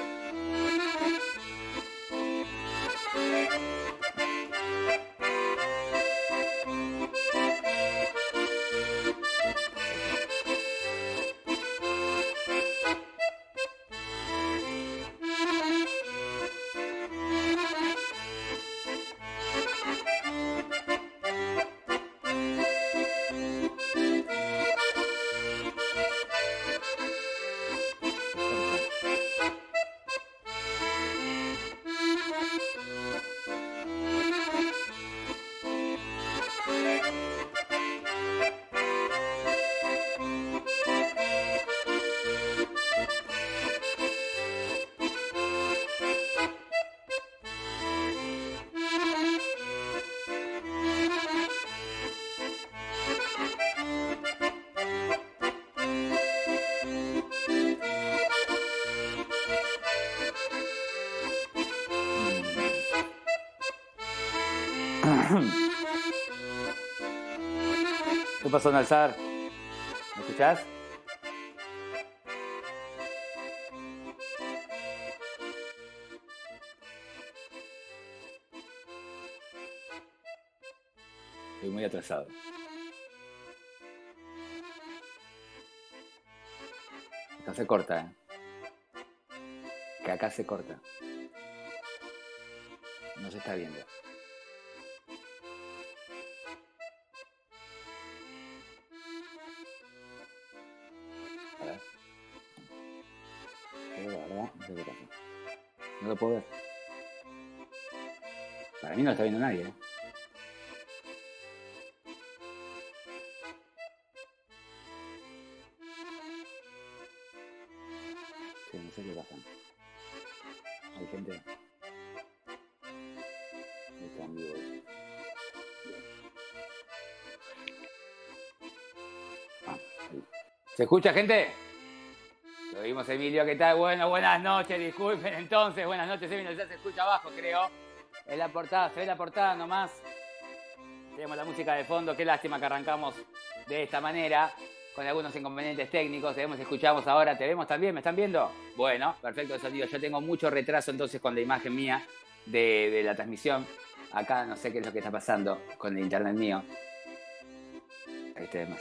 うん。son alzar? ¿Me escuchás? Estoy muy atrasado. Acá se corta, ¿eh? Que acá se corta. No se está viendo. no está viendo nadie. ¿eh? Hay gente. Ah, ¿Se escucha, gente? Lo vimos, Emilio, ¿qué tal? Bueno, buenas noches, disculpen entonces, buenas noches, Emilio, ya se escucha abajo, creo. Es la portada, se ve la portada nomás. Tenemos la música de fondo, qué lástima que arrancamos de esta manera, con algunos inconvenientes técnicos. Te vemos, escuchamos ahora, te vemos también, ¿me están viendo? Bueno, perfecto el sonido. Yo tengo mucho retraso entonces con la imagen mía de, la transmisión. Acá no sé qué es lo que está pasando con el internet mío. Este es ¿no?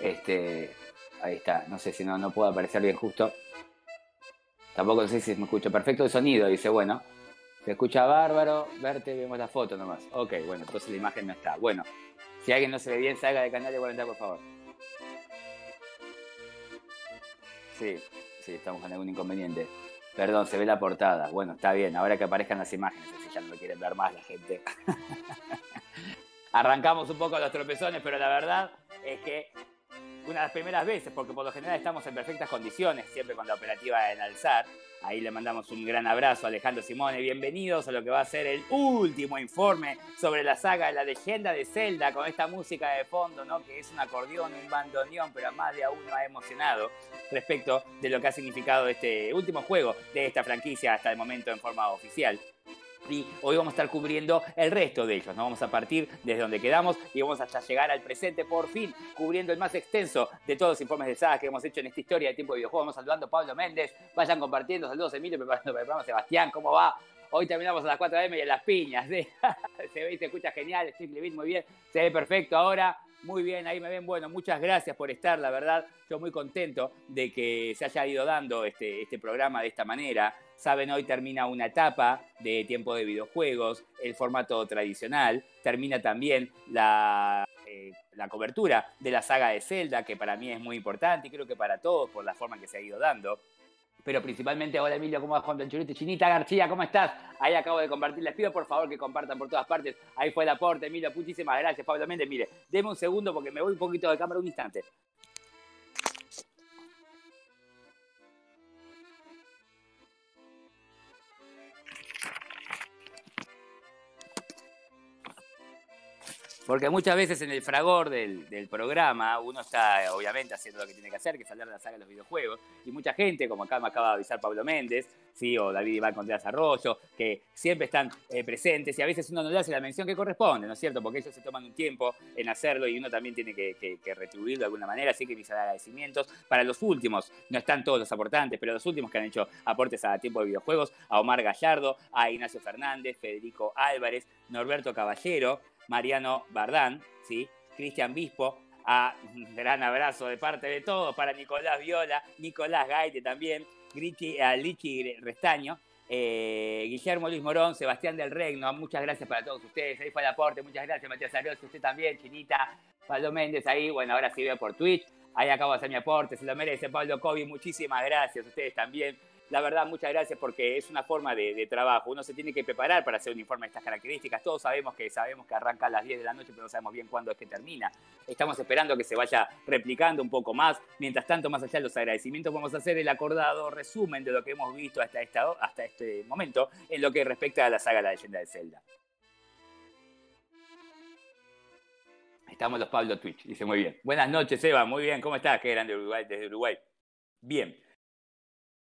Este, ahí está, no sé si no, no puedo aparecer bien justo. Tampoco sé si me escucho perfecto el sonido, dice, bueno, escucha bárbaro, verte, vemos la foto nomás. Ok, bueno, entonces la imagen no está. Bueno, si alguien no se ve bien, salga de canal de 40, por favor. Sí, sí, estamos con algún inconveniente. Perdón, se ve la portada. Bueno, está bien, ahora que aparezcan las imágenes, si ya no lo quieren ver más la gente. Arrancamos un poco los tropezones, pero la verdad es que una de las primeras veces, porque por lo general estamos en perfectas condiciones, siempre con la operativa en alzar. Ahí le mandamos un gran abrazo a Alejandro Simone. Bienvenidos a lo que va a ser el último informe sobre la saga de la leyenda de Zelda con esta música de fondo, ¿no? Que es un acordeón, un bandoneón, pero más de aún uno ha emocionado respecto de lo que ha significado este último juego de esta franquicia hasta el momento en forma oficial y hoy vamos a estar cubriendo el resto de ellos. ¿no? vamos a partir desde donde quedamos y vamos hasta llegar al presente, por fin, cubriendo el más extenso de todos los informes de SAS que hemos hecho en esta historia de tiempo de videojuegos. Vamos saludando a Pablo Méndez, vayan compartiendo, saludos Emilio, preparando para el programa Sebastián, ¿cómo va? Hoy terminamos a las 4 M y en las piñas. ¿eh? se ve y se escucha genial. Steve muy bien. Se ve perfecto ahora. Muy bien, ahí me ven. Bueno, muchas gracias por estar, la verdad. Yo muy contento de que se haya ido dando este, este programa de esta manera. Saben, hoy termina una etapa de tiempo de videojuegos, el formato tradicional, termina también eh, la, cobertura de la saga de Zelda, que para mí es muy importante y creo que para todos por la forma que se ha ido dando. Pero principalmente, hola Emilio, ¿cómo vas Juan el churrito? Chinita García, ¿cómo estás? Ahí acabo de compartir. Les pido por favor que compartan por todas partes. Ahí fue el aporte, Emilio. Muchísimas gracias, Pablo Méndez. Mire, deme un segundo porque me voy un poquito de cámara un instante. Porque muchas veces en el fragor del, programa uno está obviamente haciendo lo que tiene que hacer, que es hablar de la saga de los videojuegos. Y mucha gente, como acá me acaba de avisar Pablo Méndez, sí, o David Iván Contreras Arroyo, que siempre están eh, presentes y a veces uno no le hace la mención que corresponde, ¿no es cierto? Porque ellos se toman un tiempo en hacerlo y uno también tiene que, que, que retribuirlo de alguna manera. Así que mis agradecimientos para los últimos, no están todos los aportantes, pero los últimos que han hecho aportes a tiempo de videojuegos, a Omar Gallardo, a Ignacio Fernández, Federico Álvarez, Norberto Caballero, Mariano Bardán, ¿sí? Cristian Bispo, un gran abrazo de parte de todos, para Nicolás Viola, Nicolás Gaite también, Griti, Lichi Restaño, eh, Guillermo Luis Morón, Sebastián del Regno, muchas gracias para todos ustedes, ahí fue el aporte, muchas gracias Matías Arios, usted también, Chinita, Pablo Méndez ahí, bueno, ahora sí veo por Twitch, ahí acabo de hacer mi aporte, se lo merece Pablo Kobe, muchísimas gracias, ustedes también, la verdad, muchas gracias porque es una forma de, trabajo. Uno se tiene que preparar para hacer un informe de estas características. Todos sabemos que sabemos que arranca a las 10 de la noche, pero no sabemos bien cuándo es que termina. Estamos esperando que se vaya replicando un poco más. Mientras tanto, más allá de los agradecimientos, vamos a hacer el acordado resumen de lo que hemos visto hasta, hasta este momento en lo que respecta a la saga La leyenda de Zelda. Estamos los Pablo Twitch, dice muy bien. Buenas noches, Eva, muy bien, ¿cómo estás? Qué grande Uruguay, desde Uruguay. Bien.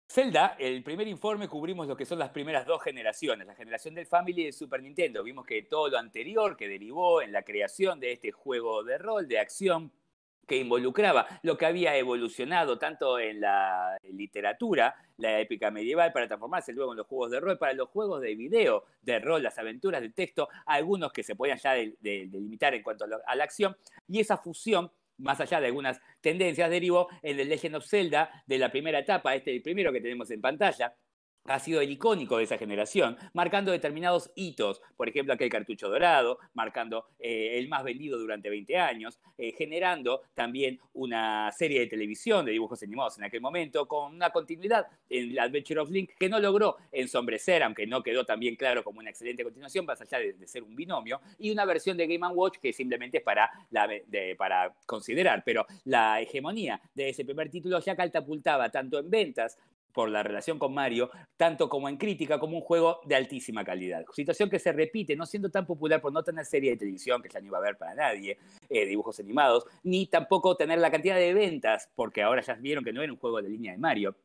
Zelda, el primer informe cubrimos lo que son las primeras dos generaciones, la generación del Family y del Super Nintendo. Vimos que todo lo anterior que derivó en la creación de este juego de rol, de acción, que involucraba lo que había evolucionado tanto en la literatura, la épica medieval, para transformarse luego en los juegos de rol, para los juegos de video de rol, las aventuras de texto, algunos que se podían ya delimitar en cuanto a la acción, y esa fusión más allá de algunas tendencias, derivó en el Legend of Zelda de la primera etapa, este el primero que tenemos en pantalla, ha sido el icónico de esa generación, marcando determinados hitos, por ejemplo aquel cartucho dorado, marcando eh, el más vendido durante 20 años, eh, generando también una serie de televisión de dibujos animados en aquel momento, con una continuidad en Adventure of Link que no logró ensombrecer, aunque no quedó también claro como una excelente continuación, más allá de, ser un binomio, y una versión de Game ⁇ Watch que simplemente es para, la, para considerar, pero la hegemonía de ese primer título ya catapultaba tanto en ventas por la relación con Mario, tanto como en crítica como un juego de altísima calidad. Situación que se repite, no siendo tan popular por no tener serie de televisión, que ya no iba a haber para nadie, eh, dibujos animados, ni tampoco tener la cantidad de ventas, porque ahora ya vieron que no era un juego de línea de Mario.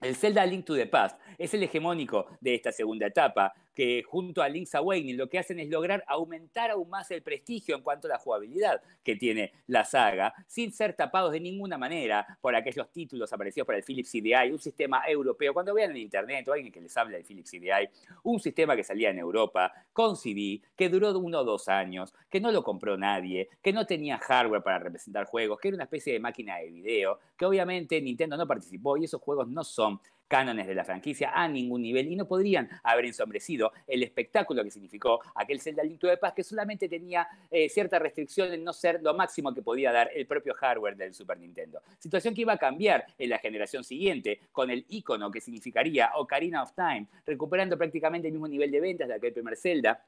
El Zelda Link to the Past es el hegemónico de esta segunda etapa, que junto a Link's Awakening lo que hacen es lograr aumentar aún más el prestigio en cuanto a la jugabilidad que tiene la saga, sin ser tapados de ninguna manera por aquellos títulos aparecidos por el Philips CDI, un sistema europeo. Cuando vean en internet o alguien que les hable del Philips CDI, un sistema que salía en Europa, con CD, que duró uno o dos años, que no lo compró nadie, que no tenía hardware para representar juegos, que era una especie de máquina de video, que obviamente Nintendo no participó y esos juegos no son cánones de la franquicia a ningún nivel y no podrían haber ensombrecido el espectáculo que significó aquel Zelda Celdalito de Paz que solamente tenía eh, cierta restricción en no ser lo máximo que podía dar el propio hardware del Super Nintendo. Situación que iba a cambiar en la generación siguiente con el icono que significaría Ocarina of Time, recuperando prácticamente el mismo nivel de ventas de aquel primer Zelda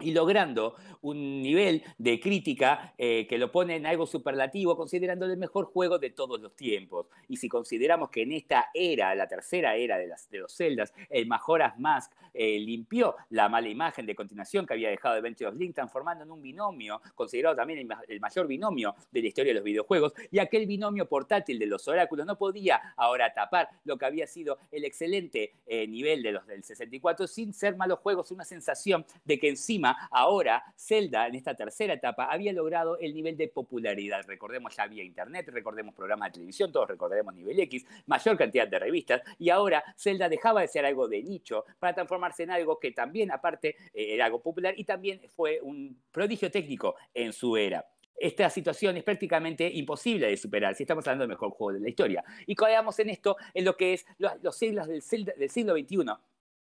y logrando un nivel de crítica eh, que lo pone en algo superlativo, considerándolo el mejor juego de todos los tiempos. Y si consideramos que en esta era, la tercera era de, los celdas, el Majora's Mask eh, limpió la mala imagen de continuación que había dejado de of Link, transformando en un binomio, considerado también el, mayor binomio de la historia de los videojuegos, y aquel binomio portátil de los oráculos no podía ahora tapar lo que había sido el excelente eh, nivel de los del 64 sin ser malos juegos, una sensación de que encima ahora Zelda, en esta tercera etapa, había logrado el nivel de popularidad. Recordemos, ya había internet, recordemos programas de televisión, todos recordaremos nivel X, mayor cantidad de revistas, y ahora Zelda dejaba de ser algo de nicho para transformarse en algo que también, aparte, eh, era algo popular y también fue un prodigio técnico en su era. Esta situación es prácticamente imposible de superar si estamos hablando del mejor juego de la historia. Y quedamos en esto, en lo que es los, siglos del, del siglo XXI,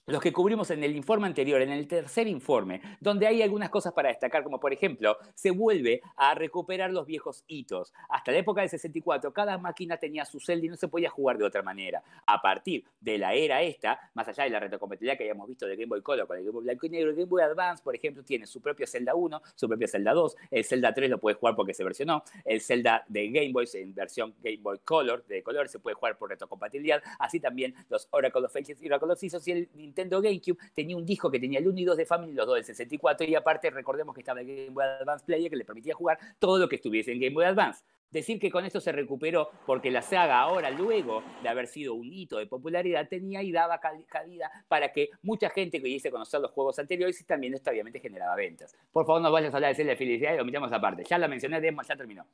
los que cubrimos en el informe anterior, en el tercer informe, donde hay algunas cosas para destacar, como por ejemplo, se vuelve a recuperar los viejos hitos. Hasta la época del 64, cada máquina tenía su celda y no se podía jugar de otra manera. A partir de la era esta, más allá de la retrocompatibilidad que habíamos visto de Game Boy Color con el Game Boy Blanco y Negro, Game Boy Advance, por ejemplo, tiene su propio Zelda 1, su propio Zelda 2, el Zelda 3 lo puede jugar porque se versionó, el Zelda de Game Boy en versión Game Boy Color, de color, se puede jugar por retrocompatibilidad, así también los Oracle of Ages y Oracle of Seasons y el Nintendo GameCube, tenía un disco que tenía el 1 y 2 de Family, los dos del 64, y aparte recordemos que estaba el Game Boy Advance Player que le permitía jugar todo lo que estuviese en Game Boy Advance. Decir que con esto se recuperó porque la saga ahora, luego de haber sido un hito de popularidad, tenía y daba cabida para que mucha gente que conocer los juegos anteriores y también esto obviamente generaba ventas. Por favor, no vayas a hablar de la felicidad y lo metamos aparte. Ya la mencioné, ya terminó.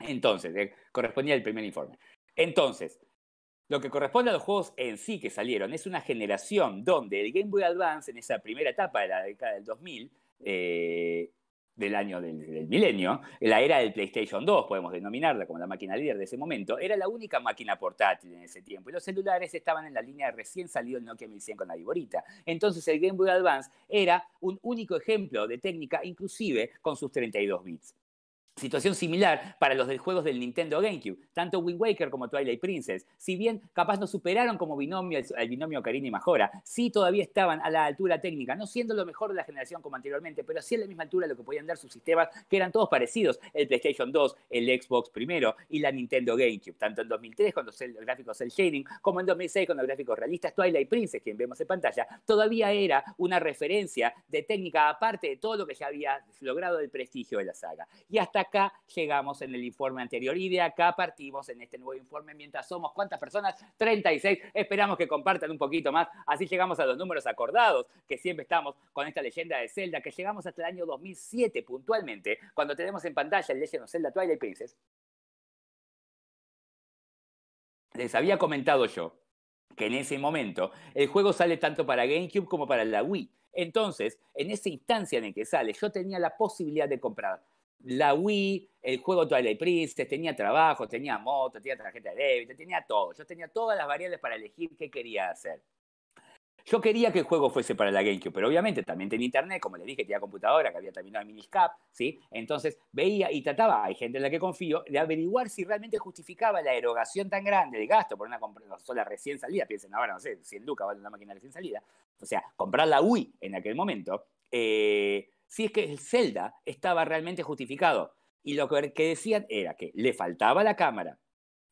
Entonces, eh, correspondía el primer informe. Entonces, lo que corresponde a los juegos en sí que salieron es una generación donde el Game Boy Advance, en esa primera etapa de la década del 2000, eh, del año del, milenio, la era del PlayStation 2, podemos denominarla como la máquina líder de ese momento, era la única máquina portátil en ese tiempo y los celulares estaban en la línea de recién salido el Nokia 1100 con la viborita. Entonces el Game Boy Advance era un único ejemplo de técnica, inclusive con sus 32 bits. Situación similar para los de juegos del Nintendo GameCube, tanto Wind Waker como Twilight Princess. Si bien capaz no superaron como binomio el binomio Karina y Majora, sí todavía estaban a la altura técnica, no siendo lo mejor de la generación como anteriormente, pero sí a la misma altura lo que podían dar sus sistemas, que eran todos parecidos, el PlayStation 2, el Xbox primero y la Nintendo GameCube, tanto en 2003 con los gráficos cel shading, como en 2006 con los gráficos realistas, Twilight Princess, quien vemos en pantalla, todavía era una referencia de técnica aparte de todo lo que ya había logrado el prestigio de la saga. Y hasta acá llegamos en el informe anterior y de acá partimos en este nuevo informe mientras somos cuántas personas? 36. Esperamos que compartan un poquito más, así llegamos a los números acordados, que siempre estamos con esta leyenda de Zelda, que llegamos hasta el año 2007 puntualmente, cuando tenemos en pantalla el Legend of Zelda Twilight Princess. Les había comentado yo que en ese momento el juego sale tanto para GameCube como para la Wii. Entonces, en esa instancia en la que sale, yo tenía la posibilidad de comprar la Wii, el juego Twilight Princess, tenía trabajo, tenía moto, tenía tarjeta de débito, tenía todo. Yo tenía todas las variables para elegir qué quería hacer. Yo quería que el juego fuese para la GameCube, pero obviamente también tenía internet, como le dije, tenía computadora, que había terminado en Miniscap, ¿sí? Entonces veía y trataba, hay gente en la que confío, de averiguar si realmente justificaba la erogación tan grande de gasto por una sola recién salida, piensen ahora, no sé, 100 lucas vale una máquina recién salida, o sea, comprar la Wii en aquel momento, eh, si es que el Zelda estaba realmente justificado. Y lo que decían era que le faltaba la cámara,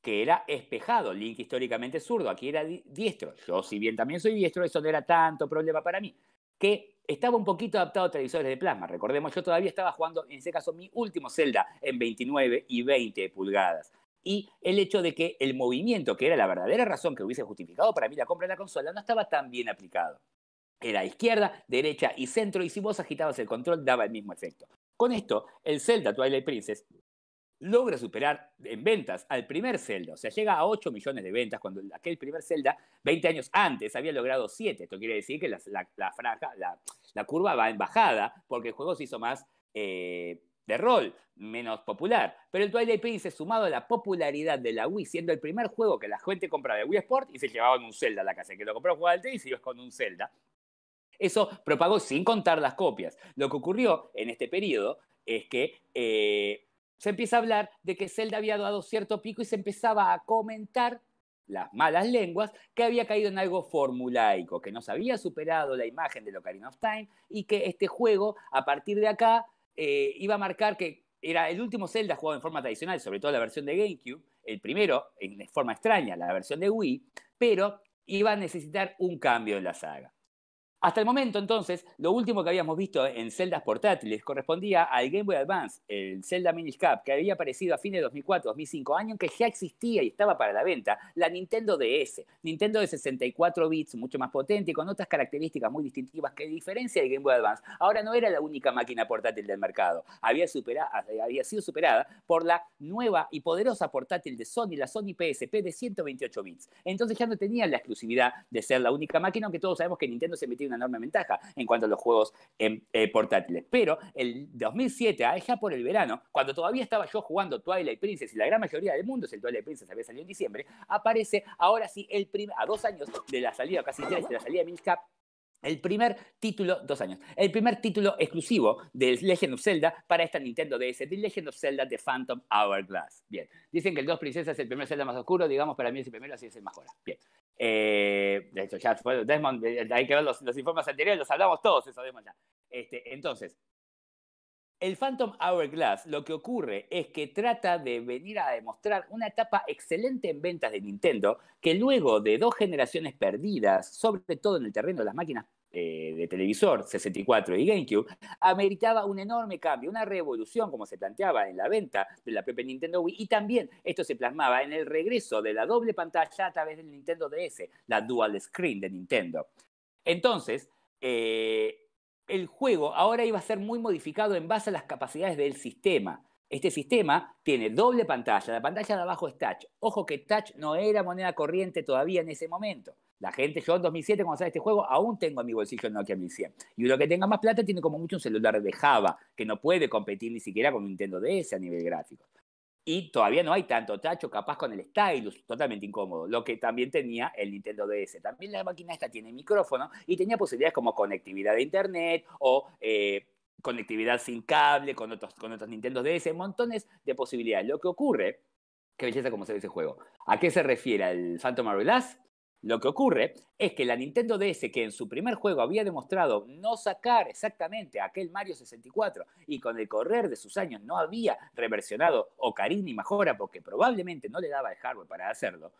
que era espejado, Link históricamente zurdo, aquí era diestro. Yo, si bien también soy diestro, eso no era tanto problema para mí. Que estaba un poquito adaptado a televisores de plasma. Recordemos, yo todavía estaba jugando, en ese caso, mi último Zelda en 29 y 20 pulgadas. Y el hecho de que el movimiento, que era la verdadera razón que hubiese justificado para mí la compra de la consola, no estaba tan bien aplicado. Era izquierda, derecha y centro, y si vos agitabas el control daba el mismo efecto. Con esto, el Zelda Twilight Princess logra superar en ventas al primer Zelda, o sea, llega a 8 millones de ventas cuando aquel primer Zelda, 20 años antes, había logrado 7. Esto quiere decir que la, franja, la, curva va en bajada porque el juego se hizo más eh, de rol, menos popular. Pero el Twilight Princess, sumado a la popularidad de la Wii, siendo el primer juego que la gente compraba de Wii Sport y se llevaban un Zelda a la casa, que lo compró Juan al tenis y iba con un Zelda, eso propagó sin contar las copias. Lo que ocurrió en este periodo es que eh, se empieza a hablar de que Zelda había dado cierto pico y se empezaba a comentar las malas lenguas, que había caído en algo formulaico, que nos había superado la imagen de Ocarina of Time y que este juego, a partir de acá, eh, iba a marcar que era el último Zelda jugado en forma tradicional, sobre todo la versión de GameCube, el primero en forma extraña, la versión de Wii, pero iba a necesitar un cambio en la saga. Hasta el momento, entonces, lo último que habíamos visto en celdas portátiles correspondía al Game Boy Advance, el Zelda Minish Cap, que había aparecido a fines de 2004-2005, año que ya existía y estaba para la venta, la Nintendo DS, Nintendo de 64 bits, mucho más potente, y con otras características muy distintivas que diferencia del Game Boy Advance. Ahora no era la única máquina portátil del mercado, había, había sido superada por la nueva y poderosa portátil de Sony, la Sony PSP de 128 bits. Entonces ya no tenía la exclusividad de ser la única máquina, aunque todos sabemos que Nintendo se metió una enorme ventaja en cuanto a los juegos eh, portátiles. Pero el 2007, ah, ya por el verano, cuando todavía estaba yo jugando Twilight Princess y la gran mayoría del mundo, es el Twilight Princess había salido en diciembre, aparece ahora sí el primer, a dos años de la salida, casi de la salida de Minish el primer título, dos años, el primer título exclusivo de Legend of Zelda para esta Nintendo DS, The Legend of Zelda The Phantom Hourglass. Bien, dicen que el Dos Princesas es el primer Zelda más oscuro, digamos, para mí es el primero, así es el más Bien. Eh, de hecho, ya fue Desmond, eh, hay que ver los, informes anteriores, los hablamos todos, eso Desmond ya. Este, entonces, el Phantom Hourglass lo que ocurre es que trata de venir a demostrar una etapa excelente en ventas de Nintendo, que luego de dos generaciones perdidas, sobre todo en el terreno de las máquinas eh, de televisor 64 y GameCube, ameritaba un enorme cambio, una revolución como se planteaba en la venta de la propia Nintendo Wii y también esto se plasmaba en el regreso de la doble pantalla a través del Nintendo DS, la Dual Screen de Nintendo. Entonces, eh, el juego ahora iba a ser muy modificado en base a las capacidades del sistema. Este sistema tiene doble pantalla, la pantalla de abajo es touch. Ojo que touch no era moneda corriente todavía en ese momento. La gente, yo en 2007 cuando sale este juego, aún tengo en mi bolsillo el Nokia 1100. Y uno que tenga más plata tiene como mucho un celular de Java, que no puede competir ni siquiera con Nintendo DS a nivel gráfico. Y todavía no hay tanto tacho, capaz con el stylus, totalmente incómodo, lo que también tenía el Nintendo DS. También la máquina esta tiene micrófono y tenía posibilidades como conectividad de internet o eh, conectividad sin cable con otros, con otros Nintendo DS, montones de posibilidades. Lo que ocurre, qué belleza como se ve ese juego. ¿A qué se refiere el Phantom Hourglass? Lo que ocurre es que la Nintendo DS, que en su primer juego había demostrado no sacar exactamente aquel Mario 64 y con el correr de sus años no había reversionado Ocarina y Majora porque probablemente no le daba el hardware para hacerlo,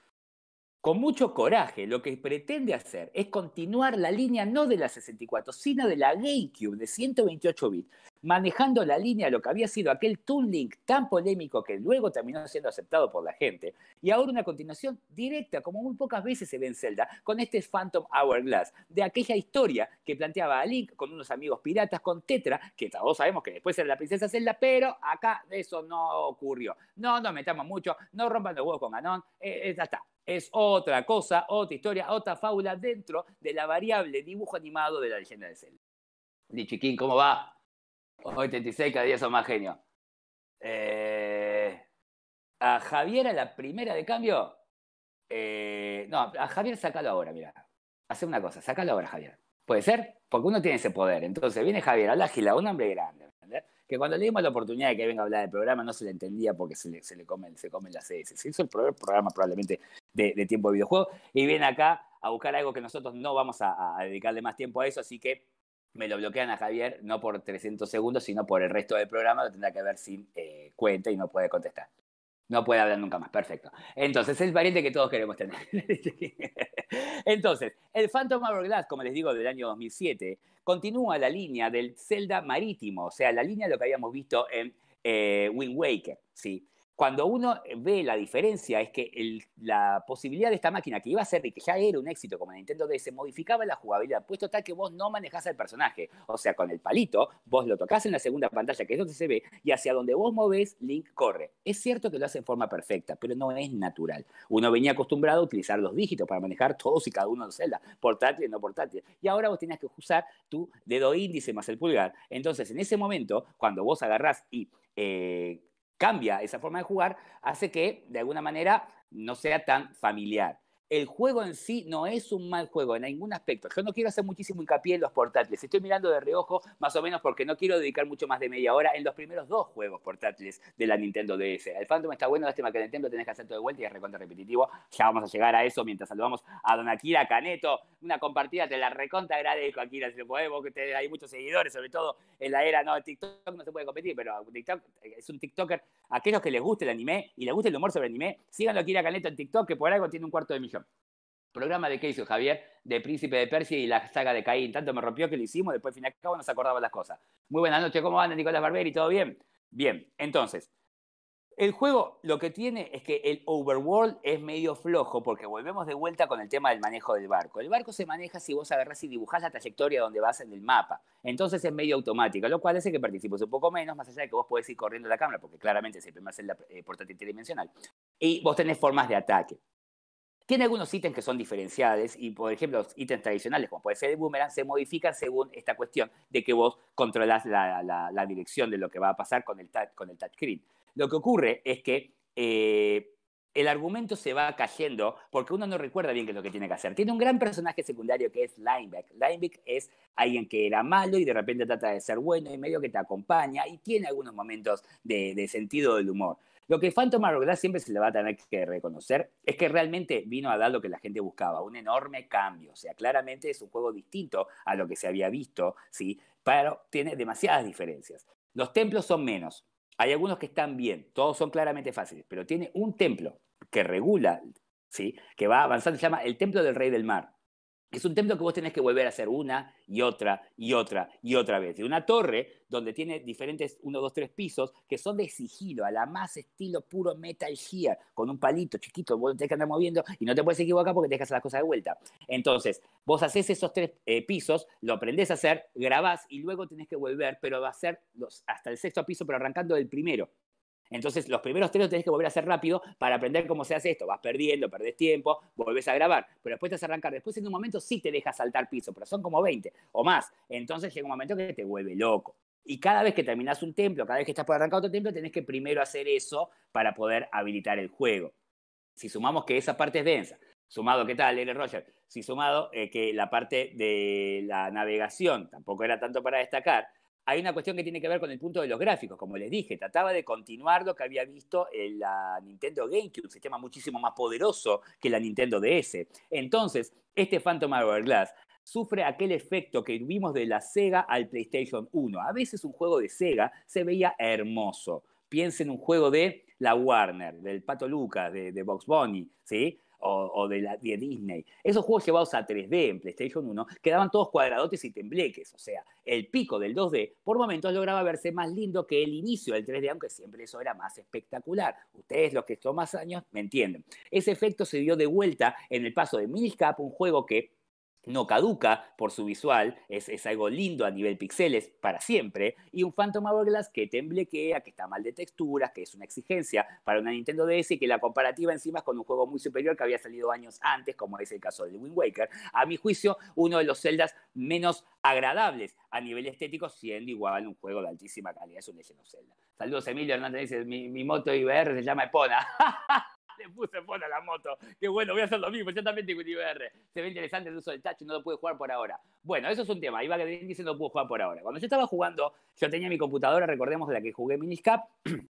con mucho coraje lo que pretende hacer es continuar la línea no de la 64, sino de la GameCube de 128 bits, manejando la línea de lo que había sido aquel Toon Link tan polémico que luego terminó siendo aceptado por la gente, y ahora una continuación directa, como muy pocas veces se ve en Zelda, con este Phantom Hourglass, de aquella historia que planteaba a Link con unos amigos piratas, con Tetra, que todos sabemos que después era la princesa Zelda, pero acá eso no ocurrió. No nos metamos mucho, no rompan los huevos con Ganon, eh, eh, ya está. Es otra cosa, otra historia, otra fábula dentro de la variable dibujo animado de la leyenda de Zelda. Lichiquín, ¿cómo va? 86, cada día son más genios. Eh, a Javier a la primera de cambio. Eh, no, a Javier sacalo ahora, mira. Hace una cosa, sacalo ahora, Javier. ¿Puede ser? Porque uno tiene ese poder. Entonces viene Javier al ágila a un hombre grande, que cuando le dimos la oportunidad de que venga a hablar del programa no se le entendía porque se le, comen, se las CS. Se hizo el programa probablemente de, tiempo de videojuego y viene acá a buscar algo que nosotros no vamos a dedicarle más tiempo a eso, así que me lo bloquean a Javier, no por 300 segundos, sino por el resto del programa, lo tendrá que ver sin eh, cuenta y no puede contestar. No puede hablar nunca más, perfecto. Entonces, es el variante que todos queremos tener. Entonces, el Phantom Hourglass, como les digo, del año 2007, continúa la línea del Zelda marítimo, o sea, la línea de lo que habíamos visto en eh, Wind Waker, ¿sí? cuando uno eh, ve la diferencia es que la posibilidad de esta máquina que iba a ser y que ya era un éxito como Nintendo DS modificaba la jugabilidad, puesto tal que vos no manejás al personaje. O sea, con el palito, vos lo tocas en la segunda pantalla, que es donde se ve, y hacia donde vos movés, Link corre. Es cierto que lo hace en forma perfecta, pero no es natural. Uno venía acostumbrado a utilizar los dígitos para manejar todos y cada uno de celdas, portátil y no portátil. Y ahora vos tenías que usar tu dedo índice más el pulgar. Entonces, en ese momento, cuando vos agarrás y eh, cambia esa forma de jugar, hace que de alguna manera no sea tan familiar el juego en sí no es un mal juego en ningún aspecto. Yo no quiero hacer muchísimo hincapié en los portátiles. Estoy mirando de reojo, más o menos porque no quiero dedicar mucho más de media hora en los primeros dos juegos portátiles de la Nintendo DS. El Phantom está bueno, lástima que Nintendo el tenés que hacer todo de vuelta y es recontra repetitivo. Ya vamos a llegar a eso mientras saludamos a don Akira Caneto. Una compartida, te la recontra agradezco, Akira, si lo podemos, que hay muchos seguidores, sobre todo en la era, no, TikTok no se puede competir, pero eh, es un TikToker. Aquellos que les guste el anime y les guste el humor sobre anime, síganlo a Akira Caneto en TikTok, que por algo tiene un cuarto de millón programa. de qué hizo Javier, de Príncipe de Persia y la saga de Caín. Tanto me rompió que lo hicimos, después al fin y al cabo nos acordaba las cosas. Muy buenas noches, ¿cómo andan Nicolás Barberi? ¿Todo bien? Bien, entonces, el juego lo que tiene es que el overworld es medio flojo porque volvemos de vuelta con el tema del manejo del barco. El barco se maneja si vos agarrás y dibujás la trayectoria donde vas en el mapa. Entonces es medio automático lo cual hace que participes un poco menos, más allá de que vos podés ir corriendo la cámara, porque claramente es el primer la eh, portátil tridimensional. Y vos tenés formas de ataque. Tiene algunos ítems que son diferenciales y, por ejemplo, los ítems tradicionales, como puede ser el boomerang, se modifican según esta cuestión de que vos controlás la, dirección de lo que va a pasar con el, con touchscreen. Lo que ocurre es que eh, el argumento se va cayendo porque uno no recuerda bien qué es lo que tiene que hacer. Tiene un gran personaje secundario que es Lineback. Lineback es alguien que era malo y de repente trata de ser bueno y medio que te acompaña y tiene algunos momentos de sentido del humor. Lo que Phantom Hourglass siempre se le va a tener que reconocer es que realmente vino a dar lo que la gente buscaba, un enorme cambio. O sea, claramente es un juego distinto a lo que se había visto, ¿sí? Pero tiene demasiadas diferencias. Los templos son menos. Hay algunos que están bien, todos son claramente fáciles, pero tiene un templo que regula, ¿sí? Que va avanzando, se llama el Templo del Rey del Mar. Es un templo que vos tenés que volver a hacer una y otra y otra y otra vez. de una torre donde tiene diferentes, uno, dos, tres pisos que son de sigilo, a la más estilo puro Metal Gear, con un palito chiquito, vos tenés que andar moviendo y no te puedes equivocar porque te dejas las cosas de vuelta. Entonces, vos haces esos tres eh, pisos, lo aprendés a hacer, grabás y luego tenés que volver, pero va a ser hasta el sexto piso, pero arrancando del primero. Entonces, los primeros tres los tenés que volver a hacer rápido para aprender cómo se hace esto. Vas perdiendo, perdés tiempo, volvés a grabar, pero después te vas a arrancar. Después, en un momento, sí te dejas saltar piso, pero son como 20 o más. Entonces, llega un momento que te vuelve loco. Y cada vez que terminas un templo, cada vez que estás por arrancar otro templo, tenés que primero hacer eso para poder habilitar el juego. Si sumamos que esa parte es densa, sumado, ¿qué tal, L. Roger? Si sumado eh, que la parte de la navegación tampoco era tanto para destacar, hay una cuestión que tiene que ver con el punto de los gráficos, como les dije, trataba de continuar lo que había visto en la Nintendo GameCube, un sistema muchísimo más poderoso que la Nintendo DS. Entonces, este Phantom Hourglass sufre aquel efecto que vimos de la Sega al PlayStation 1. A veces un juego de Sega se veía hermoso. Piensen en un juego de la Warner, del Pato Lucas, de, de Box Bunny, ¿sí? o, de, de Disney. Esos juegos llevados a 3D en PlayStation 1 quedaban todos cuadradotes y tembleques, o sea, el pico del 2D por momentos lograba verse más lindo que el inicio del 3D, aunque siempre eso era más espectacular. Ustedes, los que son más años, me entienden. Ese efecto se dio de vuelta en el paso de Miniscap, un juego que no caduca por su visual, es, algo lindo a nivel pixeles para siempre, y un Phantom Hourglass que temblequea, que está mal de texturas, que es una exigencia para una Nintendo DS y que la comparativa encima es con un juego muy superior que había salido años antes, como es el caso de Wind Waker. A mi juicio, uno de los celdas menos agradables a nivel estético, siendo igual un juego de altísima calidad, es un Legend Zelda. Saludos Emilio Hernández, dice, mi, mi moto IBR se llama Epona. puse por la moto. Qué bueno, voy a hacer lo mismo. Yo también tengo un IBR. Se ve interesante el uso del touch y no lo pude jugar por ahora. Bueno, eso es un tema. Iba a dice no puedo jugar por ahora. Cuando yo estaba jugando, yo tenía mi computadora, recordemos de la que jugué Miniscap.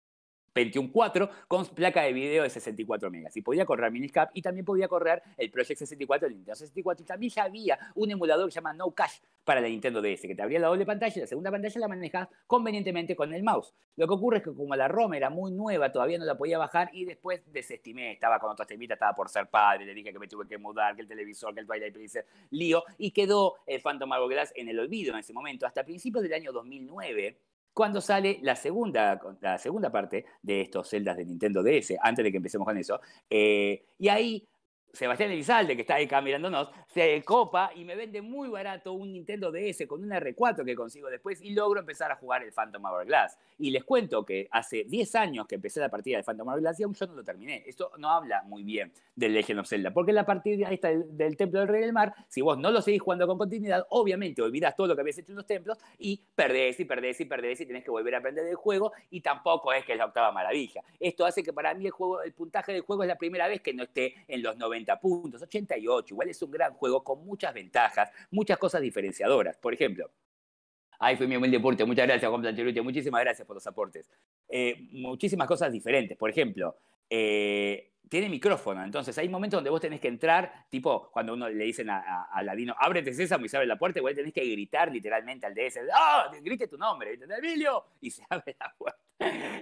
21.4 con placa de video de 64 megas. Y podía correr Miniscap y también podía correr el Project 64, el Nintendo 64. Y también ya había un emulador que se llama No Cash para la Nintendo DS, que te abría la doble pantalla y la segunda pantalla la manejas convenientemente con el mouse. Lo que ocurre es que como la ROM era muy nueva, todavía no la podía bajar y después desestimé. Estaba con otras temitas, estaba por ser padre, le dije que me tuve que mudar, que el televisor, que el Twilight Princess, lío. Y quedó el Phantom Hourglass en el olvido en ese momento. Hasta principios del año 2009 cuando sale la segunda, la segunda parte de estos celdas de Nintendo DS, antes de que empecemos con eso. Eh, y ahí Sebastián Elizalde, que está ahí acá mirándonos, se copa y me vende muy barato un Nintendo DS con un R4 que consigo después y logro empezar a jugar el Phantom Hourglass. Y les cuento que hace 10 años que empecé la partida del Phantom Hourglass y aún yo no lo terminé. Esto no habla muy bien del Legend of Zelda, porque la partida del, Templo del Rey del Mar, si vos no lo seguís jugando con continuidad, obviamente olvidás todo lo que habías hecho en los templos y perdés y perdés y perdés y tenés que volver a aprender el juego y tampoco es que es la octava maravilla. Esto hace que para mí el juego, el puntaje del juego es la primera vez que no esté en los 90 puntos, 88. Igual es un gran juego con muchas ventajas, muchas cosas diferenciadoras. Por ejemplo, ahí fue mi buen deporte. Muchas gracias, Juan Muchísimas gracias por los aportes. Eh, muchísimas cosas diferentes. Por ejemplo, eh, tiene micrófono. Entonces, hay momentos donde vos tenés que entrar, tipo cuando uno le dicen a, Ladino, ábrete sésamo y se abre la puerta, igual tenés que gritar literalmente al DS, ah, Grite tu nombre, ¡Emilio! Y se abre la puerta.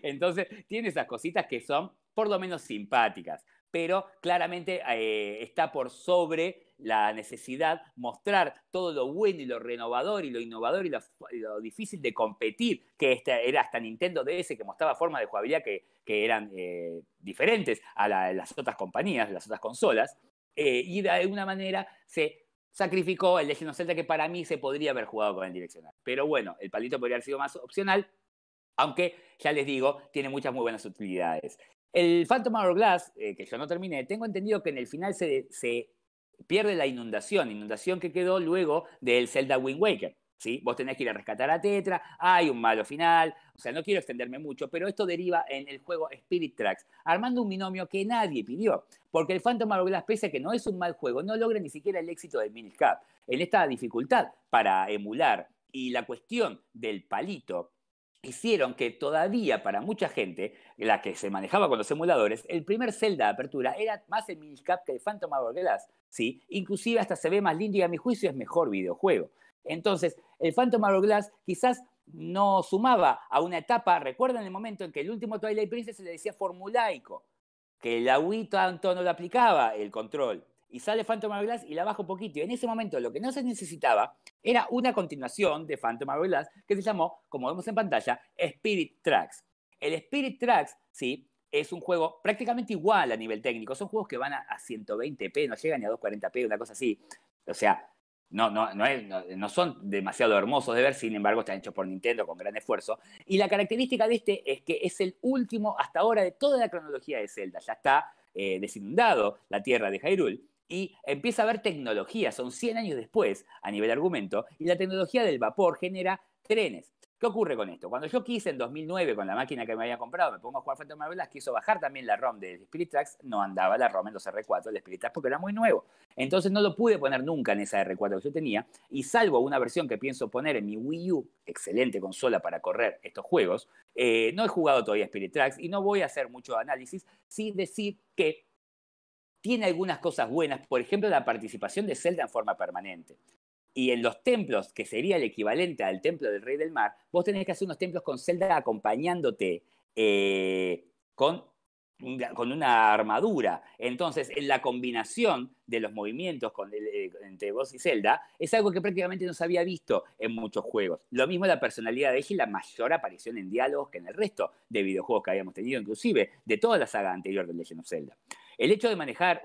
Entonces, tiene esas cositas que son por lo menos simpáticas pero claramente eh, está por sobre la necesidad mostrar todo lo bueno y lo renovador y lo innovador y lo, difícil de competir que era hasta Nintendo DS que mostraba formas de jugabilidad que, eran eh, diferentes a las otras compañías, las otras consolas, eh, y de alguna manera se sacrificó el Legend of Zelda que para mí se podría haber jugado con el direccional. Pero bueno, el palito podría haber sido más opcional, aunque ya les digo, tiene muchas muy buenas utilidades. El Phantom Hourglass, eh, que yo no terminé, tengo entendido que en el final se, pierde la inundación, inundación que quedó luego del Zelda Wind Waker. ¿sí? Vos tenés que ir a rescatar a Tetra, hay un malo final, o sea, no quiero extenderme mucho, pero esto deriva en el juego Spirit Tracks, armando un binomio que nadie pidió, porque el Phantom Hourglass, pese a que no es un mal juego, no logra ni siquiera el éxito del Minish En esta dificultad para emular y la cuestión del palito, hicieron que todavía para mucha gente, la que se manejaba con los emuladores, el primer Zelda de apertura era más el Cap que el Phantom Hourglass, ¿sí? Inclusive hasta se ve más lindo y a mi juicio es mejor videojuego. Entonces, el Phantom Hourglass quizás no sumaba a una etapa, recuerdan el momento en que el último Twilight Princess se le decía formulaico, que el Wii tanto no lo aplicaba el control, y sale Phantom Glass y la bajo un poquito. en ese momento lo que no se necesitaba era una continuación de Phantom Glass que se llamó, como vemos en pantalla, Spirit Tracks. El Spirit Tracks, sí, es un juego prácticamente igual a nivel técnico. Son juegos que van a, 120p, no llegan ni a 240p, una cosa así. O sea, no, son demasiado hermosos de ver, sin embargo están hechos por Nintendo con gran esfuerzo. Y la característica de este es que es el último hasta ahora de toda la cronología de Zelda. Ya está eh, desinundado la tierra de Hyrule y empieza a haber tecnología, son 100 años después a nivel argumento, y la tecnología del vapor genera trenes. ¿Qué ocurre con esto? Cuando yo quise en 2009 con la máquina que me había comprado, me pongo a jugar Phantom Velasco, quiso bajar también la ROM de Spirit Tracks, no andaba la ROM en los R4 del Spirit Tracks porque era muy nuevo. Entonces no lo pude poner nunca en esa R4 que yo tenía, y salvo una versión que pienso poner en mi Wii U, excelente consola para correr estos juegos, eh, no he jugado todavía Spirit Tracks y no voy a hacer mucho análisis sin decir que tiene algunas cosas buenas, por ejemplo, la participación de Zelda en forma permanente. Y en los templos, que sería el equivalente al templo del Rey del Mar, vos tenés que hacer unos templos con Zelda acompañándote eh, con, una armadura. Entonces, en la combinación de los movimientos eh, entre vos y Zelda es algo que prácticamente no se había visto en muchos juegos. Lo mismo la personalidad de ella la mayor aparición en diálogos que en el resto de videojuegos que habíamos tenido, inclusive de toda la saga anterior de Legend of Zelda. El hecho de manejar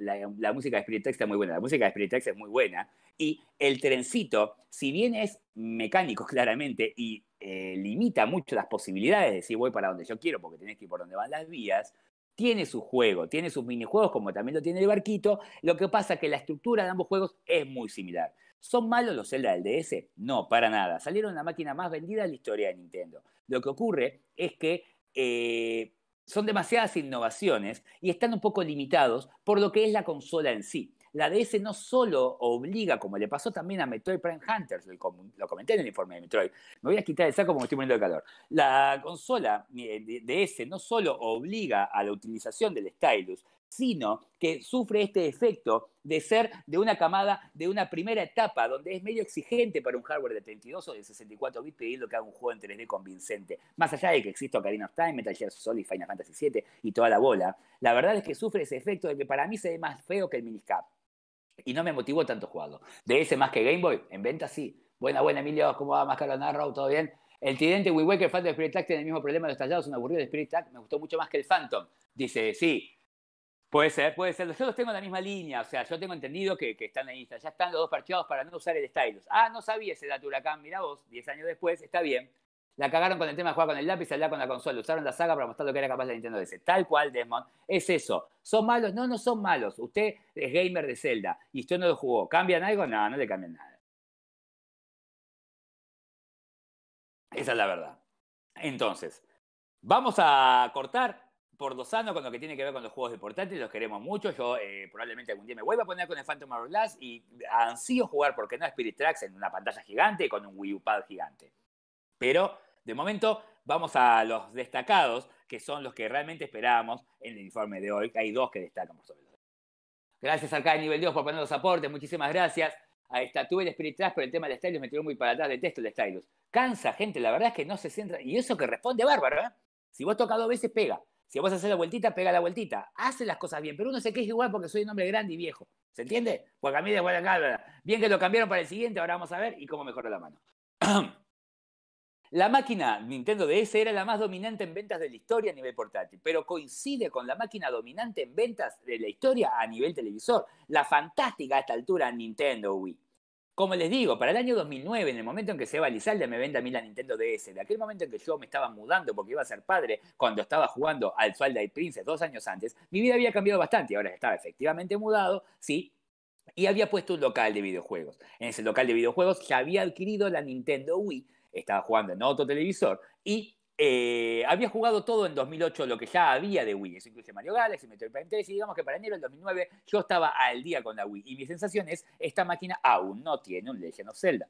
la, música de Spirit es muy buena, la música de Spirit es muy buena, y el trencito, si bien es mecánico claramente y eh, limita mucho las posibilidades de decir voy para donde yo quiero porque tenés que ir por donde van las vías, tiene su juego, tiene sus minijuegos como también lo tiene el barquito, lo que pasa es que la estructura de ambos juegos es muy similar. ¿Son malos los Zelda del DS? No, para nada. Salieron la máquina más vendida de la historia de Nintendo. Lo que ocurre es que eh, son demasiadas innovaciones y están un poco limitados por lo que es la consola en sí. La DS no solo obliga, como le pasó también a Metroid Prime Hunters, lo comenté en el informe de Metroid, me voy a quitar el saco porque estoy poniendo de calor. La consola eh, DS no solo obliga a la utilización del stylus, sino que sufre este efecto de ser de una camada, de una primera etapa, donde es medio exigente para un hardware de 32 o de 64 bits pedirlo que haga un juego en 3D convincente. Más allá de que exista Ocarina of Time, Metal Gear Solid, Final Fantasy VII y toda la bola, la verdad es que sufre ese efecto de que para mí se ve más feo que el Miniscap. Y no me motivó tanto jugarlo. De ese más que Game Boy, en venta sí. Buena, buena, Emilio, ¿cómo va? Más Carlos Narrow, ¿todo bien? El tidente We Waker, fan Spirit Tag, tiene el mismo problema de los tallados, un aburrido de Spirit Tag, me gustó mucho más que el Phantom. Dice, sí, Puede ser, puede ser. Yo los tengo en la misma línea, o sea, yo tengo entendido que, están en Insta. ya están los dos parcheados para no usar el Stylus. Ah, no sabía ese dato, Huracán, mira vos, 10 años después, está bien. La cagaron con el tema de jugar con el lápiz, hablar con la consola. Usaron la saga para mostrar lo que era capaz de Nintendo DS. Tal cual, Desmond. Es eso. ¿Son malos? No, no son malos. Usted es gamer de Zelda y usted no lo jugó. ¿Cambian algo? No, no le cambian nada. Esa es la verdad. Entonces, vamos a cortar por con lo que tiene que ver con los juegos de los queremos mucho. Yo eh, probablemente algún día me vuelva a poner con el Phantom Hourglass y ansío jugar, porque no, Spirit Tracks en una pantalla gigante y con un Wii U Pad gigante. Pero de momento vamos a los destacados, que son los que realmente esperábamos en el informe de hoy. Hay dos que destacan por sobre todo Gracias a nivel 2 por poner los aportes, muchísimas gracias. a esta tuve el Spirit Tracks, pero el tema del Stylus me tiró muy para atrás, detesto el Stylus. Cansa, gente, la verdad es que no se centra. Y eso que responde bárbaro, ¿eh? Si vos tocas dos veces, pega. Si vos a hacer la vueltita, pega la vueltita. Hace las cosas bien, pero uno se queja igual porque soy un hombre grande y viejo. ¿Se entiende? Porque a mí de Guadalajara. bien que lo cambiaron para el siguiente, ahora vamos a ver y cómo mejoró la mano. la máquina Nintendo DS era la más dominante en ventas de la historia a nivel portátil, pero coincide con la máquina dominante en ventas de la historia a nivel televisor. La fantástica a esta altura Nintendo Wii. Como les digo, para el año 2009, en el momento en que Seba Lizalda me vende a mí la Nintendo DS, de aquel momento en que yo me estaba mudando porque iba a ser padre cuando estaba jugando al y Princess dos años antes, mi vida había cambiado bastante. Ahora estaba efectivamente mudado, sí, y había puesto un local de videojuegos. En ese local de videojuegos ya había adquirido la Nintendo Wii, estaba jugando en otro televisor y eh, había jugado todo en 2008 lo que ya había de Wii, eso incluye Mario Galaxy, Metroid Prime 3, y digamos que para enero del 2009 yo estaba al día con la Wii, y mi sensación es, esta máquina aún no tiene un Legend of Zelda.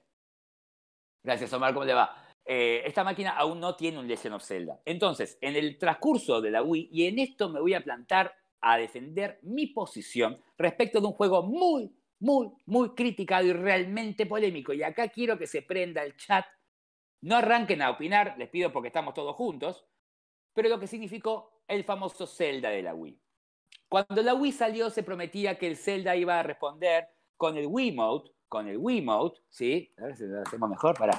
Gracias Omar, ¿cómo le va? Eh, esta máquina aún no tiene un Legend of Zelda. Entonces, en el transcurso de la Wii, y en esto me voy a plantar a defender mi posición respecto de un juego muy, muy, muy criticado y realmente polémico, y acá quiero que se prenda el chat no arranquen a opinar, les pido porque estamos todos juntos, pero lo que significó el famoso Zelda de la Wii. Cuando la Wii salió se prometía que el Zelda iba a responder con el Wiimote, con el Wiimote, ¿sí? A ver si lo hacemos mejor, para.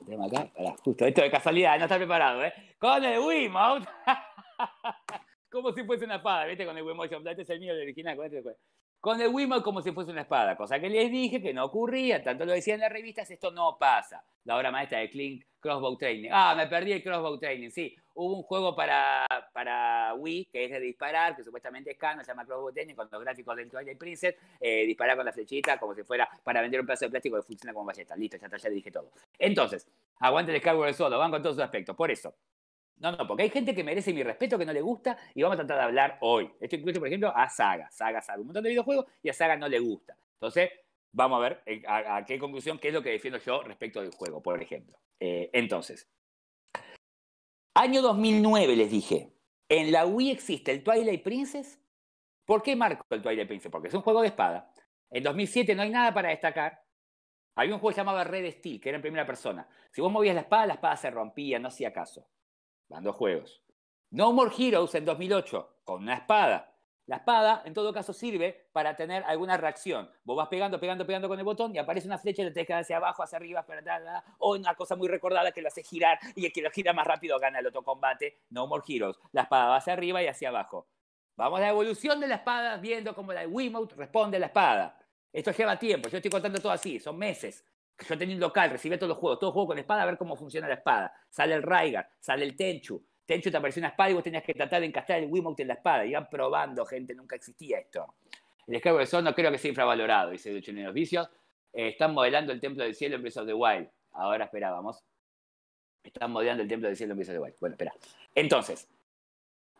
Lo tenemos acá, pará, justo, esto de casualidad, no está preparado, ¿eh? Con el Wiimote. Como si fuese una fada, ¿viste? Con el Wiimote, este es el mío, el original, este, este con el Wiimote como si fuese una espada, cosa que les dije que no ocurría, tanto lo decían las revistas, esto no pasa. La obra maestra de Clink, Crossbow Training. Ah, me perdí el Crossbow Training, sí. Hubo un juego para, Wii, que es de disparar, que supuestamente es canon, se llama Crossbow Training, con los gráficos del Twilight Princess, eh, disparar con la flechita como si fuera para vender un pedazo de plástico que funciona como balleta. Listo, ya, ya dije todo. Entonces, aguante el Skyward Solo, van con todos sus aspectos. Por eso, no, no, porque hay gente que merece mi respeto, que no le gusta, y vamos a tratar de hablar hoy. Esto incluye, por ejemplo, a Saga. Saga sabe un montón de videojuegos y a Saga no le gusta. Entonces, vamos a ver eh, a, qué conclusión, qué es lo que defiendo yo respecto del juego, por ejemplo. Eh, entonces, año 2009 les dije, en la Wii existe el Twilight Princess. ¿Por qué marco el Twilight Princess? Porque es un juego de espada. En 2007 no hay nada para destacar, había un juego llamado Red Steel, que era en primera persona. Si vos movías la espada, la espada se rompía, no hacía caso. Van dos juegos. No More Heroes en 2008, con una espada. La espada, en todo caso, sirve para tener alguna reacción. Vos vas pegando, pegando, pegando con el botón y aparece una flecha y la tenés que dar hacia abajo, hacia arriba, para da, o una cosa muy recordada que lo hace girar y el que lo gira más rápido gana el otro combate. No More Heroes. La espada va hacia arriba y hacia abajo. Vamos a la evolución de la espada, viendo cómo la Wiimote responde a la espada. Esto lleva tiempo, yo estoy contando todo así, son meses yo tenía un local, recibía todos los juegos, todo juego con espada, a ver cómo funciona la espada. Sale el Raigar, sale el Tenchu. Tenchu te apareció una espada y vos tenías que tratar de encastar el Wiimote en la espada. Iban probando, gente, nunca existía esto. El descargo de eso no creo que sea infravalorado, dice hecho en los vicios. Eh, están modelando el Templo del Cielo en Breath of the Wild. Ahora esperábamos. Están modelando el Templo del Cielo en Breath of the Wild. Bueno, espera. Entonces,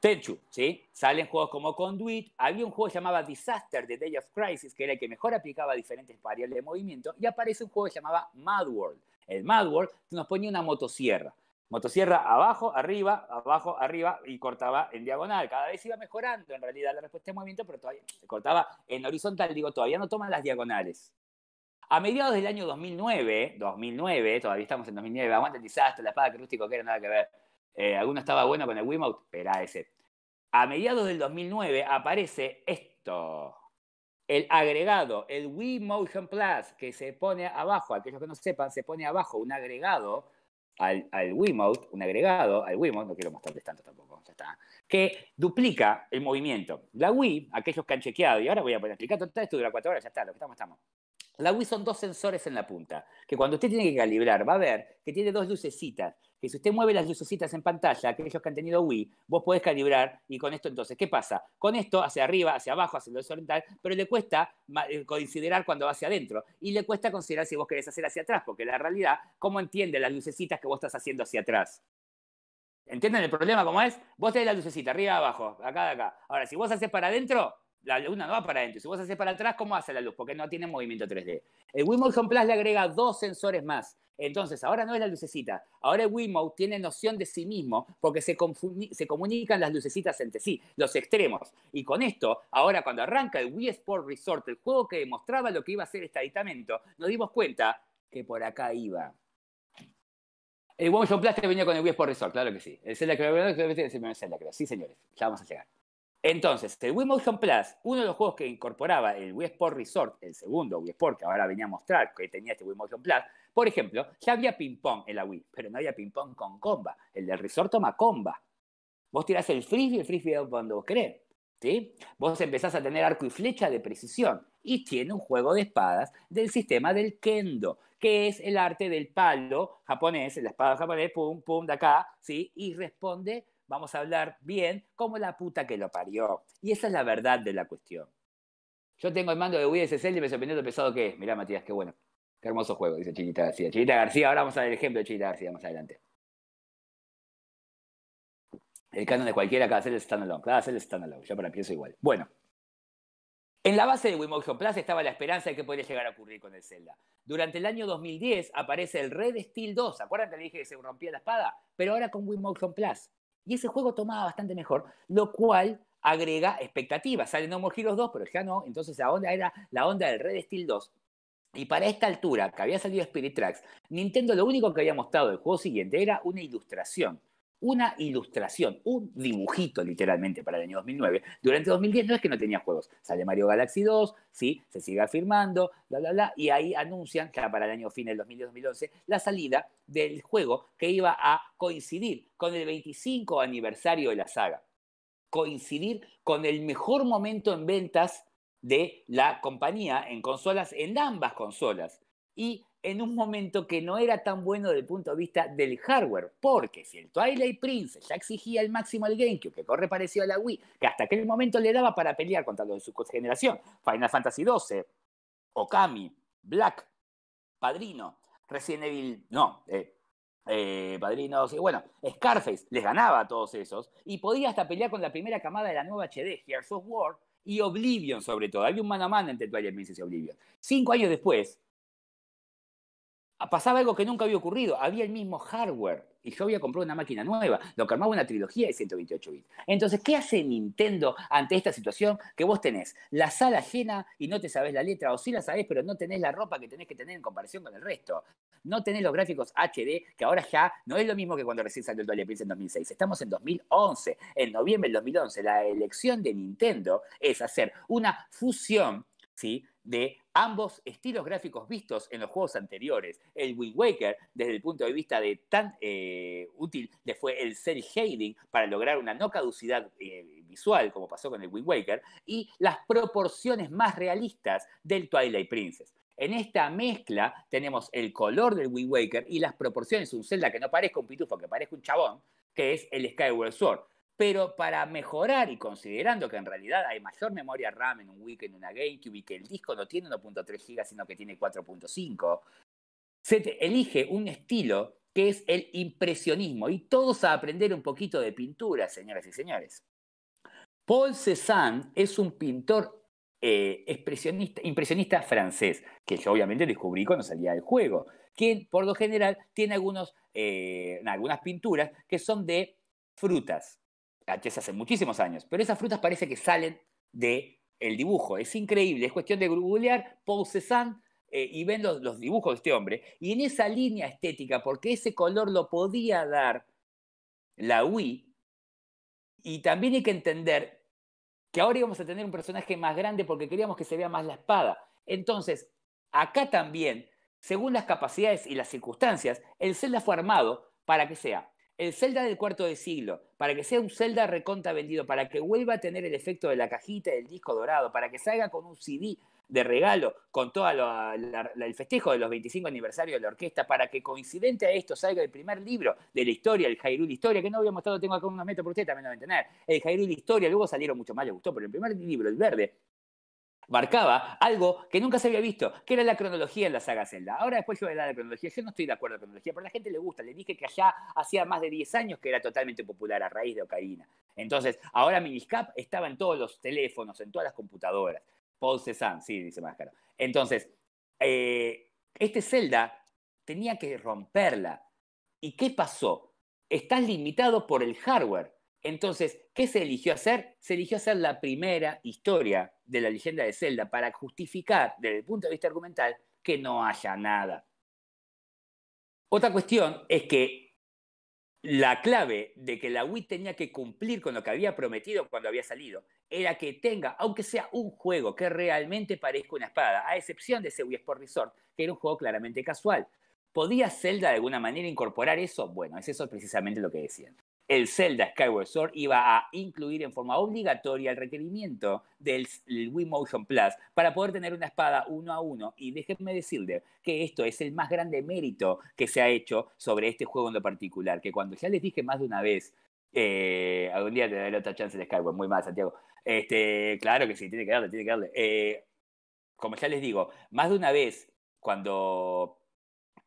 Tenchu, ¿sí? Salen juegos como Conduit, había un juego llamado llamaba Disaster de Day of Crisis, que era el que mejor aplicaba diferentes variables de movimiento, y aparece un juego que llamaba Mad World. El Mad World nos ponía una motosierra. Motosierra abajo, arriba, abajo, arriba, y cortaba en diagonal. Cada vez iba mejorando en realidad la respuesta de movimiento, pero todavía se cortaba en horizontal, digo, todavía no toman las diagonales. A mediados del año 2009, 2009, todavía estamos en 2009, aguanta el Disaster, la espada que que era nada que ver eh, alguno estaba bueno con el Wiimote, pero a ese. A mediados del 2009 aparece esto. El agregado, el Wii Motion Plus, que se pone abajo, aquellos que no sepan, se pone abajo un agregado al, al Wiimote, un agregado al Wiimote, no quiero mostrarles tanto tampoco, ya está, que duplica el movimiento. La Wii, aquellos que han chequeado, y ahora voy a poner explicar, todo esto dura cuatro horas, ya está, lo que estamos, estamos. La Wii son dos sensores en la punta, que cuando usted tiene que calibrar, va a ver que tiene dos lucecitas que si usted mueve las lucecitas en pantalla, aquellos que han tenido Wii, vos podés calibrar y con esto entonces, ¿qué pasa? Con esto hacia arriba, hacia abajo, hacia el horizontal, pero le cuesta eh, considerar cuando va hacia adentro y le cuesta considerar si vos querés hacer hacia atrás, porque la realidad, ¿cómo entiende las lucecitas que vos estás haciendo hacia atrás? ¿Entienden el problema cómo es? Vos tenés la lucecita arriba, abajo, acá, acá. Ahora, si vos haces para adentro, la luna no va para adentro. Si vos haces para atrás, ¿cómo hace la luz? Porque no tiene movimiento 3D. El Wiimote Home Plus le agrega dos sensores más. Entonces, ahora no es la lucecita. Ahora el Wiimote tiene noción de sí mismo porque se, se comunican las lucecitas entre sí, los extremos. Y con esto, ahora cuando arranca el Wii Sport Resort, el juego que demostraba lo que iba a ser este aditamento, nos dimos cuenta que por acá iba. El Wiimote Plus te venía con el Wii Sport Resort, claro que sí. El sí señores, ya vamos a llegar. Entonces, el Wii Motion Plus, uno de los juegos que incorporaba el Wii Sport Resort, el segundo Wii Sport que ahora venía a mostrar que tenía este Wii Motion Plus, por ejemplo, ya había ping-pong en la Wii, pero no había ping-pong con comba. El del Resort toma comba. Vos tirás el frisbee, el frisbee cuando vos querés. ¿sí? Vos empezás a tener arco y flecha de precisión. Y tiene un juego de espadas del sistema del kendo, que es el arte del palo japonés, la espada japonés, pum, pum, de acá, ¿sí? y responde vamos a hablar bien, como la puta que lo parió. Y esa es la verdad de la cuestión. Yo tengo el mando de WSSL y me sorprendió lo pesado que es. Mirá, Matías, qué bueno. Qué hermoso juego, dice Chiquita García. Chiquita García, ahora vamos a ver el ejemplo de Chiquita García más adelante. El canon de cualquiera, cada están el standalone. Cada hacer el standalone, yo para pienso igual. Bueno. En la base de Wimotion Plus estaba la esperanza de que podría llegar a ocurrir con el Zelda. Durante el año 2010 aparece el Red Steel 2. ¿Acuerdan que le dije que se rompía la espada? Pero ahora con Wimotion Plus y ese juego tomaba bastante mejor, lo cual agrega expectativas. Sale No More Heroes 2, pero ya no, entonces la onda era la onda del Red Steel 2. Y para esta altura, que había salido Spirit Tracks, Nintendo lo único que había mostrado del juego siguiente era una ilustración una ilustración, un dibujito literalmente para el año 2009. Durante 2010 no es que no tenía juegos, sale Mario Galaxy 2, ¿sí? se sigue afirmando, bla, bla, bla, y ahí anuncian, ya para el año fin del 2010-2011, la salida del juego que iba a coincidir con el 25 aniversario de la saga, coincidir con el mejor momento en ventas de la compañía en consolas, en ambas consolas. Y en un momento que no era tan bueno desde el punto de vista del hardware, porque si el Twilight Prince ya exigía el máximo al GameCube, que corre parecido a la Wii, que hasta aquel momento le daba para pelear contra los de su generación, Final Fantasy XII, Okami, Black, Padrino, Resident Evil, no, eh, eh, Padrino, bueno, Scarface les ganaba a todos esos, y podía hasta pelear con la primera camada de la nueva HD, Gears of War, y Oblivion sobre todo, había un mano a mano entre Twilight Princess y Oblivion. Cinco años después, pasaba algo que nunca había ocurrido. Había el mismo hardware y yo había comprado una máquina nueva, lo que armaba una trilogía de 128 bits. Entonces, ¿qué hace Nintendo ante esta situación que vos tenés la sala ajena y no te sabés la letra? O sí la sabés, pero no tenés la ropa que tenés que tener en comparación con el resto. No tenés los gráficos HD, que ahora ya no es lo mismo que cuando recién salió el Dolly Prince en 2006. Estamos en 2011, en noviembre del 2011. La elección de Nintendo es hacer una fusión ¿sí? de ambos estilos gráficos vistos en los juegos anteriores. El Wind Waker, desde el punto de vista de tan eh, útil le fue el cel shading para lograr una no caducidad eh, visual, como pasó con el Wind Waker, y las proporciones más realistas del Twilight Princess. En esta mezcla tenemos el color del Wind Waker y las proporciones, un Zelda que no parezca un pitufo, que parezca un chabón, que es el Skyward Sword pero para mejorar y considerando que en realidad hay mayor memoria RAM en un Wii en una GameCube y que el disco no tiene 1.3 GB sino que tiene 4.5, se elige un estilo que es el impresionismo y todos a aprender un poquito de pintura, señoras y señores. Paul Cézanne es un pintor eh, impresionista francés, que yo obviamente descubrí cuando salía del juego, quien por lo general tiene eh, algunas pinturas que son de frutas, hace muchísimos años, pero esas frutas parece que salen de el dibujo. Es increíble, es cuestión de googlear Paul Cézanne eh, y ven los, los, dibujos de este hombre. Y en esa línea estética, porque ese color lo podía dar la Wii, y también hay que entender que ahora íbamos a tener un personaje más grande porque queríamos que se vea más la espada. Entonces, acá también, según las capacidades y las circunstancias, el celda fue armado para que sea el Zelda del cuarto de siglo, para que sea un Zelda reconta vendido, para que vuelva a tener el efecto de la cajita del disco dorado, para que salga con un CD de regalo, con todo el festejo de los 25 aniversarios de la orquesta, para que coincidente a esto salga el primer libro de la historia, el Jairul Historia, que no había mostrado, tengo acá unos metros, por ustedes también lo van a tener, el Jairul Historia, luego salieron mucho más, les gustó, pero el primer libro, el verde, marcaba algo que nunca se había visto, que era la cronología en la saga Zelda. Ahora después yo voy a la cronología, yo no estoy de acuerdo con la cronología, pero a la gente le gusta, le dije que allá hacía más de 10 años que era totalmente popular a raíz de Ocarina. Entonces, ahora Miniscap estaba en todos los teléfonos, en todas las computadoras. Paul Cézanne, sí, dice más CARO. Entonces, eh, este Zelda tenía que romperla. ¿Y qué pasó? Estás limitado por el hardware. Entonces, ¿qué se eligió hacer? Se eligió hacer la primera historia de la leyenda de Zelda para justificar, desde el punto de vista argumental, que no haya nada. Otra cuestión es que la clave de que la Wii tenía que cumplir con lo que había prometido cuando había salido era que tenga, aunque sea un juego que realmente parezca una espada, a excepción de ese Wii Sport Resort, que era un juego claramente casual. ¿Podía Zelda de alguna manera incorporar eso? Bueno, es eso precisamente lo que decían el Zelda Skyward Sword iba a incluir en forma obligatoria el requerimiento del Wii Motion Plus para poder tener una espada uno a uno. Y déjenme decirle que esto es el más grande mérito que se ha hecho sobre este juego en lo particular, que cuando ya les dije más de una vez, eh, algún día te daré otra chance de Skyward, muy mal, Santiago. Este, claro que sí, tiene que darle, tiene que darle. Eh, como ya les digo, más de una vez cuando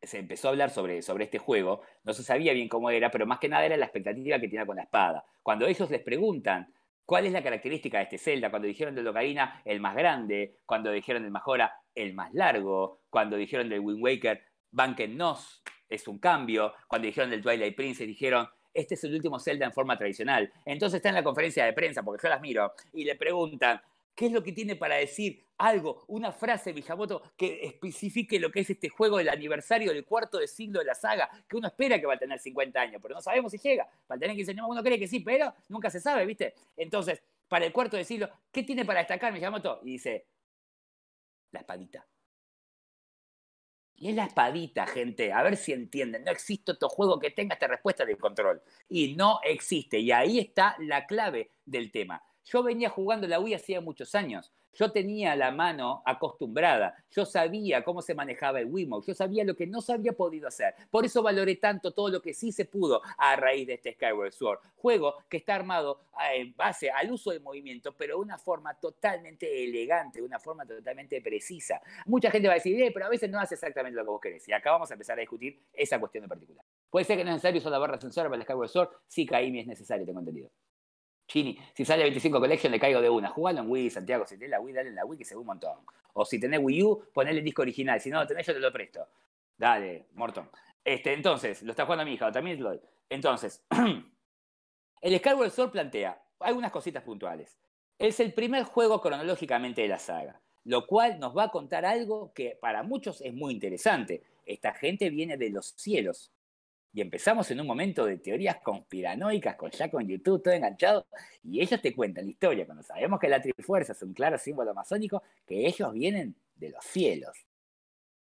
se empezó a hablar sobre, sobre este juego, no se sabía bien cómo era, pero más que nada era la expectativa que tenía con la espada. Cuando ellos les preguntan cuál es la característica de este Zelda, cuando dijeron de Locarina el más grande, cuando dijeron del Majora el más largo, cuando dijeron del Wind Waker Banken Nos es un cambio, cuando dijeron del Twilight Princess dijeron este es el último Zelda en forma tradicional. Entonces está en la conferencia de prensa, porque yo las miro, y le preguntan, ¿Qué es lo que tiene para decir? Algo, una frase, Miyamoto, que especifique lo que es este juego del aniversario del cuarto de siglo de la saga, que uno espera que va a tener 50 años, pero no sabemos si llega. Va a tener 15 años, uno cree que sí, pero nunca se sabe, ¿viste? Entonces, para el cuarto de siglo, ¿qué tiene para destacar Miyamoto? Y dice, la espadita. Y es la espadita, gente. A ver si entienden. No existe otro juego que tenga esta respuesta del control. Y no existe. Y ahí está la clave del tema. Yo venía jugando la Wii hacía muchos años. Yo tenía la mano acostumbrada. Yo sabía cómo se manejaba el Wiimote. Yo sabía lo que no se había podido hacer. Por eso valoré tanto todo lo que sí se pudo a raíz de este Skyward Sword. Juego que está armado ah, en base al uso de movimiento, pero de una forma totalmente elegante, de una forma totalmente precisa. Mucha gente va a decir, eh, pero a veces no hace exactamente lo que vos querés. Y acá vamos a empezar a discutir esa cuestión en particular. Puede ser que no es necesario usar la barra ascensora para el Skyward Sword. Sí, Kaimi es necesario, tengo contenido Gini, si sale 25 Collection, le caigo de una. Jugalo en Wii, Santiago. Si tenés la Wii, dale en la Wii que se ve un montón. O si tenés Wii U, ponele el disco original. Si no lo tenés, yo te lo presto. Dale, Morton. Este, entonces, lo está jugando mi hija, también lo Entonces, el Skyward Sword plantea algunas cositas puntuales. Es el primer juego cronológicamente de la saga, lo cual nos va a contar algo que para muchos es muy interesante. Esta gente viene de los cielos, y empezamos en un momento de teorías conspiranoicas, con ya con YouTube todo enganchado, y ellos te cuentan la historia, cuando sabemos que la Trifuerza es un claro símbolo masónico, que ellos vienen de los cielos,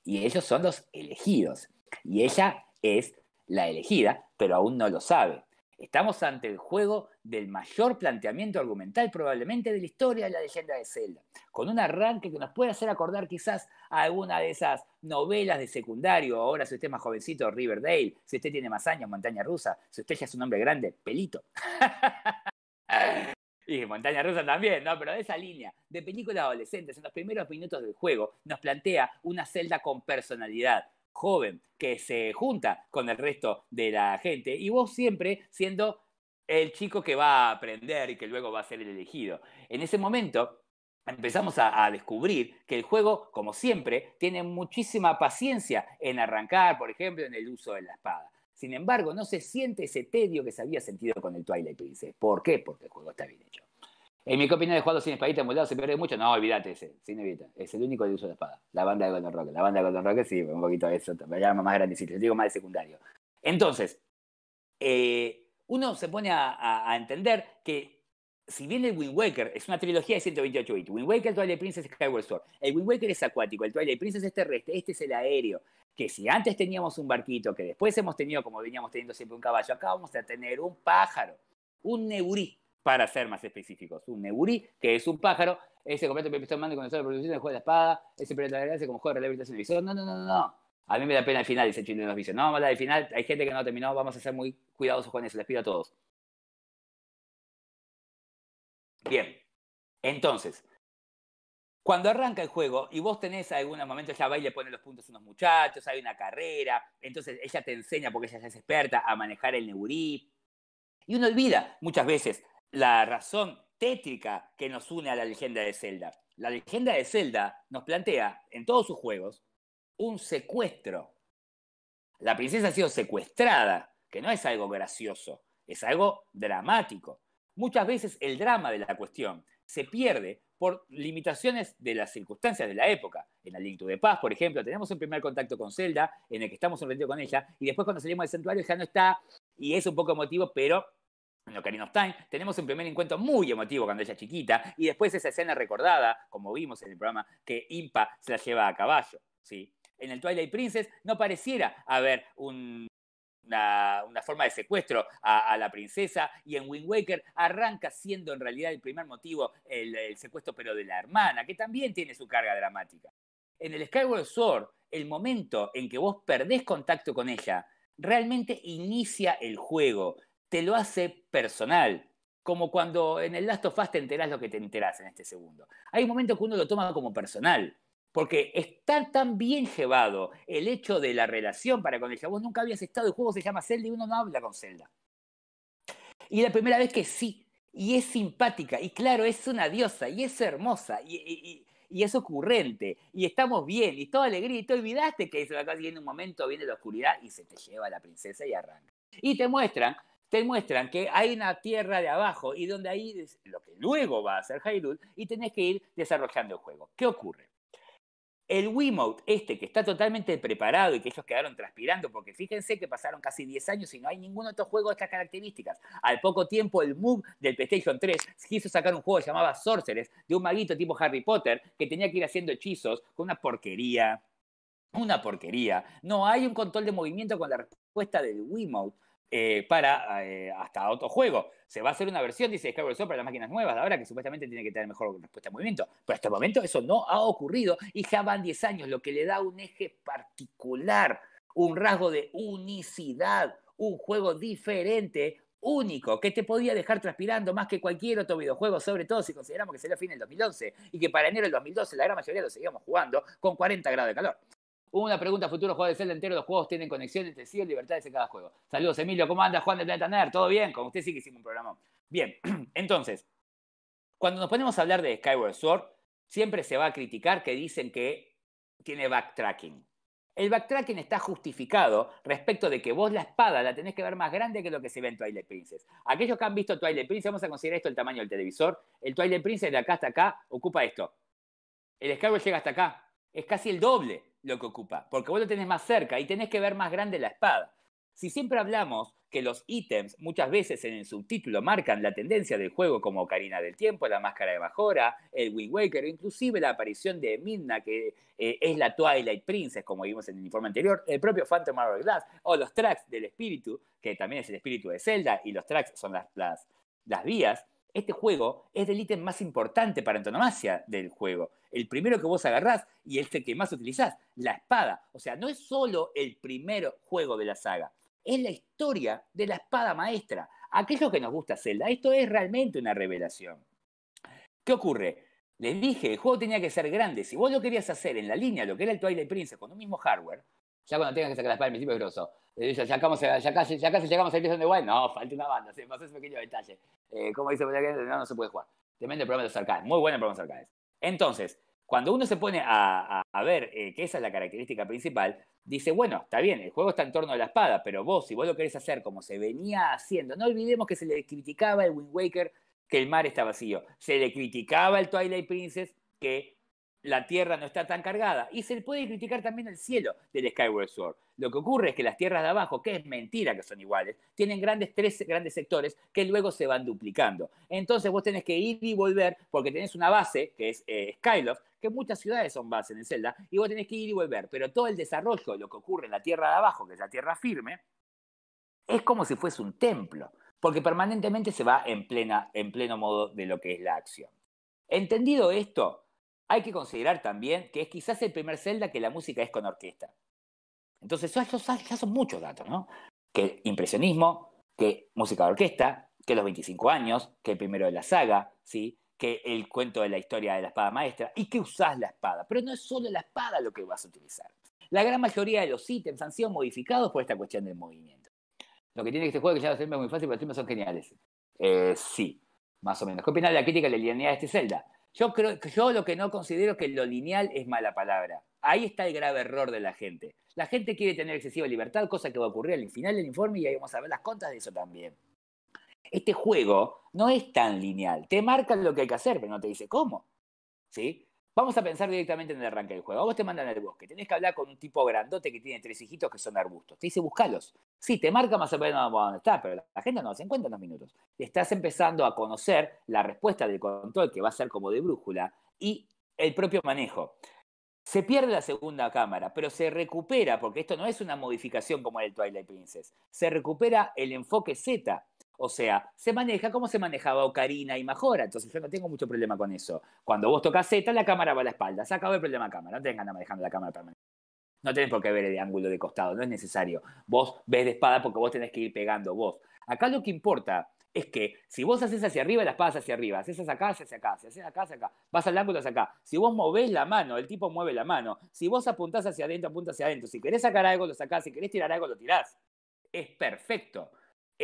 y ellos son los elegidos, y ella es la elegida, pero aún no lo sabe. Estamos ante el juego del mayor planteamiento argumental probablemente de la historia de la leyenda de Zelda, con un arranque que nos puede hacer acordar quizás a alguna de esas novelas de secundario, ahora si usted es más jovencito, Riverdale, si usted tiene más años, Montaña Rusa, si usted ya es un hombre grande, pelito. Y Montaña Rusa también, ¿no? Pero de esa línea de películas adolescentes, en los primeros minutos del juego, nos plantea una Zelda con personalidad, joven que se junta con el resto de la gente y vos siempre siendo el chico que va a aprender y que luego va a ser el elegido. En ese momento empezamos a, descubrir que el juego, como siempre, tiene muchísima paciencia en arrancar, por ejemplo, en el uso de la espada. Sin embargo, no se siente ese tedio que se había sentido con el Twilight Princess. ¿Por qué? Porque el juego está bien hecho. En mi opinión, de jugado sin espadita embolado se pierde mucho. No, olvídate ese, sin evita. Es el único de uso la espada. La banda de Golden Rock. La banda de Golden Rock sí, un poquito de eso, ya más grandecito, digo más de secundario. Entonces, eh, uno se pone a, entender que si bien el Wind Waker es una trilogía de 128 bits, Wind Waker, Twilight Princess, Skyward Sword, el Wind Waker es acuático, el Twilight Princess es terrestre, este es el aéreo, que si antes teníamos un barquito, que después hemos tenido como veníamos teniendo siempre un caballo, acá vamos a tener un pájaro, un neurí para ser más específicos. Un neburí, que es un pájaro, ese completo de Pistón Mando con el de producción, el juego de la espada, ese planeta de la gracia como juego de rehabilitación de visor. No, no, no, no. A mí me da pena el final, dice de los dice. No, mala el final, hay gente que no ha terminado. vamos a ser muy cuidadosos con eso, les pido a todos. Bien, entonces, cuando arranca el juego y vos tenés algunos momentos, ella va y le pone los puntos a unos muchachos, hay una carrera, entonces ella te enseña, porque ella ya es experta, a manejar el Negurí. Y uno olvida muchas veces la razón tétrica que nos une a la leyenda de Zelda. La leyenda de Zelda nos plantea en todos sus juegos un secuestro. La princesa ha sido secuestrada, que no es algo gracioso, es algo dramático. Muchas veces el drama de la cuestión se pierde por limitaciones de las circunstancias de la época. En to de Paz, por ejemplo, tenemos el primer contacto con Zelda, en el que estamos sorprendidos con ella, y después cuando salimos del santuario ya no está, y es un poco emotivo, pero en Ocarina of Time, tenemos un primer encuentro muy emotivo cuando ella es chiquita y después esa escena recordada, como vimos en el programa, que Impa se la lleva a caballo. ¿sí? En el Twilight Princess no pareciera haber una, forma de secuestro a, la princesa y en Wind Waker arranca siendo en realidad el primer motivo el secuestro pero de la hermana, que también tiene su carga dramática. En el Skyward Sword, el momento en que vos perdés contacto con ella, realmente inicia el juego, te lo hace personal. Como cuando en el Last of Us te enterás lo que te enterás en este segundo. Hay un momento que uno lo toma como personal, porque está tan bien llevado el hecho de la relación para con ella. Vos nunca habías estado, el juego se llama Zelda y uno no habla con Zelda. Y la primera vez que sí, y es simpática, y claro, es una diosa, y es hermosa, y, es ocurrente, y estamos bien, y toda alegría, y te olvidaste que se va a en un momento, viene la oscuridad, y se te lleva la princesa y arranca. Y te muestran te muestran que hay una tierra de abajo y donde ahí lo que luego va a ser Hyrule y tenés que ir desarrollando el juego. ¿Qué ocurre? El Wiimote, este que está totalmente preparado y que ellos quedaron transpirando, porque fíjense que pasaron casi 10 años y no hay ningún otro juego de estas características. Al poco tiempo, el Move del PlayStation 3 quiso sacar un juego que llamaba Sorceress, de un maguito tipo Harry Potter, que tenía que ir haciendo hechizos con una porquería. Una porquería. No hay un control de movimiento con la respuesta del Wiimote eh, para eh, hasta otro juego. Se va a hacer una versión, dice Skyward Zone, para las máquinas nuevas de ahora, que supuestamente tiene que tener mejor respuesta de movimiento. Pero hasta el momento eso no ha ocurrido y ya van 10 años, lo que le da un eje particular, un rasgo de unicidad, un juego diferente, único, que te podía dejar transpirando más que cualquier otro videojuego, sobre todo si consideramos que salió a fin del 2011 y que para enero del 2012 la gran mayoría lo seguíamos jugando con 40 grados de calor. Una pregunta futuro juego de Zelda entero, los juegos tienen conexiones, entre sí libertades en cada juego. Saludos, Emilio, ¿cómo andas, Juan de Planeta ¿Todo bien? Con usted sí que hicimos un programa. Bien, entonces, cuando nos ponemos a hablar de Skyward Sword, siempre se va a criticar que dicen que tiene backtracking. El backtracking está justificado respecto de que vos la espada la tenés que ver más grande que lo que se ve en Twilight Princess. Aquellos que han visto Twilight Princess, vamos a considerar esto el tamaño del televisor. El Twilight Princess de acá hasta acá ocupa esto. El Skyward llega hasta acá. Es casi el doble lo que ocupa, porque vos lo tenés más cerca y tenés que ver más grande la espada. Si siempre hablamos que los ítems muchas veces en el subtítulo marcan la tendencia del juego como Karina del Tiempo, la Máscara de Majora, el Wind Waker, inclusive la aparición de Midna, que eh, es la Twilight Princess, como vimos en el informe anterior, el propio Phantom Glass o los tracks del espíritu, que también es el espíritu de Zelda, y los tracks son las, vías, este juego es el ítem más importante para antonomasia del juego el primero que vos agarrás y el este que más utilizás, la espada. O sea, no es solo el primer juego de la saga, es la historia de la espada maestra. Aquello que nos gusta Zelda, esto es realmente una revelación. ¿Qué ocurre? Les dije, el juego tenía que ser grande. Si vos lo querías hacer en la línea, lo que era el Twilight Princess, con un mismo hardware, ya cuando tengas que sacar la espada el principio es grosso. ya, ya, casi, llegamos al piso donde bueno, No, falta una banda, se pasó ese pequeño detalle. Eh, dice, no, no se puede jugar. Tremendo problema de los arcades, muy bueno el problema de los arcades. Entonces, cuando uno se pone a, ver eh, que esa es la característica principal, dice, bueno, está bien, el juego está en torno a la espada, pero vos, si vos lo querés hacer como se venía haciendo, no olvidemos que se le criticaba el Wind Waker que el mar está vacío, se le criticaba el Twilight Princess que la Tierra no está tan cargada. Y se puede criticar también el cielo del Skyward Sword. Lo que ocurre es que las tierras de abajo, que es mentira que son iguales, tienen grandes, tres grandes sectores que luego se van duplicando. Entonces vos tenés que ir y volver porque tenés una base, que es eh, Skyloft, que muchas ciudades son bases en Zelda, y vos tenés que ir y volver. Pero todo el desarrollo, lo que ocurre en la tierra de abajo, que es la tierra firme, es como si fuese un templo, porque permanentemente se va en, plena, en pleno modo de lo que es la acción. Entendido esto, hay que considerar también que es quizás el primer Zelda que la música es con orquesta. Entonces, esos ya son muchos datos, ¿no? Que impresionismo, que música de orquesta, que los 25 años, que el primero de la saga, ¿sí? que el cuento de la historia de la espada maestra y que usás la espada. Pero no es solo la espada lo que vas a utilizar. La gran mayoría de los ítems han sido modificados por esta cuestión del movimiento. Lo que tiene este juego, que ya lo es muy fácil, pero los temas son geniales. Eh, sí, más o menos. ¿Qué opinas de la crítica de la linealidad de este Zelda? Yo creo yo lo que no considero que lo lineal es mala palabra. Ahí está el grave error de la gente. La gente quiere tener excesiva libertad, cosa que va a ocurrir al final del informe y ahí vamos a ver las contas de eso también. Este juego no es tan lineal. Te marca lo que hay que hacer, pero no te dice cómo. ¿Sí? Vamos a pensar directamente en el arranque del juego. vos te mandan al bosque, tenés que hablar con un tipo grandote que tiene tres hijitos que son arbustos. Te dice, buscalos. Sí, te marca más o menos dónde está, pero la gente no se encuentra en los minutos. Estás empezando a conocer la respuesta del control, que va a ser como de brújula, y el propio manejo. Se pierde la segunda cámara, pero se recupera, porque esto no es una modificación como el Twilight Princess, se recupera el enfoque Z, o sea, se maneja como se manejaba Ocarina y Majora, entonces yo no tengo mucho problema con eso. Cuando vos tocas Z, la cámara va a la espalda, se acabó el problema cámara, no tenés ganas manejando la cámara permanente. No tenés por qué ver el ángulo de costado, no es necesario. Vos ves de espada porque vos tenés que ir pegando vos. Acá lo que importa es que si vos haces hacia arriba, la espada es hacia arriba, haces acá, haces hacia acá, si haces acá, hacia acá, vas al ángulo hacia acá. Si vos movés la mano, el tipo mueve la mano. Si vos apuntás hacia adentro, apunta hacia adentro. Si querés sacar algo, lo sacás. Si querés tirar algo, lo tirás. Es perfecto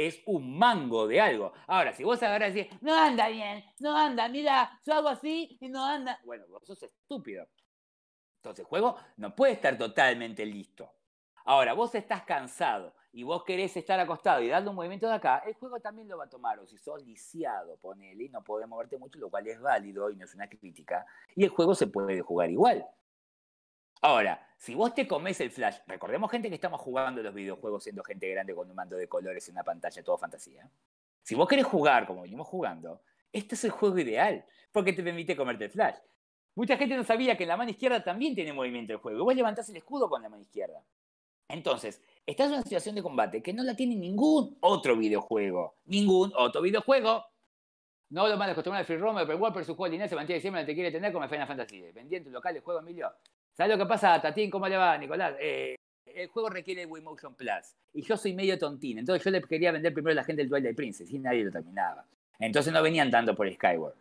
es un mango de algo. Ahora, si vos ahora decís, no anda bien, no anda, mira, yo hago así y no anda. Bueno, vos sos estúpido. Entonces, el juego no puede estar totalmente listo. Ahora, vos estás cansado y vos querés estar acostado y dando un movimiento de acá, el juego también lo va a tomar. O si sos lisiado, ponele, y no podés moverte mucho, lo cual es válido y no es una crítica. Y el juego se puede jugar igual. Ahora, si vos te comes el flash, recordemos gente que estamos jugando los videojuegos siendo gente grande con un mando de colores y una pantalla, todo fantasía. Si vos querés jugar como venimos jugando, este es el juego ideal, porque te permite comerte el flash. Mucha gente no sabía que la mano izquierda también tiene movimiento el juego. Y vos levantás el escudo con la mano izquierda. Entonces, estás en una situación de combate que no la tiene ningún otro videojuego. Ningún otro videojuego. No lo más a al free roam, pero igual por su juego lineal se mantiene siempre no te quiere tener como Final Fantasy. Vendiendo local el juego, Emilio. ¿Sabes lo que pasa, Tatín? ¿Cómo le va, Nicolás? Eh, el juego requiere Wii Motion Plus. Y yo soy medio tontín. Entonces yo le quería vender primero a la gente el Twilight Princess y nadie lo terminaba. Entonces no venían tanto por Skyward.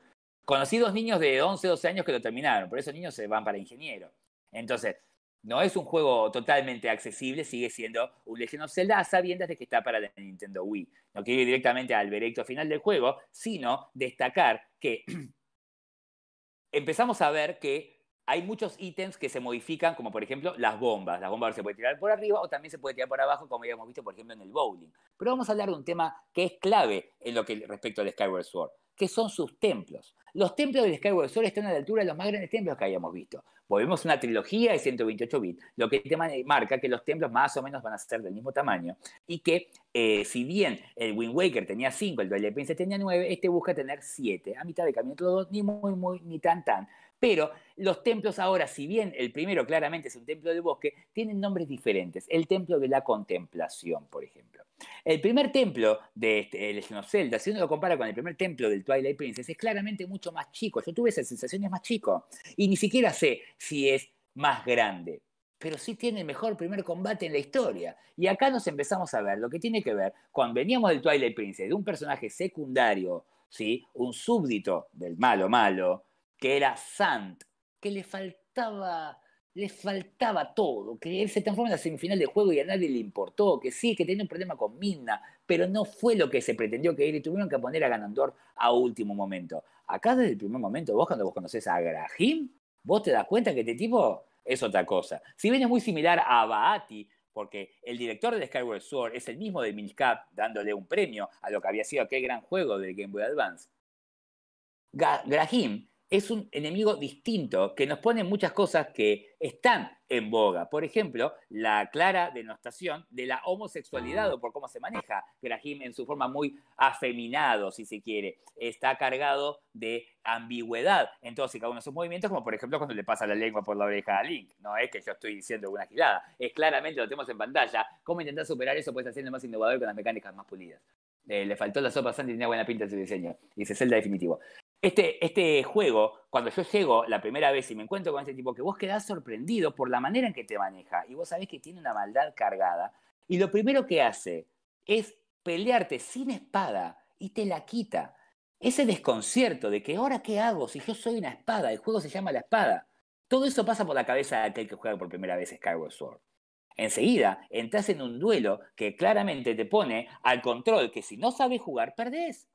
Conocí dos niños de 11, 12 años que lo terminaron. Por esos niños se van para ingeniero. Entonces, no es un juego totalmente accesible, sigue siendo un Legend of Zelda a sabiendas de que está para la Nintendo Wii. No quiero ir directamente al veredicto final del juego, sino destacar que empezamos a ver que hay muchos ítems que se modifican, como por ejemplo las bombas. Las bombas se puede tirar por arriba o también se puede tirar por abajo, como ya visto, por ejemplo, en el bowling. Pero vamos a hablar de un tema que es clave en lo que respecto al Skyward Sword, que son sus templos. Los templos del Skyward Sword están a la altura de los más grandes templos que hayamos visto. Volvemos a una trilogía de 128 bits, lo que te este marca que los templos más o menos van a ser del mismo tamaño y que eh, si bien el Wind Waker tenía 5, el Duel de Princess tenía 9, este busca tener 7, a mitad de camino, todo ni muy, muy, ni tan, tan pero los templos ahora, si bien el primero claramente es un templo de bosque, tienen nombres diferentes. El templo de la contemplación, por ejemplo. El primer templo de este, el Zelda, si uno lo compara con el primer templo del Twilight Princess, es claramente mucho más chico. Yo tuve esa sensación, más chico. Y ni siquiera sé si es más grande. Pero sí tiene el mejor primer combate en la historia. Y acá nos empezamos a ver lo que tiene que ver cuando veníamos del Twilight Princess, de un personaje secundario, ¿sí? un súbdito del malo malo, que era Sant, que le faltaba, le faltaba todo, que él se transformó en la semifinal de juego y a nadie le importó, que sí, que tenía un problema con mina pero no fue lo que se pretendió que él y tuvieron que poner a ganador a último momento. Acá desde el primer momento, vos cuando vos conocés a Grahim, vos te das cuenta que este tipo es otra cosa. Si bien es muy similar a Baati, porque el director de Skyward Sword es el mismo de Milcap, dándole un premio a lo que había sido aquel gran juego del Game Boy Advance. Grahim es un enemigo distinto que nos pone muchas cosas que están en boga. Por ejemplo, la clara denostación de la homosexualidad o por cómo se maneja Graham en su forma muy afeminado, si se quiere. Está cargado de ambigüedad en todos y cada uno de sus movimientos, como por ejemplo cuando le pasa la lengua por la oreja a Link. No es que yo estoy diciendo una gilada, es claramente lo tenemos en pantalla. ¿Cómo intentar superar eso? pues, haciendo más innovador con las mecánicas más pulidas. Eh, le faltó la sopa Sandy, tenía buena pinta en su diseño. Dice Zelda definitivo. Este, este, juego, cuando yo llego la primera vez y me encuentro con este tipo, que vos quedás sorprendido por la manera en que te maneja y vos sabés que tiene una maldad cargada, y lo primero que hace es pelearte sin espada y te la quita. Ese desconcierto de que ahora qué hago si yo soy una espada, el juego se llama la espada. Todo eso pasa por la cabeza de aquel que juega por primera vez Skyward Sword. Enseguida entras en un duelo que claramente te pone al control que si no sabes jugar, perdés.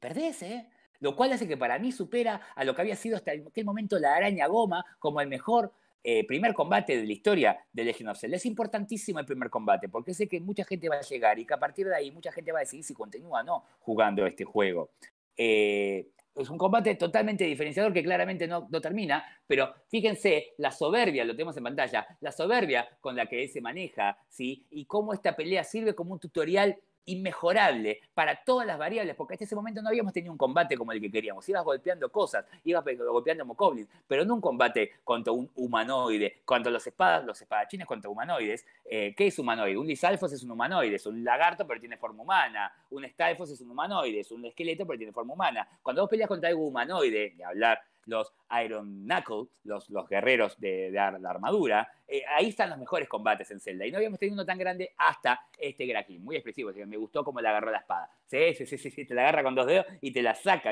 Perdés, ¿eh? Lo cual hace que para mí supera a lo que había sido hasta aquel momento la araña goma como el mejor eh, primer combate de la historia del Legend of Es importantísimo el primer combate, porque sé que mucha gente va a llegar y que a partir de ahí mucha gente va a decidir si continúa o no jugando este juego. Eh, es un combate totalmente diferenciador que claramente no, termina, pero fíjense la soberbia, lo tenemos en pantalla, la soberbia con la que él se maneja, ¿sí? Y cómo esta pelea sirve como un tutorial inmejorable para todas las variables, porque hasta ese momento no habíamos tenido un combate como el que queríamos. Ibas golpeando cosas, ibas golpeando Mokoblin, pero no un combate contra un humanoide, contra los espadas, los espadachines contra humanoides. Eh, ¿Qué es humanoide? Un lisalfos es un humanoide, es un lagarto pero tiene forma humana, un stalfos es un humanoide, es un esqueleto pero tiene forma humana. Cuando vos peleas contra algo humanoide, ni hablar los Iron Knuckles, los, los guerreros de, de, la armadura. Eh, ahí están los mejores combates en Zelda. Y no habíamos tenido uno tan grande hasta este Grakin. Muy expresivo. me gustó cómo le agarró la espada. Sí, sí, sí, sí, te la agarra con dos dedos y te la saca.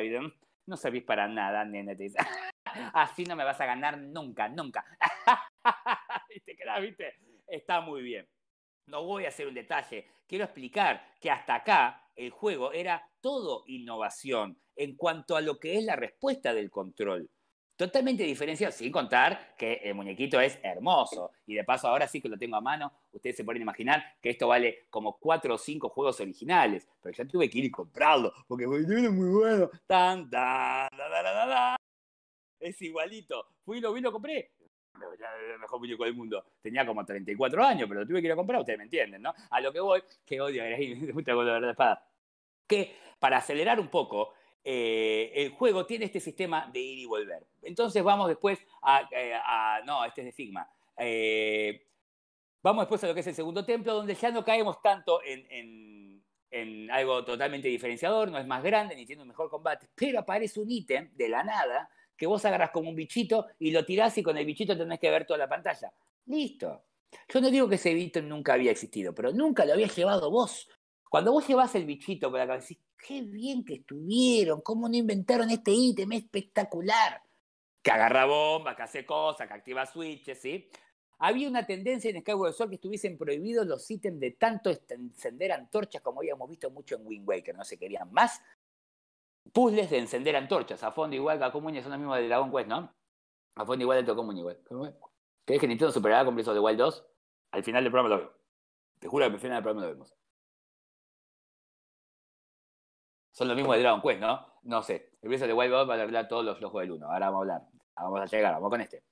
No servís para nada, nene. Así no me vas a ganar nunca, nunca. ¿viste? Está muy bien. No voy a hacer un detalle. Quiero explicar que hasta acá el juego era todo innovación en cuanto a lo que es la respuesta del control. Totalmente diferenciado, sin contar que el muñequito es hermoso. Y de paso, ahora sí que lo tengo a mano, ustedes se pueden imaginar que esto vale como cuatro o cinco juegos originales. Pero ya tuve que ir y comprarlo, porque fue muy bueno. Tan, tan, es igualito. Fui, lo vi, lo compré el mejor muñeco del mundo. Tenía como 34 años, pero lo tuve que ir a comprar, ustedes me entienden, ¿no? A lo que voy, que odio, me gusta con la espada. Que para acelerar un poco, eh, el juego tiene este sistema de ir y volver. Entonces vamos después a. Eh, no, este es de Sigma. Eh, vamos después a lo que es el segundo templo, donde ya no caemos tanto en, en en algo totalmente diferenciador, no es más grande ni tiene un mejor combate, pero aparece un ítem de la nada que vos agarras como un bichito y lo tirás y con el bichito tenés que ver toda la pantalla. Listo. Yo no digo que ese bichito nunca había existido, pero nunca lo habías llevado vos. Cuando vos llevas el bichito por la decís, qué bien que estuvieron, cómo no inventaron este ítem espectacular. Que agarra bombas, que hace cosas, que activa switches, ¿sí? Había una tendencia en Skyward Sword que estuviesen prohibidos los ítems de tanto encender antorchas como habíamos visto mucho en Wind Waker. No se querían más puzzles de encender antorchas. A fondo igual que a son los mismos de Dragon Quest, ¿no? A fondo igual de común igual. ¿Crees que Nintendo superará con Breath de Wild 2? Al final del programa lo vemos. Te juro que al final del programa lo vemos. Son los mismos de Dragon Quest, ¿no? No sé. El Breath de Wild 2 va a arreglar todos los flojos del 1. Ahora vamos a hablar. Vamos a llegar, vamos con este.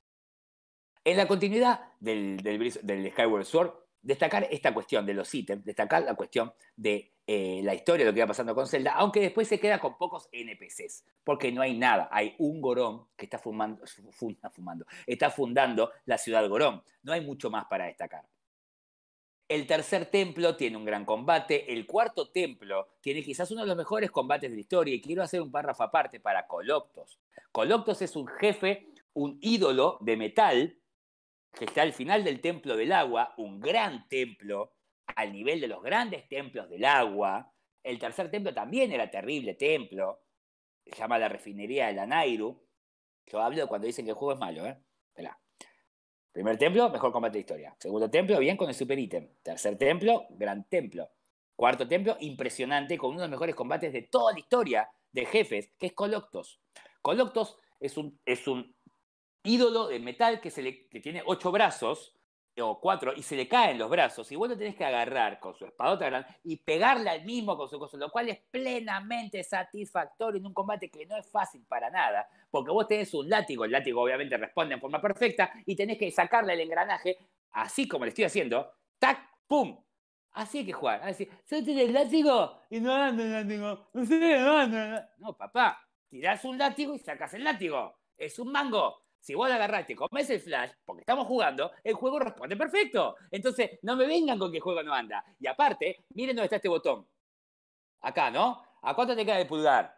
En la continuidad del, del, del Skyward Sword, destacar esta cuestión de los ítems, destacar la cuestión de eh, la historia, lo que iba pasando con Zelda, aunque después se queda con pocos NPCs, porque no hay nada. Hay un Gorón que está fumando, está fundando la ciudad Gorón. No hay mucho más para destacar. El tercer templo tiene un gran combate. El cuarto templo tiene quizás uno de los mejores combates de la historia. Y quiero hacer un párrafo aparte para Coloptos Coloptos es un jefe, un ídolo de metal que está al final del templo del agua, un gran templo al nivel de los grandes templos del agua. El tercer templo también era terrible templo, se llama la refinería de la Nairu. Yo hablo cuando dicen que el juego es malo, ¿eh? Primer templo, mejor combate de historia. Segundo templo, bien con el super ítem. Tercer templo, gran templo. Cuarto templo, impresionante, con uno de los mejores combates de toda la historia de jefes, que es Coloctos. Coloctos es un, ídolo de metal que, se le, que tiene ocho brazos o cuatro, y se le caen los brazos, y vos lo tenés que agarrar con su espadota grande y pegarle al mismo con su cosa, lo cual es plenamente satisfactorio en un combate que no es fácil para nada, porque vos tenés un látigo, el látigo obviamente responde en forma perfecta, y tenés que sacarle el engranaje, así como le estoy haciendo, tac, pum. Así hay que jugar, así, yo tenés el látigo y no anda el látigo, no sé, no No, papá, tirás un látigo y sacas el látigo, es un mango si vos agarraste y comés el flash, porque estamos jugando, el juego responde perfecto. Entonces, no me vengan con que el juego no anda. Y aparte, miren dónde está este botón. Acá, ¿no? ¿A cuánto te queda el pulgar?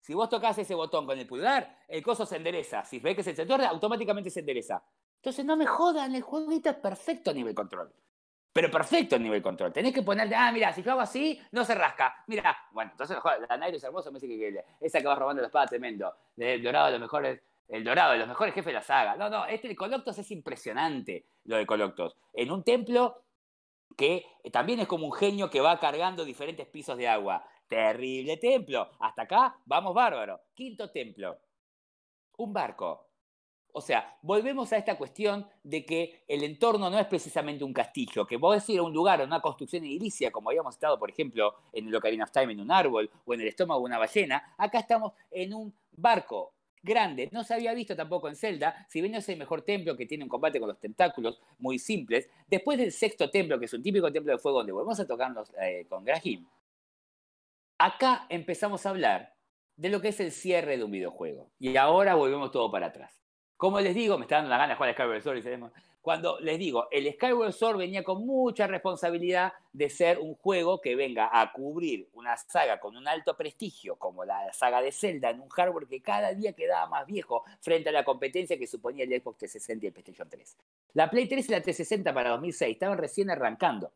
Si vos tocas ese botón con el pulgar, el coso se endereza. Si ves que se entorna, automáticamente se endereza. Entonces, no me jodan, el jueguito es perfecto a nivel control. Pero perfecto a nivel control. Tenés que ponerle, ah, mira, si yo hago así, no se rasca. Mira, bueno, entonces la Nairo es hermoso, me dice que, esa que va robando la espada, tremendo. De Dorado, los mejores el Dorado, de los mejores jefes de la saga. No, no, este de Coloctos es impresionante, lo de Coloctos. En un templo que eh, también es como un genio que va cargando diferentes pisos de agua. Terrible templo. Hasta acá vamos bárbaro. Quinto templo. Un barco. O sea, volvemos a esta cuestión de que el entorno no es precisamente un castillo, que vos decís a un lugar, una construcción edilicia, como habíamos estado, por ejemplo, en el Ocarina of Time, en un árbol, o en el estómago de una ballena, acá estamos en un barco, grande. No se había visto tampoco en Zelda, si bien no es el mejor templo que tiene un combate con los tentáculos muy simples. Después del sexto templo, que es un típico templo de fuego donde volvemos a tocarnos eh, con Grahim, acá empezamos a hablar de lo que es el cierre de un videojuego. Y ahora volvemos todo para atrás. Como les digo, me está dando la gana jugar a Skyward Sword y cuando les digo, el Skyward Sword venía con mucha responsabilidad de ser un juego que venga a cubrir una saga con un alto prestigio, como la saga de Zelda, en un hardware que cada día quedaba más viejo frente a la competencia que suponía el Xbox 360 y el PlayStation 3. La Play 3 y la 360 para 2006 estaban recién arrancando.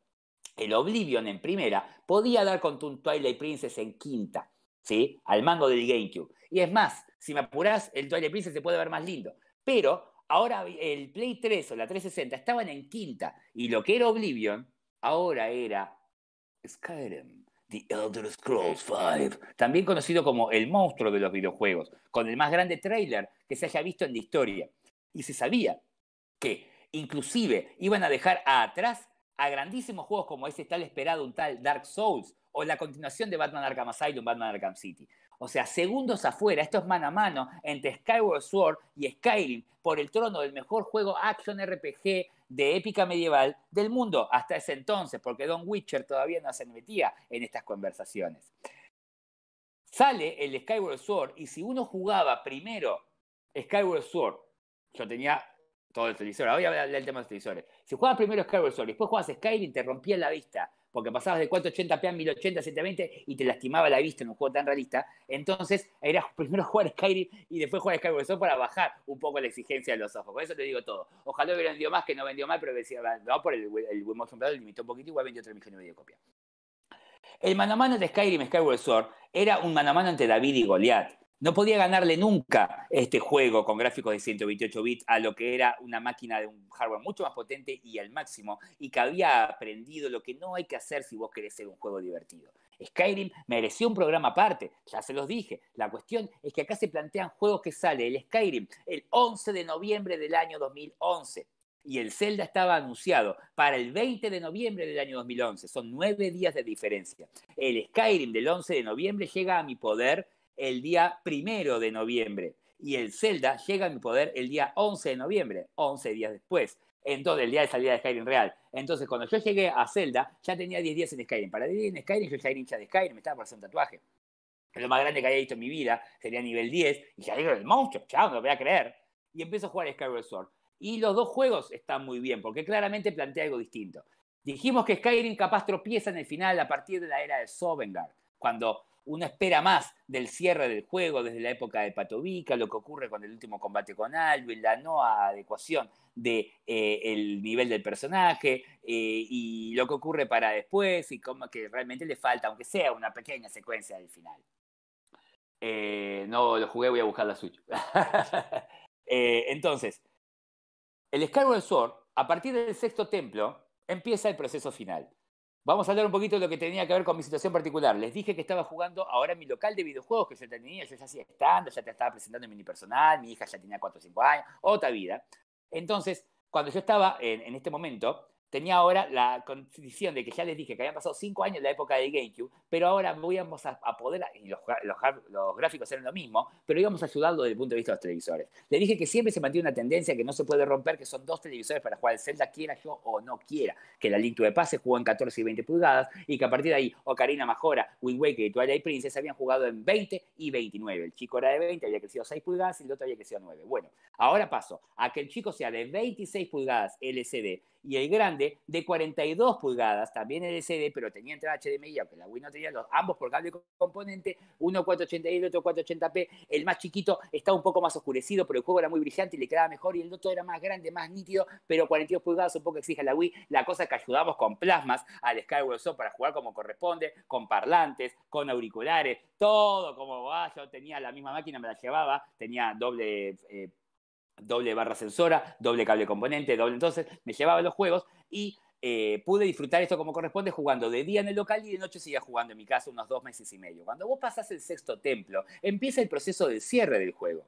El Oblivion en primera podía dar con un Twilight Princess en quinta, ¿sí? Al mango del GameCube. Y es más, si me apurás, el Twilight Princess se puede ver más lindo. Pero Ahora el Play 3 o la 360 estaban en quinta y lo que era Oblivion ahora era Skyrim, The Elder Scrolls V, también conocido como el monstruo de los videojuegos, con el más grande trailer que se haya visto en la historia. Y se sabía que inclusive iban a dejar atrás a grandísimos juegos como ese tal esperado, un tal Dark Souls o la continuación de Batman Arkham Asylum, Batman Arkham City. O sea, segundos afuera, esto es mano a mano entre Skyward Sword y Skyrim por el trono del mejor juego action RPG de épica medieval del mundo hasta ese entonces, porque Don Witcher todavía no se metía en estas conversaciones. Sale el Skyward Sword y si uno jugaba primero Skyward Sword, yo tenía todo el televisor, ahora voy a hablar del tema de los televisores, si jugabas primero Skyward Sword y después jugabas Skyrim te rompía la vista, porque pasabas de 480p a 1080, 720 y te lastimaba la vista en un juego tan realista. Entonces, era primero jugar Skyrim y después jugar Skyrim Sword para bajar un poco la exigencia de los ojos. Por eso te digo todo. Ojalá hubiera vendido más, que no vendió mal, pero decía, no, por el, el buen motion limitó un poquito, y igual vendió 3 millones de copias. El mano a mano de Skyrim Skyward Sword era un mano a mano entre David y Goliath. No podía ganarle nunca este juego con gráficos de 128 bits a lo que era una máquina de un hardware mucho más potente y al máximo, y que había aprendido lo que no hay que hacer si vos querés ser un juego divertido. Skyrim mereció un programa aparte, ya se los dije. La cuestión es que acá se plantean juegos que sale el Skyrim el 11 de noviembre del año 2011 y el Zelda estaba anunciado para el 20 de noviembre del año 2011. Son nueve días de diferencia. El Skyrim del 11 de noviembre llega a mi poder el día primero de noviembre y el Zelda llega a mi poder el día 11 de noviembre, 11 días después. Entonces, el día de salida de Skyrim Real. Entonces, cuando yo llegué a Zelda, ya tenía 10 días en Skyrim. Para 10 días en Skyrim, yo ya era hincha de Skyrim, me estaba por hacer un tatuaje. Lo más grande que había visto en mi vida sería nivel 10, y ya era el monstruo, chao, no lo voy a creer. Y empiezo a jugar Skyward Sword. Y los dos juegos están muy bien, porque claramente plantea algo distinto. Dijimos que Skyrim capaz tropieza en el final a partir de la era de Sovengard, cuando una espera más del cierre del juego desde la época de Patovica, lo que ocurre con el último combate con Alvin, la no adecuación del de, eh, el nivel del personaje eh, y lo que ocurre para después y cómo que realmente le falta, aunque sea una pequeña secuencia del final. Eh, no lo jugué, voy a buscar la suya. entonces, el del Sword, a partir del sexto templo, empieza el proceso final. Vamos a hablar un poquito de lo que tenía que ver con mi situación particular. Les dije que estaba jugando ahora en mi local de videojuegos, que yo tenía, yo ya hacía estando, ya te estaba presentando en mini personal, mi hija ya tenía 4 o 5 años, otra vida. Entonces, cuando yo estaba en este momento, tenía ahora la condición de que ya les dije que habían pasado cinco años de la época de GameCube, pero ahora íbamos a, poder, y los, gráficos eran lo mismo, pero íbamos a ayudarlo desde el punto de vista de los televisores. Le dije que siempre se mantiene una tendencia que no se puede romper, que son dos televisores para jugar el Zelda, quiera yo o no quiera, que la Link to the Past se jugó en 14 y 20 pulgadas, y que a partir de ahí Ocarina Majora, Wind Waker y Twilight Princess habían jugado en 20 y 29. El chico era de 20, había crecido 6 pulgadas, y el otro había crecido 9. Bueno, ahora paso a que el chico sea de 26 pulgadas LCD, y el grande de 42 pulgadas, también SD, pero tenía entrada HDMI, aunque la Wii no tenía los ambos por cable componente, uno 480 y el otro 480p. El más chiquito estaba un poco más oscurecido, pero el juego era muy brillante y le quedaba mejor, y el otro era más grande, más nítido, pero 42 pulgadas un poco exige la Wii. La cosa que ayudamos con plasmas al Skyward Sword para jugar como corresponde, con parlantes, con auriculares, todo como ah, yo tenía la misma máquina, me la llevaba, tenía doble. Eh, doble barra sensora, doble cable componente, doble entonces, me llevaba los juegos y eh, pude disfrutar esto como corresponde jugando de día en el local y de noche seguía jugando en mi casa unos dos meses y medio. Cuando vos pasás el sexto templo, empieza el proceso de cierre del juego.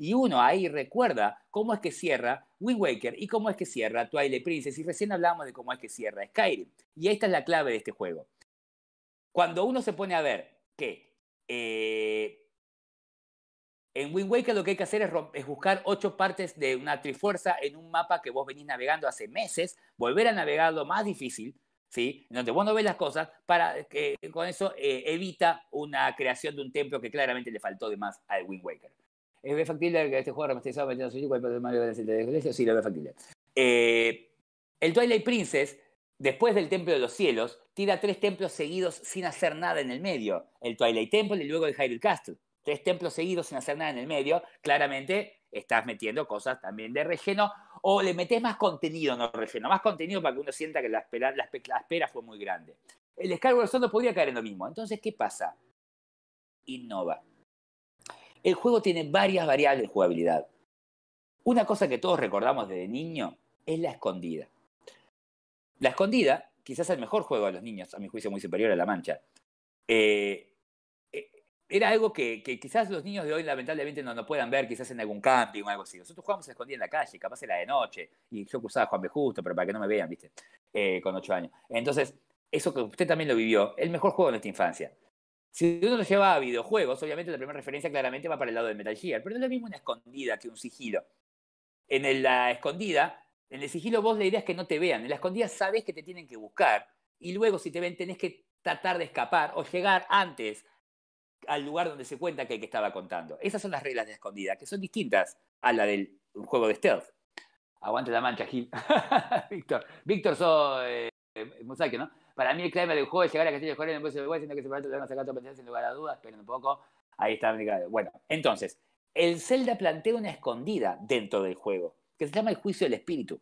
Y uno ahí recuerda cómo es que cierra Wind Waker y cómo es que cierra Twilight Princess. Y recién hablábamos de cómo es que cierra Skyrim. Y esta es la clave de este juego. Cuando uno se pone a ver que eh, en Wind Waker lo que hay que hacer es, buscar ocho partes de una trifuerza en un mapa que vos venís navegando hace meses, volver a navegar lo más difícil, ¿sí? En donde vos no ves las cosas, para que con eso eh, evita una creación de un templo que claramente le faltó de más al Wind Waker. ¿Es factible que este juego remasterizado pero el Mario de iglesia? Sí, lo veo factible. Eh, el Twilight Princess, después del Templo de los Cielos, tira tres templos seguidos sin hacer nada en el medio. El Twilight Temple y luego el Hyrule Castle tres templos seguidos sin hacer nada en el medio, claramente estás metiendo cosas también de relleno o le metes más contenido, no relleno, más contenido para que uno sienta que la espera, fue muy grande. El Skyward del no podría caer en lo mismo. Entonces, ¿qué pasa? Innova. El juego tiene varias variables de jugabilidad. Una cosa que todos recordamos desde niño es la escondida. La escondida, quizás el mejor juego de los niños, a mi juicio muy superior a La Mancha. Eh, era algo que, quizás los niños de hoy lamentablemente no, no puedan ver, quizás en algún camping o algo así. Nosotros jugábamos escondida en la calle, capaz era de noche, y yo cruzaba Juan B. Justo, pero para que no me vean, ¿viste? Eh, con ocho años. Entonces, eso que usted también lo vivió, el mejor juego de nuestra infancia. Si uno lo lleva a videojuegos, obviamente la primera referencia claramente va para el lado de Metal Gear, pero no es lo mismo una escondida que un sigilo. En la escondida, en el sigilo vos la idea es que no te vean, en la escondida sabes que te tienen que buscar, y luego si te ven tenés que tratar de escapar o llegar antes al lugar donde se cuenta que el que estaba contando. Esas son las reglas de escondida, que son distintas a la del juego de stealth. Aguante la mancha, Gil. Víctor, Víctor, soy eh, eh, mosaico, ¿no? Para mí el clave del juego es llegar a Castillo de Jorge en el de sino que se va a sacar todo sin lugar a dudas, esperen un poco. Ahí está. Bueno, entonces, el Zelda plantea una escondida dentro del juego, que se llama el juicio del espíritu.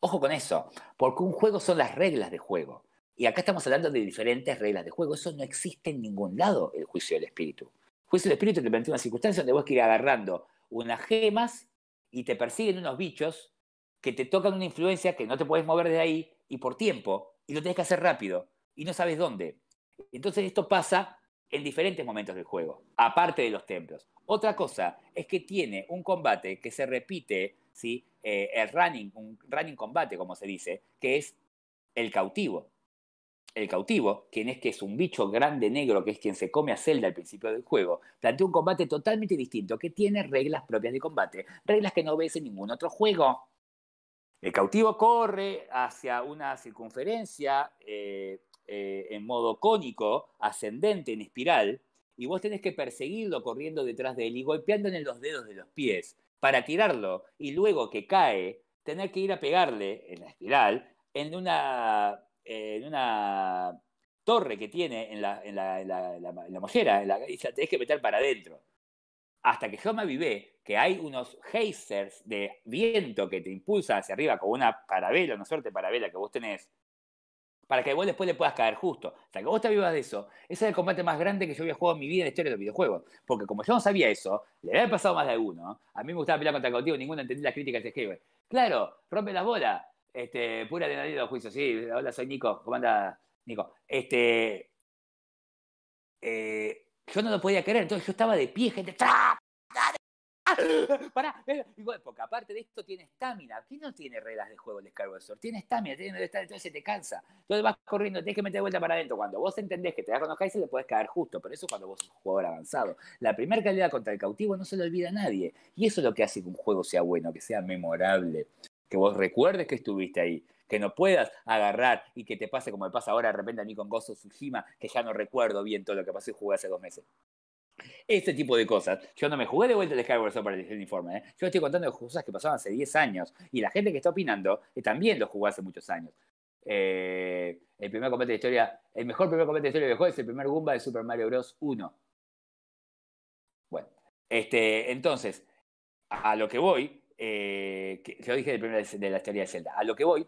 Ojo con eso, porque un juego son las reglas de juego. Y acá estamos hablando de diferentes reglas de juego. Eso no existe en ningún lado, el juicio del espíritu. El juicio del espíritu te permite una circunstancia donde vos que ir agarrando unas gemas y te persiguen unos bichos que te tocan una influencia que no te puedes mover de ahí y por tiempo, y lo tenés que hacer rápido y no sabes dónde. Entonces esto pasa en diferentes momentos del juego, aparte de los templos. Otra cosa es que tiene un combate que se repite, ¿sí? Eh, el running, un running combate, como se dice, que es el cautivo el cautivo, quien es que este es un bicho grande negro, que es quien se come a Zelda al principio del juego, plantea un combate totalmente distinto, que tiene reglas propias de combate, reglas que no ves en ningún otro juego. El cautivo corre hacia una circunferencia eh, eh, en modo cónico, ascendente, en espiral, y vos tenés que perseguirlo corriendo detrás de él y golpeándole los dedos de los pies para tirarlo, y luego que cae, tener que ir a pegarle en la espiral en una en eh, una torre que tiene en la, en la, la, mollera, y que meter para adentro. Hasta que yo me que hay unos geysers de viento que te impulsa hacia arriba como una parabela, una suerte de parabela que vos tenés, para que vos después le puedas caer justo. Hasta que vos te avivas de eso, ese es el combate más grande que yo había jugado en mi vida en la historia de los videojuegos. Porque como yo no sabía eso, le había pasado más de alguno. A mí me gustaba pelear contra contigo, ninguno entendía las críticas de Geo Claro, rompe las bolas. Este, pura nadie de los juicios, sí. Hola, soy Nico. ¿Cómo anda, Nico? Este, eh, yo no lo podía creer, entonces yo estaba de pie, gente. igual, porque aparte de esto tiene estamina. ¿Quién no tiene reglas de juego el Skyward Tiene estamina, tiene estar, entonces se te cansa. Entonces vas corriendo, tienes que meter vuelta para adentro. Cuando vos entendés que te das con los se le puedes caer justo, pero eso cuando vos sos un jugador avanzado. La primera calidad contra el cautivo no se le olvida a nadie. Y eso es lo que hace que un juego sea bueno, que sea memorable que vos recuerdes que estuviste ahí, que no puedas agarrar y que te pase como me pasa ahora de repente a mí con Gozo Tsushima, que ya no recuerdo bien todo lo que pasó y jugué hace dos meses. Este tipo de cosas. Yo no me jugué de vuelta el Skyward Sword para el informe. ¿eh? Yo estoy contando cosas que pasaron hace 10 años. Y la gente que está opinando eh, también lo jugó hace muchos años. Eh, el primer combate de historia, el mejor primer combate de historia que juego es el primer Goomba de Super Mario Bros. 1. Bueno, este, entonces, a lo que voy eh, que yo dije de la teoría de Zelda. A lo que voy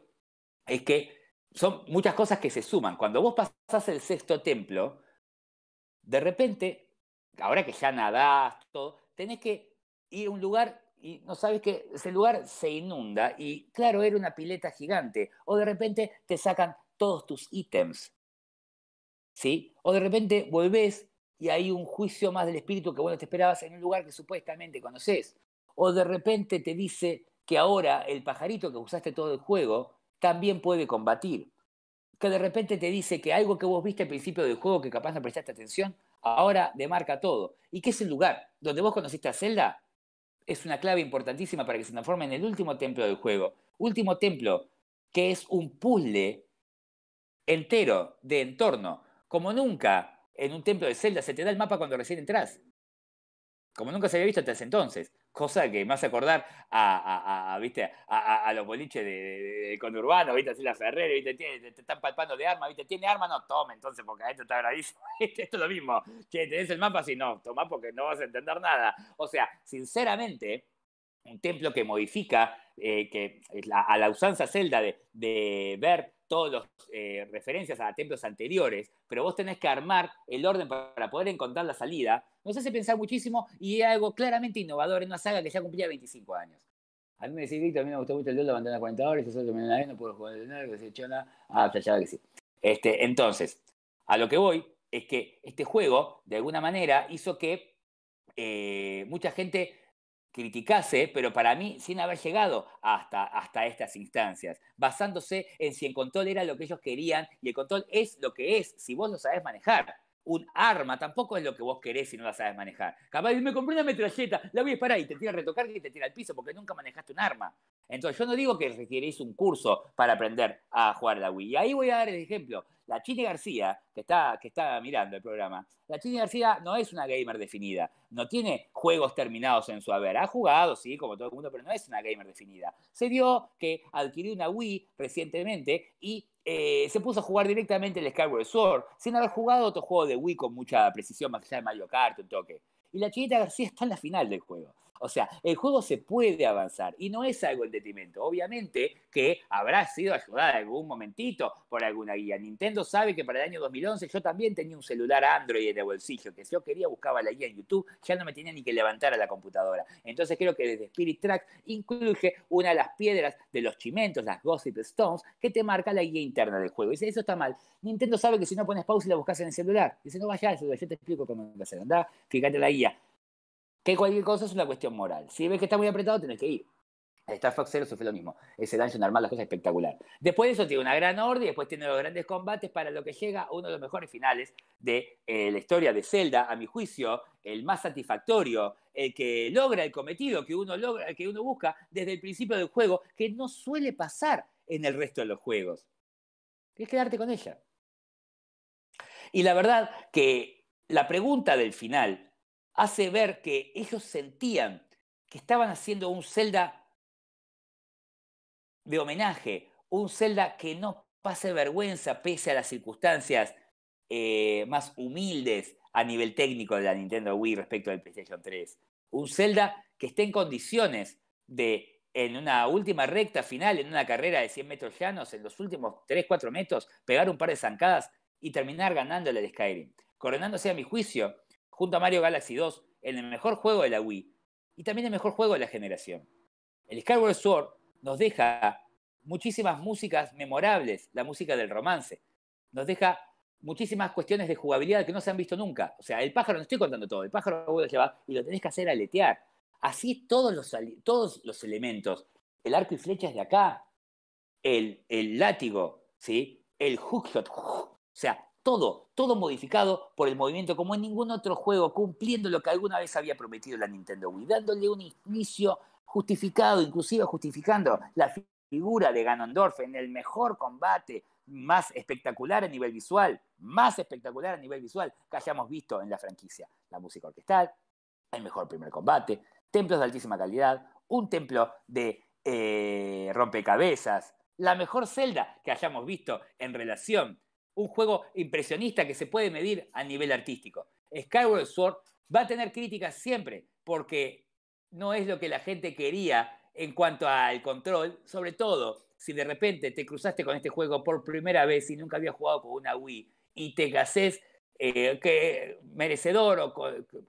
es que son muchas cosas que se suman. Cuando vos pasás el sexto templo, de repente, ahora que ya nadás, todo, tenés que ir a un lugar y no sabes que ese lugar se inunda y claro, era una pileta gigante. O de repente te sacan todos tus ítems. O de repente volvés y hay un juicio más del espíritu que bueno te esperabas en un lugar que supuestamente conoces o de repente te dice que ahora el pajarito que usaste todo el juego también puede combatir. Que de repente te dice que algo que vos viste al principio del juego que capaz no prestaste atención, ahora demarca todo. Y que ese lugar donde vos conociste a Zelda es una clave importantísima para que se transforme en el último templo del juego. Último templo, que es un puzzle entero de entorno. Como nunca en un templo de Zelda se te da el mapa cuando recién entras como nunca se había visto hasta ese entonces. Cosa que me hace acordar a, ¿viste? A, los boliches de, conurbano, ¿viste? Así la Ferrer, te, están palpando de arma, ¿viste? ¿Tiene arma? No, toma entonces, porque a esto está gravísimo Esto es lo mismo. Che, tenés el mapa, si no, toma porque no vas a entender nada. O sea, sinceramente, un templo que modifica, eh, que a la usanza celda de, de ver todas las eh, referencias a templos anteriores, pero vos tenés que armar el orden para poder encontrar la salida, nos hace pensar muchísimo y es algo claramente innovador en una saga que ya cumplía 25 años. A mí me decís, Víctor, a mí me gustó mucho el de bandana 40 horas, eso también la vez, no puedo jugar el dinero, que se una. ah, flashaba que sí. Este, entonces, a lo que voy es que este juego, de alguna manera, hizo que eh, mucha gente criticase, pero para mí sin haber llegado hasta, hasta estas instancias, basándose en si el control era lo que ellos querían y el control es lo que es, si vos lo sabés manejar un arma, tampoco es lo que vos querés si no la sabes manejar. Capaz me compré una metralleta, la voy a disparar y te tira a retocar y te tira al piso porque nunca manejaste un arma. Entonces yo no digo que requerís un curso para aprender a jugar la Wii. Y ahí voy a dar el ejemplo. La chile García, que está, que mirando el programa, la Chini García no es una gamer definida, no tiene juegos terminados en su haber. Ha jugado, sí, como todo el mundo, pero no es una gamer definida. Se dio que adquirió una Wii recientemente y eh, se puso a jugar directamente el Skyward Sword, sin haber jugado otro juego de Wii con mucha precisión, más allá de Mario Kart, un toque. Y la chiquita García está en la final del juego. O sea, el juego se puede avanzar y no es algo en detrimento. Obviamente que habrá sido ayudada en algún momentito por alguna guía. Nintendo sabe que para el año 2011 yo también tenía un celular Android en el bolsillo, que si yo quería buscaba la guía en YouTube, ya no me tenía ni que levantar a la computadora. Entonces creo que desde Spirit Tracks incluye una de las piedras de los chimentos, las Gossip Stones, que te marca la guía interna del juego. dice, eso está mal. Nintendo sabe que si no pones pausa y la buscas en el celular, dice, no vayas, yo te explico cómo ser. Andá, fíjate la guía que cualquier cosa es una cuestión moral. Si ves que está muy apretado, tenés que ir. Star Fox Zero sufre lo mismo. Ese dungeon la las cosas espectacular. Después de eso tiene una gran orden después tiene los grandes combates para lo que llega a uno de los mejores finales de eh, la historia de Zelda, a mi juicio, el más satisfactorio, el que logra el cometido que uno, logra, que uno busca desde el principio del juego, que no suele pasar en el resto de los juegos. Tienes quedarte con ella. Y la verdad que la pregunta del final hace ver que ellos sentían que estaban haciendo un Zelda de homenaje, un Zelda que no pase vergüenza pese a las circunstancias eh, más humildes a nivel técnico de la Nintendo Wii respecto al PlayStation 3. Un Zelda que esté en condiciones de, en una última recta final, en una carrera de 100 metros llanos, en los últimos 3-4 metros, pegar un par de zancadas y terminar ganándole el Skyrim, coronándose a mi juicio junto a Mario Galaxy 2, en el mejor juego de la Wii y también el mejor juego de la generación. El Skyward Sword nos deja muchísimas músicas memorables, la música del romance. Nos deja muchísimas cuestiones de jugabilidad que no se han visto nunca. O sea, el pájaro, no estoy contando todo, el pájaro voy a llevar y lo tenés que hacer aletear. Así todos los, todos los elementos. El arco y flechas de acá. El, látigo, ¿sí? El hookshot. O sea, todo, todo modificado por el movimiento como en ningún otro juego, cumpliendo lo que alguna vez había prometido la Nintendo Wii, dándole un inicio justificado, inclusive justificando la figura de Ganondorf en el mejor combate más espectacular a nivel visual, más espectacular a nivel visual que hayamos visto en la franquicia. La música orquestal, el mejor primer combate, templos de altísima calidad, un templo de eh, rompecabezas, la mejor celda que hayamos visto en relación un juego impresionista que se puede medir a nivel artístico. Skyward Sword va a tener críticas siempre, porque no es lo que la gente quería en cuanto al control, sobre todo si de repente te cruzaste con este juego por primera vez y nunca había jugado con una Wii y te casés eh, que, merecedor o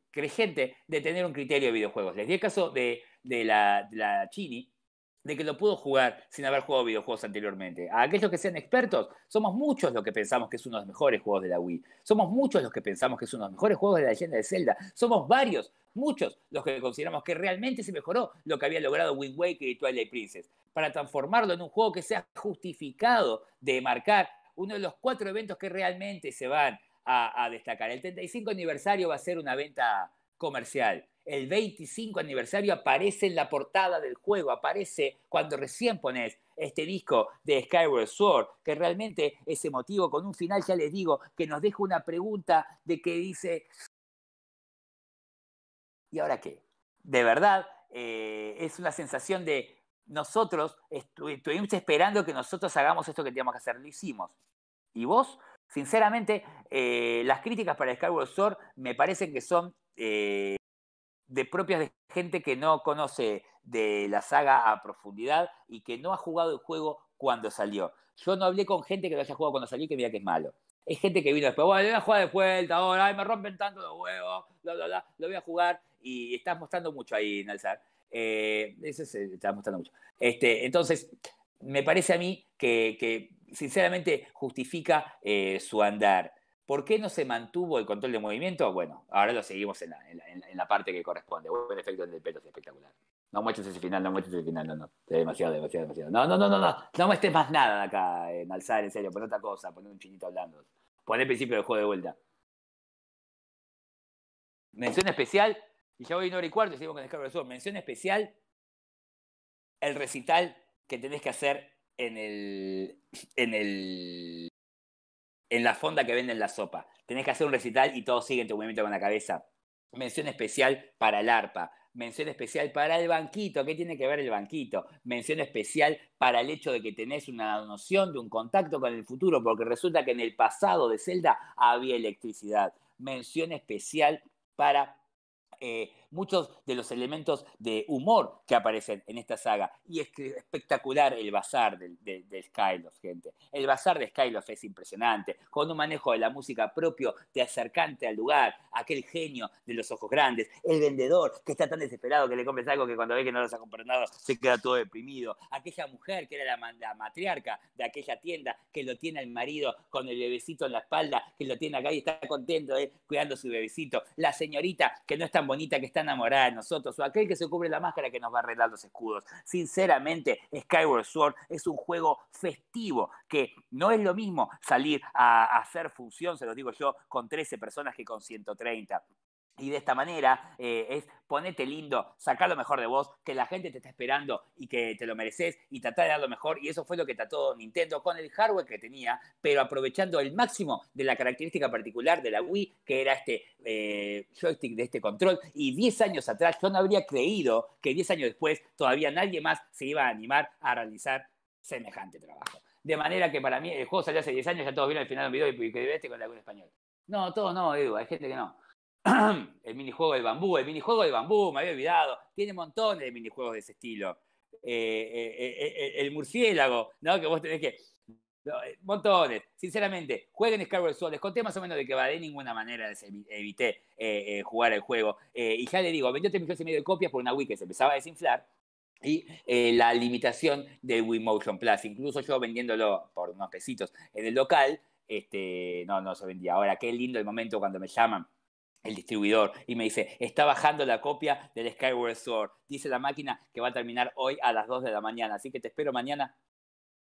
creyente de tener un criterio de videojuegos. Les di el caso de la Chini, de que lo pudo jugar sin haber jugado videojuegos anteriormente. A aquellos que sean expertos, somos muchos los que pensamos que es uno de los mejores juegos de la Wii. Somos muchos los que pensamos que es uno de los mejores juegos de la leyenda de Zelda. Somos varios, muchos los que consideramos que realmente se mejoró lo que había logrado Wind Waker y Twilight Princess, para transformarlo en un juego que sea justificado de marcar uno de los cuatro eventos que realmente se van a, a destacar. El 35 aniversario va a ser una venta comercial. El 25 aniversario aparece en la portada del juego, aparece cuando recién pones este disco de Skyward Sword, que realmente es emotivo, con un final, ya les digo, que nos deja una pregunta de que dice, ¿y ahora qué? De verdad, eh, es una sensación de, nosotros estuvimos esperando que nosotros hagamos esto que teníamos que hacer, lo hicimos. ¿Y vos? Sinceramente, eh, las críticas para Skyward Sword me parecen que son eh, de propias de gente que no conoce de la saga a profundidad y que no ha jugado el juego cuando salió. Yo no hablé con gente que lo haya jugado cuando salió y que mira que es malo. Es gente que vino después, bueno, voy a jugar de vuelta ahora, me rompen tanto los huevos, bla, bla, bla, lo voy a jugar y estás mostrando mucho ahí, Nalzar. eso se está mostrando mucho. Este, entonces, me parece a mí que, sinceramente justifica eh, su andar. ¿Por qué no se mantuvo el control de movimiento? Bueno, ahora lo seguimos en la, en la, parte que corresponde. Buen efecto del pelo, es espectacular. No muestres ese final, no muestres ese final, no, no. Demasiado, demasiado, demasiado. No, no, no, no, no. No muestres más nada acá eh, en alzar, en serio. Pon otra cosa, pon un chinito hablando. Pon el principio del juego de vuelta. Mención especial, y ya voy una hora y cuarto y seguimos con Descargo Sur. Mención especial, el recital que tenés que hacer en el, en el en la fonda que venden la sopa. Tenés que hacer un recital y sigue siguen tu movimiento con la cabeza. Mención especial para el arpa. Mención especial para el banquito. ¿Qué tiene que ver el banquito? Mención especial para el hecho de que tenés una noción de un contacto con el futuro, porque resulta que en el pasado de Zelda había electricidad. Mención especial para eh, muchos de los elementos de humor que aparecen en esta saga. Y es espectacular el bazar de, de, gente. El bazar de Skyloft es impresionante, con un manejo de la música propio, de acercante al lugar, aquel genio de los ojos grandes, el vendedor que está tan desesperado que le compres algo que cuando ve que no lo has comprado se queda todo deprimido, aquella mujer que era la, matriarca de aquella tienda que lo tiene al marido con el bebecito en la espalda, que lo tiene acá y está contento eh, cuidando su bebecito, la señorita que no es tan bonita que está enamorada de nosotros o aquel que se cubre la máscara que nos va a arreglar los escudos. Sinceramente, Skyward Sword es un juego festivo que no es lo mismo salir a, hacer función, se los digo yo, con 13 personas que con 130. Y de esta manera eh, es ponete lindo, saca lo mejor de vos, que la gente te está esperando y que te lo mereces y tratar de dar lo mejor. Y eso fue lo que trató Nintendo con el hardware que tenía, pero aprovechando el máximo de la característica particular de la Wii, que era este eh, joystick de este control. Y 10 años atrás yo no habría creído que 10 años después todavía nadie más se iba a animar a realizar semejante trabajo. De manera que para mí el juego salió hace 10 años, ya todos vieron al final del video y que este con algún español. No, todos no, Edu, hay gente que no. el minijuego del bambú, el minijuego del bambú, me había olvidado, tiene montones de minijuegos de ese estilo. Eh, eh, eh, el murciélago, ¿no? Que vos tenés que montones, sinceramente, jueguen Skyward Souls les conté más o menos de que va de ninguna manera evité jugar el juego, y ya le digo, vendió 3 millones medio de copias por una Wii que se empezaba a desinflar, y la limitación de Wii Motion Plus, incluso yo vendiéndolo por unos pesitos en el local, este, no, no se vendía, ahora qué lindo el momento cuando me llaman el distribuidor y me dice, está bajando la copia del Skyward Sword. Dice la máquina que va a terminar hoy a las 2 de la mañana, así que te espero mañana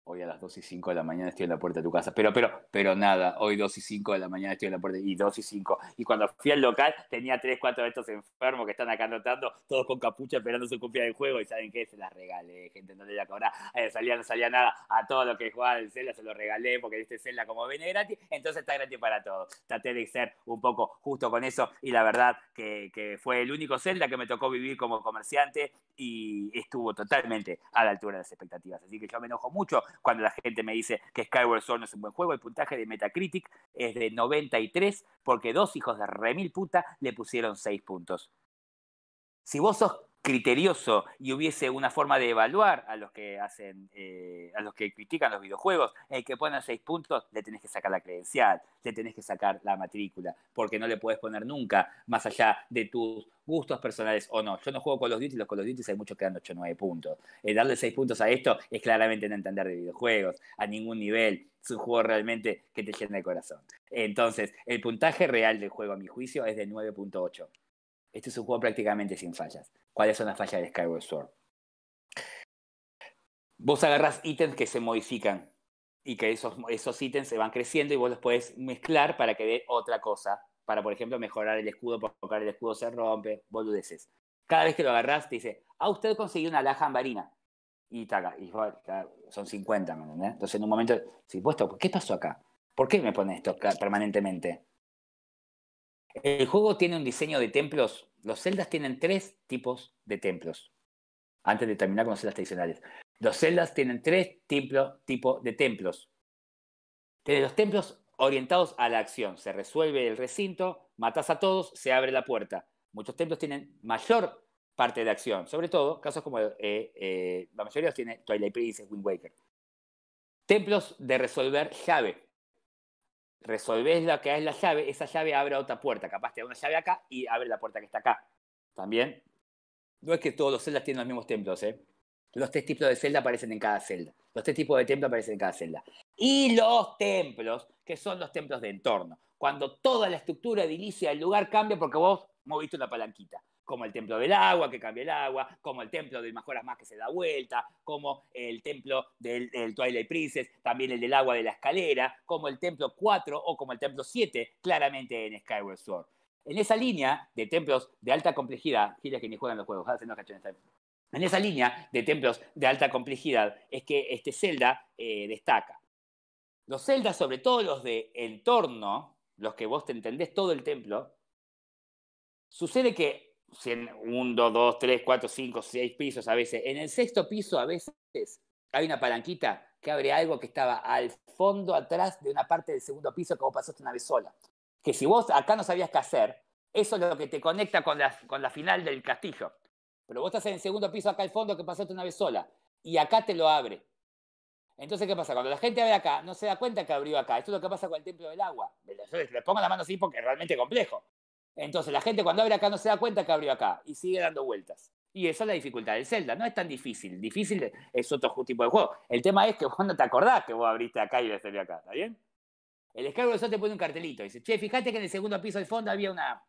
hoy a las 2 y 5 de la mañana estoy en la puerta de tu casa, pero, pero, pero nada, hoy 2 y 5 de la mañana estoy en la puerta, y 2 y 5, y cuando fui al local tenía 3, 4 de estos enfermos que están acá anotando, todos con capucha esperando su copia del juego, y ¿saben qué? Se las regalé, gente, no le a cobrar, eh, salía, no salía nada, a todo lo que jugaba en Zelda se lo regalé, porque viste Zelda como viene gratis, entonces está gratis para todos, traté de ser un poco justo con eso, y la verdad que, fue el único celda que me tocó vivir como comerciante, y estuvo totalmente a la altura de las expectativas, así que yo me enojo mucho cuando la gente me dice que Skyward Sword no es un buen juego, el puntaje de Metacritic es de 93 porque dos hijos de remil puta le pusieron 6 puntos. Si vos sos criterioso y hubiese una forma de evaluar a los que hacen, eh, a los que critican los videojuegos, el que ponen seis puntos, le tenés que sacar la credencial, le tenés que sacar la matrícula, porque no le puedes poner nunca, más allá de tus gustos personales o no. Yo no juego con los y los con los Duty hay muchos que dan 8 o 9 puntos. Eh, darle 6 puntos a esto es claramente no entender de videojuegos, a ningún nivel. Es un juego realmente que te llena el corazón. Entonces, el puntaje real del juego, a mi juicio, es de 9.8. Este es un juego prácticamente sin fallas cuáles son las fallas de Skyward Sword. Vos agarrás ítems que se modifican y que esos, ítems se van creciendo y vos los podés mezclar para que dé otra cosa. Para, por ejemplo, mejorar el escudo, porque el escudo se rompe, boludeces. Cada vez que lo agarras, te dice, ah, usted conseguí una laja ambarina. Y taca, son 50, ¿me Entonces, en un momento, si ¿qué pasó acá? ¿Por qué me pone esto permanentemente? El juego tiene un diseño de templos los celdas tienen tres tipos de templos. Antes de terminar con las celdas tradicionales. Los celdas tienen tres tipos de templos. Tienen los templos orientados a la acción. Se resuelve el recinto, matas a todos, se abre la puerta. Muchos templos tienen mayor parte de acción, sobre todo casos como eh, eh, la mayoría los tiene Twilight Princess, Wind Waker. Templos de resolver llave resolvés la que es la llave, esa llave abre otra puerta. Capaz te da una llave acá y abre la puerta que está acá. También. No es que todos los celdas tienen los mismos templos, ¿eh? Los tres tipos de celda aparecen en cada celda. Los tres tipos de templo aparecen en cada celda. Y los templos, que son los templos de entorno. Cuando toda la estructura edilicia el lugar cambia porque vos moviste una palanquita como el templo del agua, que cambia el agua, como el templo del mejoras Más que se da vuelta, como el templo del, Twilight Princess, también el del agua de la escalera, como el templo 4 o como el templo 7, claramente en Skyward Sword. En esa línea de templos de alta complejidad, giles que ni juegan los juegos, hacen los en esa línea de templos de alta complejidad es que este Zelda eh, destaca. Los celdas, sobre todo los de entorno, los que vos te entendés todo el templo, sucede que 1, 2, 3, 4, 5, 6 pisos a veces. En el sexto piso a veces hay una palanquita que abre algo que estaba al fondo, atrás de una parte del segundo piso que vos pasaste una vez sola. Que si vos acá no sabías qué hacer, eso es lo que te conecta con la, con la final del castillo. Pero vos estás en el segundo piso acá al fondo que pasaste una vez sola. Y acá te lo abre. Entonces, ¿qué pasa? Cuando la gente abre acá, no se da cuenta que abrió acá. Esto es lo que pasa con el templo del agua. Yo pongo la mano así porque es realmente complejo. Entonces la gente cuando abre acá no se da cuenta que abrió acá y sigue dando vueltas. Y esa es la dificultad del Zelda, no es tan difícil. Difícil es otro tipo de juego. El tema es que vos no te acordás que vos abriste acá y le acá, ¿está bien? El de eso te pone un cartelito. Dice, che, fíjate que en el segundo piso del fondo había una,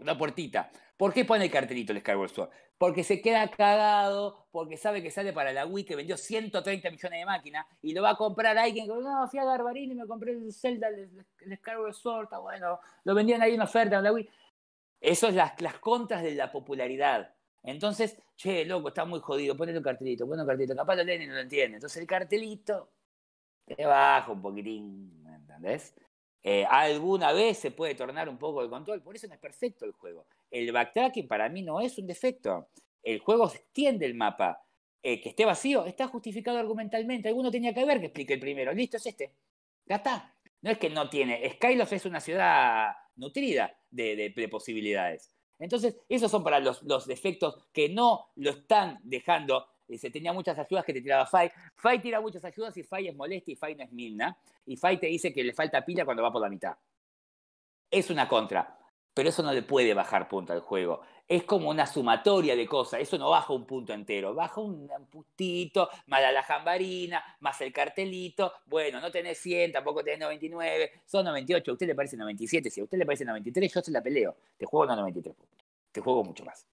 una puertita. ¿Por qué pone el cartelito el Skyward Sword? Porque se queda cagado, porque sabe que sale para la Wii que vendió 130 millones de máquinas y lo va a comprar alguien que, no, fui a Garbarino y me compré el Zelda, el, Skyward Sword, está bueno, lo vendían ahí en oferta en la Wii. Eso es las, contras de la popularidad. Entonces, che, loco, está muy jodido, ponle un cartelito, bueno, un cartelito, capaz lo leen y no lo entienden. Entonces el cartelito te baja un poquitín, ¿entendés? Eh, alguna vez se puede tornar un poco de control, por eso no es perfecto el juego. El backtracking para mí no es un defecto. El juego extiende el mapa. Eh, que esté vacío está justificado argumentalmente. Alguno tenía que ver que explique el primero. Listo, es este. Ya está. No es que no tiene. Skylos es una ciudad nutrida de, posibilidades. Entonces, esos son para los, defectos que no lo están dejando se tenía muchas ayudas que te tiraba Fai. Fight tira muchas ayudas y Fay es molesta y Fai no es Milna. Y Fai te dice que le falta pila cuando va por la mitad. Es una contra, pero eso no le puede bajar punto al juego. Es como una sumatoria de cosas, eso no baja un punto entero, baja un, puntito, más la jambarina, más el cartelito, bueno, no tenés 100, tampoco tenés 99, son 98, a usted le parece 97, si a usted le parece 93, yo se la peleo, te juego no 93 puntos, te juego mucho más.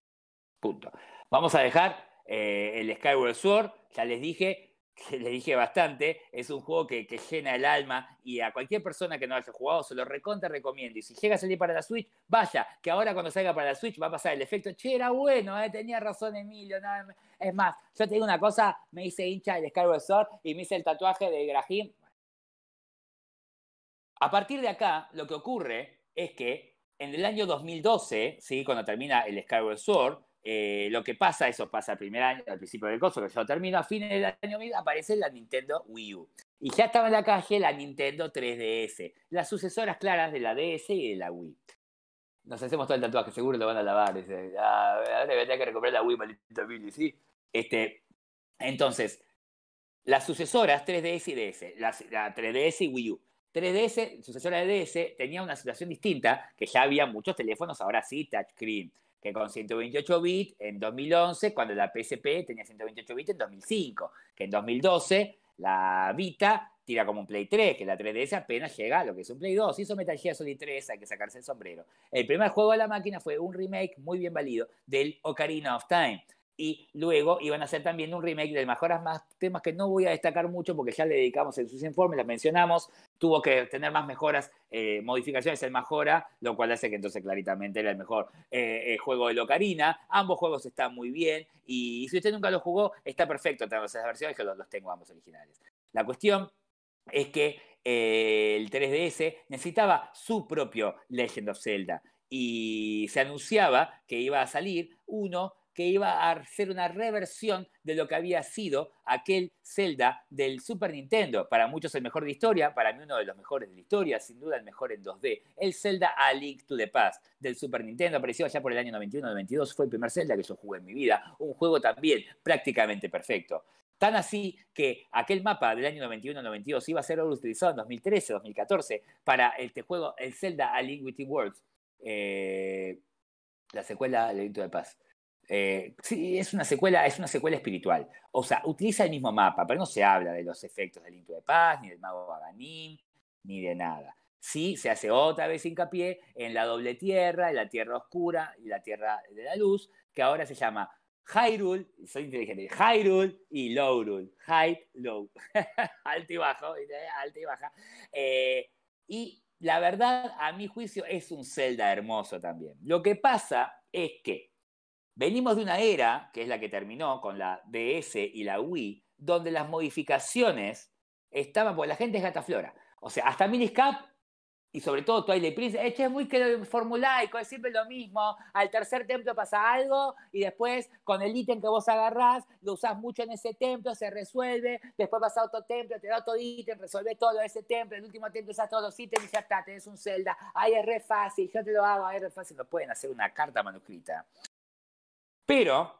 Punto. Vamos a dejar eh, el Skyward Sword, ya les dije, les dije bastante, es un juego que, llena el alma y a cualquier persona que no haya jugado se lo recontra recomiendo. Y si llega a salir para la Switch, vaya, que ahora cuando salga para la Switch va a pasar el efecto, che, era bueno, eh, tenía razón Emilio. es más, yo te digo una cosa, me hice hincha del Skyward Sword y me hice el tatuaje de Grahim. A partir de acá, lo que ocurre es que en el año 2012, ¿sí? cuando termina el Skyward Sword, eh, lo que pasa, eso pasa al primer año, al principio del curso que yo termino, a fines del año aparece la Nintendo Wii U. Y ya estaba en la calle la Nintendo 3DS, las sucesoras claras de la DS y de la Wii. Nos hacemos todo el tatuaje, seguro lo van a lavar. ahora voy que recomprar la Wii, maldita Billy, sí. Este, entonces, las sucesoras 3DS y DS, la 3DS y Wii U. 3DS, sucesora de DS, tenía una situación distinta, que ya había muchos teléfonos, ahora sí, touchscreen que con 128 bits en 2011, cuando la PSP tenía 128 bits en 2005, que en 2012 la Vita tira como un Play 3, que la 3DS apenas llega a lo que es un Play 2. Hizo Metal Gear Solid 3, hay que sacarse el sombrero. El primer juego de la máquina fue un remake muy bien válido del Ocarina of Time y luego iban a hacer también un remake de Mejoras Más, temas que no voy a destacar mucho porque ya le dedicamos en sus informes, las mencionamos, tuvo que tener más mejoras, eh, modificaciones el Majora, lo cual hace que entonces claramente era el mejor eh, eh, juego de Locarina, ambos juegos están muy bien y, si usted nunca lo jugó, está perfecto tener esas versiones que los, tengo ambos originales. La cuestión es que el 3DS necesitaba su propio Legend of Zelda y se anunciaba que iba a salir uno que iba a ser una reversión de lo que había sido aquel Zelda del Super Nintendo. Para muchos el mejor de historia, para mí uno de los mejores de la historia, sin duda el mejor en 2D. El Zelda A Link to the Past del Super Nintendo apareció allá por el año 91-92, fue el primer Zelda que yo jugué en mi vida. Un juego también prácticamente perfecto. Tan así que aquel mapa del año 91-92 iba a ser utilizado en 2013-2014 para este juego, el Zelda A Link Worlds, eh, la secuela de Link to the Past. Eh, sí, es una secuela, es una secuela espiritual. O sea, utiliza el mismo mapa, pero no se habla de los efectos del Intu de Paz, ni del mago Aganim, ni de nada. Sí, se hace otra vez hincapié en la doble tierra, en la tierra oscura y la tierra de la luz, que ahora se llama Hyrule, soy inteligente, Hyrule y Lowrul. High, low. alto y bajo, alta y baja. Eh, y la verdad, a mi juicio, es un Zelda hermoso también. Lo que pasa es que Venimos de una era, que es la que terminó con la DS y la Wii, donde las modificaciones estaban, porque la gente es gataflora. O sea, hasta Miniscap y sobre todo Twilight Prince, este eh, es muy que formulaico, es siempre lo mismo. Al tercer templo pasa algo y después con el ítem que vos agarrás, lo usás mucho en ese templo, se resuelve, después pasa otro templo, te da otro ítem, resuelve todo ese templo, en el último templo usás todos los ítems y ya está, tenés un Zelda. Ay, es re fácil, yo te lo hago, ahí es re fácil. No pueden hacer una carta manuscrita. Pero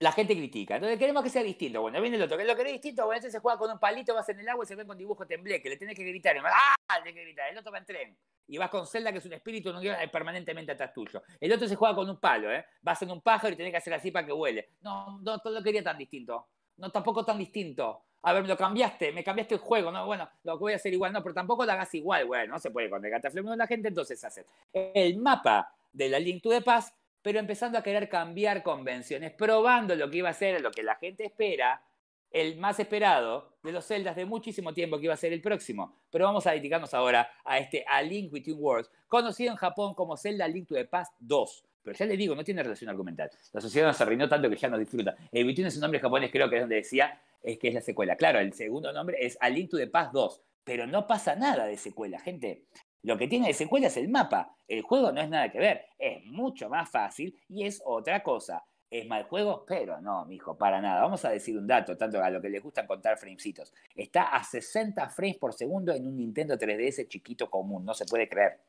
la gente critica. Entonces queremos que sea distinto. Bueno, viene el otro, que lo es distinto, bueno, entonces se juega con un palito, vas en el agua y se ven con dibujos tembleque, le tenés que gritar, ¡ah! Le que gritar, el otro va en tren. Y vas con Zelda, que es un espíritu no eh, permanentemente atrás tuyo. El otro se juega con un palo, ¿eh? Vas en un pájaro y tenés que hacer así para que huele. No, no, no lo quería tan distinto. No, tampoco tan distinto. A ver, me lo cambiaste, me cambiaste el juego, ¿no? Bueno, lo que voy a hacer igual, no, pero tampoco lo hagas igual, bueno, no se puede. con el a la gente, entonces hace. El mapa de la Link to the Past pero empezando a querer cambiar convenciones, probando lo que iba a ser, lo que la gente espera, el más esperado de los celdas de muchísimo tiempo que iba a ser el próximo. Pero vamos a dedicarnos ahora a este A Link Between Worlds, conocido en Japón como Zelda Link to the Past 2. Pero ya le digo, no tiene relación argumental. La sociedad nos arruinó tanto que ya no disfruta. El Between es un nombre japonés, creo que es donde decía es que es la secuela. Claro, el segundo nombre es A Link to the Past 2. Pero no pasa nada de secuela, gente. Lo que tiene de secuela es el mapa. El juego no es nada que ver. Es mucho más fácil y es otra cosa. Es mal juego, pero no, mijo, para nada. Vamos a decir un dato, tanto a lo que les gusta contar framesitos. Está a 60 frames por segundo en un Nintendo 3DS chiquito común, no se puede creer.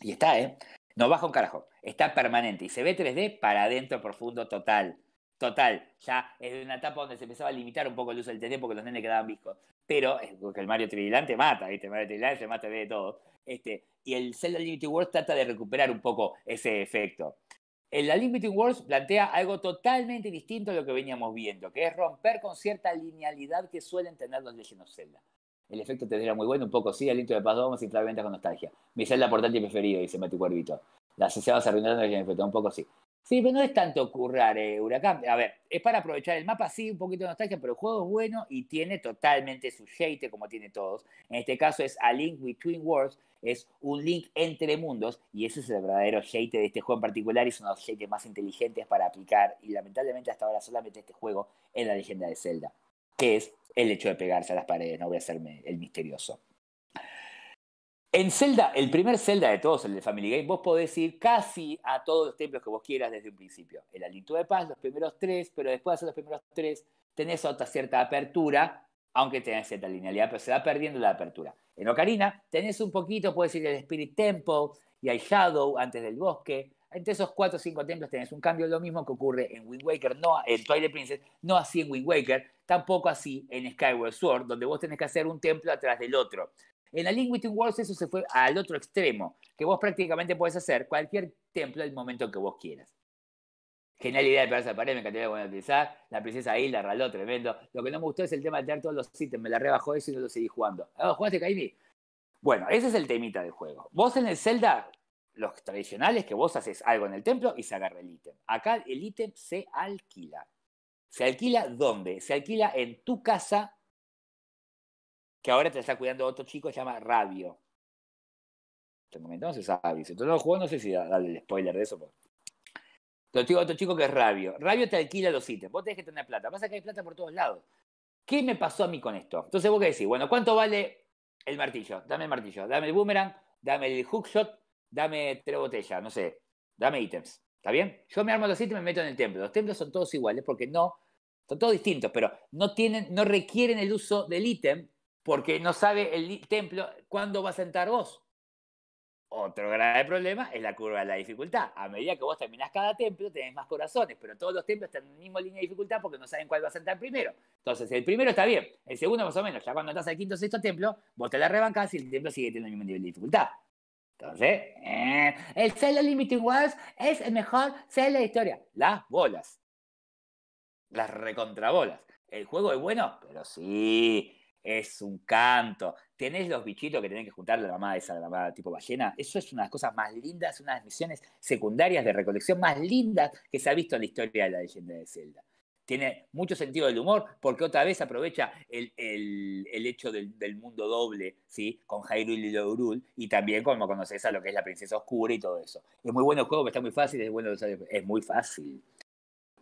Y está, ¿eh? No baja un carajo. Está permanente y se ve 3D para adentro profundo total. Total, ya es una etapa donde se empezaba a limitar un poco el uso del tiempo porque los nenes quedaban viscos. Pero es porque el Mario Trivillante mata, ¿viste? El Mario Trivillante se mata de todo. Este, y el Zelda Limited Worlds trata de recuperar un poco ese efecto. El Limited Worlds plantea algo totalmente distinto a lo que veníamos viendo, que es romper con cierta linealidad que suelen tener los Legend of Zelda. El efecto tendría muy bueno, un poco sí, aliento de paz, vamos a con nostalgia. Mi celda portátil preferido, dice Mati Cuervito. La se a me un poco sí. Sí, pero no es tanto currar, eh, Huracán. A ver, es para aprovechar el mapa, sí, un poquito de nostalgia, pero el juego es bueno y tiene totalmente su shade, como tiene todos. En este caso es A Link Between Worlds, es un link entre mundos, y ese es el verdadero shade de este juego en particular, y son los shades más inteligentes para aplicar, y lamentablemente hasta ahora solamente este juego en la leyenda de Zelda, que es el hecho de pegarse a las paredes, no voy a hacerme el misterioso. En Zelda, el primer Zelda de todos, el de Family Game, vos podés ir casi a todos los templos que vos quieras desde un principio. El Alito de Paz, los primeros tres, pero después de hacer los primeros tres, tenés otra cierta apertura, aunque tenés cierta linealidad, pero se va perdiendo la apertura. En Ocarina tenés un poquito, puedes ir al Spirit Temple y al Shadow antes del bosque. Entre esos cuatro o cinco templos tenés un cambio, lo mismo que ocurre en Wind Waker, no en Twilight Princess, no así en Wind Waker, tampoco así en Skyward Sword, donde vos tenés que hacer un templo atrás del otro. En la Linguistic Worlds eso se fue al otro extremo, que vos prácticamente podés hacer cualquier templo el momento que vos quieras. Genial idea de perderse la pared, me encantaría poder utilizar. La princesa Hilda, raló, tremendo. Lo que no me gustó es el tema de tener todos los ítems, me la rebajó eso y no lo seguí jugando. Ah, ¿jugaste Kaimi? Bueno, ese es el temita del juego. Vos en el Zelda, los tradicionales, que vos haces algo en el templo y se agarra el ítem. Acá el ítem se alquila. ¿Se alquila dónde? Se alquila en tu casa que ahora te está cuidando otro chico, se llama Rabio. Te momento no se sabe. Si tú no no sé si darle el spoiler de eso. Pues. Te lo digo otro chico que es Rabio. Rabio te alquila los ítems. Vos tenés que tener plata. Pasa que hay plata por todos lados. ¿Qué me pasó a mí con esto? Entonces vos qué decís, bueno, ¿cuánto vale el martillo? Dame el martillo, dame el boomerang, dame el hookshot, dame tres botellas, no sé, dame ítems. ¿Está bien? Yo me armo los ítems y me meto en el templo. Los templos son todos iguales porque no, son todos distintos, pero no tienen, no requieren el uso del ítem porque no sabe el templo cuándo va a sentar vos. Otro grave problema es la curva de la dificultad. A medida que vos terminás cada templo, tenés más corazones, pero todos los templos están en la misma línea de dificultad porque no saben cuál va a sentar primero. Entonces, el primero está bien, el segundo más o menos. Ya cuando estás al quinto o sexto templo, vos te la rebancás y el templo sigue teniendo el mismo nivel de dificultad. Entonces, eh, el Zelda Limiting Wars es el mejor Zelda de la historia. Las bolas. Las recontrabolas. El juego es bueno, pero sí, es un canto. Tenés los bichitos que tenés que juntar la mamá esa, la mamá tipo ballena. Eso es una de las cosas más lindas, una de las misiones secundarias de recolección más lindas que se ha visto en la historia de la leyenda de Zelda. Tiene mucho sentido del humor porque otra vez aprovecha el, hecho del, mundo doble, ¿sí? Con Hyrule y Laurul, y también como conoces a lo que es la princesa oscura y todo eso. Es muy bueno el juego, está muy fácil, es bueno, es muy fácil.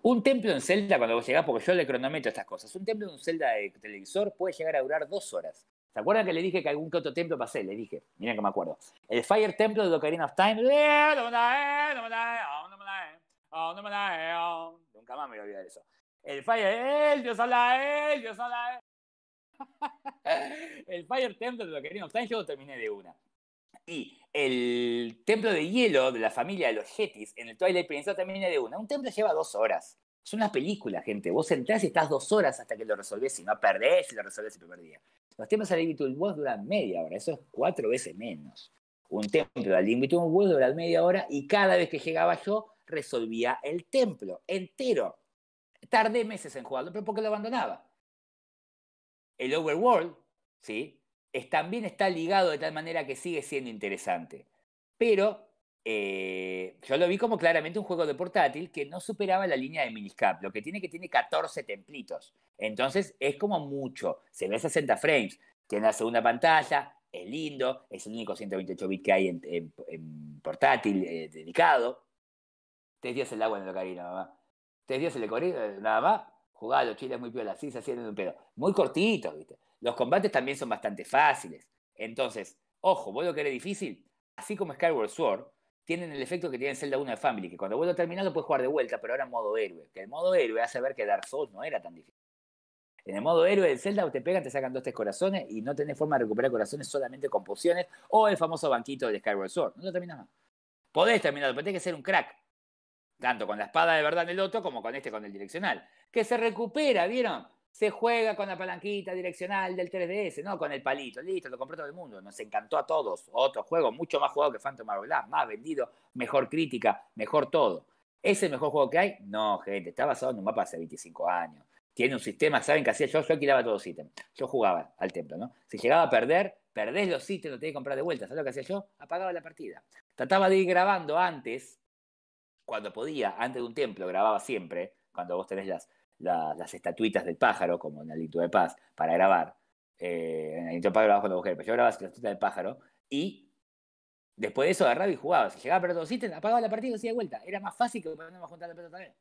Un templo en celda, cuando vos llegás, porque yo le cronometro estas cosas, un templo en un celda de televisor puede llegar a durar dos horas. ¿Se acuerdan que le dije que algún que otro templo pasé? Le dije, miren que me acuerdo. El Fire Temple de Ocarina of Time. Nunca más me voy a olvidar eso. El Fire, el El Fire Temple de Ocarina of Time yo lo terminé de una. Y el templo de hielo de la familia de los Getis en el Twilight Princess también era de una. Un templo lleva dos horas. Son las películas, gente. Vos entras y estás dos horas hasta que lo resolvés si no perdés y lo resolvés el primer perdías. Los templos de Invitable World duran media hora, eso es cuatro veces menos. Un templo de un World dura media hora y cada vez que llegaba yo resolvía el templo entero. Tardé meses en jugarlo, pero porque lo abandonaba. El Overworld, ¿sí? también está ligado de tal manera que sigue siendo interesante. Pero eh, yo lo vi como claramente un juego de portátil que no superaba la línea de Miniscap, lo que tiene que tiene 14 templitos. Entonces es como mucho, se ve 60 frames, tiene la segunda pantalla, es lindo, es el único 128 bit que hay en, portátil eh, dedicado. Tres días el agua en el ocarina, mamá. Tres días el ocarina, nada más. Eh, chile es muy piola, así se hacían en un pedo. Muy cortito, ¿viste? Los combates también son bastante fáciles. Entonces, ojo, vuelvo que era difícil, así como Skyward Sword, tienen el efecto que tiene Zelda 1 de Family, que cuando vuelvo terminado puedes jugar de vuelta, pero ahora en modo héroe. Que el modo héroe hace ver que Dark Souls no era tan difícil. En el modo héroe de Zelda te pegan, te sacan dos, tres corazones y no tenés forma de recuperar corazones solamente con pociones o el famoso banquito de Skyward Sword. No lo terminas. más. Podés terminarlo, pero tenés que ser un crack. Tanto con la espada de verdad en el otro como con este con el direccional. Que se recupera, ¿vieron? se juega con la palanquita direccional del 3DS, no con el palito, listo, lo compró todo el mundo, nos encantó a todos. Otro juego mucho más jugado que Phantom Hourglass, más vendido, mejor crítica, mejor todo. ¿Es el mejor juego que hay? No, gente, está basado en un mapa hace 25 años. Tiene un sistema, ¿saben qué hacía yo? Yo alquilaba todos los ítems. Yo jugaba al templo, ¿no? Si llegaba a perder, perdés los ítems, lo tenés que comprar de vuelta. ¿Sabes lo que hacía yo? Apagaba la partida. Trataba de ir grabando antes, cuando podía, antes de un templo, grababa siempre, cuando vos tenés las, las estatuitas del pájaro, como en el Lito de Paz, para grabar. Eh, en el Lito de Paz grababa con la mujer, pero yo grababa la estatuita del pájaro y después de eso agarraba y jugaba. Si llegaba a perder dos apagaba la partida y hacía de vuelta. Era más fácil que ponerme a juntar la pelota también.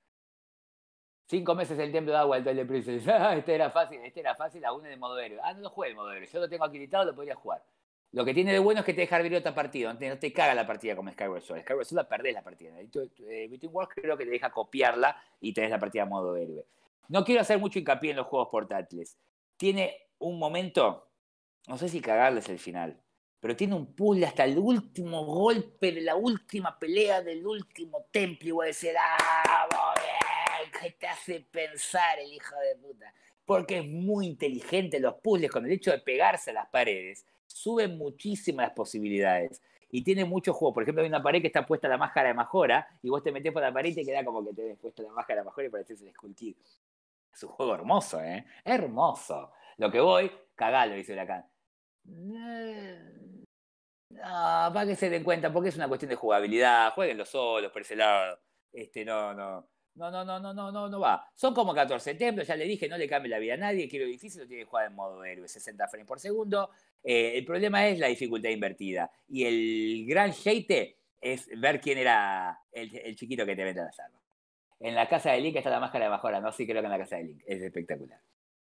Cinco meses el templo de agua el de Princess. Ah, este era fácil, este era fácil, aún en el modo héroe Ah, no lo jugué el modo héroe Yo lo tengo habilitado, lo podría jugar. Lo que tiene de bueno es que te deja abrir otra partida, no te, caga la partida como Skyward Sword. Skyward Sword la perdés la partida. En el Between Wars creo que te deja copiarla y tenés la partida modo héroe. No quiero hacer mucho hincapié en los juegos portátiles. Tiene un momento, no sé si cagarles el final, pero tiene un puzzle hasta el último golpe de la última pelea del último templo y voy a decir, ¡ah, ¿Qué te hace pensar el hijo de puta? Porque es muy inteligente los puzzles, con el hecho de pegarse a las paredes, suben muchísimas posibilidades. Y tiene mucho juego. Por ejemplo, hay una pared que está puesta la máscara de Majora y vos te metés por la pared y te queda como que te puesto la máscara de Majora y pareces el Kid. Es un juego hermoso, ¿eh? Hermoso. Lo que voy, cagalo, dice Huracán. No, para que se den cuenta, porque es una cuestión de jugabilidad. Jueguenlo solos, por ese lado. Este, no, no. No, no, no, no, no, no, no va. Son como 14 templos, ya le dije, no le cambie la vida a nadie. Quiero difícil, lo tiene que jugar en modo héroe, 60 frames por segundo. Eh, el problema es la dificultad invertida. Y el gran hate es ver quién era el, el chiquito que te vende las armas. En la casa de Link está la máscara de Bajora no sí creo que en la casa de Link. Es espectacular.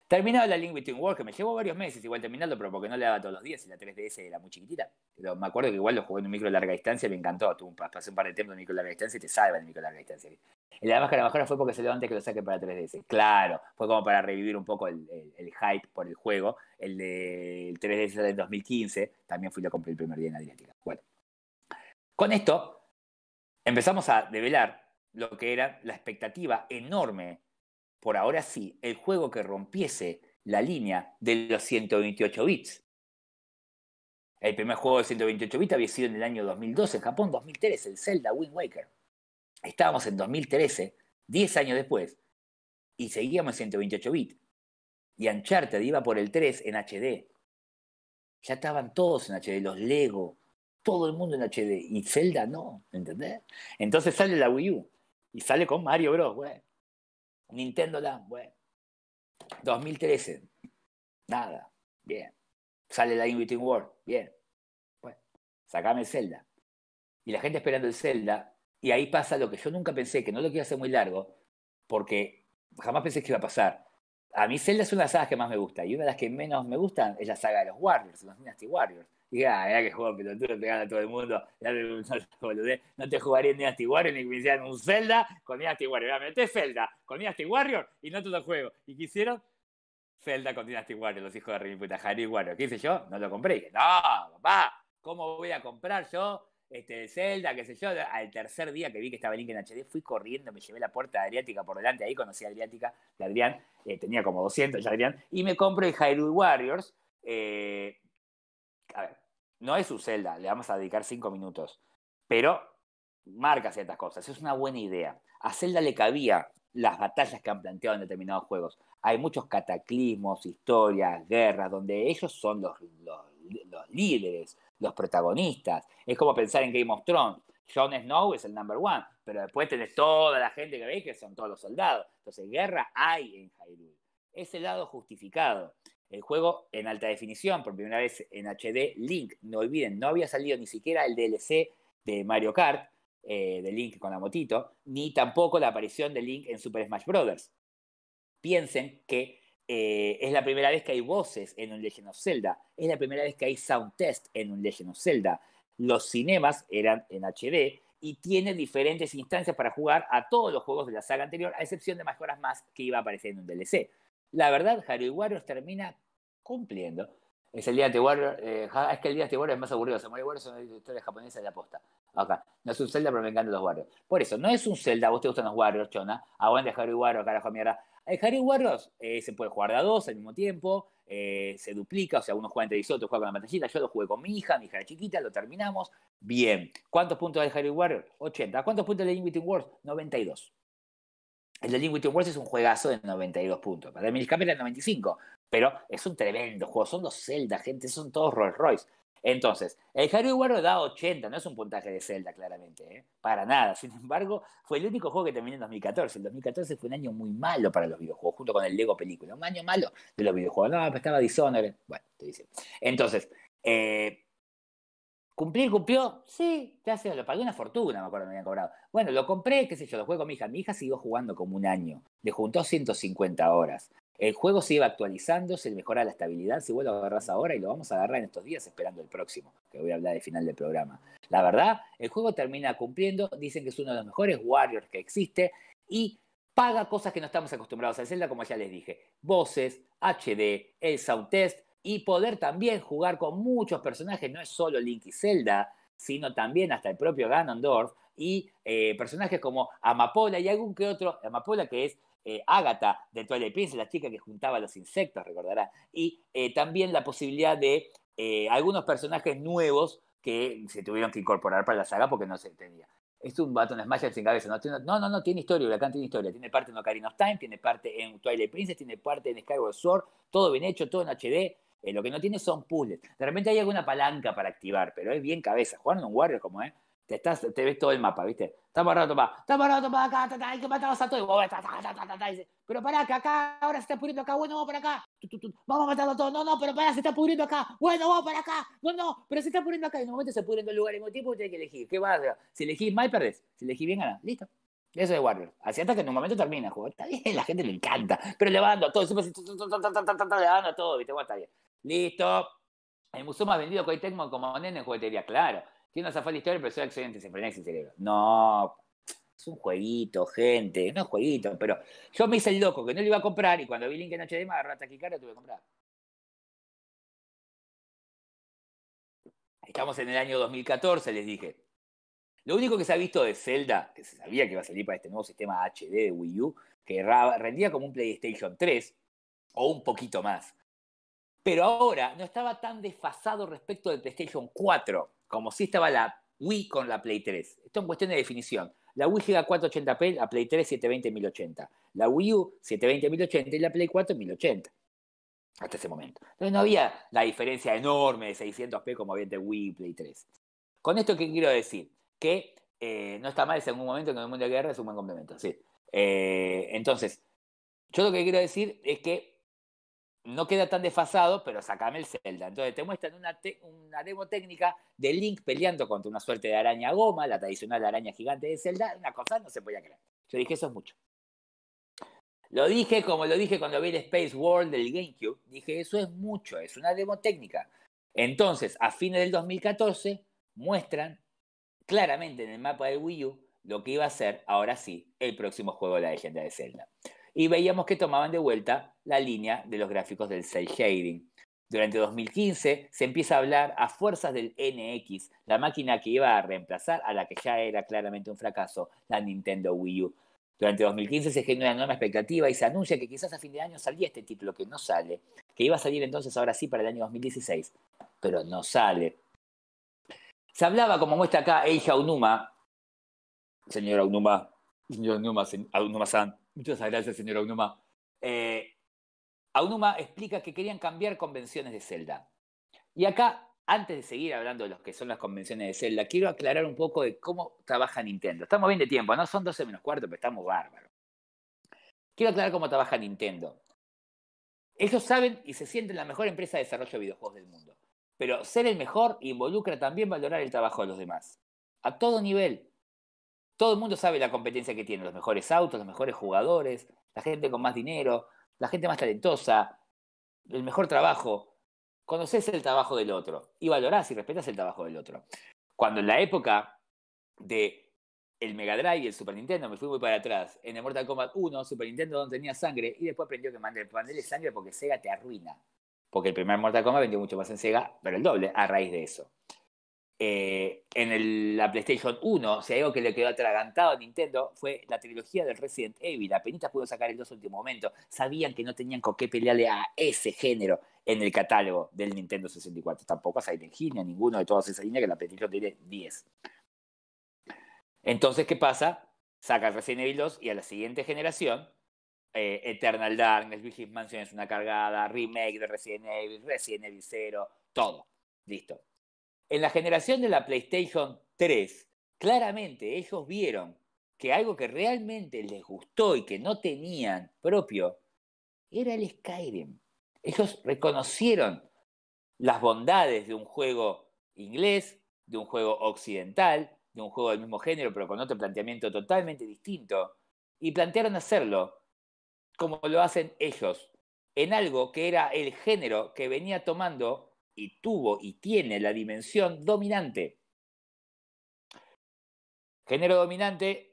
Terminado la Link Between Worlds, que me llevó varios meses igual terminarlo, pero porque no le daba todos los días y la 3DS era muy chiquitita. Pero me acuerdo que igual lo jugué en un micro de larga distancia y me encantó. un, pasé un par de tiempos en un micro de larga distancia y te salva el micro de larga distancia. En la máscara de Bajora fue porque se antes que lo saque para 3DS. Claro, fue como para revivir un poco el, el, hype por el juego. El de, 3DS del 2015 también fui lo compré el primer día en la Adriática. Bueno, con esto empezamos a develar lo que era la expectativa enorme, por ahora sí, el juego que rompiese la línea de los 128 bits. El primer juego de 128 bits había sido en el año 2012 en Japón, 2013, el Zelda Wind Waker. Estábamos en 2013, 10 años después, y seguíamos en 128 bits. Y Uncharted iba por el 3 en HD. Ya estaban todos en HD, los Lego, todo el mundo en HD. Y Zelda no, ¿entendés? Entonces sale la Wii U. Y sale con Mario Bros, güey. Nintendo Land, güey. 2013. Nada. Bien. Sale la Inviting World. Bien. Bueno, sacame Zelda. Y la gente esperando el Zelda. Y ahí pasa lo que yo nunca pensé, que no lo quiero hacer muy largo, porque jamás pensé que iba a pasar. A mí Zelda es una de las sagas que más me gusta. Y una de las que menos me gustan es la saga de los Warriors, los Dynasty Warriors. Dije, ah, ya que juego pelotudo pegando a todo el mundo. No te jugaría en Dynasty Warrior ni que me un Zelda con Dynasty Warrior. Me metí Zelda con Dynasty Warriors y no te lo juego. ¿Y quisieron Zelda con Dynasty Warrior, los hijos de Rey puta, Harry Warrior. ¿Qué hice yo? No lo compré. Dije, no, papá, ¿cómo voy a comprar yo este, Zelda, qué sé yo? Al tercer día que vi que estaba Link en HD, fui corriendo, me llevé la puerta de Adriática por delante, ahí conocí a Adriática, de Adrián, eh, tenía como 200 ya Adrián, y me compré Hyrule Warriors, eh, no es su celda, le vamos a dedicar cinco minutos, pero marca ciertas cosas, es una buena idea. A Zelda le cabía las batallas que han planteado en determinados juegos. Hay muchos cataclismos, historias, guerras, donde ellos son los, líderes, los protagonistas. Es como pensar en Game of Thrones. Jon Snow es el number one, pero después tenés toda la gente que ve que son todos los soldados. Entonces, guerra hay en Hyrule. Es el lado justificado el juego en alta definición, por primera vez en HD Link. No olviden, no había salido ni siquiera el DLC de Mario Kart, eh, de Link con la motito, ni tampoco la aparición de Link en Super Smash Bros. Piensen que eh, es la primera vez que hay voces en un Legend of Zelda, es la primera vez que hay sound test en un Legend of Zelda. Los cinemas eran en HD y tiene diferentes instancias para jugar a todos los juegos de la saga anterior, a excepción de mejoras más que iba a aparecer en un DLC. La verdad, Harry Warriors termina cumpliendo. Es el día de Warriors, eh, es que el día de Warriors es más aburrido. Samurai Warriors es una historia japonesa de la posta. Acá. No es un Zelda, pero me encantan los Warriors. Por eso, no es un Zelda, vos te gustan los Warriors, chona. Aguante Harry Warriors, carajo mierda. El eh, Harry Warriors eh, se puede jugar de a dos al mismo tiempo, se duplica, o sea, uno juega entre 18, otro juega con la pantallita. Yo lo jugué con mi hija, mi hija era chiquita, lo terminamos. Bien. ¿Cuántos puntos hay el Harry Warriors? 80. ¿Cuántos puntos hay de Inviting Wars? 92. El de Linguity Wars es un juegazo de 92 puntos. Para mí, era de 95, pero es un tremendo juego. Son dos Zelda, gente, son todos Rolls Royce. Entonces, el Harry Potter da 80, no es un puntaje de Zelda, claramente, ¿eh? para nada. Sin embargo, fue el único juego que terminó en 2014. El 2014 fue un año muy malo para los videojuegos, junto con el Lego Película. Un año malo de los videojuegos. No, estaba Dishonored. Bueno, te dice. Entonces, eh, ¿Cumplir cumplió? Sí, gracias, lo pagué una fortuna, me acuerdo, me habían cobrado. Bueno, lo compré, qué sé yo, lo juego con mi hija. Mi hija siguió jugando como un año, le juntó 150 horas. El juego se iba actualizando, se mejora la estabilidad, si vos lo agarrás ahora y lo vamos a agarrar en estos días esperando el próximo, que voy a hablar del final del programa. La verdad, el juego termina cumpliendo, dicen que es uno de los mejores Warriors que existe y paga cosas que no estamos acostumbrados a hacerla, como ya les dije. Voces, HD, el sound test, y poder también jugar con muchos personajes, no es solo Link y Zelda, sino también hasta el propio Ganondorf y eh, personajes como Amapola y algún que otro, Amapola que es eh, Agatha de Twilight Princess, la chica que juntaba los insectos, recordará, y eh, también la posibilidad de algunos personajes nuevos que se tuvieron que incorporar para la saga porque no se entendía. Es un Baton smash sin cabeza, no, no, no, tiene historia, Huracán tiene historia, tiene parte en Ocarina of Time, tiene parte en Twilight Princess, tiene parte en Skyward Sword, todo bien hecho, todo en HD, eh, lo que no tiene son puzzles. De repente hay alguna palanca para activar, pero es bien cabeza. Jugando un Warrior como es. ¿eh? te, estás, te ves todo el mapa, ¿viste? Está parado, va, está parado, va, acá, hay que matarlos a todos. Pero pará, que acá ahora se está pudriendo acá, bueno, vamos para acá. Vamos a matarlo todo, no, no, pero pará, se está pudriendo acá, bueno, vamos para acá, no, no, pero se está pudriendo acá. Y en un momento se pudre en dos lugares en un tiempo, tienes que elegir. ¿Qué vas a hacer? Si elegís mal, perdés. Si elegís bien, ganás. Listo. Eso es Warrior. Así hasta que en un momento termina el juego. Está bien, la gente le encanta, pero le va dando a todos, le va dando a todo, ¿viste? Bueno, está bien. Listo. El museo más vendido hoy Tecmo como nene en juguetería, claro. Tiene una fue la historia, pero soy excelente, se frena sin cerebro. No, es un jueguito, gente, no es jueguito, pero yo me hice el loco que no lo iba a comprar y cuando vi Link en HD de agarró hasta aquí tuve que comprar. Estamos en el año 2014, les dije. Lo único que se ha visto de Zelda, que se sabía que iba a salir para este nuevo sistema HD de Wii U, que rendía como un PlayStation 3 o un poquito más pero ahora no estaba tan desfasado respecto del PlayStation 4, como si estaba la Wii con la Play 3. Esto en cuestión de definición. La Wii llega a 480p, la Play 3 720-1080, la Wii U 720-1080 y la Play 4 1080 hasta ese momento. Entonces no había la diferencia enorme de 600p como había entre Wii y Play 3. Con esto, ¿qué quiero decir? Que eh, no está mal, en un momento en el mundo de guerra es un buen complemento. Eh, entonces, yo lo que quiero decir es que no queda tan desfasado, pero sacame el Zelda. Entonces te muestran una, demo técnica de Link peleando contra una suerte de araña goma, la tradicional araña gigante de Zelda, una cosa no se podía creer. Yo dije, eso es mucho. Lo dije como lo dije cuando vi el Space World del GameCube, dije, eso es mucho, es una demo técnica. Entonces, a fines del 2014, muestran claramente en el mapa de Wii U lo que iba a ser, ahora sí, el próximo juego de la leyenda de Zelda y veíamos que tomaban de vuelta la línea de los gráficos del cel shading. Durante 2015 se empieza a hablar a fuerzas del NX, la máquina que iba a reemplazar a la que ya era claramente un fracaso, la Nintendo Wii U. Durante 2015 se genera una enorme expectativa y se anuncia que quizás a fin de año salía este título que no sale, que iba a salir entonces ahora sí para el año 2016, pero no sale. Se hablaba, como muestra acá, Eija Unuma. señor Unuma. señor Unuma. san Muchas gracias, señor Aunuma. Eh, Aunuma explica que querían cambiar convenciones de Zelda. Y acá, antes de seguir hablando de los que son las convenciones de Zelda, quiero aclarar un poco de cómo trabaja Nintendo. Estamos bien de tiempo, ¿no? Son 12 menos cuarto, pero estamos bárbaros. Quiero aclarar cómo trabaja Nintendo. Ellos saben y se sienten la mejor empresa de desarrollo de videojuegos del mundo. Pero ser el mejor involucra también valorar el trabajo de los demás. A todo nivel, todo el mundo sabe la competencia que tiene, los mejores autos, los mejores jugadores, la gente con más dinero, la gente más talentosa, el mejor trabajo. Conoces el trabajo del otro y valorás y respetas el trabajo del otro. Cuando en la época de el Mega Drive y el Super Nintendo, me fui muy para atrás. En el Mortal Kombat 1, Super Nintendo donde tenía sangre y después aprendió que pan de sangre porque Sega te arruina. Porque el primer Mortal Kombat vendió mucho más en Sega, pero el doble, a raíz de eso. Eh, en la PlayStation 1, si hay algo que le quedó atragantado a Nintendo fue la trilogía del Resident Evil. penita pudo sacar el 2 último momento. Sabían que no tenían con qué pelearle a ese género en el catálogo del Nintendo 64. Tampoco a Silent Hill a ninguno de todas esas líneas que la PlayStation tiene 10. Entonces, ¿qué pasa? Saca el Resident Evil 2 y a la siguiente generación, eh, Eternal Darkness, Hit Mansion es una cargada, remake de Resident Evil, Resident Evil 0, todo. Listo en la generación de la PlayStation 3, claramente ellos vieron que algo que realmente les gustó y que no tenían propio era el Skyrim. Ellos reconocieron las bondades de un juego inglés, de un juego occidental, de un juego del mismo género, pero con otro planteamiento totalmente distinto, y plantearon hacerlo como lo hacen ellos, en algo que era el género que venía tomando y tuvo y tiene la dimensión dominante. Género dominante,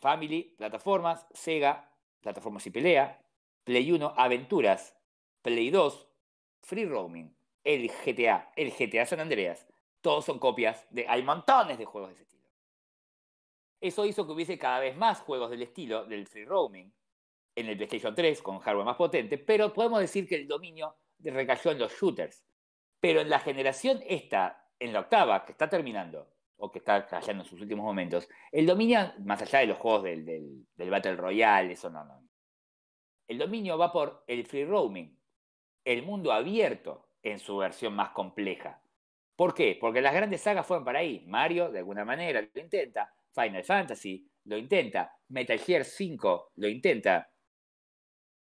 Family, plataformas, Sega, plataformas y pelea, Play 1, aventuras, Play 2, free roaming, el GTA, el GTA San Andreas. Todos son copias de... Hay montones de juegos de ese estilo. Eso hizo que hubiese cada vez más juegos del estilo del free roaming en el PlayStation 3 con hardware más potente, pero podemos decir que el dominio recayó en los shooters. Pero en la generación esta, en la octava, que está terminando, o que está cayendo en sus últimos momentos, el dominio, más allá de los juegos del, Battle Royale, eso no, no. El dominio va por el free roaming, el mundo abierto en su versión más compleja. ¿Por qué? Porque las grandes sagas fueron para ahí. Mario, de alguna manera, lo intenta. Final Fantasy, lo intenta. Metal Gear 5, lo intenta.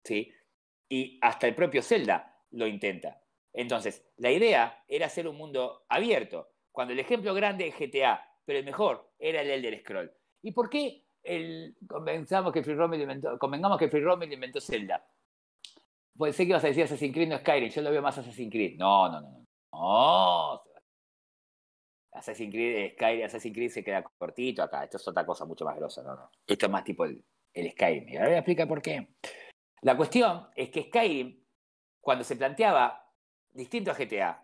¿Sí? Y hasta el propio Zelda lo intenta. Entonces, la idea era hacer un mundo abierto, cuando el ejemplo grande es GTA, pero el mejor era el del Scroll. ¿Y por qué el, que Free inventó, convengamos que inventó Zelda? Puede sé que vas a decir Assassin's Creed no Skyrim, yo lo veo más Assassin's Creed. No, no, no, no. Assassin's Creed, Skyrim, Assassin's Creed se queda cortito acá. Esto es otra cosa mucho más grosa, Esto es más tipo el, Skyrim. Y ahora voy a explicar por qué. La cuestión es que Skyrim cuando se planteaba distinto a GTA,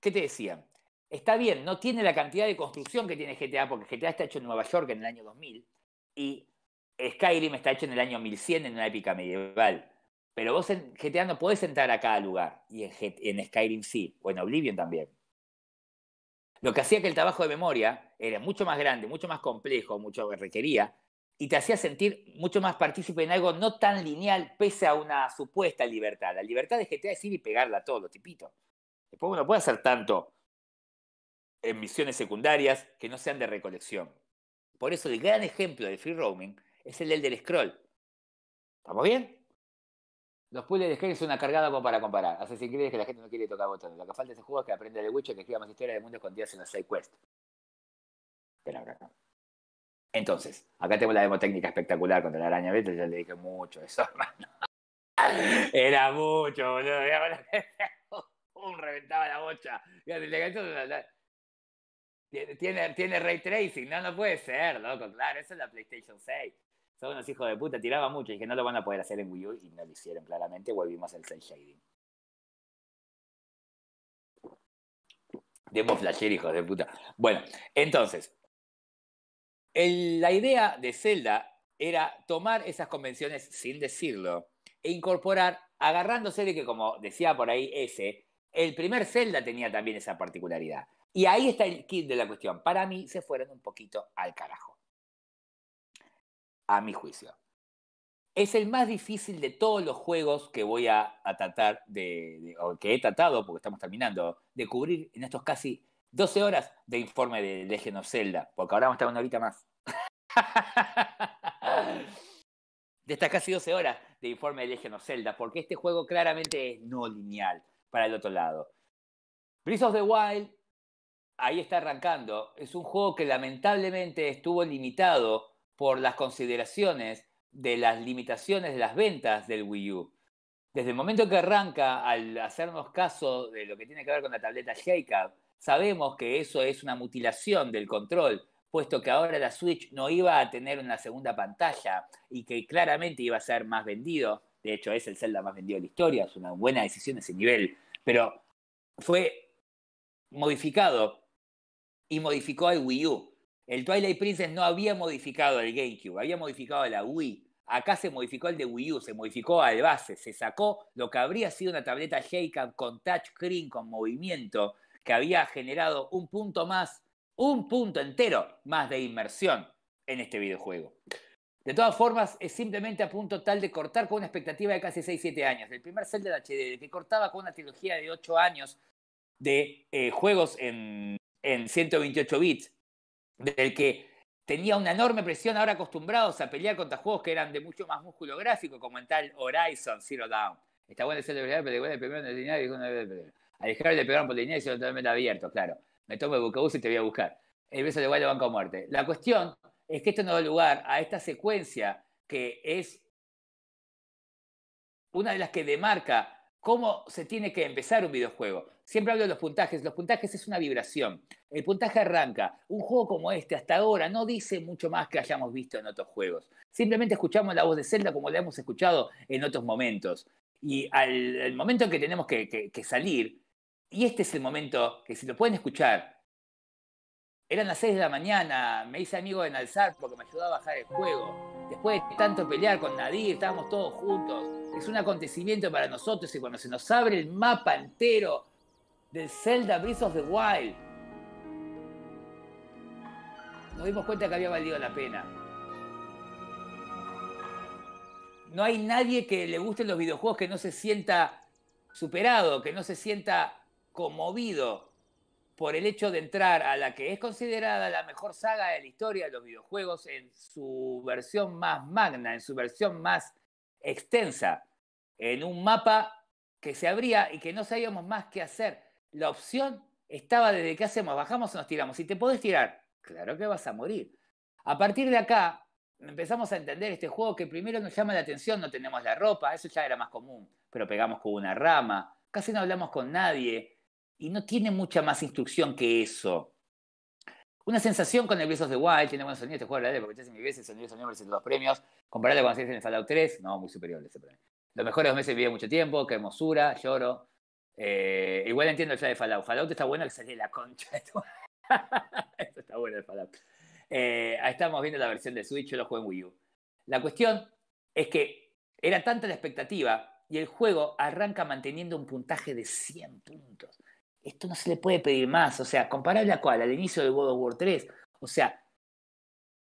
¿qué te decían? Está bien, no tiene la cantidad de construcción que tiene GTA, porque GTA está hecho en Nueva York en el año 2000 y Skyrim está hecho en el año 1100 en una épica medieval. Pero vos en GTA no podés entrar a cada lugar, y en, Skyrim sí, o en Oblivion también. Lo que hacía que el trabajo de memoria era mucho más grande, mucho más complejo, mucho requería y te hacía sentir mucho más partícipe en algo no tan lineal, pese a una supuesta libertad. La libertad de que te decir y pegarla a todos los tipitos. Después uno puede hacer tanto en misiones secundarias que no sean de recolección. Por eso el gran ejemplo de free roaming es el del Scroll. ¿Estamos bien? Los puzzles de Scroll es una cargada como para comparar. Hace si crees que la gente no quiere tocar botones. Lo que falta de ese juego es que aprenda de Witcher que escriba más historias de mundo escondidas en la side quest. Pero ahora entonces, acá tengo la demo técnica espectacular contra la araña beta, ya le dije mucho eso, hermano. Era mucho, boludo. Un reventaba la bocha. Tiene, tiene ray tracing, no, no puede ser, loco, claro, eso es la PlayStation 6. Son unos hijos de puta, tiraba mucho y dije, no lo van a poder hacer en Wii U y no lo hicieron claramente, volvimos al cel shading. Demo flasher, hijos de puta. Bueno, entonces, la idea de Zelda era tomar esas convenciones sin decirlo e incorporar, agarrándose de que, como decía por ahí ese, el primer Zelda tenía también esa particularidad. Y ahí está el kit de la cuestión. Para mí se fueron un poquito al carajo. A mi juicio. Es el más difícil de todos los juegos que voy a, tratar de, o que he tratado, porque estamos terminando, de cubrir en estos casi 12 horas de informe del Legend Zelda, porque ahora vamos a estar una horita más. de estas casi 12 horas de informe de Legend of Zelda, porque este juego claramente es no lineal para el otro lado. Breath of the Wild, ahí está arrancando. Es un juego que lamentablemente estuvo limitado por las consideraciones de las limitaciones de las ventas del Wii U. Desde el momento que arranca, al hacernos caso de lo que tiene que ver con la tableta Jacob, sabemos que eso es una mutilación del control puesto que ahora la Switch no iba a tener una segunda pantalla y que claramente iba a ser más vendido. De hecho, es el Zelda más vendido de la historia, es una buena decisión ese nivel, pero fue modificado y modificó al Wii U. El Twilight Princess no había modificado el GameCube, había modificado la Wii. Acá se modificó el de Wii U, se modificó al base, se sacó lo que habría sido una tableta j con con touchscreen, con movimiento, que había generado un punto más un punto entero más de inmersión en este videojuego. De todas formas, es simplemente a punto tal de cortar con una expectativa de casi 6-7 años. El primer Zelda de HD, que cortaba con una trilogía de 8 años de eh, juegos en, 128 bits, del que tenía una enorme presión ahora acostumbrados a pelear contra juegos que eran de mucho más músculo gráfico, como en tal Horizon Zero Dawn. Está bueno el Zelda pero igual el primero de tenía, y Al dejar de pegar por y totalmente abierto, claro me tomo el buquebus y te voy a buscar. El beso de de Banco Muerte. La cuestión es que esto nos da lugar a esta secuencia que es una de las que demarca cómo se tiene que empezar un videojuego. Siempre hablo de los puntajes. Los puntajes es una vibración. El puntaje arranca. Un juego como este hasta ahora no dice mucho más que hayamos visto en otros juegos. Simplemente escuchamos la voz de Zelda como la hemos escuchado en otros momentos. Y al, momento en que tenemos que salir, y este es el momento que si lo pueden escuchar, eran las 6 de la mañana, me hice amigo de Nalzar porque me ayudó a bajar el juego. Después de tanto pelear con nadie estábamos todos juntos. Es un acontecimiento para nosotros y cuando se nos abre el mapa entero del Zelda Breath of the Wild, nos dimos cuenta que había valido la pena. No hay nadie que le gusten los videojuegos que no se sienta superado, que no se sienta conmovido por el hecho de entrar a la que es considerada la mejor saga de la historia de los videojuegos en su versión más magna, en su versión más extensa, en un mapa que se abría y que no sabíamos más qué hacer. La opción estaba desde qué hacemos, bajamos o nos tiramos. Si te podés tirar, claro que vas a morir. A partir de acá empezamos a entender este juego que primero nos llama la atención, no tenemos la ropa, eso ya era más común, pero pegamos con una rama, casi no hablamos con nadie, y no tiene mucha más instrucción que eso. Una sensación con el Besos de Wild, tiene buenos sonidos, te juego la porque ya que veces, sonidos son sonidos, en los premios, Comparado con en el Fallout 3, no, muy superior ese premio. Los mejores meses viví mucho tiempo, qué hermosura, lloro. Eh, igual entiendo el de Fallout. Fallout está bueno que sale la concha. Esto está bueno el Fallout. Eh, ahí estamos viendo la versión de Switch, yo lo juego en Wii U. La cuestión es que era tanta la expectativa y el juego arranca manteniendo un puntaje de 100 puntos esto no se le puede pedir más. O sea, comparable a cuál, al inicio de God of War 3. O sea,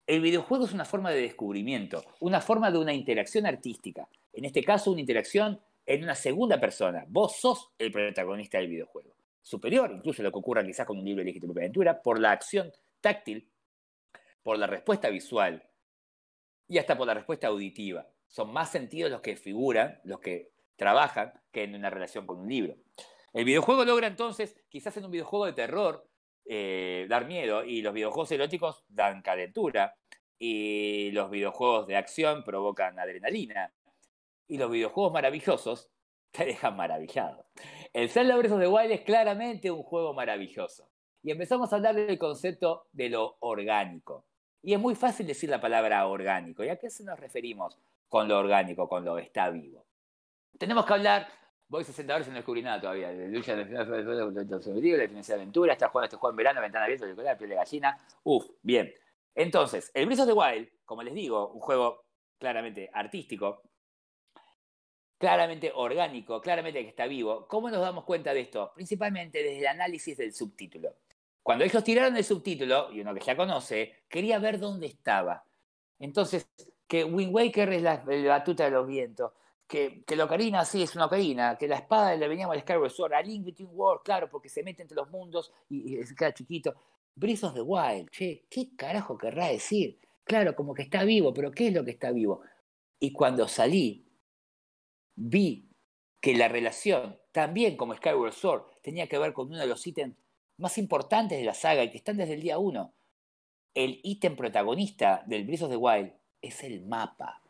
el videojuego es una forma de descubrimiento, una forma de una interacción artística. En este caso, una interacción en una segunda persona. Vos sos el protagonista del videojuego. Superior, incluso lo que ocurra quizás con un libro de propia aventura, por la acción táctil, por la respuesta visual y hasta por la respuesta auditiva. Son más sentidos los que figuran, los que trabajan, que en una relación con un libro. El videojuego logra entonces, quizás en un videojuego de terror, eh, dar miedo y los videojuegos eróticos dan calentura y los videojuegos de acción provocan adrenalina y los videojuegos maravillosos te dejan maravillado. El Zelda Breath de Wild es claramente un juego maravilloso y empezamos a hablar del concepto de lo orgánico. Y es muy fácil decir la palabra orgánico. ¿Y a qué se nos referimos con lo orgánico, con lo que está vivo? Tenemos que hablar voy 60 horas y no descubrí nada todavía. Lucha de la de está jugando este juego en verano, ventana abierta, la piel de gallina. Uf, bien. Entonces, el Breath of the Wild, como les digo, un juego claramente artístico, claramente orgánico, claramente que está vivo. ¿Cómo nos damos cuenta de esto? Principalmente desde el análisis del subtítulo. Cuando ellos tiraron el subtítulo, y uno que ya conoce, quería ver dónde estaba. Entonces, que Wind Waker es la batuta de los vientos, que, la ocarina sí es una ocarina, que la espada le veníamos al Skyward Sword, a Link World, claro, porque se mete entre los mundos y, y se queda chiquito. Breath of the Wild, che, ¿qué carajo querrá decir? Claro, como que está vivo, pero ¿qué es lo que está vivo? Y cuando salí, vi que la relación, también como Skyward Sword, tenía que ver con uno de los ítems más importantes de la saga y que están desde el día uno. El ítem protagonista del Breath de Wild es el mapa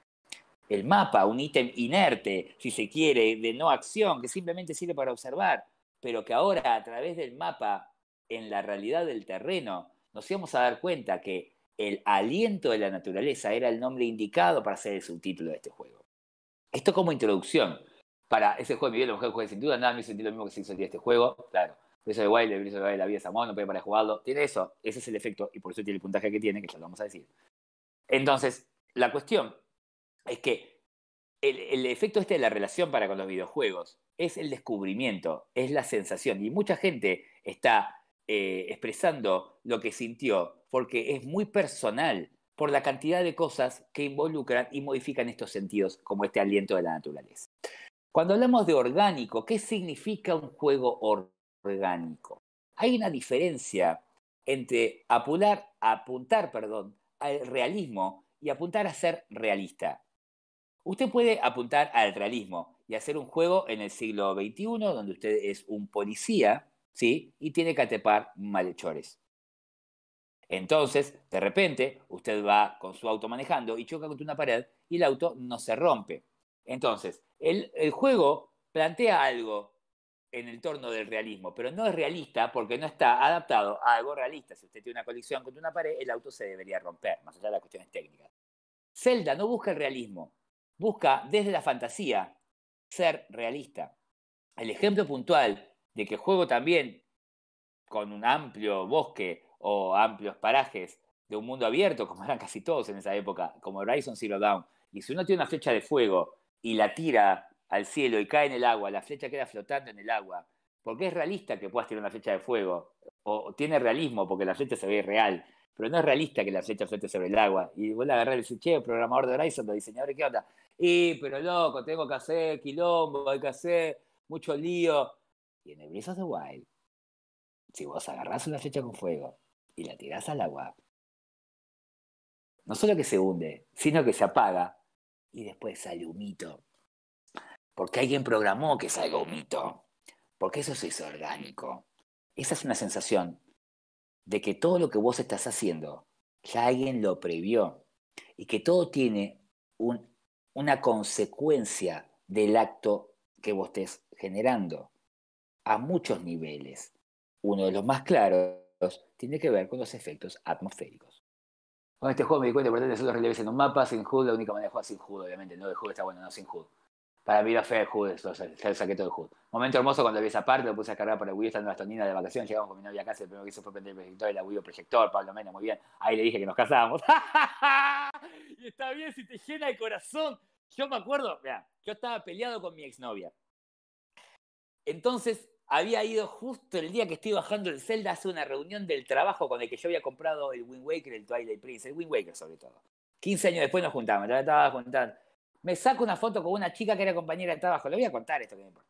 el mapa, un ítem inerte, si se quiere, de no acción, que simplemente sirve para observar, pero que ahora a través del mapa, en la realidad del terreno, nos íbamos a dar cuenta que el aliento de la naturaleza era el nombre indicado para ser el subtítulo de este juego. Esto como introducción para ese juego de Miguel, mujer juega sin duda, nada me hizo lo mismo que se hizo de este juego, claro. eso de Wild, de la vida es amor, no puede para jugarlo. Tiene eso, ese es el efecto, y por eso tiene el puntaje que tiene, que ya lo vamos a decir. Entonces, la cuestión es que el, efecto este de la relación para con los videojuegos es el descubrimiento, es la sensación. Y mucha gente está eh, expresando lo que sintió porque es muy personal por la cantidad de cosas que involucran y modifican estos sentidos, como este aliento de la naturaleza. Cuando hablamos de orgánico, ¿qué significa un juego orgánico? Hay una diferencia entre apuntar perdón, al realismo y apuntar a ser realista. Usted puede apuntar al realismo y hacer un juego en el siglo XXI donde usted es un policía, ¿sí? Y tiene que atepar malhechores. Entonces, de repente, usted va con su auto manejando y choca contra una pared y el auto no se rompe. Entonces, el, el juego plantea algo en el torno del realismo, pero no es realista porque no está adaptado a algo realista. Si usted tiene una colección contra una pared, el auto se debería romper, más allá de las cuestiones técnicas. Zelda no busca el realismo, busca desde la fantasía ser realista. El ejemplo puntual de que juego también con un amplio bosque o amplios parajes de un mundo abierto, como eran casi todos en esa época, como Horizon Zero Dawn, y si uno tiene una flecha de fuego y la tira al cielo y cae en el agua, la flecha queda flotando en el agua, porque es realista que puedas tirar una flecha de fuego, o tiene realismo porque la flecha se ve real, pero no es realista que la flecha flote sobre el agua. Y vos a agarrar el decís, programador de Horizon, los diseñadores, ¿qué onda? y, pero loco, tengo que hacer quilombo, hay que hacer mucho lío. Y en el Breath of the Wild, si vos agarrás una flecha con fuego y la tirás al agua, no solo que se hunde, sino que se apaga y después sale humito. Porque alguien programó que salga mito, Porque eso se orgánico. Esa es una sensación de que todo lo que vos estás haciendo, ya alguien lo previó. Y que todo tiene un una consecuencia del acto que vos estés generando a muchos niveles. Uno de los más claros tiene que ver con los efectos atmosféricos. Con este juego me di cuenta por importante hacer los en un mapa, sin HUD, la única manera de jugar sin HUD, obviamente, no de HUD está bueno, no sin HUD. Para mí lo fue el HUD, el saqueto de hood. Momento hermoso cuando vi esa parte, lo puse a cargar para el Wii estando en toninas de vacaciones, llegamos con mi novia a casa, el primero que hizo fue prender el proyector, el Wii proyector, Pablo Mena, muy bien. Ahí le dije que nos casábamos. y está bien si te llena el corazón. Yo me acuerdo, mira, yo estaba peleado con mi exnovia. Entonces había ido justo el día que estoy bajando el Zelda hacer una reunión del trabajo con el que yo había comprado el Wind Waker, el Twilight Prince, el Wind Waker sobre todo. 15 años después nos juntamos, ya estaba juntando me saco una foto con una chica que era compañera de trabajo. Le voy a contar esto que me importa.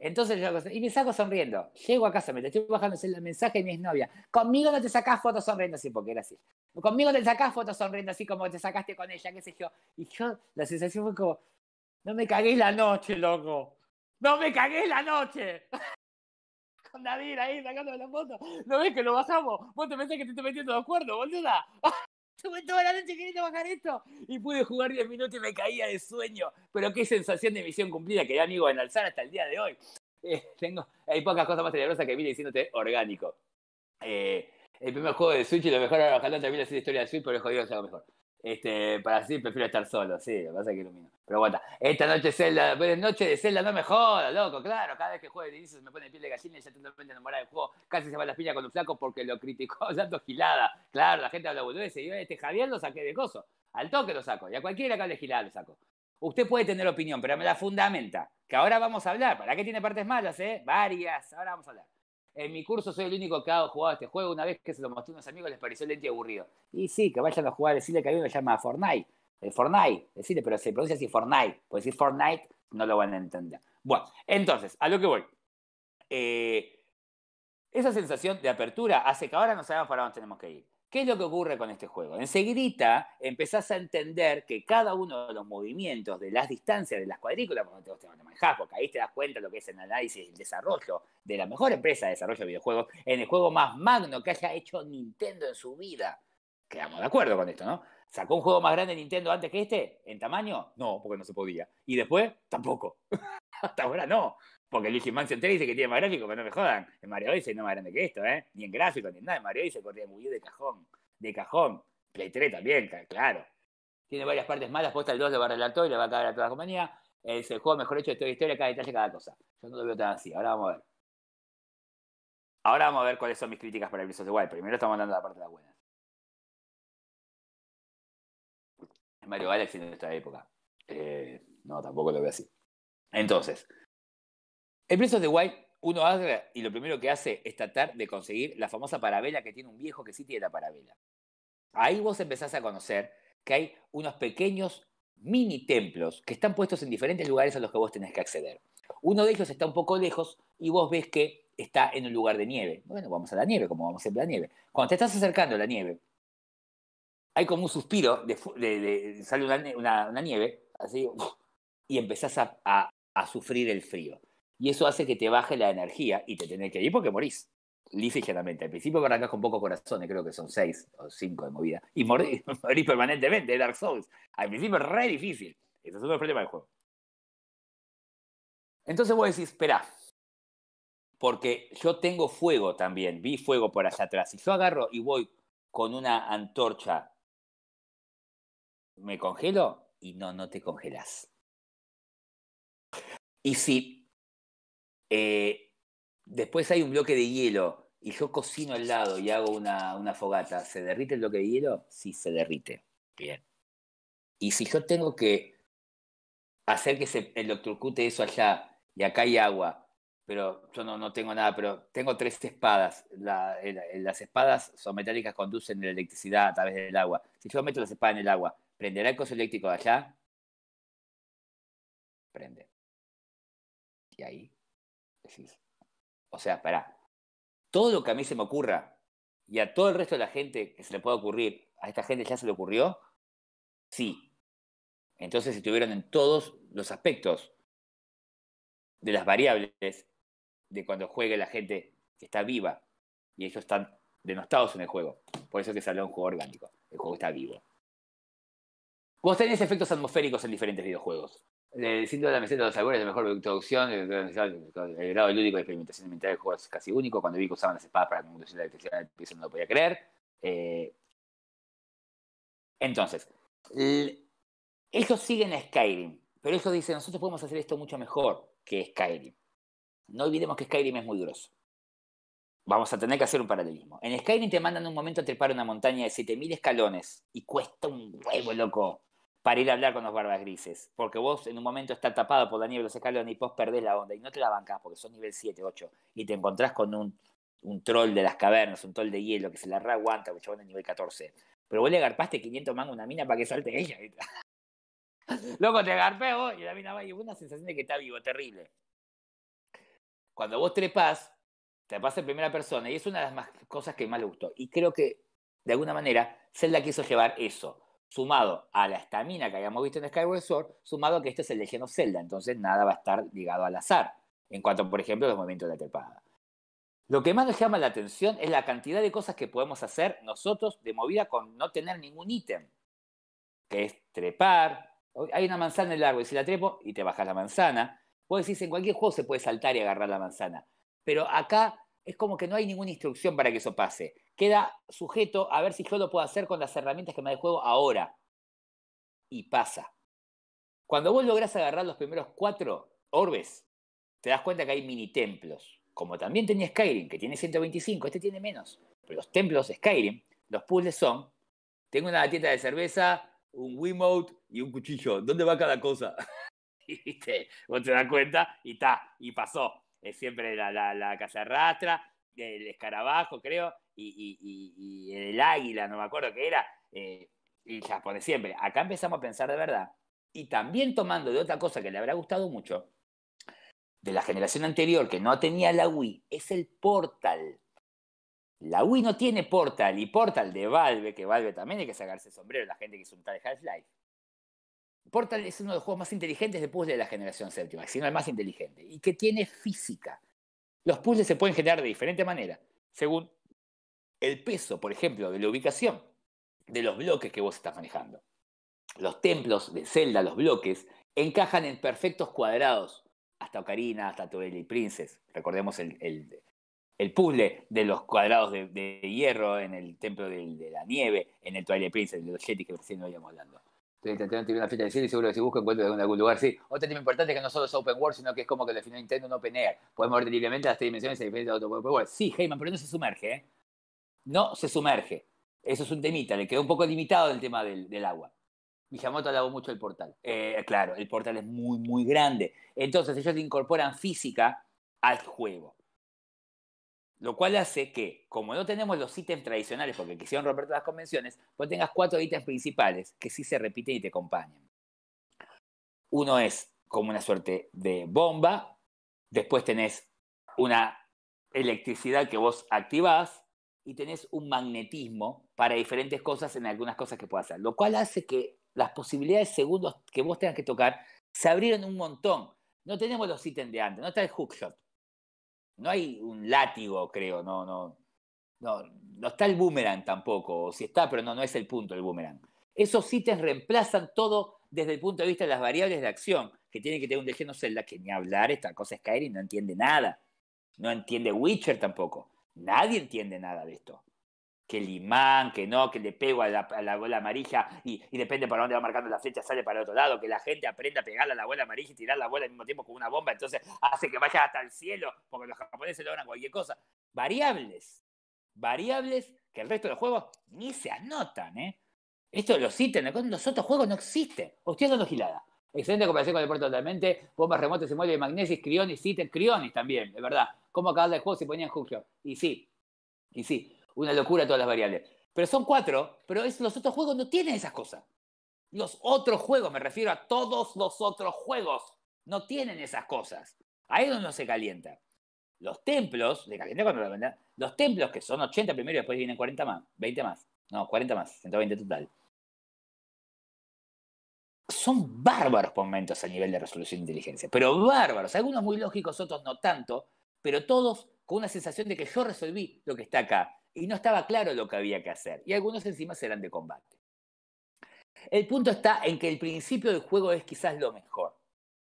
Entonces y me saco sonriendo. Llego a casa, me estoy bajando el mensaje de mi exnovia. Conmigo no te sacás fotos sonriendo así, porque era así. Conmigo te sacás fotos sonriendo así como te sacaste con ella, qué sé yo. Y yo, la sensación fue como, no me cagué la noche, loco. No me cagué la noche. con Nadir ahí sacándome la foto. ¿No ves que lo bajamos? Vos te pensás que te estoy metiendo de acuerdo, boluda. Estuve toda la noche queriendo bajar esto y pude jugar 10 minutos y me caía de sueño. Pero qué sensación de misión cumplida que da amigo en alzar hasta el día de hoy. Eh, tengo, hay pocas cosas más tenebrosas que viene diciéndote orgánico. Eh, el primer juego de Switch y lo mejor ahora bajando también hacer historia de Switch, pero es jodido sea lo mejor. Este, para sí, prefiero estar solo, sí, lo que pasa es que ilumino. Pero bueno, esta noche Zelda, noche de celda, no me joda, loco, claro, cada vez que juego de se me pone piel de gallina y ya totalmente enamorada del juego, casi se va las piñas con un flaco porque lo criticó dando gilada. Claro, la gente habla ese, yo este Javier lo saqué de coso, al toque lo saco, y a cualquiera que hable gilada lo saco. Usted puede tener opinión, pero me la fundamenta, que ahora vamos a hablar, ¿para qué tiene partes malas, eh? Varias, ahora vamos a hablar. En mi curso soy el único que ha jugado este juego. Una vez que se lo mostré a unos amigos les pareció lento y aburrido. Y sí, que vayan a jugar, decirle que a mí me llama Fortnite. El eh, Fortnite, decirle, pero se pronuncia así Fortnite. Porque decir Fortnite no lo van a entender. Bueno, entonces, a lo que voy. Eh, esa sensación de apertura hace que ahora no sabemos para dónde tenemos que ir. ¿Qué es lo que ocurre con este juego? Enseguida empezás a entender que cada uno de los movimientos, de las distancias, de las cuadrículas, cuando te, te manejas, porque ahí te das cuenta de lo que es el análisis y el desarrollo de la mejor empresa de desarrollo de videojuegos, en el juego más magno que haya hecho Nintendo en su vida. Quedamos de acuerdo con esto, ¿no? ¿Sacó un juego más grande Nintendo antes que este? ¿En tamaño? No, porque no se podía. Y después, tampoco. Hasta ahora no. Porque Luigi Mansion 3 dice que tiene más gráfico, pero no me jodan. En Mario Odyssey no más grande que esto, ¿eh? Ni en gráfico, ni en nada. En Mario Odyssey corría muy de cajón. De cajón. Play 3 también, claro. Tiene varias partes malas, posta el 2 le va a y le va a caer a toda la compañía. Es el juego mejor hecho de toda historia, cada detalle, cada cosa. Yo no lo veo tan así. Ahora vamos a ver. Ahora vamos a ver cuáles son mis críticas para el of Primero estamos hablando de la parte de la buena. Mario Galaxy en nuestra época. Eh, no, tampoco lo veo así. Entonces, en Presos de Guay, uno agarra y lo primero que hace es tratar de conseguir la famosa parabela que tiene un viejo que sí tiene la parabela. Ahí vos empezás a conocer que hay unos pequeños mini templos que están puestos en diferentes lugares a los que vos tenés que acceder. Uno de ellos está un poco lejos y vos ves que está en un lugar de nieve. Bueno, vamos a la nieve, como vamos siempre a la nieve. Cuando te estás acercando a la nieve, hay como un suspiro, de, sale una, nieve, así, y empezás a sufrir el frío y eso hace que te baje la energía y te tenés que ir porque morís. Lisa Al principio acá con pocos corazones, creo que son seis o cinco de movida. Y morís, permanentemente, Dark Souls. Al principio es re difícil. Eso es un problema del juego. Entonces vos decís, esperá, porque yo tengo fuego también, vi fuego por allá atrás. Y yo agarro y voy con una antorcha, ¿me congelo? Y no, no te congelás. Y si eh, después hay un bloque de hielo y yo cocino al lado y hago una, fogata. ¿Se derrite el bloque de hielo? Sí, se derrite. Bien. Y si yo tengo que hacer que se electrocute eso allá y acá hay agua, pero yo no, tengo nada, pero tengo tres espadas. las espadas son metálicas, conducen la electricidad a través del agua. Si yo meto las espadas en el agua, ¿prenderá el coso eléctrico de allá? Prende. Y ahí o sea, para todo lo que a mí se me ocurra y a todo el resto de la gente que se le pueda ocurrir, a esta gente ya se le ocurrió, sí. Entonces estuvieron en todos los aspectos de las variables de cuando juegue la gente que está viva y ellos están denostados en el juego. Por eso es que salió un juego orgánico. El juego está vivo. Vos tenés efectos atmosféricos en diferentes videojuegos. Le síndrome de la meseta de los albores es la mejor producción, el, el grado lúdico de experimentación mental de juegos es casi único. Cuando vi que usaban las espadas para de la electricidad, piso no lo podía creer. Eh, entonces, ellos siguen a Skyrim, pero ellos dicen, nosotros podemos hacer esto mucho mejor que Skyrim. No olvidemos que Skyrim es muy grosso. Vamos a tener que hacer un paralelismo. En Skyrim te mandan un momento a trepar una montaña de 7.000 escalones y cuesta un huevo, loco para ir a hablar con los barbas grises. Porque vos en un momento estás tapado por la nieve, los escalones y vos perdés la onda y no te la bancás porque son nivel 7, 8 y te encontrás con un, un troll de las cavernas, un troll de hielo que se la aguanta porque chabón es nivel 14. Pero vos le agarpaste 500 mangos a una mina para que salte ella. Loco, te agarpé y la mina va y una sensación de que está vivo, terrible. Cuando vos trepas, trepas en primera persona y es una de las más cosas que más le gustó. Y creo que, de alguna manera, Zelda quiso llevar eso sumado a la estamina que habíamos visto en Skyward Sword, sumado a que este es el Legend Zelda, entonces nada va a estar ligado al azar, en cuanto, por ejemplo, los movimientos de la trepada. Lo que más nos llama la atención es la cantidad de cosas que podemos hacer nosotros de movida con no tener ningún ítem, que es trepar. Hay una manzana en el árbol y si la trepo y te bajas la manzana. Vos decís, en cualquier juego se puede saltar y agarrar la manzana. Pero acá es como que no hay ninguna instrucción para que eso pase. Queda sujeto a ver si yo lo puedo hacer con las herramientas que me de juego ahora. Y pasa. Cuando vos lográs agarrar los primeros cuatro orbes, te das cuenta que hay mini templos. Como también tenía Skyrim, que tiene 125, este tiene menos. Pero los templos de Skyrim, los puzzles son, tengo una tienda de cerveza, un Wiimote y un cuchillo. ¿Dónde va cada cosa? Vos te das cuenta y está. y pasó es siempre la, la, la casa arrastra, el escarabajo, creo, y, el águila, no me acuerdo qué era, eh, y las pone siempre. Acá empezamos a pensar de verdad. Y también tomando de otra cosa que le habrá gustado mucho, de la generación anterior que no tenía la Wii, es el Portal. La Wii no tiene Portal, y Portal de Valve, que Valve también hay que sacarse el sombrero, la gente que es un tal Half-Life. Portal es uno de los juegos más inteligentes de de la generación séptima, sino el más inteligente, y que tiene física. Los puzzles se pueden generar de diferente manera, según el peso, por ejemplo, de la ubicación de los bloques que vos estás manejando. Los templos de Zelda, los bloques, encajan en perfectos cuadrados, hasta Ocarina, hasta Twilight Princess. Recordemos el, puzzle de los cuadrados de, hierro en el templo de, la nieve, en el Twilight Princess, de los que recién lo habíamos hablando. Estoy intentando tirar una fecha de y seguro que si busco encuentro en algún lugar. Sí, otro tema importante es que no solo es open world, sino que es como que lo definió Nintendo no Air. Podemos ver libremente las tres dimensiones a diferentes de otro open world. Sí, Heyman, pero no se sumerge, ¿eh? No se sumerge. Eso es un temita, le quedó un poco limitado el tema del, del agua. Miyamoto alabó mucho el portal. Eh, claro, el portal es muy, muy grande. Entonces ellos incorporan física al juego. Lo cual hace que, como no tenemos los ítems tradicionales porque quisieron romper todas las convenciones, vos pues tengas cuatro ítems principales que sí se repiten y te acompañan. Uno es como una suerte de bomba, después tenés una electricidad que vos activás y tenés un magnetismo para diferentes cosas en algunas cosas que puedas hacer, lo cual hace que las posibilidades segundas segundos que vos tengas que tocar se abrieron un montón. No tenemos los ítems de antes, no está el hookshot, no hay un látigo, creo, no, no, no, está el boomerang tampoco, o si está, pero no, no es el punto el boomerang. Esos ítems reemplazan todo desde el punto de vista de las variables de acción, que tiene que tener un DG, no la que ni hablar, esta cosa es caer y no entiende nada. No entiende Witcher tampoco. Nadie entiende nada de esto que el imán, que no, que le pego a la, bola amarilla y, depende para dónde va marcando la flecha, sale para otro lado, que la gente aprenda a pegarle a la bola amarilla y tirar la bola al mismo tiempo con una bomba, entonces hace que vaya hasta el cielo, porque los japoneses logran cualquier cosa. Variables, variables que el resto de los juegos ni se anotan, ¿eh? Esto lo ítems, los otros juegos no existen. Hostia, no gilada. Excelente comparación con el deporte totalmente. Bombas remotas, inmuebles de magnesis, criones, ítems. criones también, de verdad. ¿Cómo acabar el juego si ponían juicio? Y sí, y sí una locura todas las variables. Pero son cuatro, pero los otros juegos no tienen esas cosas. Los otros juegos, me refiero a todos los otros juegos, no tienen esas cosas. Ahí es donde no se calienta. Los templos, calienta cuando la los templos que son 80 primero y después vienen 40 más, 20 más, no, 40 más, 120 total. Son bárbaros momentos a nivel de resolución de inteligencia, pero bárbaros, algunos muy lógicos, otros no tanto, pero todos con una sensación de que yo resolví lo que está acá y no estaba claro lo que había que hacer, y algunos encima eran de combate. El punto está en que el principio del juego es quizás lo mejor.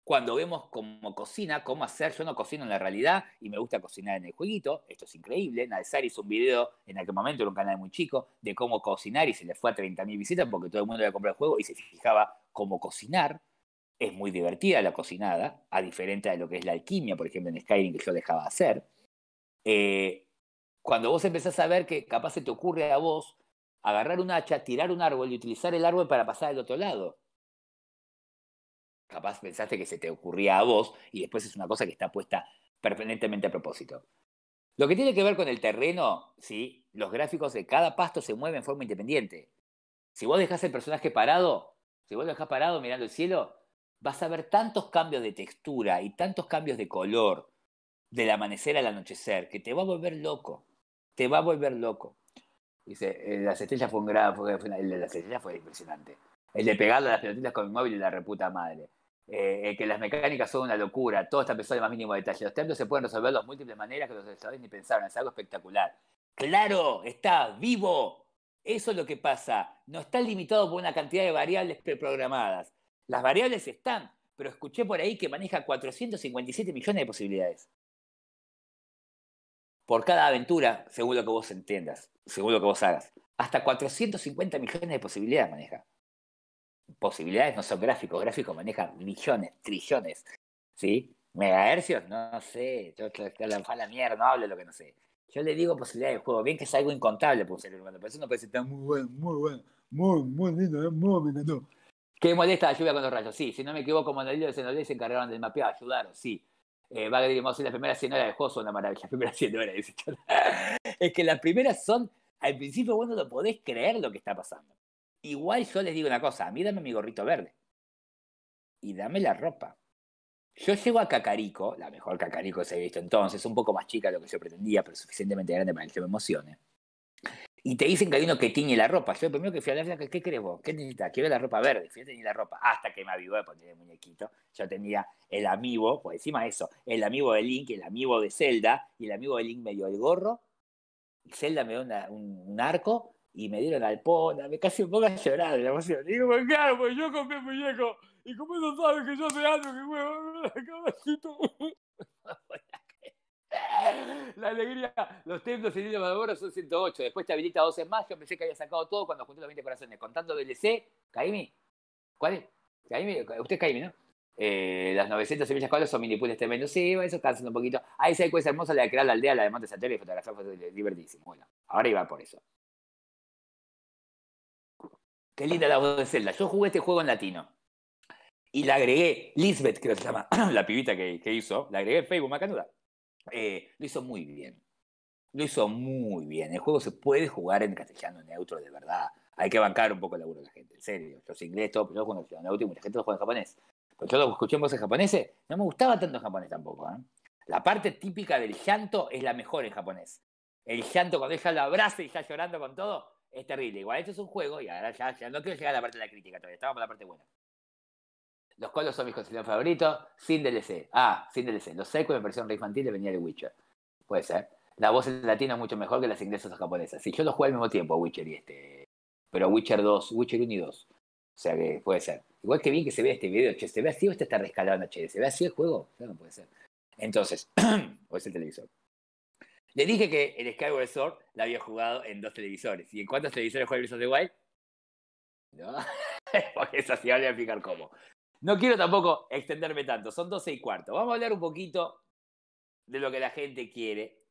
Cuando vemos cómo cocina, cómo hacer, yo no cocino en la realidad y me gusta cocinar en el jueguito, esto es increíble. Nalzar hizo un video en aquel momento, en un canal muy chico, de cómo cocinar y se le fue a 30.000 visitas porque todo el mundo le comprado el juego y se fijaba cómo cocinar. Es muy divertida la cocinada, a diferente de lo que es la alquimia, por ejemplo, en Skyrim que yo dejaba hacer. Eh, cuando vos empezás a ver que capaz se te ocurre a vos agarrar un hacha, tirar un árbol y utilizar el árbol para pasar al otro lado. Capaz pensaste que se te ocurría a vos y después es una cosa que está puesta permanentemente a propósito. Lo que tiene que ver con el terreno, ¿sí? los gráficos de cada pasto se mueven en forma independiente. Si vos dejás el personaje parado, si vos lo dejás parado mirando el cielo, vas a ver tantos cambios de textura y tantos cambios de color del amanecer al anochecer que te va a volver loco te va a volver loco. Dice, eh, las estrellas fue un gran, el de las fue impresionante. El de pegarle a las pelotitas con el móvil y la reputa madre. Eh, que las mecánicas son una locura, todo está pensado en el más mínimo detalle. Los templos se pueden resolver de múltiples maneras que los desarrolladores ni pensaron, es algo espectacular. ¡Claro! ¡Está vivo! Eso es lo que pasa. No está limitado por una cantidad de variables preprogramadas. Las variables están, pero escuché por ahí que maneja 457 millones de posibilidades por cada aventura, según lo que vos entiendas, según lo que vos hagas. Hasta 450 millones de posibilidades maneja. Posibilidades no son gráficos, gráficos manejan millones, trillones, ¿sí? Megahercios, no sé, yo, la, mierda, no hablo lo que no sé. Yo le digo posibilidades de juego, bien que es algo incontable por un ser pero eso no parece tan muy bueno, muy bueno, muy, muy lindo, muy lindo. Qué molesta la lluvia con los rayos, sí, si no me equivoco, Manolito de Senolé se encargaron del mapeo, ayudaron, sí. Eh, vamos a las primeras 100 horas de juego una maravilla. Las primeras 100 horas, dice Es que las primeras son, al principio vos no lo podés creer lo que está pasando. Igual yo les digo una cosa, a mí dame mi gorrito verde. Y dame la ropa. Yo llego a Cacarico, la mejor Cacarico que se ha visto entonces, un poco más chica de lo que yo pretendía, pero suficientemente grande para que me emocione y te dicen que hay uno que tiñe la ropa. Yo primero que fui a la ¿qué crees vos? ¿Qué necesitas? Quiero la ropa verde, fui a tener la ropa. Hasta que me avivó de poner el muñequito. Yo tenía el amigo, por pues encima de eso, el amigo de Link, el amigo de Zelda, y el amigo de Link me dio el gorro, y Zelda me dio un, arco, y me dieron alpona, me casi un poco a llorar de la emoción. Y digo, pues claro, pues yo compré muñeco, y como no sabes que yo te hago que huevo, caballito. La alegría. Los templos en el Maduro son 108. Después te habilita 12 más. Yo pensé que había sacado todo cuando junté los 20 corazones. Contando DLC, e Caimi. ¿Cuál es? Caimi, usted es Caimi, ¿no? Eh, las 900 semillas cuadras son este menú Sí, eso cansan un poquito. Ahí se es hermosa, la de crear la aldea, la de Monte y fotografía fue divertidísimo. Bueno, ahora iba por eso. Qué linda la voz de Zelda. Yo jugué este juego en latino. Y la agregué, Lisbeth creo que se llama, la pibita que, que hizo, la agregué en Facebook, macanuda. Eh, lo hizo muy bien. Lo hizo muy bien. El juego se puede jugar en castellano neutro, de verdad. Hay que bancar un poco el laburo de la gente, en serio. los ingleses inglés, todo, pero yo cuando neutro mucha gente lo juega en japonés. Pero yo lo escuché en voces japoneses, no me gustaba tanto en japonés tampoco. ¿eh? La parte típica del llanto es la mejor en japonés. El llanto cuando ella lo abraza y está llorando con todo, es terrible. Igual esto es un juego y ahora ya, no quiero llegar a la parte de la crítica todavía, estamos en la parte buena. Los cuales son mis consejeros favoritos, sin DLC. Ah, sin DLC. Los sequels me parecieron re infantiles, venía de Witcher. Puede ser. La voz en latino es mucho mejor que las inglesas o japonesas. Si yo los jugué al mismo tiempo, Witcher y este. Pero Witcher 2, Witcher 1 y 2. O sea que puede ser. Igual que bien que se ve este video, che, ¿se ve así o este está rescalado en HD? ¿Se ve así el juego? No, puede ser. Entonces, o es el televisor. Le dije que el Skyward Sword la había jugado en dos televisores. ¿Y en cuántos televisores juega el of de Wild? No, porque eso sí, voy a explicar cómo. No quiero tampoco extenderme tanto, son 12 y cuarto. Vamos a hablar un poquito de lo que la gente quiere,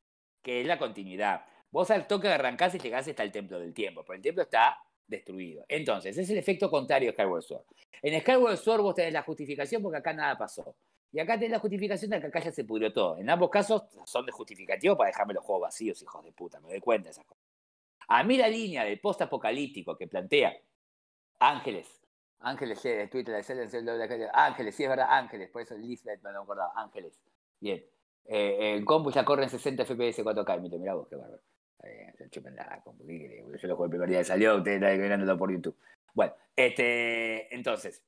que es la continuidad. Vos al toque arrancás y llegás hasta el templo del tiempo, pero el templo está destruido. Entonces, es el efecto contrario de Skyward Sword. En Skyward Sword vos tenés la justificación porque acá nada pasó. Y acá tenés la justificación de que acá ya se pudrió todo. En ambos casos son de justificativo para dejarme los juegos vacíos, hijos de puta, me doy cuenta de esas cosas. A mí la línea del post-apocalíptico que plantea Ángeles Ángeles, sí, Ángeles, sí, es verdad, Ángeles, por eso Lisbeth no me acordaba, Ángeles. Bien. Eh, en compu ya corren 60 FPS 4K, mira vos, qué bárbaro. yo lo jugué el primer día que salió, ustedes están mirándolo por YouTube. Bueno, este, entonces,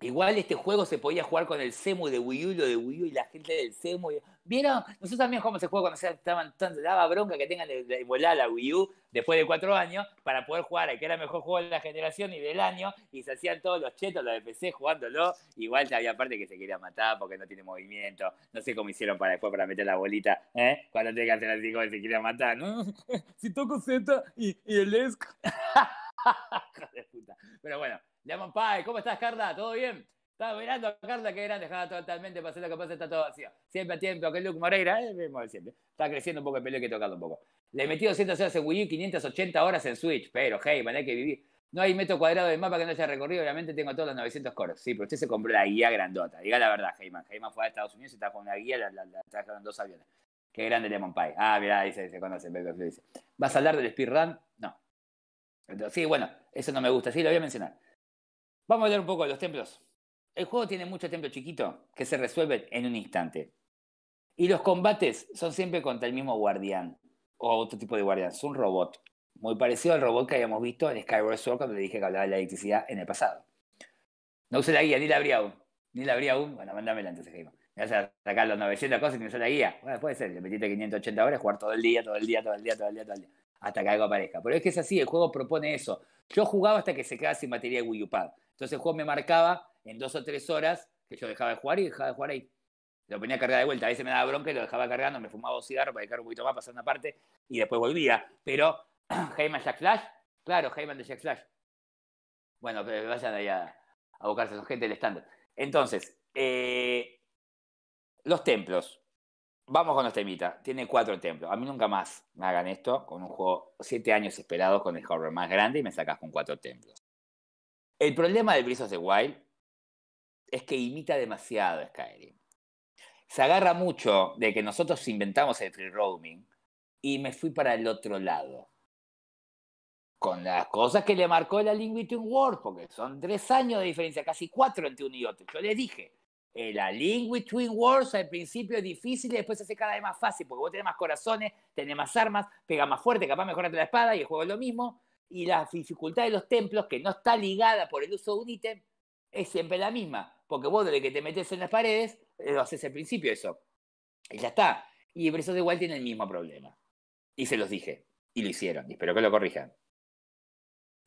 igual este juego se podía jugar con el CEMU de Wii U, y lo de Wii U y la gente del CEMU, y, ¿Vieron? Nosotros también jugamos el juego cuando estaban tan, daba bronca que tengan de, volar la Wii U después de cuatro años para poder jugar que era el mejor juego de la generación y del año y se hacían todos los chetos, los de PC jugándolo. Igual había parte que se quería matar porque no tiene movimiento. No sé cómo hicieron para después para meter la bolita, ¿eh? Cuando te que hacer así como se quería matar, si toco Z y, y el ESC. Pero bueno, Lemon Pie, ¿cómo estás, Carla? ¿Todo bien? Estaba mirando a Carla que era dejada totalmente para lo que pasa, está todo vacío. Siempre a tiempo que Luke Moreira, eh, siempre. Está creciendo un poco el pelo, hay que tocado un poco. Le metí 200 horas en Wii U, 580 horas en Switch, pero hey, hay que vivir. No hay metro cuadrado de mapa que no haya recorrido, obviamente tengo todos los 900 coros. Sí, pero usted se compró la guía grandota. Diga la verdad, Heyman. Heyman fue a Estados Unidos y está con una guía, la, la, la dos aviones. Qué grande Lemon Pie. Ah, mirá, dice, se conoce, dice. ¿Vas a hablar del speedrun? No. sí, bueno, eso no me gusta, sí, lo voy a mencionar. Vamos a hablar un poco de los templos. El juego tiene mucho tiempo chiquito que se resuelve en un instante. Y los combates son siempre contra el mismo guardián o otro tipo de guardián. Es un robot muy parecido al robot que habíamos visto en Skyward Sword cuando le dije que hablaba de la electricidad en el pasado. No usé la guía, ni la habría aún. Ni la abría aún. Bueno, mándamela entonces, Jaime. Me vas a sacar los 900 cosas y me usé la guía. Bueno, puede ser. Le metiste 580 horas, jugar todo el día, todo el día, todo el día, todo el día, todo el día. Hasta que algo aparezca. Pero es que es así, el juego propone eso. Yo jugaba hasta que se quedaba sin batería de Wii U Pad. Entonces el juego me marcaba en dos o tres horas que yo dejaba de jugar y dejaba de jugar ahí. Lo ponía a cargar de vuelta. A veces me daba bronca y lo dejaba cargando, me fumaba dos cigarros para dejar un poquito más, pasando una parte y después volvía. Pero Heyman Jack Flash, claro, Heyman de Jack Flash. Bueno, pero vayan ahí a, buscarse a su gente del stand. Entonces, eh, los templos. Vamos con los temitas. Tiene cuatro templos. A mí nunca más me hagan esto con un juego siete años esperado con el horror más grande y me sacas con cuatro templos. El problema de Breath de Wild es que imita demasiado a Skyrim. Se agarra mucho de que nosotros inventamos el free roaming y me fui para el otro lado. Con las cosas que le marcó la Twin World, porque son tres años de diferencia, casi cuatro entre uno y otro. Yo le dije, eh, la lingua Twin wars al principio es difícil y después se hace cada vez más fácil, porque vos tenés más corazones, tenés más armas, pega más fuerte, capaz mejorate la espada y el juego es lo mismo. Y la dificultad de los templos, que no está ligada por el uso de un ítem, es siempre la misma, porque vos desde que te metes en las paredes, lo eh, haces al principio eso. Y ya está. Y por preso de tiene el mismo problema. Y se los dije. Y lo hicieron. Y espero que lo corrijan.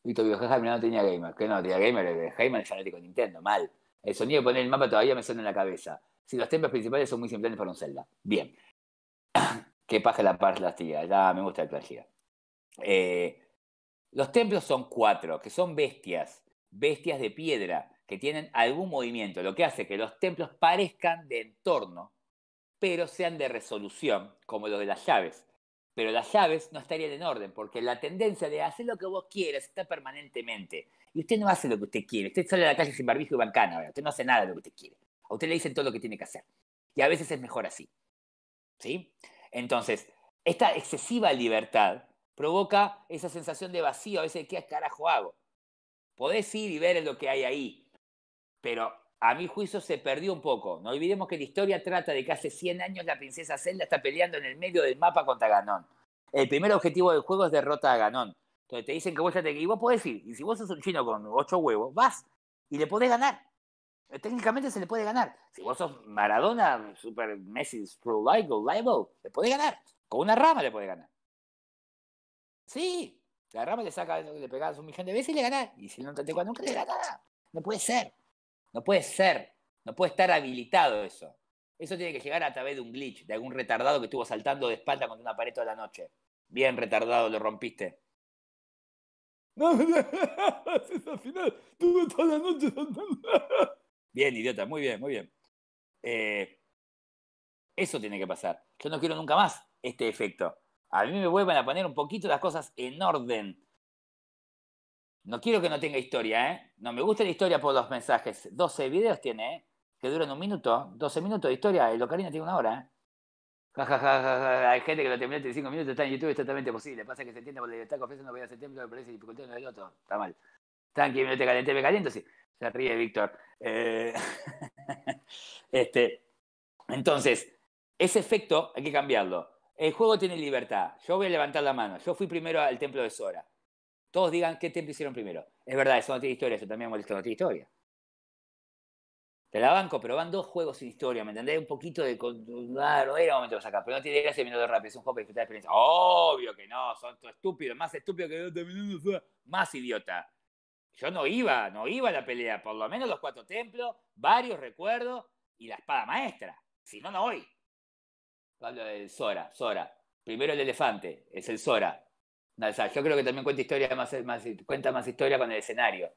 y viejo Jaime no tenía gamer. Que no tenía gamer, eh, Jaime es fanático de Nintendo, mal. El sonido de poner el mapa todavía me suena en la cabeza. Si los templos principales son muy simples para un Zelda. Bien. que paja la paz las tías, Ya me gusta la claridad. Eh, los templos son cuatro, que son bestias. Bestias de piedra que tienen algún movimiento, lo que hace que los templos parezcan de entorno, pero sean de resolución, como los de las llaves. Pero las llaves no estarían en orden, porque la tendencia de hacer lo que vos quieras está permanentemente. Y usted no hace lo que usted quiere. Usted sale a la calle sin barbijo y bancana Usted no hace nada de lo que usted quiere. A usted le dicen todo lo que tiene que hacer. Y a veces es mejor así. ¿Sí? Entonces, esta excesiva libertad provoca esa sensación de vacío, a veces, ¿qué carajo hago? Podés ir y ver lo que hay ahí, pero a mi juicio se perdió un poco. No olvidemos que la historia trata de que hace 100 años la princesa Zelda está peleando en el medio del mapa contra Ganon. El primer objetivo del juego es derrota a Ganon. Entonces te dicen que vos ya te... Y vos podés ir. Y si vos sos un chino con ocho huevos, vas y le podés ganar. Eh, técnicamente se le puede ganar. Si vos sos Maradona, Super Messi, True Live, le podés ganar. Con una rama le podés ganar. Sí, la rama le saca, le pegás un millón de veces y le ganas? Y si no te cuando nunca le ganas? No puede ser. No puede ser, no puede estar habilitado eso. Eso tiene que llegar a través de un glitch, de algún retardado que estuvo saltando de espalda contra una pared toda la noche. Bien retardado, lo rompiste. No, al final, toda la noche saltando. Bien, idiota, muy bien, muy bien. Eh, eso tiene que pasar. Yo no quiero nunca más este efecto. A mí me vuelven a poner un poquito las cosas en orden no quiero que no tenga historia, ¿eh? No me gusta la historia por los mensajes. 12 videos tiene, ¿eh? Que duran un minuto. 12 minutos de historia. El Ocarina tiene una hora, ¿eh? Hay gente que lo terminó en 5 minutos. Está en YouTube, es totalmente posible. Pasa que se entiende por la libertad. Confeso, no voy a hacer tiempo, me parece dificultad no el otro. Está mal. Tranqui, me te caliente, me caliento, sí. Se ríe Víctor. Eh, este, entonces, ese efecto hay que cambiarlo. El juego tiene libertad. Yo voy a levantar la mano. Yo fui primero al templo de Sora todos digan qué templo hicieron primero. Es verdad, eso no tiene historia, eso también molesta, no tiene historia. Te la banco, pero van dos juegos sin historia, ¿me entendés? Un poquito de. claro, era momento de sacar, pero no tiene gracia minuto de rápido, es un juego para disfrutar de experiencia. Obvio que no, son estúpidos, más estúpidos que yo minutos, más idiota. Yo no iba, no iba a la pelea, por lo menos los cuatro templos, varios recuerdos y la espada maestra. Si no, no voy. Hablo del Sora, Sora. Primero el elefante, es el Sora yo creo que también cuenta historia más, cuenta más historia con el escenario.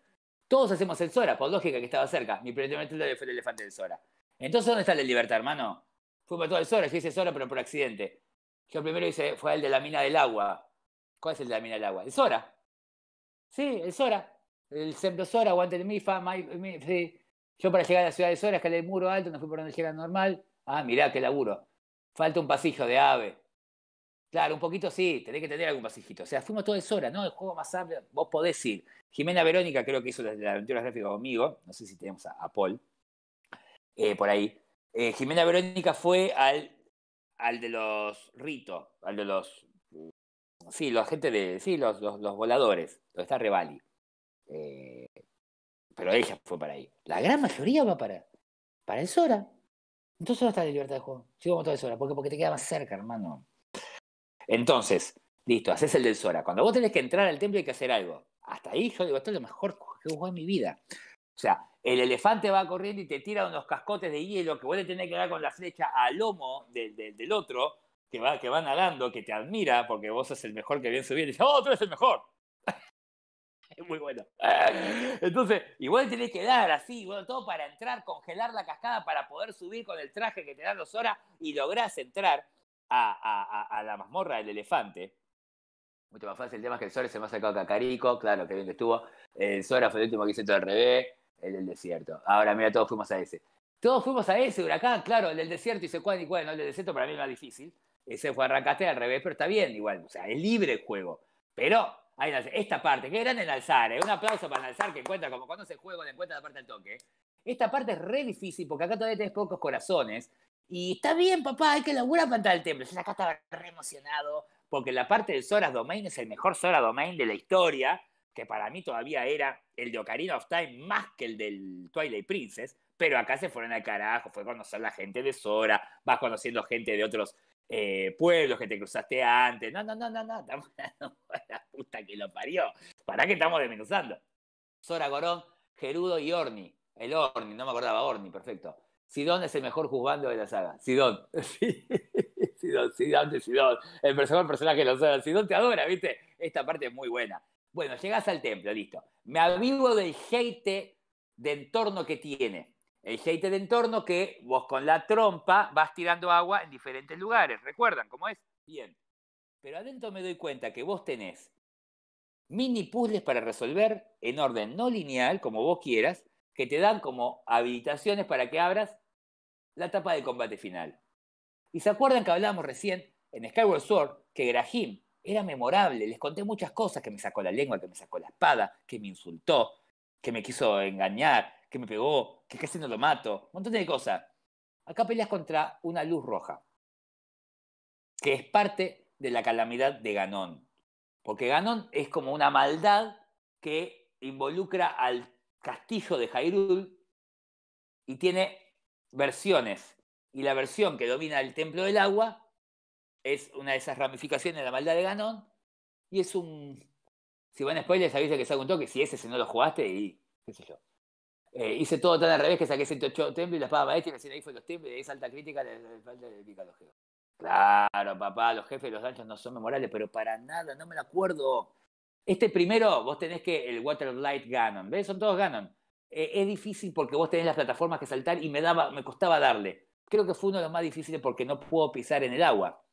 Todos hacemos el Sora, por lógica que estaba cerca. Mi primer fue el elefante del Sora. Entonces, ¿dónde está la libertad, hermano? Fue para todo el Sora, yo hice Sora, pero por accidente. Yo primero hice, fue el de la mina del agua. ¿Cuál es el de la mina del agua? El Sora. Sí, el Sora. El centro Sora, el Mifa, Yo para llegar a la ciudad de Sora escalé el muro alto, no fui por donde llega normal. Ah, mirá, qué laburo. Falta un pasillo de ave. Claro, un poquito sí, tenés que tener algún pasijito. O sea, fuimos toda esa hora, ¿no? El juego más amplio, vos podés ir. Jimena Verónica creo que hizo la, la aventura gráfica conmigo, no sé si tenemos a, Paul, eh, por ahí. Eh, Jimena Verónica fue al, al de los ritos, al de los... Sí, los gente de... Sí, los, los, voladores, donde está Revali. Eh, pero ella fue para ahí. La gran mayoría va para, para el Sora. Entonces no está la libertad de juego. Si vamos toda el Sora, porque, porque te queda más cerca, hermano. Entonces, listo, haces el del Sora. Cuando vos tenés que entrar al templo hay que hacer algo. Hasta ahí yo digo, esto es lo mejor que jugué en mi vida. O sea, el elefante va corriendo y te tira unos cascotes de hielo que vos le tenés que dar con la flecha al lomo del, otro, que va, que va nadando, que te admira porque vos sos el mejor que viene subir. Y dice, oh, tú eres el mejor. es muy bueno. Entonces, igual tenés que dar así, bueno, todo para entrar, congelar la cascada para poder subir con el traje que te dan los horas y lográs entrar a, la mazmorra del elefante, mucho más fácil. El tema es que el Sora se me ha sacado Cacarico, claro, que bien que estuvo. El Sora fue el último que hice todo al revés, el del desierto. Ahora, mira, todos fuimos a ese. Todos fuimos a ese huracán, claro, el del desierto hice cuál y cuál, el del desierto para mí es más difícil. Ese fue arrancaste al revés, pero está bien, igual, o sea, es libre juego. Pero, ahí esta parte, que grande el alzar, eh. un aplauso para el alzar que encuentra, como cuando se juega le encuentra la parte del toque. Esta parte es re difícil porque acá todavía tenés pocos corazones y está bien, papá, hay que laburar para entrar templo. Yo acá estaba re emocionado, porque la parte de Sora Domain es el mejor Sora Domain de la historia, que para mí todavía era el de Ocarina of Time más que el del Twilight Princess, pero acá se fueron al carajo, fue conocer la gente de Sora, vas conociendo gente de otros eh, pueblos que te cruzaste antes. No, no, no, no, no, estamos la puta que lo parió. ¿Para qué estamos desmenuzando? Sora Gorón, Gerudo y Orni. El Orni, no me acordaba Orni, perfecto. Sidón es el mejor juzgando de la saga. Sidón. Sidón, Sidón, de Sidón. El mejor personaje de la saga. Sidón te adora, ¿viste? Esta parte es muy buena. Bueno, llegás al templo, listo. Me avivo del jeite de entorno que tiene. El jeite de entorno que vos con la trompa vas tirando agua en diferentes lugares. ¿Recuerdan cómo es? Bien. Pero adentro me doy cuenta que vos tenés mini puzzles para resolver en orden no lineal, como vos quieras, que te dan como habilitaciones para que abras la etapa de combate final. Y se acuerdan que hablábamos recién en Skyward Sword que Grahim era memorable, les conté muchas cosas, que me sacó la lengua, que me sacó la espada, que me insultó, que me quiso engañar, que me pegó, que casi no lo mato, un montón de cosas. Acá peleas contra una luz roja, que es parte de la calamidad de Ganon. porque Ganon es como una maldad que involucra al castillo de Hyrule y tiene versiones. Y la versión que domina el templo del agua es una de esas ramificaciones de la maldad de Ganon. Y es un. Si van a spoilers, avisa que saco un toque. Si ese si no lo jugaste, y qué sé yo. Eh, hice todo tan al revés que saqué 108 templos y la espada maestra y recién ahí fue los templos y ahí alta crítica del falta de Claro, papá, los jefes de los anchos no son memorables, pero para nada, no me lo acuerdo. Este primero, vos tenés que el Waterlight Ganon, ¿ves? Son todos Ganon. Eh, es difícil porque vos tenés las plataformas que saltar y me, daba, me costaba darle. Creo que fue uno de los más difíciles porque no puedo pisar en el agua.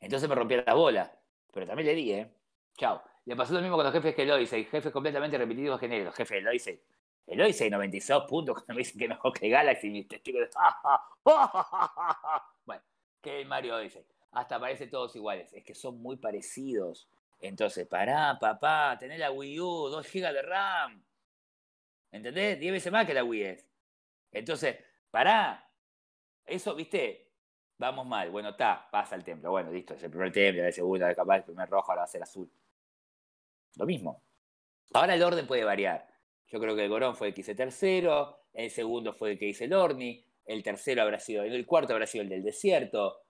Entonces me rompí la bola. Pero también le di, ¿eh? Chao. Le pasó lo mismo con los jefes que Eloise, jefes completamente repetitivos que Jefe Eloise. Eloise, 92 puntos cuando me dicen que mejor que Galaxy. Mis testigos. bueno, que Mario dice, Hasta parece todos iguales. Es que son muy parecidos. Entonces, pará, papá, tenés la Wii U, 2 GB de RAM. ¿Entendés? 10 veces más que la Wii es. Entonces, pará. Eso, viste, vamos mal. Bueno, está, pasa el templo. Bueno, listo, es el primer templo, el segundo, capaz el primer rojo, ahora va a ser azul. Lo mismo. Ahora el orden puede variar. Yo creo que el Gorón fue el que hice tercero, el segundo fue el que hice el Orni, el tercero habrá sido, el cuarto habrá sido el del desierto,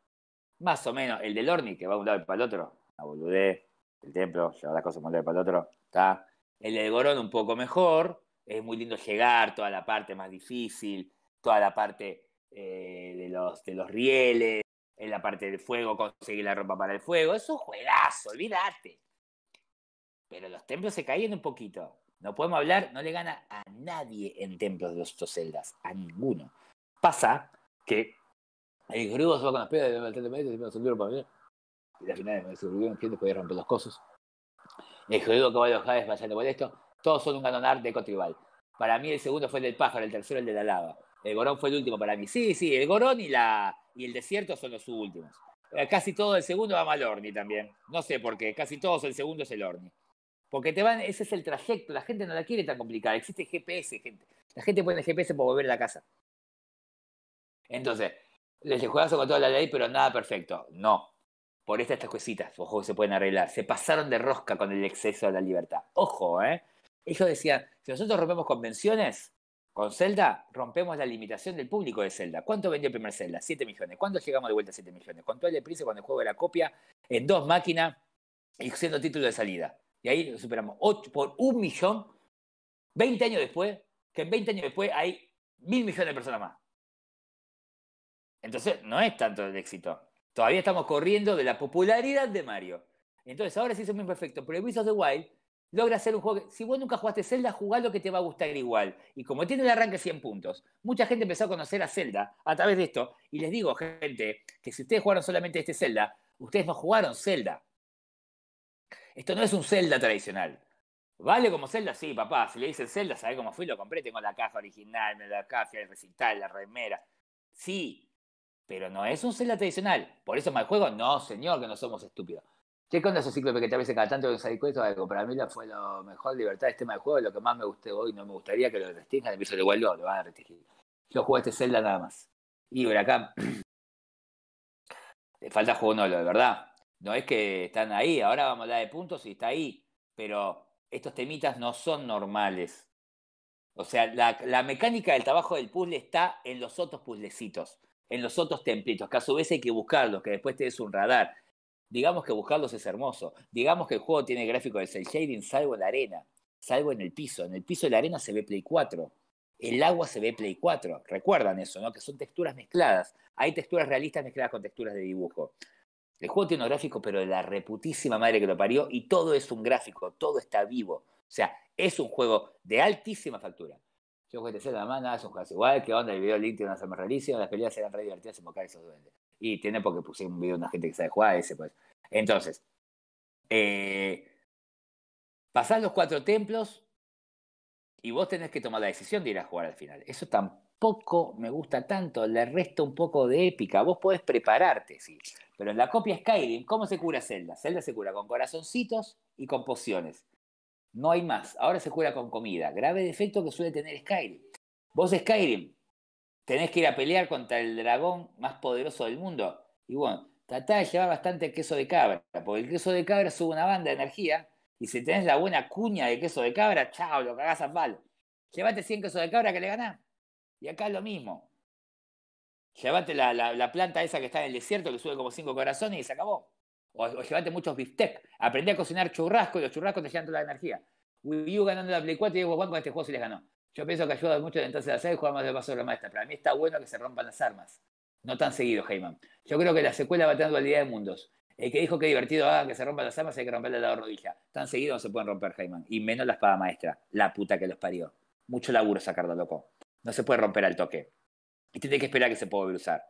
más o menos el del Orni, que va de un lado para el otro, la boludez el templo, llevar las cosas para el otro, está. El del un poco mejor, es muy lindo llegar, toda la parte más difícil, toda la parte eh, de, los, de los rieles, en la parte del fuego, conseguir la ropa para el fuego, es un juegazo, olvídate. Pero los templos se caían un poquito. No podemos hablar, no le gana a nadie en templos de los dos celdas, a ninguno. Pasa que el grupo se va con las piedras de y al final me subió un podía romper los cosos. El jodido caballo Javes por esto. Todos son un ganonar de cotribal. Para mí el segundo fue el del pájaro, el tercero el de la lava. El gorón fue el último para mí. Sí, sí, el gorón y, la, y el desierto son los últimos. Eh, casi todo el segundo va mal Orni también. No sé por qué, casi todos el segundo es el Orni. Porque te van, ese es el trayecto, la gente no la quiere tan complicada. Existe GPS, gente. La gente pone GPS para volver a la casa. Entonces, les juegas con toda la ley, pero nada perfecto. No, por estas, cositas, ojo, se pueden arreglar. Se pasaron de rosca con el exceso de la libertad. Ojo, ¿eh? Ellos decían, si nosotros rompemos convenciones, con Zelda rompemos la limitación del público de Zelda. ¿Cuánto vendió el primer Zelda? 7 millones. ¿Cuándo llegamos de vuelta a 7 millones? Con todo el cuando el juego era copia, en dos máquinas y siendo título de salida. Y ahí lo superamos. por un millón, 20 años después, que en 20 años después hay mil millones de personas más. Entonces, no es tanto el éxito. Todavía estamos corriendo de la popularidad de Mario. Entonces ahora sí es mismo perfecto, pero Breath of the Wild logra hacer un juego si vos nunca jugaste Zelda, jugá lo que te va a gustar igual. Y como tiene el arranque 100 puntos, mucha gente empezó a conocer a Zelda a través de esto. Y les digo, gente, que si ustedes jugaron solamente este Zelda, ustedes no jugaron Zelda. Esto no es un Zelda tradicional. ¿Vale como Zelda? Sí, papá. Si le dicen Zelda, ¿sabés cómo fui? Lo compré, tengo la caja original, me la caja, el recital, la remera. Sí, pero no es un Zelda tradicional. Por eso mal juego, no, señor, que no somos estúpidos. ¿Qué con esos ciclos que te veces cada tanto que ha dicho algo? Para mí fue lo mejor, libertad, este tema de juego, lo que más me gustó hoy, no me gustaría que lo restringan, empiezo de igual lo van a restringir. Yo juego este Zelda nada más. Y acá... Le falta juego no, de verdad. No es que están ahí, ahora vamos a dar de puntos y está ahí. Pero estos temitas no son normales. O sea, la, la mecánica del trabajo del puzzle está en los otros puzzlecitos en los otros templitos, que a su vez hay que buscarlos, que después te un radar. Digamos que buscarlos es hermoso. Digamos que el juego tiene gráfico de cel shading, salvo en la arena, salvo en el piso. En el piso de la arena se ve Play 4. El agua se ve Play 4. Recuerdan eso, ¿no? Que son texturas mezcladas. Hay texturas realistas mezcladas con texturas de dibujo. El juego tiene un gráfico, pero de la reputísima madre que lo parió, y todo es un gráfico, todo está vivo. O sea, es un juego de altísima factura. Yo jugué de Zelda, la mano, es igual, que onda, el video link no hacer más realicio, las peleas eran re divertidas de esos duendes. Y tiene porque puse un video de una gente que sabe jugar ese, pues. Entonces, eh, pasás los cuatro templos y vos tenés que tomar la decisión de ir a jugar al final. Eso tampoco me gusta tanto, le resta un poco de épica. Vos podés prepararte, sí. Pero en la copia Skyrim, ¿cómo se cura Zelda? Zelda se cura con corazoncitos y con pociones. No hay más. Ahora se cura con comida. Grave defecto que suele tener Skyrim. Vos, Skyrim, tenés que ir a pelear contra el dragón más poderoso del mundo. Y bueno, tratá de llevar bastante queso de cabra, porque el queso de cabra sube una banda de energía. Y si tenés la buena cuña de queso de cabra, chao, lo cagás a palo. Llévate 100 quesos de cabra que le ganás. Y acá lo mismo. Llévate la, la planta esa que está en el desierto, que sube como 5 corazones y se acabó. O, llevate muchos bistec Aprendí a cocinar churrasco y los churrascos te llevan toda la energía. Wii U ganando la Play 4 y Xbox One con este juego se les ganó. Yo pienso que ayuda mucho entonces a 6 jugar más de paso de la maestra. a mí está bueno que se rompan las armas. No tan seguido, Heyman. Yo creo que la secuela va a tener dualidad de mundos. El que dijo que divertido haga ah, que se rompan las armas hay que romperle la rodilla. Tan seguido no se pueden romper, Heyman. Y menos la espada maestra. La puta que los parió. Mucho laburo sacarlo, loco. No se puede romper al toque. Y tiene que esperar que se pueda volver usar.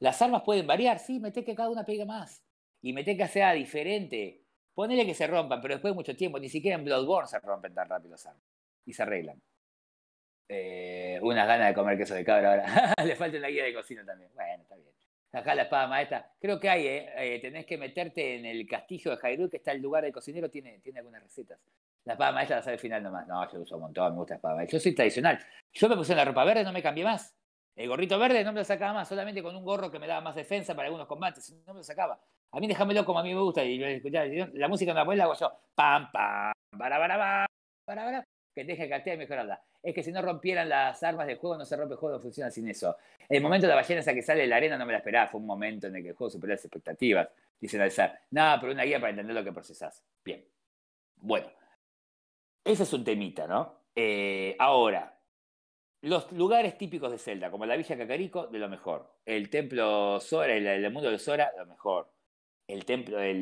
Las armas pueden variar, sí, mete que cada una pega más. Y mete que sea diferente. Ponele que se rompan, pero después de mucho tiempo, ni siquiera en Bloodborne se rompen tan rápido las armas. Y se arreglan. Eh, unas ganas de comer queso de cabra ahora. Le falta una guía de cocina también. Bueno, está bien. Acá la espada maestra. Creo que hay, eh, eh tenés que meterte en el castillo de Hyrule, que está el lugar del cocinero, tiene, tiene algunas recetas. La espada maestra la sabe al final nomás. No, yo uso un montón, me gusta la espada maestra. Yo soy tradicional. Yo me puse la ropa verde, no me cambié más. El gorrito verde no me lo sacaba más, solamente con un gorro que me daba más defensa para algunos combates, no me lo sacaba. A mí déjamelo como a mí me gusta y la música me la pones yo. Pam, pam, para, para, para, que deje cartear y mejorarla. Es que si no rompieran las armas del juego, no se rompe el juego, no funciona sin eso. El momento de la ballena esa que sale de la arena no me la esperaba, fue un momento en el que el juego superó las expectativas, dicen Alzar. Nada, pero una guía para entender lo que procesás. Bien. Bueno, Ese es un temita, ¿no? Eh, ahora, los lugares típicos de Zelda, como la Villa Cacarico, de lo mejor. El templo Sora, el, mundo de Sora, lo mejor. El templo, de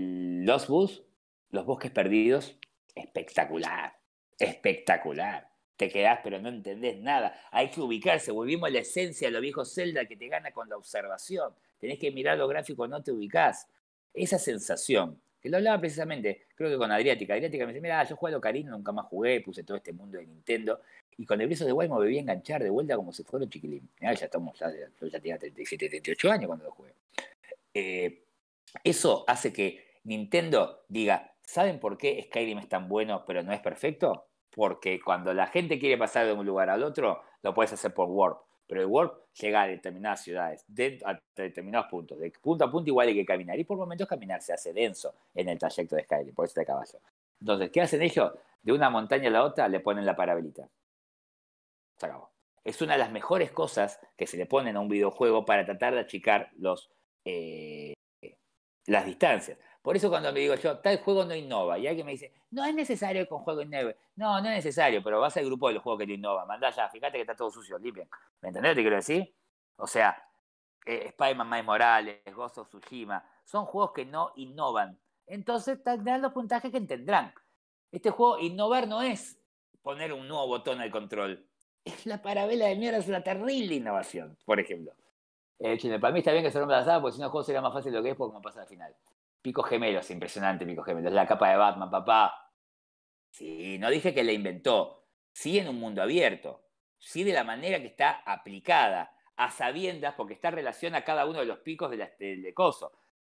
los bus, los bosques perdidos, espectacular. Espectacular. Te quedás, pero no entendés nada. Hay que ubicarse. Volvimos a la esencia de los viejos Zelda que te gana con la observación. Tenés que mirar los gráficos, no te ubicás. Esa sensación que lo hablaba precisamente, creo que con Adriática. Adriática me dice, mira, yo juego Carino nunca más jugué, puse todo este mundo de Nintendo. Y con el beso de Guaymo me vi enganchar de vuelta como si fuera un chiquilín. ya estamos, ya, yo ya tenía 37, 38 años cuando lo jugué. Eh, eso hace que Nintendo diga, ¿saben por qué Skyrim es tan bueno pero no es perfecto? Porque cuando la gente quiere pasar de un lugar al otro, lo puedes hacer por Warp pero el warp llega a determinadas ciudades, a determinados puntos, de punto a punto igual hay que caminar. Y por momentos caminar se hace denso en el trayecto de Skyrim, por eso de caballo. Entonces, ¿qué hacen ellos? De una montaña a la otra le ponen la parabelita. Se acabó. Es una de las mejores cosas que se le ponen a un videojuego para tratar de achicar los, eh, las distancias. Por eso cuando me digo yo, tal juego no innova, y alguien me dice, no es necesario que un juego innove. No, no es necesario, pero vas al grupo de los juegos que te innova, mandá ya, fíjate que está todo sucio, limpia, ¿Me entendés lo que quiero decir? O sea, eh, Spider-Man Morales, Ghost of Tsushima, son juegos que no innovan. Entonces tendrán los puntajes que tendrán. Este juego innovar no es poner un nuevo botón al control. Es la parabela de mierda, es una terrible innovación, por ejemplo. Eh, para mí está bien que se rompa la sala, porque si no el juego sería más fácil lo que es, porque como pasa al final. Pico Gemelos, impresionante Pico Gemelos, la capa de Batman, papá. Sí, no dije que la inventó, sí en un mundo abierto, sí de la manera que está aplicada, a sabiendas, porque está en relación a cada uno de los picos de, de coso.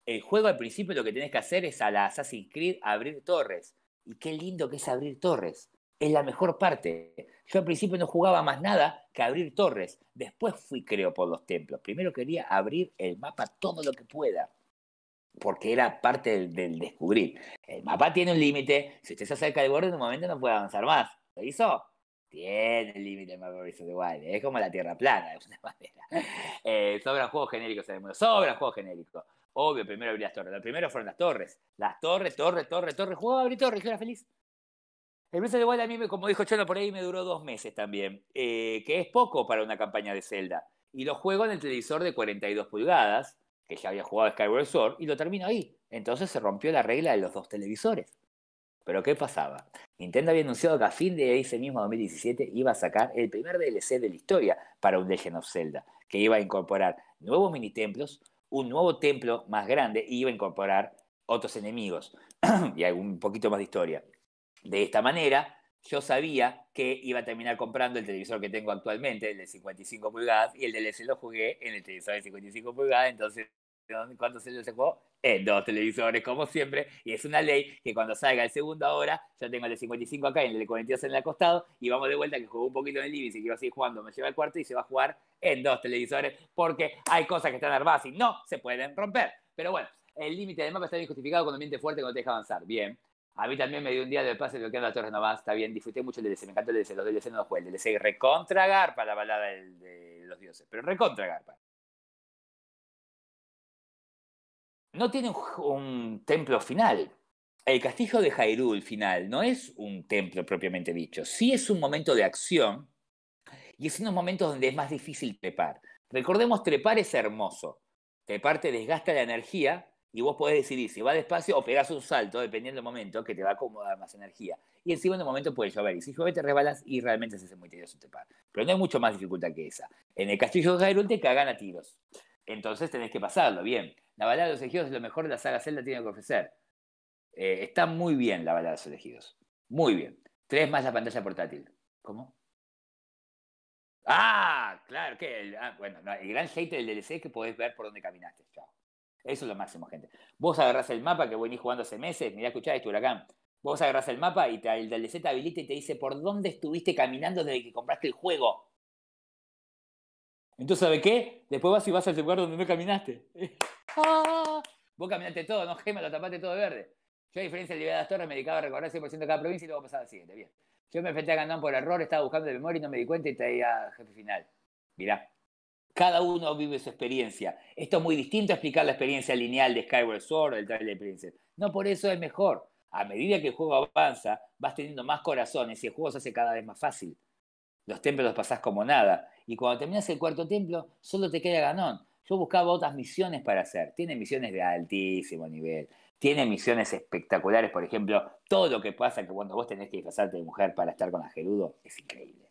El juego al principio lo que tenés que hacer es a la Assassin's Creed abrir torres. Y qué lindo que es abrir torres. Es la mejor parte. Yo al principio no jugaba más nada que abrir torres. Después fui, creo, por los templos. Primero quería abrir el mapa todo lo que pueda porque era parte del, descubrir. El mapa tiene un límite, si usted se acerca al borde, en un momento no puede avanzar más. ¿Lo hizo? Tiene el límite el mapa de Wild, es como la Tierra plana, de una manera. Eh, sobran juegos genéricos en el mundo, sobran juegos genéricos. Obvio, primero abrí las torres. Lo primero fueron las torres. Las torres, torres, torres, torres. juego, abrí torres, yo era feliz. El Breath de a mí, como dijo Chono por ahí, me duró dos meses también, eh, que es poco para una campaña de Zelda. Y lo juego en el televisor de 42 pulgadas, que ya había jugado Skyward Sword, y lo terminó ahí. Entonces se rompió la regla de los dos televisores. Pero ¿qué pasaba? Nintendo había anunciado que a fin de ese mismo 2017 iba a sacar el primer DLC de la historia para un Legend of Zelda, que iba a incorporar nuevos mini templos, un nuevo templo más grande y iba a incorporar otros enemigos y algún poquito más de historia. De esta manera, yo sabía que iba a terminar comprando el televisor que tengo actualmente, el de 55 pulgadas, y el de DLC lo jugué en el televisor de 55 pulgadas, entonces ¿cuántos años se jugó? En dos televisores, como siempre, y es una ley que cuando salga el segundo ahora, yo tengo el de 55 acá y el de 42 en el acostado, y vamos de vuelta que jugó un poquito en el living, si quiero seguir jugando, me lleva al cuarto y se va a jugar en dos televisores, porque hay cosas que están armadas y no se pueden romper. Pero bueno, el límite de mapa está injustificado justificado cuando miente fuerte, cuando te deja avanzar. Bien. A mí también me dio un día de pase era la Torre Novas, está bien, disfruté mucho el DLC, me encanta el DLC, los DLC no los le el DLC recontra la balada de los dioses, pero recontra garpa. No tiene un, templo final. El castillo de Hyrule final no es un templo propiamente dicho, sí es un momento de acción y es unos momentos donde es más difícil trepar. Recordemos, trepar es hermoso. Trepar te desgasta la energía, y vos podés decidir si va despacio o pegás un salto, dependiendo del momento, que te va a acomodar más energía. Y encima en el momento puedes llover, y si llueve te resbalas y realmente se hace muy tedioso este par. Pero no hay mucho más dificultad que esa. En el castillo de Hyrule te cagan a tiros. Entonces tenés que pasarlo, bien. La balada de los elegidos es lo mejor de la saga Zelda tiene que ofrecer. Eh, está muy bien la balada de los elegidos. Muy bien. Tres más la pantalla portátil. ¿Cómo? Ah, claro, que el, ah, bueno, el gran hate del DLC es que podés ver por dónde caminaste, chao. Eso es lo máximo, gente. Vos agarrás el mapa que venís jugando hace meses, mirá, escuchá este huracán. Vos agarrás el mapa y el DLC te habilita y te dice por dónde estuviste caminando desde que compraste el juego. Entonces, ¿sabe qué? Después vas y vas al lugar donde no caminaste. Vos caminaste todo, no gema, lo tapaste todo de verde. Yo, a diferencia de Libertad Torres, me dedicaba a recordar 100% de cada provincia y luego pasaba al siguiente. Bien. Yo me enfrenté a Gandón por error, estaba buscando de memoria y no me di cuenta y traía jefe final. Mirá. Cada uno vive su experiencia. Esto es muy distinto a explicar la experiencia lineal de Skyward Sword o del Twilight Princess. No por eso es mejor. A medida que el juego avanza, vas teniendo más corazones y el juego se hace cada vez más fácil. Los templos los pasás como nada. Y cuando terminas el cuarto templo, solo te queda Ganón. Yo buscaba otras misiones para hacer. Tiene misiones de altísimo nivel tiene misiones espectaculares, por ejemplo, todo lo que pasa que cuando vos tenés que disfrazarte de mujer para estar con Gerudo es increíble.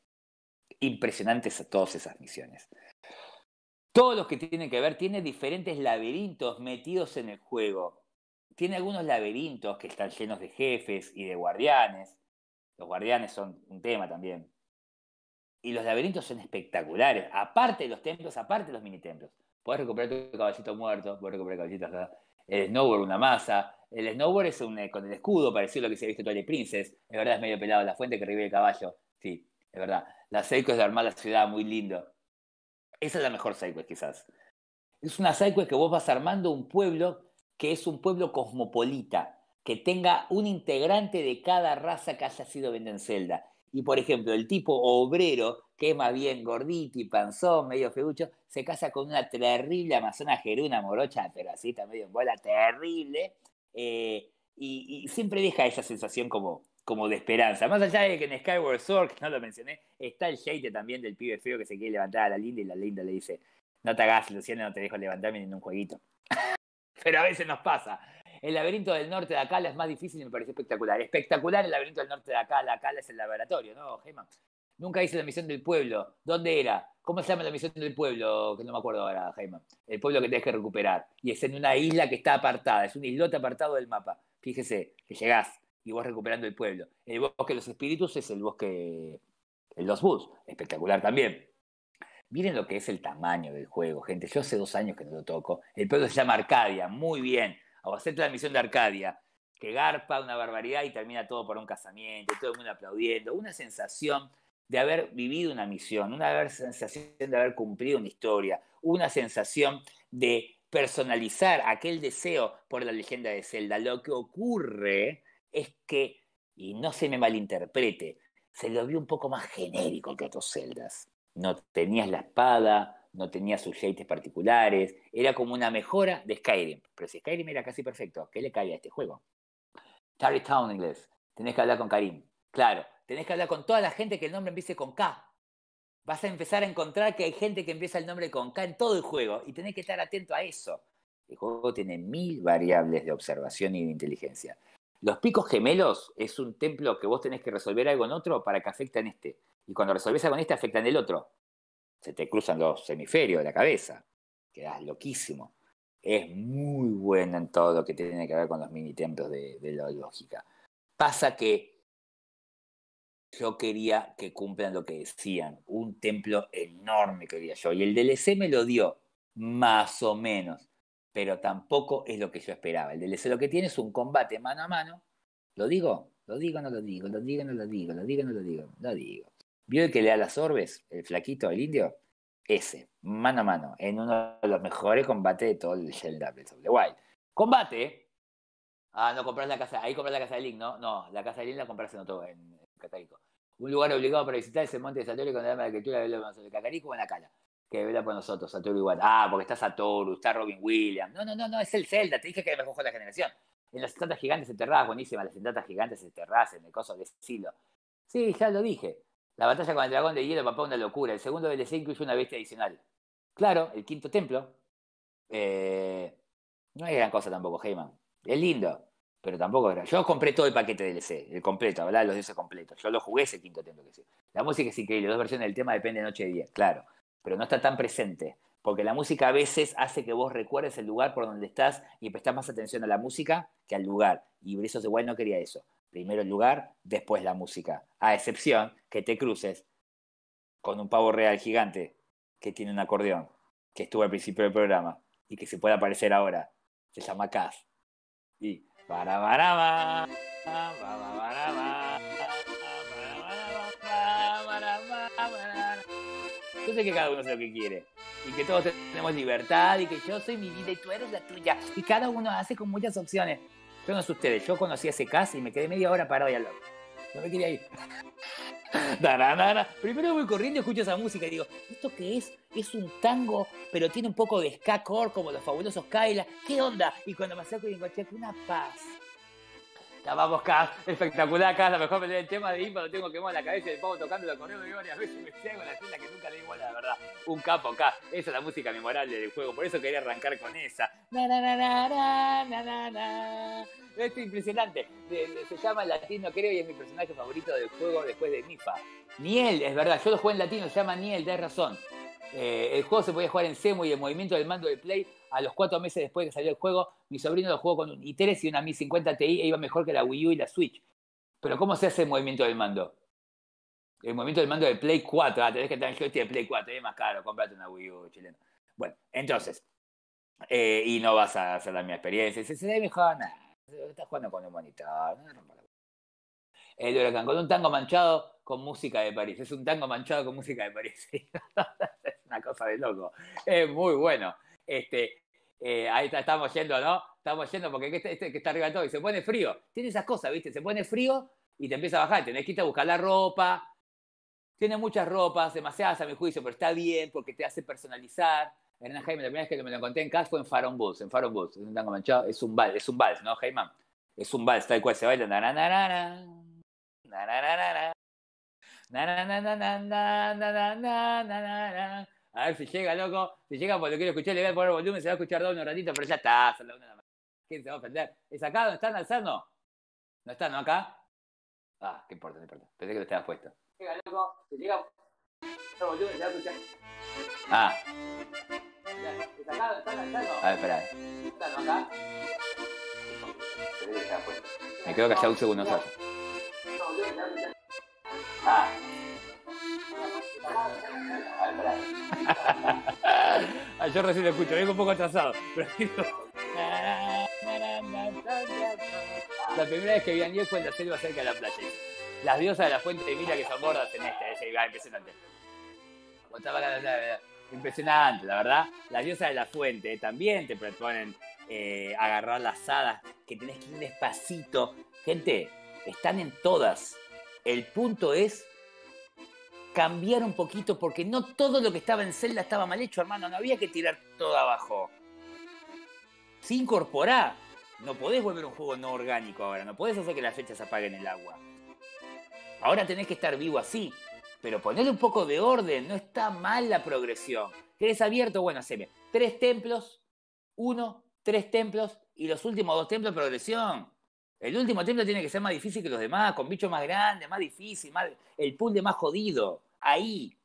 Impresionantes todas esas misiones todos los que tienen que ver, tiene diferentes laberintos metidos en el juego. Tiene algunos laberintos que están llenos de jefes y de guardianes. Los guardianes son un tema también. Y los laberintos son espectaculares. Aparte de los templos, aparte de los mini templos. Podés recuperar tu caballito muerto, puedes recuperar caballitos. El snowboard, una masa. El snowboard es eh, con el escudo, parecido a lo que se ha visto en Twilight Princess. Es verdad, es medio pelado. La fuente que revive el caballo. Sí, es verdad. La Seiko es de armar la ciudad, muy lindo. Esa es la mejor sidequest quizás. Es una sidequest que vos vas armando un pueblo que es un pueblo cosmopolita, que tenga un integrante de cada raza que haya sido Vendencelda. Y por ejemplo, el tipo obrero, que es más bien gordito y panzón, medio feucho, se casa con una terrible amazona geruna morocha, pero medio en bola, terrible. Eh, y siempre deja esa sensación como como de esperanza. Más allá de que en Skyward Sword, que no lo mencioné, está el hate también del pibe feo que se quiere levantar a la linda y la linda le dice, no te hagas, Luciana, no te dejo levantarme en un jueguito. Pero a veces nos pasa. El laberinto del norte de Acala es más difícil y me parece espectacular. Espectacular el laberinto del norte de Acala. Acala es el laboratorio, ¿no, Jaime? Nunca hice la misión del pueblo. ¿Dónde era? ¿Cómo se llama la misión del pueblo? Que no me acuerdo ahora, Jaime. El pueblo que tenés que recuperar. Y es en una isla que está apartada. Es un islote apartado del mapa. Fíjese, que llegás y vos recuperando el pueblo. El bosque de los espíritus es el bosque, de Los Bus, espectacular también. Miren lo que es el tamaño del juego, gente. Yo hace dos años que no lo toco. El pueblo se llama Arcadia, muy bien. O hacer la misión de Arcadia, que garpa una barbaridad y termina todo por un casamiento, todo el mundo aplaudiendo. Una sensación de haber vivido una misión, una sensación de haber cumplido una historia, una sensación de personalizar aquel deseo por la leyenda de Zelda. Lo que ocurre es que, y no se me malinterprete, se lo vio un poco más genérico que otros celdas. No tenías la espada, no tenías sus particulares, era como una mejora de Skyrim. Pero si Skyrim era casi perfecto, ¿qué le cae a este juego? Town, inglés, tenés que hablar con Karim. Claro, tenés que hablar con toda la gente que el nombre empiece con K. Vas a empezar a encontrar que hay gente que empieza el nombre con K en todo el juego y tenés que estar atento a eso. El juego tiene mil variables de observación y de inteligencia. Los picos gemelos es un templo que vos tenés que resolver algo en otro para que afecte en este. Y cuando resolvés algo en este, afecta en el otro. Se te cruzan los hemisferios de la cabeza. Quedás loquísimo. Es muy bueno en todo lo que tiene que ver con los mini templos de, de la lógica. Pasa que yo quería que cumplan lo que decían. Un templo enorme quería yo. Y el DLC me lo dio, más o menos pero tampoco es lo que yo esperaba. El DLC lo que tiene es un combate mano a mano. ¿Lo digo? ¿Lo digo no lo digo? ¿Lo digo no lo digo? ¿Lo digo no lo digo? Lo digo. ¿Vio el que le da las orbes? El flaquito, el indio. Ese, mano a mano, en uno de los mejores combates de todo el Zelda Breath of Combate. Ah, no, comprar la casa. Ahí comprar la casa de Link, ¿no? No, la casa de Link la compras en otro, en, Catarico. Un lugar obligado para visitar ese monte de Satori con el arma de la criatura de los de Cacarico o en la cala que vela por nosotros, Satoru igual Ah, porque está Satoru, está Robin Williams. No, no, no, no, es el Zelda, te dije que era el mejor juego de la generación. En las entradas gigantes enterradas, buenísima, las sentatas gigantes enterradas en el coso de Silo Sí, ya lo dije. La batalla con el dragón de hielo, papá, una locura. El segundo DLC incluye una bestia adicional. Claro, el quinto templo. Eh, no es gran cosa tampoco, Heyman. Es lindo, pero tampoco es Yo compré todo el paquete DLC, el completo, ¿verdad? Los ese completo Yo lo jugué ese quinto templo que sí. La música es increíble, dos versiones del tema depende de noche y día, claro pero no está tan presente, porque la música a veces hace que vos recuerdes el lugar por donde estás y prestás más atención a la música que al lugar. Y Brizos igual no quería eso. Primero el lugar, después la música. A excepción que te cruces con un pavo real gigante que tiene un acordeón, que estuvo al principio del programa y que se puede aparecer ahora. Se llama Kaz. Y... Para, Yo sé que cada uno hace lo que quiere y que todos tenemos libertad y que yo soy mi vida y tú eres la tuya y cada uno hace con muchas opciones. Yo no sé ustedes, yo conocí ese caso y me quedé media hora parado y al No me quería ir. Primero voy corriendo y escucho esa música y digo, ¿esto qué es? Es un tango, pero tiene un poco de ska core como los fabulosos Kaila. ¿Qué onda? Y cuando me acerco y digo, que una paz la vamos acá, espectacular acá, la mejor pelea del tema de Impa, lo tengo quemado en la cabeza y pongo tocando la corriendo varias veces me ciego la cinta que nunca le igual, la verdad. Un capo acá, esa es la música memorable del juego, por eso quería arrancar con esa. Na, na, na, es impresionante, se llama Latino creo y es mi personaje favorito del juego después de Mifa. Niel, es verdad, yo lo juego en latino, se llama Niel, de razón. Eh, el juego se podía jugar en Semo y en movimiento del mando de Play a los cuatro meses después de que salió el juego, mi sobrino lo jugó con un i3 y una 50 Ti e iba mejor que la Wii U y la Switch. Pero ¿cómo se hace el movimiento del mando? El movimiento del mando del Play 4, ah, tenés que tener el joystick de Play 4, es más caro, comprate una Wii U chilena. Bueno, entonces, eh, y no vas a hacer la misma experiencia, Dice, se ve mejor, estás jugando con un monitor, el eh, huracán, con un tango manchado con música de París. Es un tango manchado con música de París. es una cosa de loco. Es muy bueno. Este, eh, ahí estamos yendo, ¿no? Estamos yendo porque este, este que está arriba de todo y se pone frío. Tiene esas cosas, ¿viste? Se pone frío y te empieza a bajar. Tienes que irte a buscar la ropa. Tiene muchas ropas, demasiadas a mi juicio, pero está bien porque te hace personalizar. Hernán Jaime, la primera vez que me lo conté en casa fue en Faro Bulls, en Faro Bulls, es un tango manchado, es un vals, es un vals, ¿no, Jaime? Es un vals, tal cual se baila, a ver si llega, loco. Si llega, porque lo quiero escuchar, le voy a poner volumen, se va a escuchar dos un ratito, pero ya está, una la ¿Quién se va a ofender? ¿Es acá donde están alzando? ¿No están, no acá? Ah, qué importa, no importa. Pensé que lo estabas puesto. Llega, loco. Si llega, volumen, se va a escuchar. Ah. ¿Es acá donde están alzando? A ver, espera. están, acá? Pensé que lo puesto. Me quedo callado un segundo, ¿sabes? Ah. Ah, yo recién lo escucho, vengo un poco atrasado. la primera vez que vi a Niel fue en la selva cerca de la playa. Las diosas de la fuente de Mira que son gordas en este, ese iba impresionante. Impresionante, la verdad. Las diosas de la fuente también te proponen eh, agarrar las hadas, que tenés que ir despacito. Gente, están en todas. El punto es cambiar un poquito, porque no todo lo que estaba en celda estaba mal hecho, hermano, no había que tirar todo abajo. Se incorporá. No podés volver un juego no orgánico ahora, no podés hacer que las fechas apaguen el agua. Ahora tenés que estar vivo así, pero ponerle un poco de orden, no está mal la progresión. ¿Querés abierto? Bueno, haceme tres templos, uno, tres templos y los últimos dos templos progresión. El último templo tiene que ser más difícil que los demás, con bichos más grandes, más difícil, el pool de más jodido. Ahí.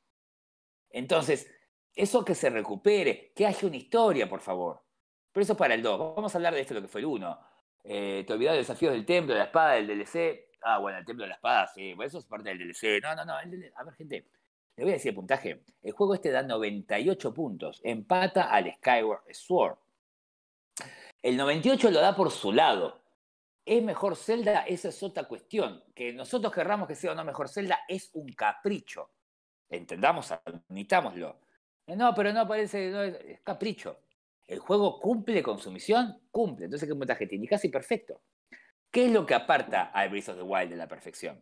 Entonces, eso que se recupere, que haya una historia, por favor. Pero eso es para el 2. Vamos a hablar de esto, lo que fue el 1. Eh, te olvidás de los desafíos del templo, de la espada, del DLC. Ah, bueno, el templo de la espada, sí. Bueno, eso es parte del DLC. No, no, no. a ver, gente. Le voy a decir el puntaje. El juego este da 98 puntos. Empata al Skyward Sword. El 98 lo da por su lado. ¿Es mejor Zelda? Esa es otra cuestión. Que nosotros querramos que sea o no mejor Zelda es un capricho. Entendamos, admitámoslo. Eh, no, pero no parece, es capricho. El juego cumple con su misión, cumple. Entonces, ¿qué montaje tiene? Casi perfecto. ¿Qué es lo que aparta a Breath of the Wild de la perfección?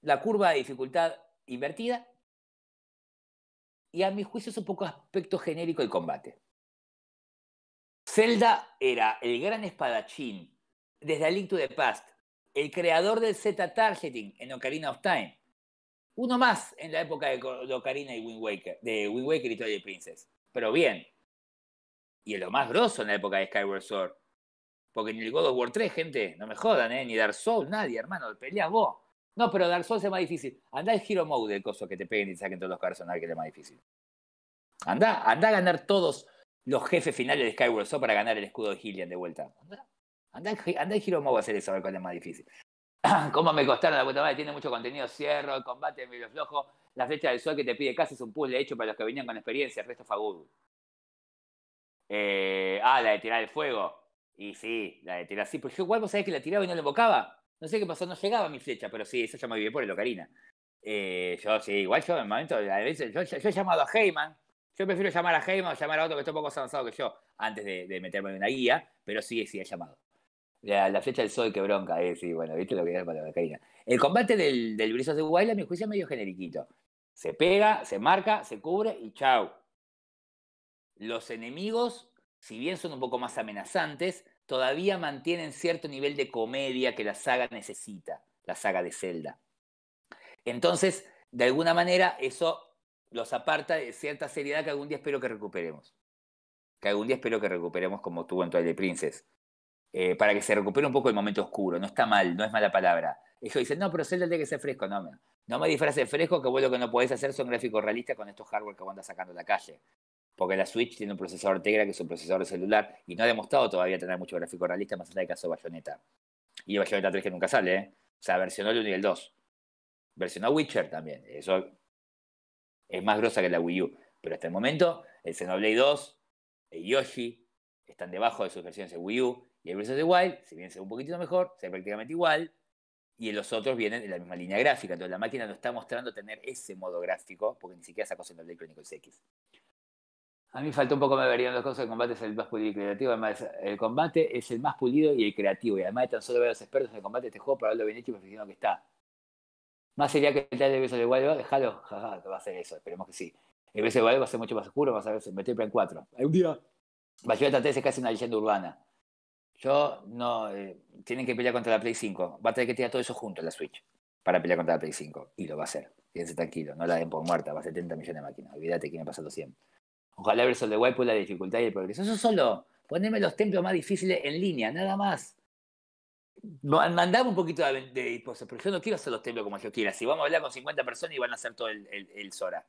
La curva de dificultad invertida y a mi juicio es un poco aspecto genérico del combate. Zelda era el gran espadachín desde A Link to the Past, el creador del Z-Targeting en Ocarina of Time. Uno más en la época de, Ocarina y Wind Waker, de Wind Waker y Twilight Princess. Pero bien. Y es lo más grosso en la época de Skyward Sword. Porque ni el God of War 3, gente, no me jodan, ¿eh? Ni Dark Souls, nadie, hermano, peleas vos. No, pero Dark Souls es más difícil. Anda el Hero Mode el coso que te peguen y te saquen todos los personajes que es más difícil. Anda, andá a ganar todos los jefes finales de Skyward Sword para ganar el escudo de Hillian de vuelta. Andá, en Hero Mode a hacer eso, a ver cuál es más difícil. ¿Cómo me costaron la puta madre? Tiene mucho contenido, cierro, el combate medio flojo. La flecha del sol que te pide casi es un puzzle hecho para los que venían con experiencia, el resto fue eh, ah, la de tirar el fuego. Y sí, la de tirar. Sí, pero yo igual vos sabés que la tiraba y no la evocaba. No sé qué pasó, no llegaba mi flecha, pero sí, eso ya me viví por el Ocarina. Eh, yo sí, igual yo en el momento, yo he llamado a Heyman yo prefiero llamar a Heyman o llamar a otro que está un poco más avanzado que yo antes de, meterme en una guía, pero sí, sí, ha llamado. La, la, flecha del sol qué bronca, eh, sí, bueno, viste lo que es para la Karina. El combate del, del de Guayla, a mi juicio, es medio generiquito. Se pega, se marca, se cubre y chau. Los enemigos, si bien son un poco más amenazantes, todavía mantienen cierto nivel de comedia que la saga necesita, la saga de Zelda. Entonces, de alguna manera, eso los aparta de cierta seriedad que algún día espero que recuperemos. Que algún día espero que recuperemos como tuvo en Twilight Princess. Eh, para que se recupere un poco el momento oscuro. No está mal, no es mala palabra. Ellos dicen, no, pero Zelda que ser fresco. No, me no me disfraces fresco, que vos lo que no podés hacer son gráficos realistas con estos hardware que vos andas sacando a la calle. Porque la Switch tiene un procesador Tegra que es un procesador de celular y no ha demostrado todavía tener mucho gráfico realista más allá del caso de Bayonetta. Y Bayonetta 3 que nunca sale, ¿eh? O sea, versionó el 1 y el 2. Versionó Witcher también. Eso es más grosa que la Wii U. Pero hasta el momento, el Xenoblade 2, y Yoshi, están debajo de sus versiones de Wii U. Y el Breath of the Wild, si bien es un poquitito mejor, se prácticamente igual. Y los otros vienen en la misma línea gráfica. Entonces la máquina no está mostrando tener ese modo gráfico, porque ni siquiera sacó Xenoblade Chronicles X. A mí falta un poco, me verían dos cosas. El combate es el más pulido y creativo. Además, el combate es el más pulido y el creativo. Y además de tan solo ver a los expertos en combate, este juego para lo bien hecho y perfeccionado que está. Más sería que el tal de Wild déjalo, jaja, va a ser eso, esperemos que sí. El beso de va a ser mucho más oscuro, va a ver, meter metió en 4. un día. tratar 3 es casi una leyenda urbana. Yo no. Eh, tienen que pelear contra la Play 5. Va a tener que tirar todo eso junto a la Switch para pelear contra la Play 5. Y lo va a hacer. Fíjense tranquilo, no la den por muerta, va a ser 70 millones de máquinas. Olvídate que me pasado 100. Ojalá el de de Wild la dificultad y el progreso. Eso solo. Ponerme los templos más difíciles en línea, nada más mandame un poquito de, de porque yo no quiero hacer los templos como yo quiera. Si vamos a hablar con 50 personas y van a hacer todo el, el, Zora.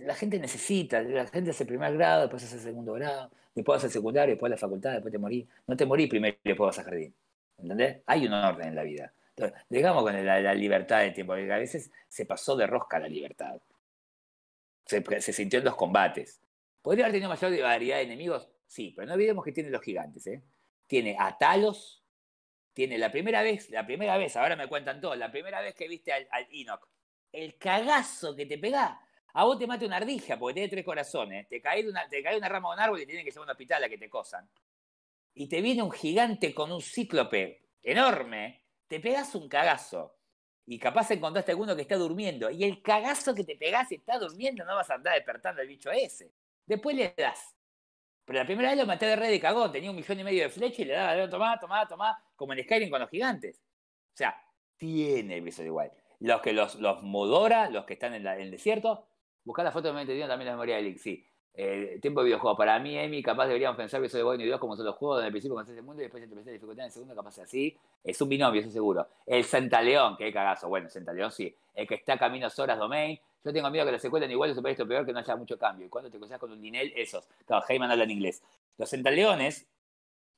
la gente necesita, la gente hace primer grado, después hace segundo grado, después hace secundario, después la facultad, después te morís. No te morí primero y después vas a jardín. ¿Entendés? Hay un orden en la vida. Entonces, con la, libertad de tiempo, porque a veces se pasó de rosca la libertad. Se, se sintió en los combates. ¿Podría haber tenido mayor variedad de enemigos? Sí, pero no olvidemos que tienen los gigantes, ¿eh? tiene a Talos, tiene la primera vez, la primera vez, ahora me cuentan todo, la primera vez que viste al, al Enoch, el cagazo que te pega, a vos te mata una ardija porque tiene tres corazones, te cae una, una rama de un árbol y tienen que llevar a un hospital a que te cosan. Y te viene un gigante con un cíclope enorme, te pegas un cagazo. Y capaz encontraste alguno que está durmiendo. Y el cagazo que te pegás está durmiendo, no vas a andar despertando al bicho ese. Después le das pero la primera vez lo maté de red y cagó. tenía un millón y medio de flechas y le daba, tomá, tomá, tomá, como en Skyrim con los gigantes. O sea, tiene el visor igual. Los que los, los modora, los que están en, el desierto, buscar la foto de Mente también la memoria de Link, sí. Eh, tiempo de videojuego. Para mí, Emi, capaz deberíamos pensar que soy bueno y Dios como son los juegos. en el principio conoces el mundo y después te la dificultad en el segundo, capaz así. Es un binomio, eso seguro. El Santa León, que cagazo. Bueno, Santa León, sí. El que está Caminos Horas Domain. Yo tengo miedo que los secuelen igual o esto peor que no haya mucho cambio. Y cuando te cruzas con un dinel esos. Claro, Heyman habla en inglés. Los centaleones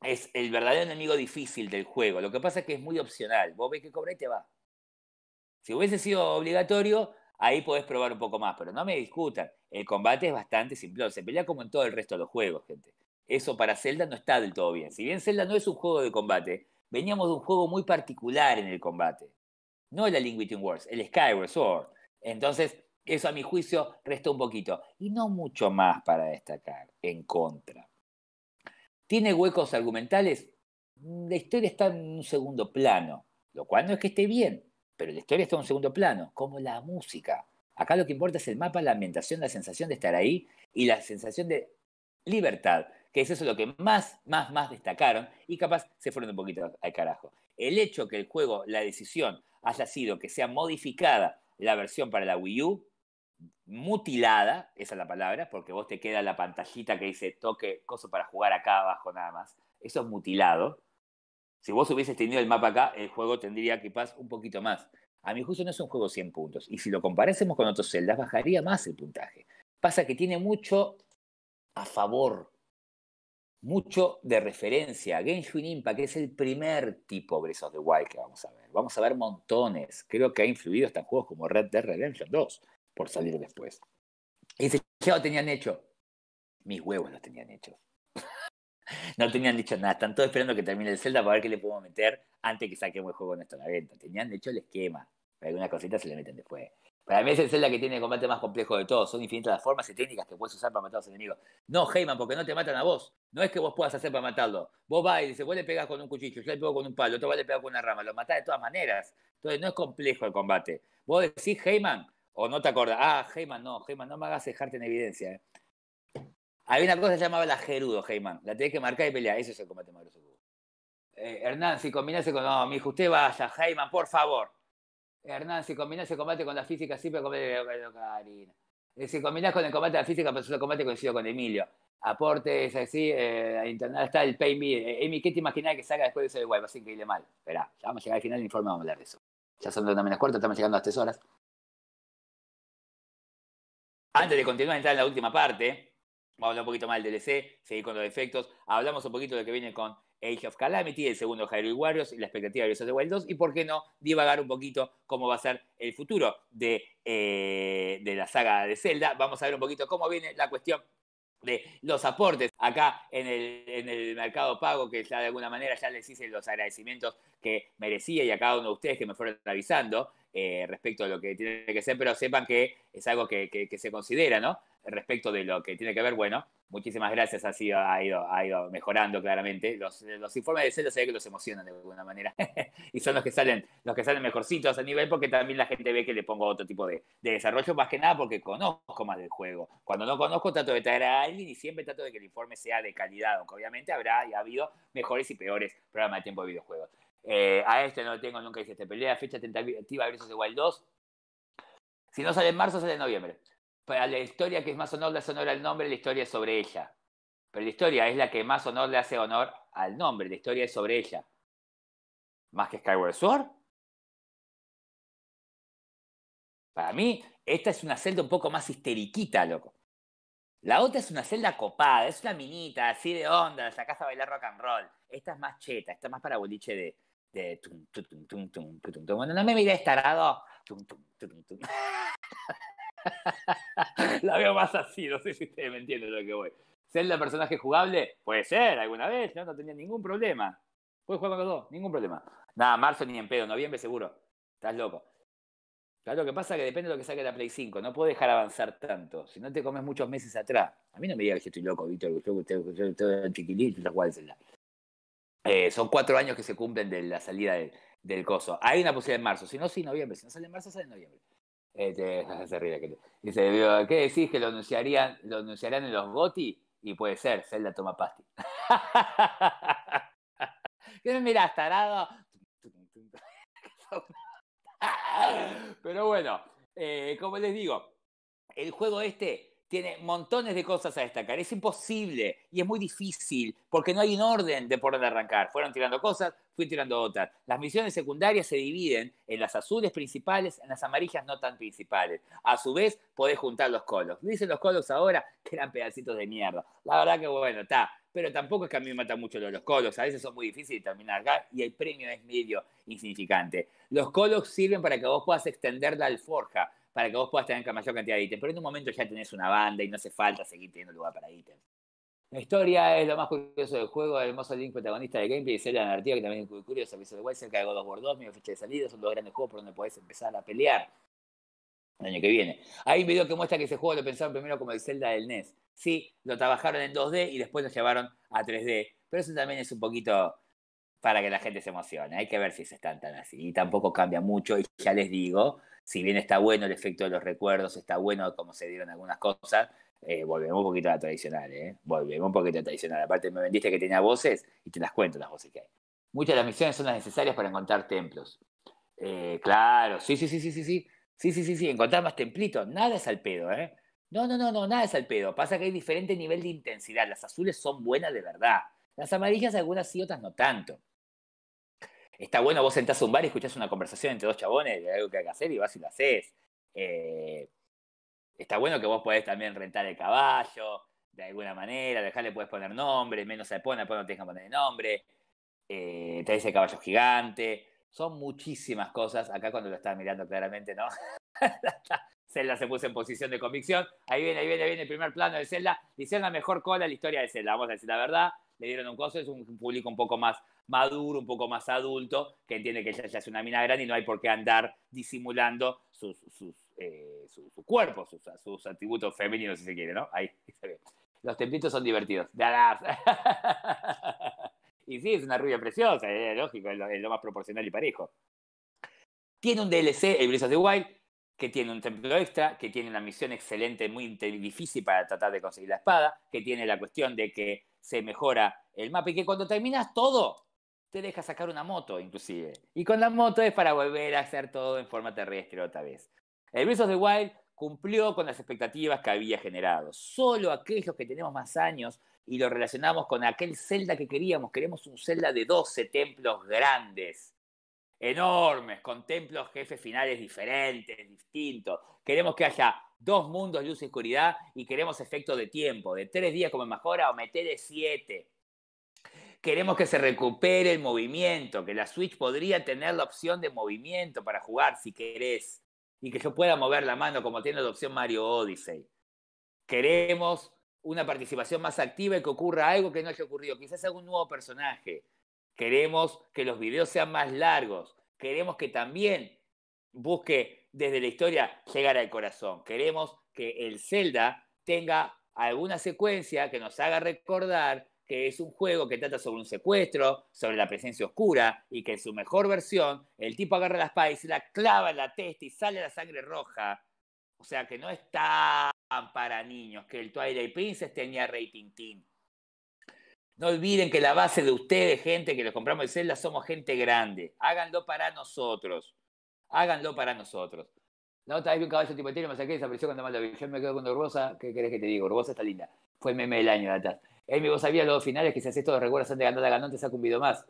es el verdadero enemigo difícil del juego. Lo que pasa es que es muy opcional. Vos ves que cobra y te va. Si hubiese sido obligatorio, ahí podés probar un poco más, pero no me discutan. El combate es bastante simple. Se pelea como en todo el resto de los juegos, gente. Eso para Zelda no está del todo bien. Si bien Zelda no es un juego de combate, veníamos de un juego muy particular en el combate. No la Link Wars, el Skyward Sword. Entonces, eso a mi juicio resta un poquito. Y no mucho más para destacar en contra. ¿Tiene huecos argumentales? Mm, la historia está en un segundo plano, lo cual no es que esté bien, pero la historia está en un segundo plano, como la música. Acá lo que importa es el mapa, la ambientación, la sensación de estar ahí y la sensación de libertad, que es eso lo que más, más, más destacaron y capaz se fueron un poquito al carajo. El hecho que el juego, la decisión, haya sido que sea modificada la versión para la Wii U, mutilada, esa es la palabra, porque vos te queda la pantallita que dice toque, cosa para jugar acá abajo nada más. Eso es mutilado. Si vos hubieses tenido el mapa acá, el juego tendría que pasar un poquito más. A mi juicio no es un juego 100 puntos. Y si lo comparásemos con otros celdas, bajaría más el puntaje. Pasa que tiene mucho a favor, mucho de referencia. Genshin Impact es el primer tipo de of the Wild que vamos a ver. Vamos a ver montones. Creo que ha influido hasta juegos como Red Dead Redemption 2 por salir después. Y dice, ya lo tenían hecho. Mis huevos los tenían hechos. no tenían dicho nada. Están todos esperando que termine el Zelda para ver qué le podemos meter antes que saquemos el juego nuestro a la venta. Tenían hecho el esquema. Pero algunas cositas se le meten después. Para mí es el Zelda que tiene el combate más complejo de todos. Son infinitas las formas y técnicas que puedes usar para matar a los enemigos. No, Heyman, porque no te matan a vos. No es que vos puedas hacer para matarlo. Vos vas y dices, vos le pegás con un cuchillo, yo le pego con un palo, otro va le pega con una rama. Lo matás de todas maneras. Entonces no es complejo el combate. Vos decís, Heyman, o no te acordás. Ah, Heyman, no, Heyman, no me hagas dejarte en evidencia. Eh. hay una cosa que se llamaba la Gerudo, Heyman. La tenés que marcar y pelear. Ese es el combate más eh, Hernán, si combinase con. No, mi usted vaya, Heyman, por favor. Hernán, si combinás el combate con la física, siempre combate Karina. Eh, si combinás con el combate de la física, pues el combate coincido con Emilio. Aportes así, eh, internet está el Pay Me. Eh, Emi, ¿qué te imaginas que salga después de ese web? Así que mal. espera ya vamos a llegar al final del informe, vamos a hablar de eso. Ya son dos menos cuarto, estamos llegando a estas horas. Antes de continuar, a entrar en la última parte, vamos a hablar un poquito más del DLC, seguir con los efectos, hablamos un poquito de lo que viene con Age of Calamity, el segundo Hyrule Warriors y la expectativa de los of Wild 2, y por qué no divagar un poquito cómo va a ser el futuro de, eh, de la saga de Zelda. Vamos a ver un poquito cómo viene la cuestión de los aportes acá en el, en el, mercado pago, que ya de alguna manera ya les hice los agradecimientos que merecía y a cada uno de ustedes que me fueron avisando eh, respecto a lo que tiene que ser, pero sepan que es algo que se considera, ¿no? respecto de lo que tiene que ver, bueno, muchísimas gracias, ha, sido, ha, ido, ha ido mejorando claramente. Los, informes de Celo se ve que los emocionan de alguna manera y son los que salen los que salen mejorcitos a nivel porque también la gente ve que le pongo otro tipo de, desarrollo, más que nada porque conozco más del juego. Cuando no conozco trato de traer a alguien y siempre trato de que el informe sea de calidad, aunque obviamente habrá y ha habido mejores y peores programas de tiempo de videojuegos. Eh, a este no lo tengo, nunca hice este pelea, fecha tentativa versus igual 2. Si no sale en marzo, sale en noviembre para la historia que es más honor le hace honor al nombre, la historia es sobre ella. Pero la historia es la que más honor le hace honor al nombre, la historia es sobre ella. Más que Skyward Sword. Para mí, esta es una celda un poco más histeriquita, loco. La otra es una celda copada, es una minita, así de onda, la a bailar rock and roll. Esta es más cheta, esta es más para boliche de. Bueno, no me mires tarado. la veo más así, no sé si ustedes me entienden lo que voy. Zelda personaje jugable, puede ser, alguna vez, ¿no? tenía ningún problema. Puedes jugar con los dos, ningún problema. Nada, marzo ni en pedo, noviembre seguro. Estás loco. Claro, lo que pasa que depende de lo que saque la Play 5. No puedo dejar avanzar tanto. Si no te comes muchos meses atrás. A mí no me digas que estoy loco, Víctor. Yo, yo, yo, estoy chiquilito, Zelda. Eh, son cuatro años que se cumplen de la salida del, del coso. Hay una posibilidad en marzo. Si no, sí, noviembre. Si no sale en marzo, sale en noviembre. Este, se ¿qué decís que lo anunciarían, lo anunciarán en los GOTI? Y puede ser, Zelda toma pasti. ¿Qué me mirás, tarado? Pero bueno, eh, como les digo, el juego este tiene montones de cosas a destacar. Es imposible y es muy difícil porque no hay un orden de por dónde arrancar. Fueron tirando cosas, fui tirando otras. Las misiones secundarias se dividen en las azules principales, en las amarillas no tan principales. A su vez, podés juntar los colos. Dicen los colos ahora que eran pedacitos de mierda. La verdad que bueno, está. Pero tampoco es que a mí me matan mucho los colos. A veces son muy difíciles de terminar acá y el premio es medio insignificante. Los colos sirven para que vos puedas extender la alforja para que vos puedas tener la mayor cantidad de ítems. Pero en un momento ya tenés una banda y no hace falta seguir teniendo lugar para ítems. La historia es lo más curioso del juego. El hermoso Link, protagonista de gameplay, y la Nartía, que también es curioso, aviso de web, cerca de God of War 2, mi fecha de salida. Son dos grandes juegos por donde podés empezar a pelear el año que viene. Hay un video que muestra que ese juego lo pensaron primero como el Zelda del NES. Sí, lo trabajaron en 2D y después lo llevaron a 3D. Pero eso también es un poquito para que la gente se emocione. Hay que ver si se están tan así. Y tampoco cambia mucho. Y ya les digo, si bien está bueno el efecto de los recuerdos, está bueno como se dieron algunas cosas, eh, volvemos un poquito a la tradicional, ¿eh? Volvemos un poquito a la tradicional. Aparte, me vendiste que tenía voces y te las cuento las voces que hay. Muchas de las misiones son las necesarias para encontrar templos. Eh, claro, sí, sí, sí, sí, sí, sí. Sí, sí, sí, sí. Encontrar más templitos. Nada es al pedo, ¿eh? No, no, no, no, nada es al pedo. Pasa que hay diferente nivel de intensidad. Las azules son buenas de verdad. Las amarillas, algunas sí, otras no tanto está bueno, vos sentás a un bar y escuchás una conversación entre dos chabones de algo que hay que hacer y vas y lo haces. Eh, está bueno que vos podés también rentar el caballo de alguna manera, dejarle puedes poner nombre, menos se pone, después no te dejan poner nombre. Eh, te dice caballo gigante. Son muchísimas cosas. Acá cuando lo estaba mirando claramente, ¿no? Zelda se puso en posición de convicción. Ahí viene, ahí viene, ahí viene el primer plano de Zelda. Hicieron la mejor cola en la historia de Zelda. Vamos a decir la verdad le dieron un coso, es un público un poco más maduro, un poco más adulto, que entiende que ella ya es una mina grande y no hay por qué andar disimulando sus, eh, su, cuerpo, sus, atributos femeninos, si se quiere, ¿no? Ahí se ve. Los templitos son divertidos. y sí, es una rubia preciosa, eh, es lógico, es lo, más proporcional y parejo. Tiene un DLC, El of de Wild, que tiene un templo extra, que tiene una misión excelente, muy difícil para tratar de conseguir la espada, que tiene la cuestión de que se mejora el mapa y que cuando terminas todo, te deja sacar una moto inclusive. Y con la moto es para volver a hacer todo en forma terrestre otra vez. El besos de Wild cumplió con las expectativas que había generado. Solo aquellos que tenemos más años y lo relacionamos con aquel celda que queríamos, queremos un celda de 12 templos grandes enormes, con templos jefes finales diferentes, distintos. Queremos que haya dos mundos, luz y oscuridad, y queremos efecto de tiempo, de tres días como en Majora o meter de siete. Queremos que se recupere el movimiento, que la Switch podría tener la opción de movimiento para jugar si querés, y que yo pueda mover la mano como tiene la opción Mario Odyssey. Queremos una participación más activa y que ocurra algo que no haya ocurrido, quizás algún nuevo personaje, Queremos que los videos sean más largos. Queremos que también busque desde la historia llegar al corazón. Queremos que el Zelda tenga alguna secuencia que nos haga recordar que es un juego que trata sobre un secuestro, sobre la presencia oscura, y que en su mejor versión el tipo agarra las espada y la clava en la testa y sale la sangre roja. O sea que no es tan para niños, que el Twilight Princess tenía rating teen. No olviden que la base de ustedes, gente que los compramos de celda, somos gente grande. Háganlo para nosotros. Háganlo para nosotros. La otra un caballo tipo entero, me saqué, desapareció cuando más lo vi. Yo me quedo con Urbosa, ¿qué querés que te digo? Urbosa está linda. Fue el meme del año de atrás. Él vos sabías los finales que si haces todos los recuerdos antes de ganar, ganón, te saca un video más.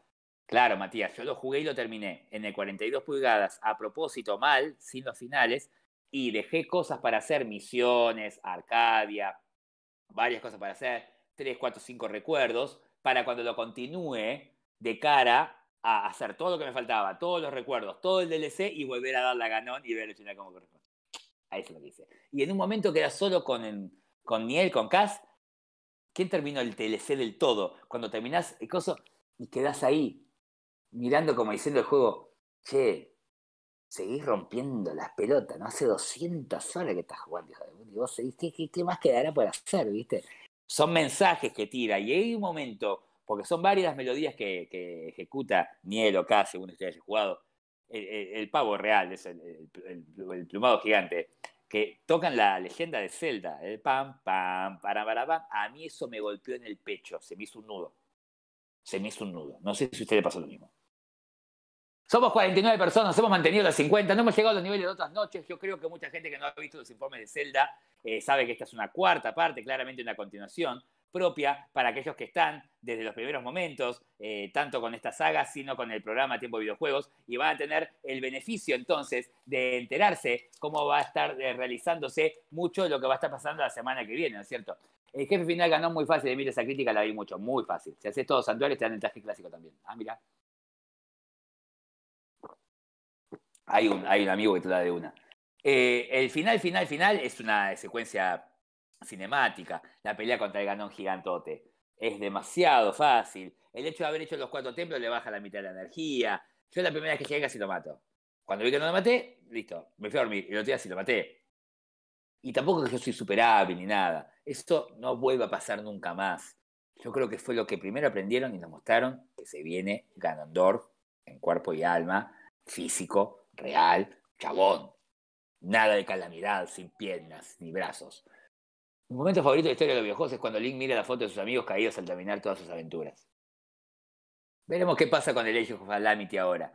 Claro, Matías, yo lo jugué y lo terminé en el 42 pulgadas, a propósito mal, sin los finales, y dejé cosas para hacer, misiones, Arcadia, varias cosas para hacer. 3, 4, 5 recuerdos para cuando lo continúe de cara a hacer todo lo que me faltaba, todos los recuerdos, todo el DLC y volver a dar la ganón y ver el final como corresponde. Ahí se lo dice. Y en un momento queda solo con, con Niel, con Cass. ¿Quién terminó el DLC del todo? Cuando terminás el coso y quedas ahí, mirando como diciendo el juego, che, seguís rompiendo las pelotas, ¿no? Hace 200 horas que estás jugando, hijo Y vos seguís, qué más quedará por hacer, viste? son mensajes que tira y hay un momento, porque son varias melodías que, ejecuta Niel o K, según usted haya jugado, el, pavo real, es el, plumado gigante, que tocan la leyenda de Zelda, el pam, pam, para, para, a mí eso me golpeó en el pecho, se me hizo un nudo, se me hizo un nudo, no sé si a usted le pasó lo mismo. Somos 49 personas, hemos mantenido las 50, no hemos llegado a los niveles de otras noches. Yo creo que mucha gente que no ha visto los informes de Zelda eh, sabe que esta es una cuarta parte, claramente una continuación propia para aquellos que están desde los primeros momentos, eh, tanto con esta saga, sino con el programa Tiempo de Videojuegos, y van a tener el beneficio entonces de enterarse cómo va a estar eh, realizándose mucho de lo que va a estar pasando la semana que viene, ¿no es cierto? El jefe final ganó muy fácil, de mira esa crítica la vi mucho, muy fácil. Si haces todos santuario, te dan el traje clásico también. Ah, mira, Hay un, amigo que te da de una. Eh, el final, final, final es una secuencia cinemática. La pelea contra el ganón gigantote. Es demasiado fácil. El hecho de haber hecho los cuatro templos le baja la mitad de la energía. Yo la primera vez que llegué casi lo mato. Cuando vi que no lo maté, listo, me fui a dormir. Y lo tiré así, lo maté. Y tampoco que yo soy superable ni nada. Esto no vuelva a pasar nunca más. Yo creo que fue lo que primero aprendieron y nos mostraron que se viene Ganondorf en cuerpo y alma, físico, real, chabón. Nada de calamidad, sin piernas ni brazos. Un momento favorito de la historia de los videojuegos es cuando Link mira la foto de sus amigos caídos al terminar todas sus aventuras. Veremos qué pasa con el Age of Alamity ahora.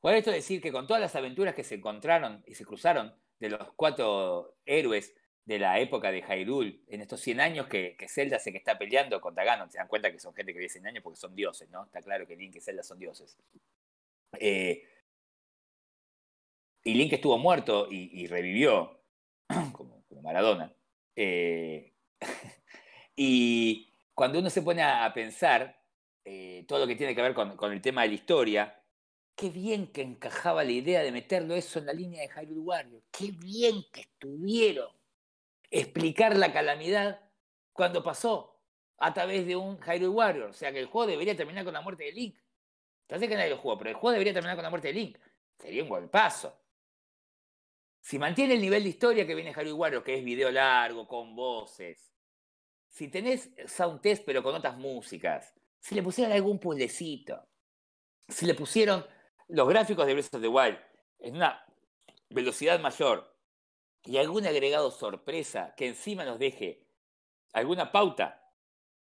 Por esto decir que con todas las aventuras que se encontraron y se cruzaron de los cuatro héroes de la época de Hyrule, en estos 100 años que, Zelda se que está peleando contra Ganon, se dan cuenta que son gente que vive 100 años porque son dioses, ¿no? Está claro que Link y Zelda son dioses. Eh, y Link estuvo muerto y, revivió, como, Maradona. Eh, y cuando uno se pone a, pensar eh, todo lo que tiene que ver con, el tema de la historia, qué bien que encajaba la idea de meterlo eso en la línea de Hyrule Warrior. Qué bien que estuvieron. Explicar la calamidad cuando pasó a través de un Hyrule Warrior. O sea que el juego debería terminar con la muerte de Link. No sé que nadie lo jugó, pero el juego debería terminar con la muerte de Link. Sería un golpazo. Si mantiene el nivel de historia que viene Harry Warrior, que es video largo, con voces. Si tenés eh, sound test, pero con otras músicas. Si le pusieron algún puzzlecito. Si le pusieron los gráficos de Breath of the Wild en una velocidad mayor. Y algún agregado sorpresa que encima nos deje alguna pauta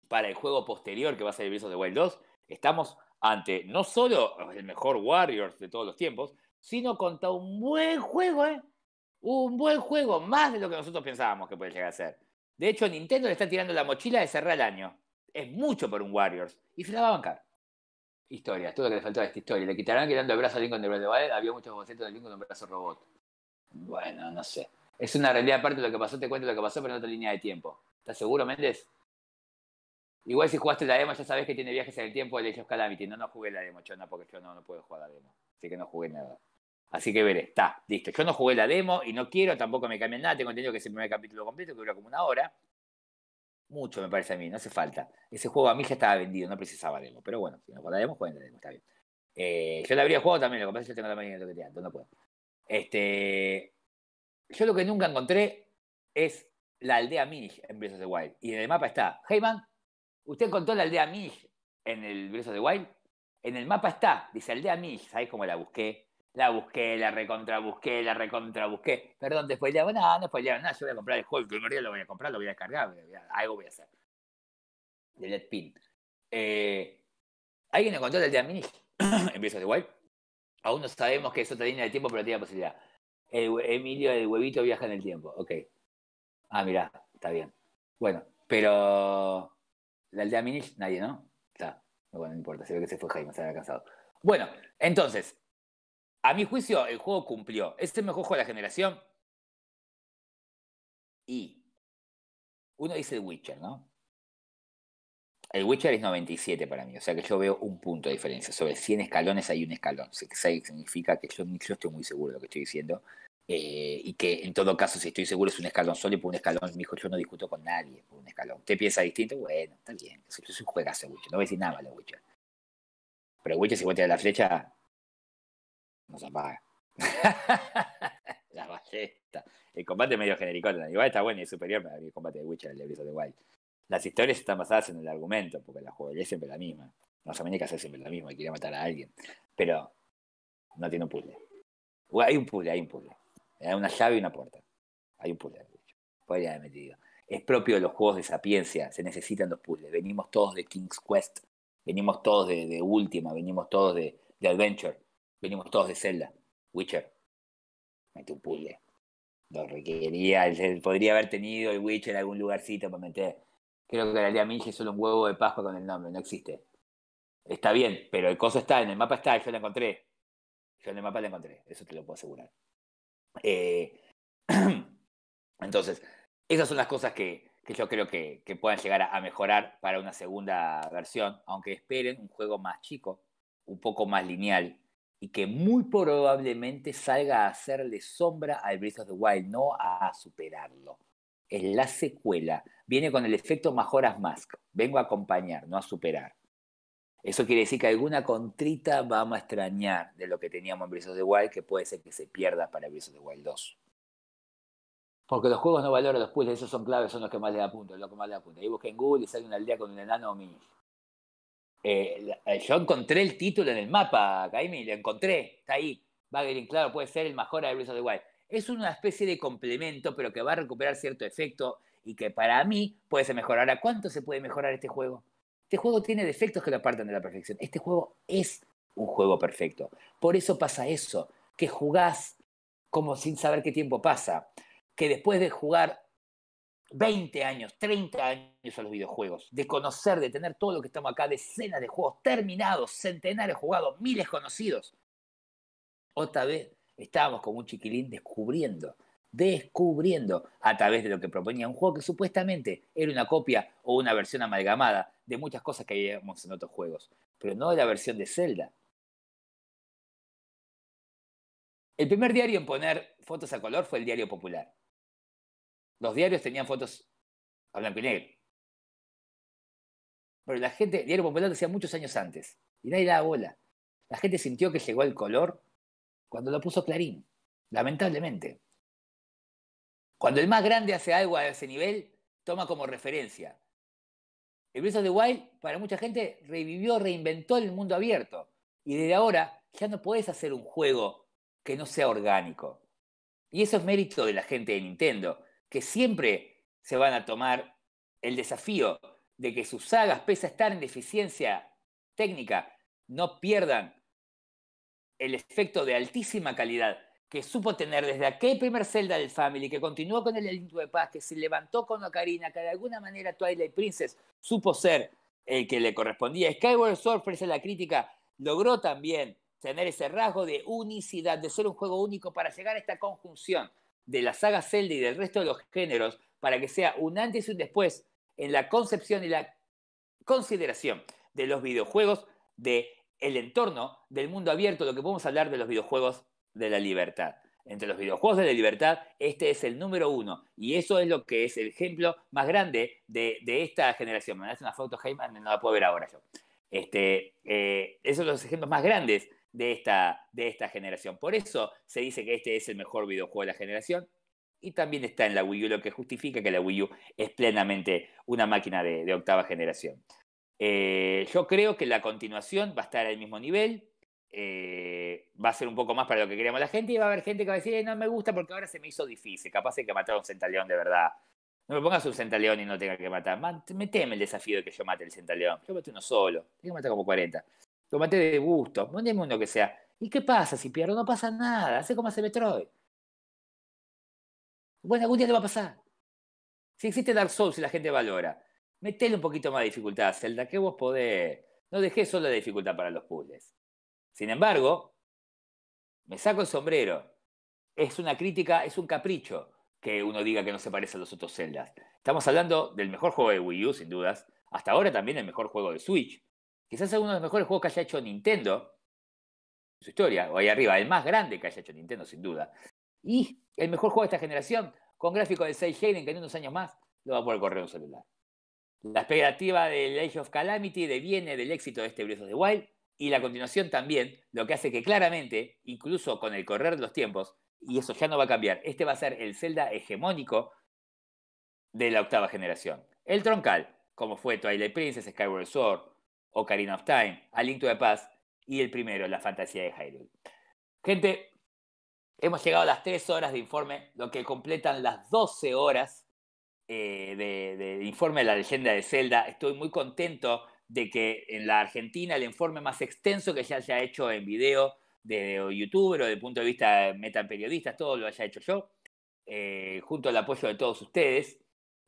para el juego posterior que va a ser Breath of the Wild 2. Estamos ante no solo el mejor Warriors de todos los tiempos, sino contra un buen juego, ¿eh? un buen juego, más de lo que nosotros pensábamos que puede llegar a ser. De hecho, Nintendo le está tirando la mochila de cerrar el año. Es mucho por un Warriors. Y se la va a bancar. Historia, todo lo que le faltaba a esta historia. Le quitarán quitando el brazo a Lincoln de Vale. Había muchos bocetos de Lincoln con brazo robot. Bueno, no sé. Es una realidad aparte de lo que pasó, te cuento lo que pasó, pero en otra línea de tiempo. ¿Estás seguro, Méndez? Igual si jugaste la demo ya sabes que tiene viajes en el tiempo de Age of Calamity. No, no jugué la demo, chona, porque yo no, no puedo jugar la demo. Así que no jugué nada. Así que veré, está, listo. Yo no jugué la demo y no quiero, tampoco me cambian nada. Tengo entendido que es el primer capítulo completo, que dura como una hora. Mucho me parece a mí, no hace falta. Ese juego a mí ya estaba vendido, no precisaba demo. Pero bueno, si no guardaremos, jueguen la demo, está bien. Eh, yo la habría jugado también, lo que pasa es que yo tengo la manía de lo que no puedo. Este, yo lo que nunca encontré es la aldea Minish en Breath of the Wild. Y en el mapa está, Heyman, ¿usted encontró la aldea Minish en el Breath of the Wild? En el mapa está, dice aldea Minish, sabes cómo la busqué? La busqué, la recontrabusqué, la recontrabusqué. Perdón, después ya bueno, no, después ya no, yo voy a comprar el juego, el primer día lo voy a comprar, lo voy a descargar, algo voy a hacer. De Led Pin. Eh, ¿Alguien encontró el de Mini? Empieza de guay. Aún no sabemos que es otra línea de tiempo, pero tiene la posibilidad. Emilio, el huevito viaja en el tiempo. Ok. Ah, mira, está bien. Bueno, pero. La aldea Minish, nadie, ¿no? Está. Bueno, no importa, se ve que se fue Jaime, se había cansado. Bueno, entonces, a mi juicio, el juego cumplió. ¿Es el mejor juego de la generación? Y uno dice el Witcher, ¿no? El Witcher es 97 para mí, o sea que yo veo un punto de diferencia. Sobre 100 escalones hay un escalón. Significa que yo, estoy muy seguro de lo que estoy diciendo. Eh, y que en todo caso, si estoy seguro, es un escalón solo y por un escalón, hijo. yo no discuto con nadie por un escalón. Usted piensa distinto, bueno, está bien. Es un juegazo Witcher, no voy a decir nada malo el Witcher. Pero el Witcher, si voy a tirar la flecha, no se apaga. la ballesta. El combate medio genérico, igual está bueno y es superior para el combate de Witcher, el de Breath Wild. Las historias están basadas en el argumento, porque la jugabilidad es siempre la misma. No se que hacer siempre la misma, y quiere matar a alguien. Pero no tiene un puzzle. Hay un puzzle, hay un puzzle. Hay una llave y una puerta. Hay un puzzle. Podría haber metido. Es propio de los juegos de sapiencia. Se necesitan los puzzles. Venimos todos de King's Quest. Venimos todos de, de Ultima. Venimos todos de, de Adventure venimos todos de Zelda, Witcher. Mete un puzzle. Lo requería, podría haber tenido el Witcher en algún lugarcito para meter. Creo que la Lea Minji es solo un huevo de Pascua con el nombre, no existe. Está bien, pero el coso está, en el mapa está, yo la encontré. Yo en el mapa la encontré, eso te lo puedo asegurar. Eh, entonces, esas son las cosas que, yo creo que, puedan llegar a, mejorar para una segunda versión, aunque esperen un juego más chico, un poco más lineal, y que muy probablemente salga a hacerle sombra al Breath of the Wild, no a superarlo. Es la secuela. Viene con el efecto mejoras Mask. Vengo a acompañar, no a superar. Eso quiere decir que alguna contrita vamos a extrañar de lo que teníamos en Breath of the Wild, que puede ser que se pierda para Breath of the Wild 2. Porque los juegos no valoran los puzzles, esos son claves, son los que más le apuntan. los que más le Ahí busquen en Google y sale una aldea con un enano o eh, yo encontré el título en el mapa, Jaime, lo encontré, está ahí. Bagelin, claro, puede ser el mejor de Breath of the Wild. Es una especie de complemento, pero que va a recuperar cierto efecto y que para mí puede ser mejor. Ahora, ¿cuánto se puede mejorar este juego? Este juego tiene defectos que lo apartan de la perfección. Este juego es un juego perfecto. Por eso pasa eso, que jugás como sin saber qué tiempo pasa, que después de jugar 20 años, 30 años a los videojuegos, de conocer, de tener todo lo que estamos acá, decenas de juegos terminados, centenares jugados, miles conocidos. Otra vez estábamos como un chiquilín descubriendo, descubriendo a través de lo que proponía un juego que supuestamente era una copia o una versión amalgamada de muchas cosas que habíamos en otros juegos, pero no de la versión de Zelda. El primer diario en poner fotos a color fue el Diario Popular. Los diarios tenían fotos a blanco y negro. Pero la gente, Diario Popular hacía muchos años antes, y nadie daba bola. La gente sintió que llegó el color cuando lo puso Clarín, lamentablemente. Cuando el más grande hace algo a ese nivel, toma como referencia. El Breath de the Wild, para mucha gente, revivió, reinventó el mundo abierto. Y desde ahora ya no puedes hacer un juego que no sea orgánico. Y eso es mérito de la gente de Nintendo, que siempre se van a tomar el desafío de que sus sagas, pese a estar en deficiencia técnica, no pierdan el efecto de altísima calidad que supo tener desde aquel primer Zelda del Family, que continuó con el Elito de Paz, que se levantó con Ocarina, que de alguna manera Twilight Princess supo ser el que le correspondía. Skyward Sword, a la crítica, logró también tener ese rasgo de unicidad, de ser un juego único para llegar a esta conjunción de la saga Zelda y del resto de los géneros para que sea un antes y un después en la concepción y la consideración de los videojuegos, de el entorno del mundo abierto, lo que podemos hablar de los videojuegos de la libertad. Entre los videojuegos de la libertad, este es el número uno. Y eso es lo que es el ejemplo más grande de, esta generación. Me hace una foto, Jaime, no la puedo ver ahora yo. Este, eh, esos son los ejemplos más grandes de esta, de esta generación. Por eso se dice que este es el mejor videojuego de la generación. Y también está en la Wii U, lo que justifica que la Wii U es plenamente una máquina de, octava generación. Eh, yo creo que la continuación va a estar al mismo nivel. Eh, va a ser un poco más para lo que queríamos la gente y va a haber gente que va a decir, eh, no me gusta porque ahora se me hizo difícil, capaz hay que matar a un centaleón de verdad. No me pongas un centaleón y no tenga que matar. Me teme el desafío de que yo mate el centaleón. Yo mate uno solo, tengo que matar como 40. Tomate de gusto, mandeme uno que sea. ¿Y qué pasa si pierdo? No pasa nada, hace como hace Metroid. Bueno, algún día te va a pasar. Si existe Dark Souls y la gente valora, metele un poquito más de dificultad a Zelda, que vos podés. No dejé solo la dificultad para los puzzles. Sin embargo, me saco el sombrero. Es una crítica, es un capricho que uno diga que no se parece a los otros Zelda. Estamos hablando del mejor juego de Wii U, sin dudas. Hasta ahora también el mejor juego de Switch quizás es uno de los mejores juegos que haya hecho Nintendo en su historia, o ahí arriba, el más grande que haya hecho Nintendo, sin duda. Y el mejor juego de esta generación, con gráfico de 6 Hayden, que en unos años más lo va a poder correr un celular. La expectativa del Age of Calamity deviene del éxito de este Breath of the Wild y la continuación también, lo que hace que claramente, incluso con el correr de los tiempos, y eso ya no va a cambiar, este va a ser el Zelda hegemónico de la octava generación. El troncal, como fue Twilight Princess, Skyward Sword, o Karina of Time, A Link to the y el primero, La Fantasía de Hyrule. Gente, hemos llegado a las tres horas de informe, lo que completan las 12 horas eh, de, informe de la leyenda de Zelda. Estoy muy contento de que en la Argentina el informe más extenso que se haya hecho en video de, YouTube youtuber o de punto de vista periodista, todo lo haya hecho yo, eh, junto al apoyo de todos ustedes.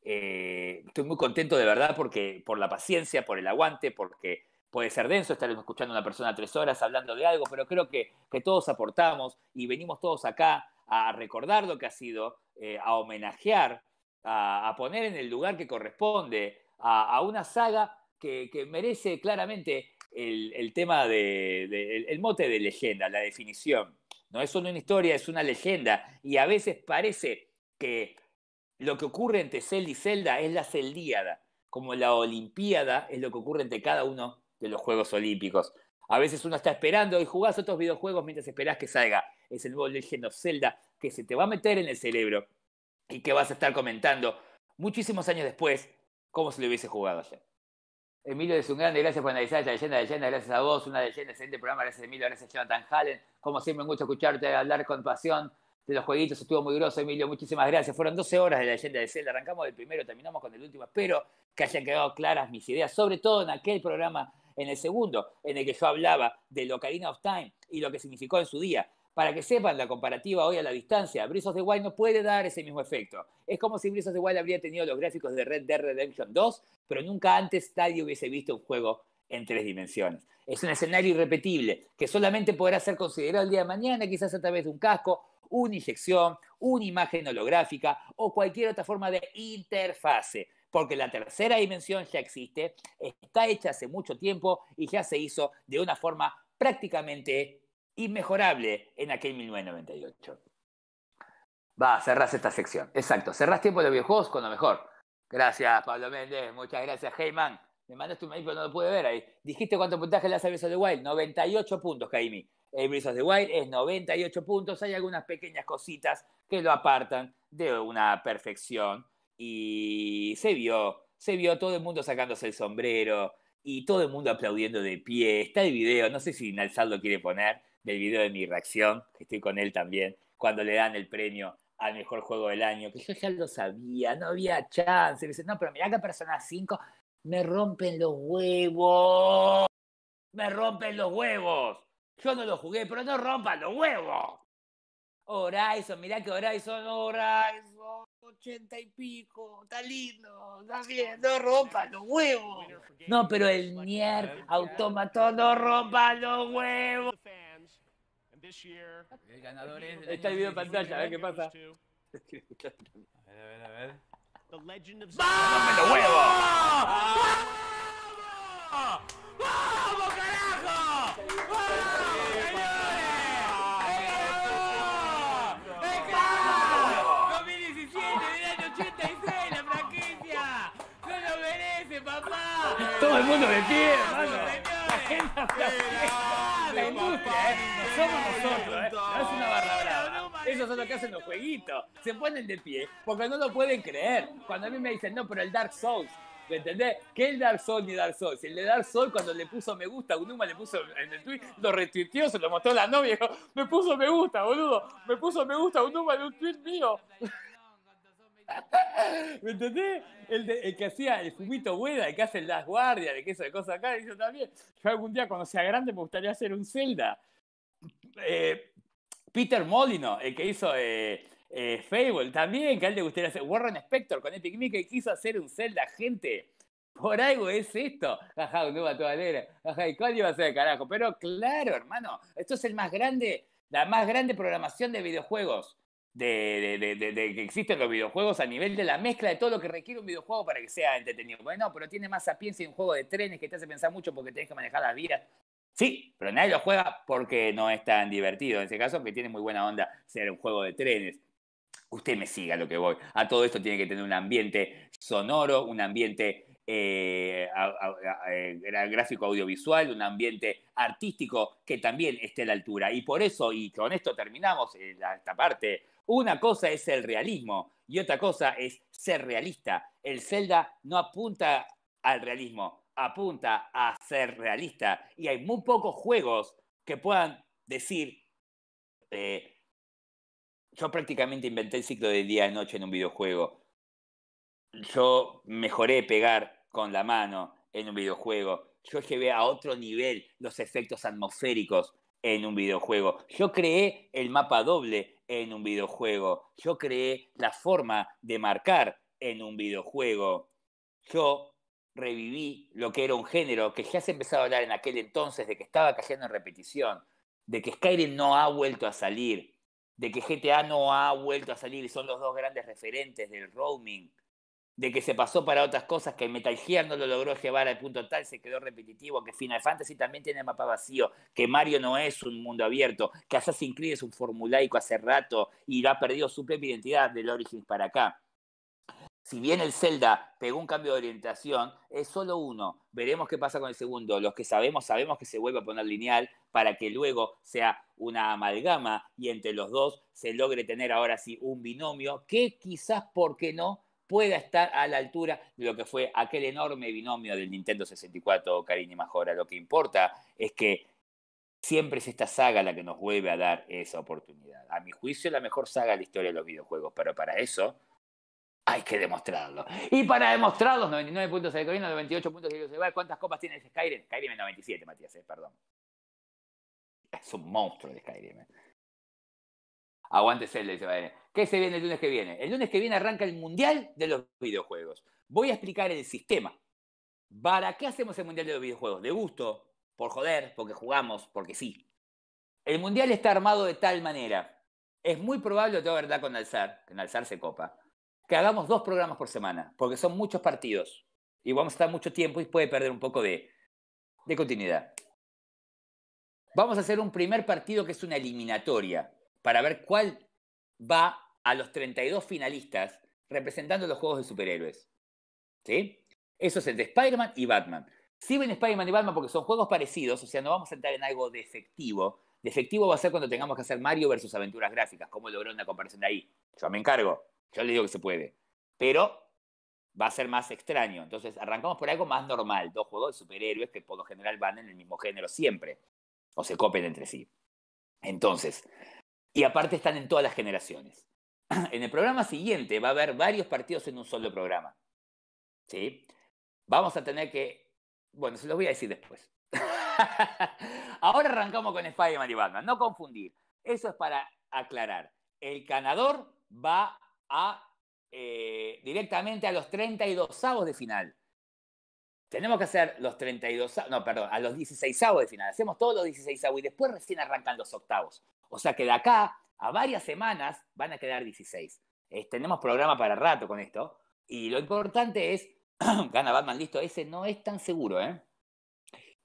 Eh, estoy muy contento de verdad porque por la paciencia, por el aguante, porque puede ser denso estar escuchando a una persona tres horas hablando de algo, pero creo que, todos aportamos y venimos todos acá a recordar lo que ha sido, eh, a homenajear, a, poner en el lugar que corresponde a, una saga que, merece claramente el, tema de, mote de leyenda, la definición. No es solo una historia, es una leyenda. Y a veces parece que lo que ocurre entre Cell y Zelda es la celdiada, como la olimpiada es lo que ocurre entre cada uno de los Juegos Olímpicos. A veces uno está esperando y jugás otros videojuegos mientras esperás que salga. Es el nuevo Legend of Zelda que se te va a meter en el cerebro y que vas a estar comentando muchísimos años después cómo se lo hubiese jugado ayer. Emilio es un grande, gracias por analizar esta leyenda, de leyenda, gracias a vos, una leyenda, excelente programa, gracias Emilio, gracias Jonathan Hallen, como siempre me gusta escucharte hablar con pasión de los jueguitos, estuvo muy groso, Emilio, muchísimas gracias. Fueron 12 horas de la leyenda de Zelda, arrancamos del primero, terminamos con el último. Espero que hayan quedado claras mis ideas, sobre todo en aquel programa, en el segundo, en el que yo hablaba de lo Ocarina of Time y lo que significó en su día. Para que sepan la comparativa hoy a la distancia, Brizos de Wild no puede dar ese mismo efecto. Es como si Brizos de Wild habría tenido los gráficos de Red Dead Redemption 2, pero nunca antes nadie hubiese visto un juego en tres dimensiones. Es un escenario irrepetible que solamente podrá ser considerado el día de mañana, quizás a través de un casco una inyección, una imagen holográfica o cualquier otra forma de interfase, porque la tercera dimensión ya existe, está hecha hace mucho tiempo y ya se hizo de una forma prácticamente inmejorable en aquel 1998. Va, cerrás esta sección. Exacto, cerrás tiempo de los videojuegos con lo mejor. Gracias, Pablo Méndez. Muchas gracias, Heyman. Me mandaste un mail, pero no lo pude ver ahí. Dijiste cuánto puntaje le hace Breath de Wild. 98 puntos, Jaime. El eh, Breath de Wild es 98 puntos. Hay algunas pequeñas cositas que lo apartan de una perfección. Y se vio, se vio todo el mundo sacándose el sombrero y todo el mundo aplaudiendo de pie. Está el video, no sé si Nalsal lo quiere poner, del video de mi reacción, que estoy con él también, cuando le dan el premio al mejor juego del año, que yo ya lo sabía, no había chance. Me dice, no, pero mira que Persona 5 me rompen los huevos. Me rompen los huevos. Yo no lo jugué, pero no rompan los huevos. Horizon, mirá que Horizon, Horizon, Ochenta y pico, está lindo, está bien, no rompan los huevos. No, pero el Nier Automaton no rompa los huevos. El ganador es. Está el video en pantalla, a ver qué pasa. A ver, a ver, a ver. ¡Vamos! ¡Vamos! ¡Vamos, carajo! ¡Vamos, señores! 2017, del la franquicia. ¡No merece, papá! Todo el mundo de pie, hermano. La ¿eh? Somos nosotros, ¿eh? es esos son los que hacen los jueguitos. Se ponen de pie porque no lo pueden creer. Cuando a mí me dicen, no, pero el Dark Souls. ¿Me entendés? ¿Qué es Dark Souls ni Dark Souls? El de Dark Souls, cuando le puso me gusta, Unuma, le puso en el tweet, lo retuiteó, se lo mostró la novia dijo: Me puso me gusta, boludo. Me puso me gusta Gunuma en un tweet mío. ¿Me entendés? El, que hacía el fumito buena, el que hace las guardias de el que de cosas acá, dice también: Yo algún día, cuando sea grande, me gustaría hacer un Zelda. Eh, Peter Molino, el que hizo eh, eh, Fable, también, que a él le gustaría hacer. Warren Spector con Epic y quiso hacer un Zelda, gente. Por algo es esto. Ajá, un nuevo Ajá, ¿y cuál iba a ser, carajo? Pero claro, hermano, esto es el más grande, la más grande programación de videojuegos. De, que existen los videojuegos a nivel de la mezcla de todo lo que requiere un videojuego para que sea entretenido. Bueno, pero tiene más sapiencia en un juego de trenes que te hace pensar mucho porque tenés que manejar las vías Sí, pero nadie lo juega porque no es tan divertido. En ese caso, que tiene muy buena onda ser un juego de trenes. Usted me siga lo que voy. A todo esto tiene que tener un ambiente sonoro, un ambiente eh, eh, gráfico audiovisual, un ambiente artístico que también esté a la altura. Y por eso, y con esto terminamos eh, esta parte, una cosa es el realismo y otra cosa es ser realista. El Zelda no apunta al realismo, apunta a ser realista y hay muy pocos juegos que puedan decir, eh, yo prácticamente inventé el ciclo de día y noche en un videojuego, yo mejoré pegar con la mano en un videojuego, yo llevé a otro nivel los efectos atmosféricos en un videojuego, yo creé el mapa doble en un videojuego, yo creé la forma de marcar en un videojuego, yo reviví lo que era un género que ya se empezaba a hablar en aquel entonces de que estaba cayendo en repetición, de que Skyrim no ha vuelto a salir, de que GTA no ha vuelto a salir y son los dos grandes referentes del roaming, de que se pasó para otras cosas, que Metal Gear no lo logró llevar al punto tal, se quedó repetitivo, que Final Fantasy también tiene mapa vacío, que Mario no es un mundo abierto, que Assassin's Creed es un formulaico hace rato y ha perdido su propia identidad del Origins para acá si bien el Zelda pegó un cambio de orientación, es solo uno. Veremos qué pasa con el segundo. Los que sabemos, sabemos que se vuelve a poner lineal para que luego sea una amalgama y entre los dos se logre tener ahora sí un binomio que quizás, ¿por qué no?, pueda estar a la altura de lo que fue aquel enorme binomio del Nintendo 64, Karin y Majora. Lo que importa es que siempre es esta saga la que nos vuelve a dar esa oportunidad. A mi juicio, la mejor saga de la historia de los videojuegos, pero para eso hay que demostrarlo. Y para demostrarlo, 99 puntos de Corina, 98 puntos de ¿Cuántas copas tiene Skyrim? Skyrim es 97, Matías, eh, perdón. Es un monstruo eh. de Skyrim. Aguántese, dice ¿Qué se viene el lunes que viene? El lunes que viene arranca el Mundial de los Videojuegos. Voy a explicar el sistema. ¿Para qué hacemos el Mundial de los Videojuegos? De gusto, por joder, porque jugamos, porque sí. El Mundial está armado de tal manera. Es muy probable, tengo verdad con Alzar, que en se copa que hagamos dos programas por semana, porque son muchos partidos y vamos a estar mucho tiempo y puede perder un poco de, continuidad. Vamos a hacer un primer partido que es una eliminatoria para ver cuál va a los 32 finalistas representando los juegos de superhéroes. Eso es el de Spider-Man y Batman. ven Spider-Man y Batman porque son juegos parecidos, o sea, no vamos a entrar en algo defectivo. De efectivo va a ser cuando tengamos que hacer Mario versus aventuras gráficas. ¿Cómo logró una comparación de ahí? Yo me encargo. Yo le digo que se puede. Pero va a ser más extraño. Entonces, arrancamos por algo más normal. Dos juegos de superhéroes que por lo general van en el mismo género siempre. O se copen entre sí. Entonces, y aparte están en todas las generaciones. En el programa siguiente va a haber varios partidos en un solo programa. ¿Sí? Vamos a tener que. Bueno, se los voy a decir después. Ahora arrancamos con Spider-Man y Batman. No confundir. Eso es para aclarar. El ganador va a eh, directamente a los 32 avos de final. Tenemos que hacer los 32, no, perdón, a los 16 avos de final. Hacemos todos los 16 avos y después recién arrancan los octavos. O sea que de acá a varias semanas van a quedar 16. tenemos programa para rato con esto. Y lo importante es, gana Batman, listo, ese no es tan seguro, ¿eh?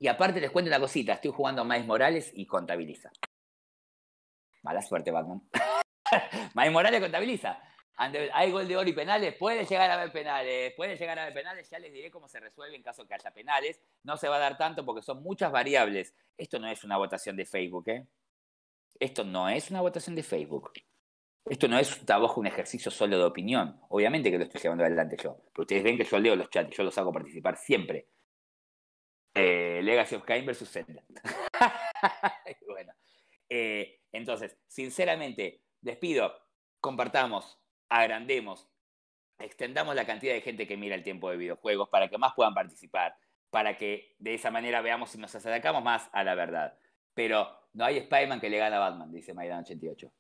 Y aparte les cuento una cosita, estoy jugando a Miles Morales y contabiliza. Mala suerte, Batman. Maes Morales contabiliza. Hay gol de oro y penales, puede llegar a haber penales, puede llegar a haber penales, ya les diré cómo se resuelve en caso que haya penales. No se va a dar tanto porque son muchas variables. Esto no es una votación de Facebook, ¿eh? Esto no es una votación de Facebook. Esto no es un trabajo, un ejercicio solo de opinión. Obviamente que lo estoy llevando adelante yo. Pero ustedes ven que yo leo los chats, yo los hago participar siempre. Eh, Legacy of Kain versus Zelda. Eh, entonces, sinceramente, despido, compartamos, agrandemos, extendamos la cantidad de gente que mira el tiempo de videojuegos para que más puedan participar, para que de esa manera veamos si nos acercamos más a la verdad. Pero no hay Spider-Man que le gana a Batman, dice maidana 88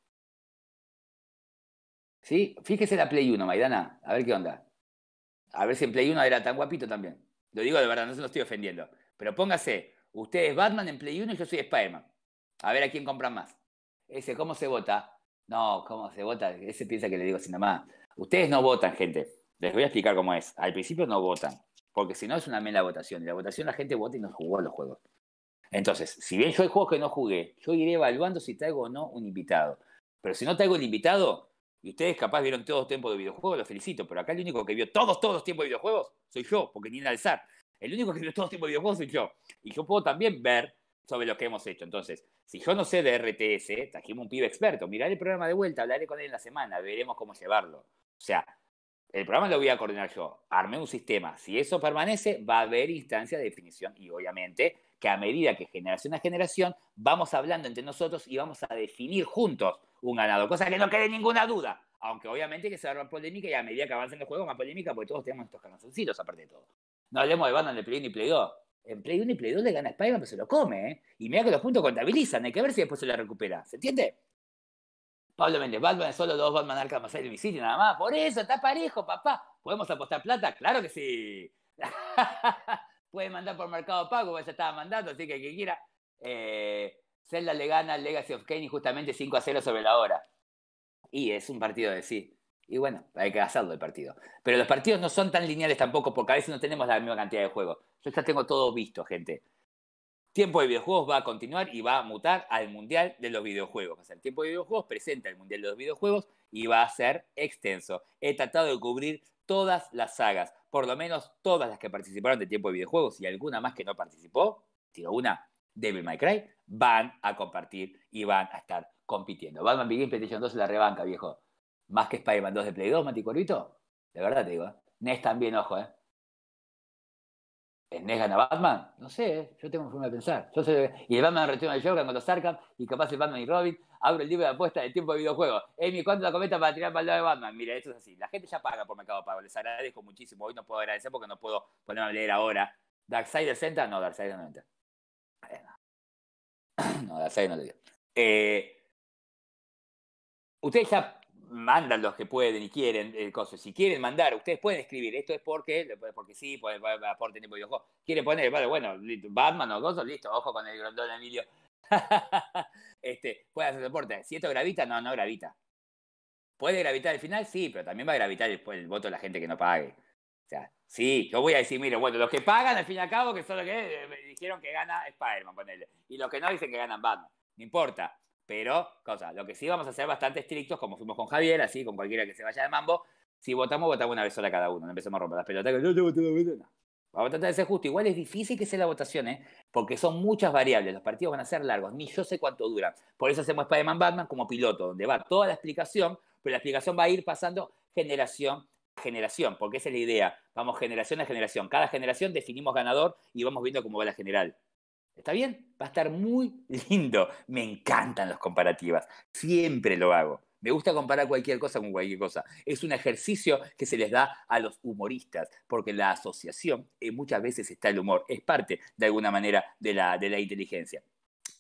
¿Sí? Fíjese la Play 1, Maidana, a ver qué onda. A ver si en Play 1 era tan guapito también. Lo digo de verdad, no se lo estoy ofendiendo. Pero póngase, ustedes es Batman en Play 1 y yo soy Spider-Man. A ver a quién compran más. Ese, ¿cómo se vota? No, ¿cómo se vota? Ese piensa que le digo así nomás. Ustedes no votan, gente. Les voy a explicar cómo es. Al principio no votan, porque si no es una mela votación. Y la votación la gente vota y no jugó los juegos. Entonces, si bien yo hay juegos que no jugué, yo iré evaluando si traigo o no un invitado. Pero si no traigo un invitado, y ustedes capaz vieron todos tiempos de videojuegos, los felicito, pero acá el único que vio todos, todos tiempos de videojuegos soy yo, porque ni en alzar. El único que tiene todo tipo de videojuegos soy yo. Y yo puedo también ver sobre lo que hemos hecho. Entonces, si yo no sé de RTS, trajimos un pibe experto, miraré el programa de vuelta, hablaré con él en la semana, veremos cómo llevarlo. O sea, el programa lo voy a coordinar yo, armé un sistema. Si eso permanece, va a haber instancia de definición y obviamente que a medida que generación a generación vamos hablando entre nosotros y vamos a definir juntos un ganado cosa que no quede ninguna duda. Aunque obviamente que se va a polémica y a medida que avancen los juegos, más polémica, porque todos tenemos estos canzoncitos aparte de todo. No hablemos de en el Play 1 y Play 2. En Play 1 y Play 2 le gana Spider-Man, pero se lo come, ¿eh? Y mira que los puntos contabilizan, hay que ver si después se la recupera. ¿Se entiende? Pablo Méndez, Batman es solo dos Batman Arkham más y City, nada más. Por eso está parejo, papá. ¿Podemos apostar plata? Claro que sí. Pueden mandar por Mercado Pago, pues ya estaba mandando, así que quien quiera. Eh, Zelda le gana Legacy of Kane justamente 5 a 0 sobre la hora. Y es un partido de sí. Y bueno, hay que hacerlo el partido. Pero los partidos no son tan lineales tampoco, porque a veces no tenemos la misma cantidad de juegos. Yo ya tengo todo visto, gente. Tiempo de videojuegos va a continuar y va a mutar al Mundial de los Videojuegos. O sea, el tiempo de videojuegos presenta el Mundial de los Videojuegos y va a ser extenso. He tratado de cubrir todas las sagas, por lo menos todas las que participaron de tiempo de videojuegos y alguna más que no participó, tiro una, Devil May Cry, van a compartir y van a estar compitiendo. Batman Begins PlayStation 2 la rebanca, viejo. Más que Spider-Man 2 de Play 2, Mati Cuervito. De verdad te digo. ¿eh? NES también, ojo, ¿eh? ¿NES gana Batman? No sé, ¿eh? yo tengo forma de pensar. Yo sé, y el Batman retiene al Joker con los Arkham y capaz el Batman y Robin. abre el libro de apuesta del tiempo de videojuego Emi, ¿cuánto la cometa para tirar el de Batman? Mira, esto es así. La gente ya paga por Mercado Pago. Les agradezco muchísimo. Hoy no puedo agradecer porque no puedo ponerme a leer ahora. Dark Side 60? No, Darkseid no entra. No, Side no le dio. Eh, ustedes ya mandan los que pueden y quieren el eh, cosas. Si quieren mandar, ustedes pueden escribir. Esto es porque, porque sí, por, aporte tiempo ojo. Quieren poner, vale, bueno, Batman o cosas, listo, ojo con el grondón Emilio. este, puede hacer soporte. Si esto gravita, no, no gravita. ¿Puede gravitar al final? Sí, pero también va a gravitar el, el voto de la gente que no pague. O sea, sí, yo voy a decir, mire, bueno, los que pagan al fin y al cabo, que solo que eh, dijeron que gana Spider-Man, ponele. Y los que no dicen que ganan Batman. No importa. Pero, cosa, lo que sí vamos a ser bastante estrictos, como fuimos con Javier, así, con cualquiera que se vaya de mambo, si votamos, votamos una vez sola cada uno, no empecemos a romper las pelotas. No, Vamos a tratar de ser justo. Igual es difícil que sea la votación, ¿eh? porque son muchas variables. Los partidos van a ser largos, ni yo sé cuánto duran. Por eso hacemos Spider-Man Batman como piloto, donde va toda la explicación, pero la explicación va a ir pasando generación a generación, porque esa es la idea. Vamos generación a generación. Cada generación definimos ganador y vamos viendo cómo va la general. ¿Está bien? Va a estar muy lindo. Me encantan las comparativas. Siempre lo hago. Me gusta comparar cualquier cosa con cualquier cosa. Es un ejercicio que se les da a los humoristas, porque la asociación eh, muchas veces está el humor, es parte de alguna manera de la inteligencia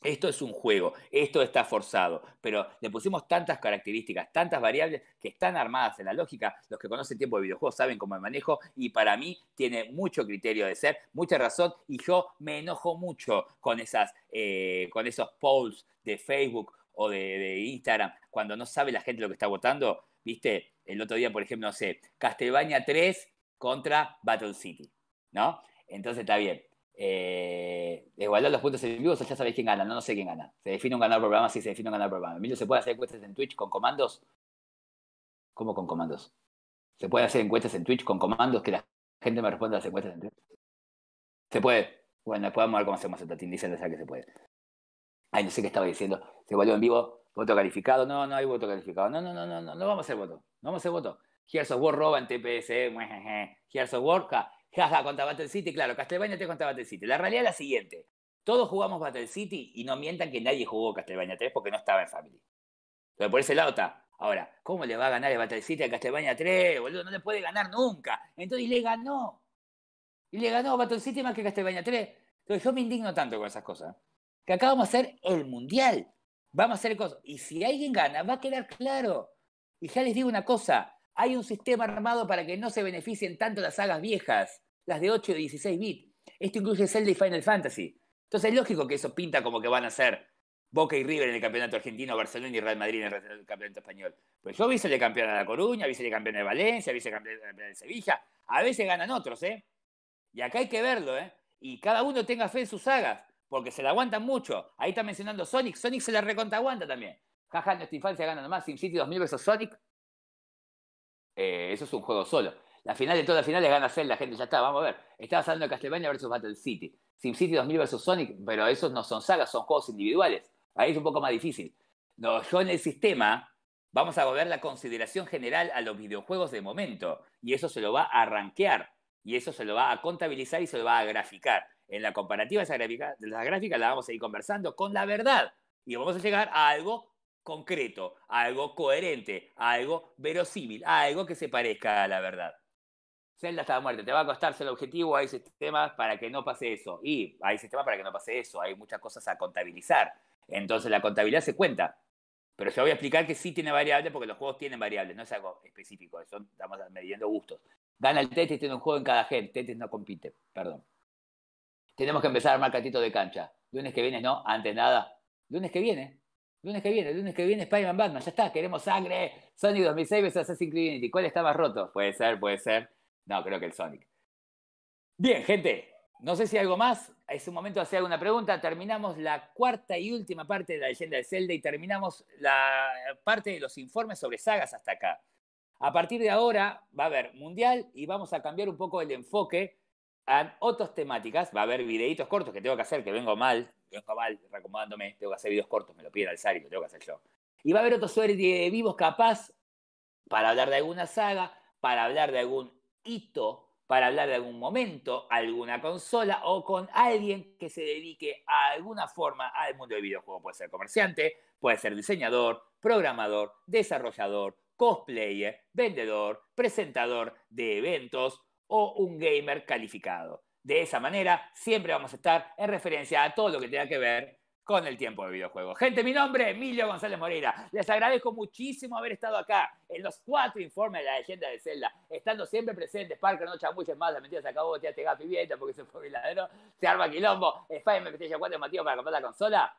esto es un juego, esto está forzado, pero le pusimos tantas características, tantas variables que están armadas en la lógica. Los que conocen tiempo de videojuegos saben cómo me manejo y para mí tiene mucho criterio de ser, mucha razón y yo me enojo mucho con, esas, eh, con esos polls de Facebook o de, Instagram cuando no sabe la gente lo que está votando. Viste, el otro día, por ejemplo, no sé, Castlevania 3 contra Battle City, ¿no? Entonces está bien. Eh igual los puntos en vivo, o ya sabéis quién gana, no, sé quién gana. Se define un ganador programa, sí se define un ganador programa. ¿se puede hacer encuestas en Twitch con comandos? ¿Cómo con comandos? ¿Se puede hacer encuestas en Twitch con comandos que la gente me responda las encuestas en Twitch? Se puede. Bueno, después vamos a ver cómo hacemos el tatín, dice que se puede. Ay, no sé qué estaba diciendo. Se volvió en vivo, voto calificado. No, no hay voto calificado. No, no, no, no, no, vamos a hacer voto. No vamos a hacer voto. Gears of War roba en TPS. Eh, Gears of War, jaja, ja, contra City, claro, Castlevania te contra Battle City. La realidad es la siguiente. Todos jugamos Battle City y no mientan que nadie jugó Castlevania 3 porque no estaba en Family. Pero por ese lado está. Ahora, ¿cómo le va a ganar el Battle City a Castlevania 3? Boludo, no le puede ganar nunca. Entonces, y le ganó. Y le ganó Battle City más que Castlevania 3. Entonces, yo me indigno tanto con esas cosas. Que acá vamos a hacer el mundial. Vamos a hacer cosas. Y si alguien gana, va a quedar claro. Y ya les digo una cosa: hay un sistema armado para que no se beneficien tanto las sagas viejas, las de 8 y 16 bits. Esto incluye Zelda y Final Fantasy. Entonces es lógico que eso pinta como que van a ser Boca y River en el campeonato argentino, Barcelona y Real Madrid en el campeonato español. Pues yo vi vice campeón a La Coruña, vice campeón de Valencia, vice campeón de Sevilla. A veces ganan otros, ¿eh? Y acá hay que verlo, ¿eh? Y cada uno tenga fe en sus sagas, porque se la aguantan mucho. Ahí está mencionando Sonic. Sonic se la reconta aguanta también. Jaja, nuestra infancia gana nomás. SimCity 2000 pesos Sonic. Eh, eso es un juego solo. La final de todas las finales gana la gente, ya está, vamos a ver. Estabas saliendo de Castlevania versus Battle City. SimCity 2000 versus Sonic, pero esos no son sagas, son juegos individuales. Ahí es un poco más difícil. No, yo en el sistema vamos a volver la consideración general a los videojuegos de momento y eso se lo va a rankear y eso se lo va a contabilizar y se lo va a graficar. En la comparativa de esa gráfica, de las gráficas la vamos a ir conversando con la verdad y vamos a llegar a algo concreto, a algo coherente, a algo verosímil, a algo que se parezca a la verdad. Zelda está la muerte, te va a costar el objetivo, hay sistemas para que no pase eso, y hay sistemas para que no pase eso, hay muchas cosas a contabilizar. Entonces la contabilidad se cuenta, pero yo voy a explicar que sí tiene variables porque los juegos tienen variables, no es algo específico, eso estamos midiendo gustos. Gana el Tetris, tiene un juego en cada gen, Tetris no compite, perdón. Tenemos que empezar a armar catitos de cancha. Lunes que viene, no, antes nada. Lunes que viene, lunes que viene, lunes que viene Spider-Man Batman, ya está, queremos sangre. Sonic 2006 vs Assassin's Creed ¿cuál está más roto? Puede ser, puede ser. No, creo que el Sonic. Bien, gente. No sé si hay algo más. Es un momento de hacer alguna pregunta. Terminamos la cuarta y última parte de la leyenda de Zelda y terminamos la parte de los informes sobre sagas hasta acá. A partir de ahora va a haber mundial y vamos a cambiar un poco el enfoque a otras temáticas. Va a haber videitos cortos que tengo que hacer, que vengo mal, vengo mal recomodándome, tengo que hacer videos cortos, me lo piden al y lo tengo que hacer yo. Y va a haber otros serie de vivos capaz para hablar de alguna saga, para hablar de algún hito para hablar de algún momento, alguna consola o con alguien que se dedique a alguna forma al mundo del videojuego. Puede ser comerciante, puede ser diseñador, programador, desarrollador, cosplayer, vendedor, presentador de eventos o un gamer calificado. De esa manera siempre vamos a estar en referencia a todo lo que tenga que ver con el tiempo de videojuegos. Gente, mi nombre es Emilio González Moreira. Les agradezco muchísimo haber estado acá en los cuatro informes de la leyenda de Zelda, estando siempre presentes. Parker, no muchas más, la mentira se acabó, te gafi vieta porque se fue ladrón, se arma quilombo, Spider-Man PlayStation 4 es para comprar la consola.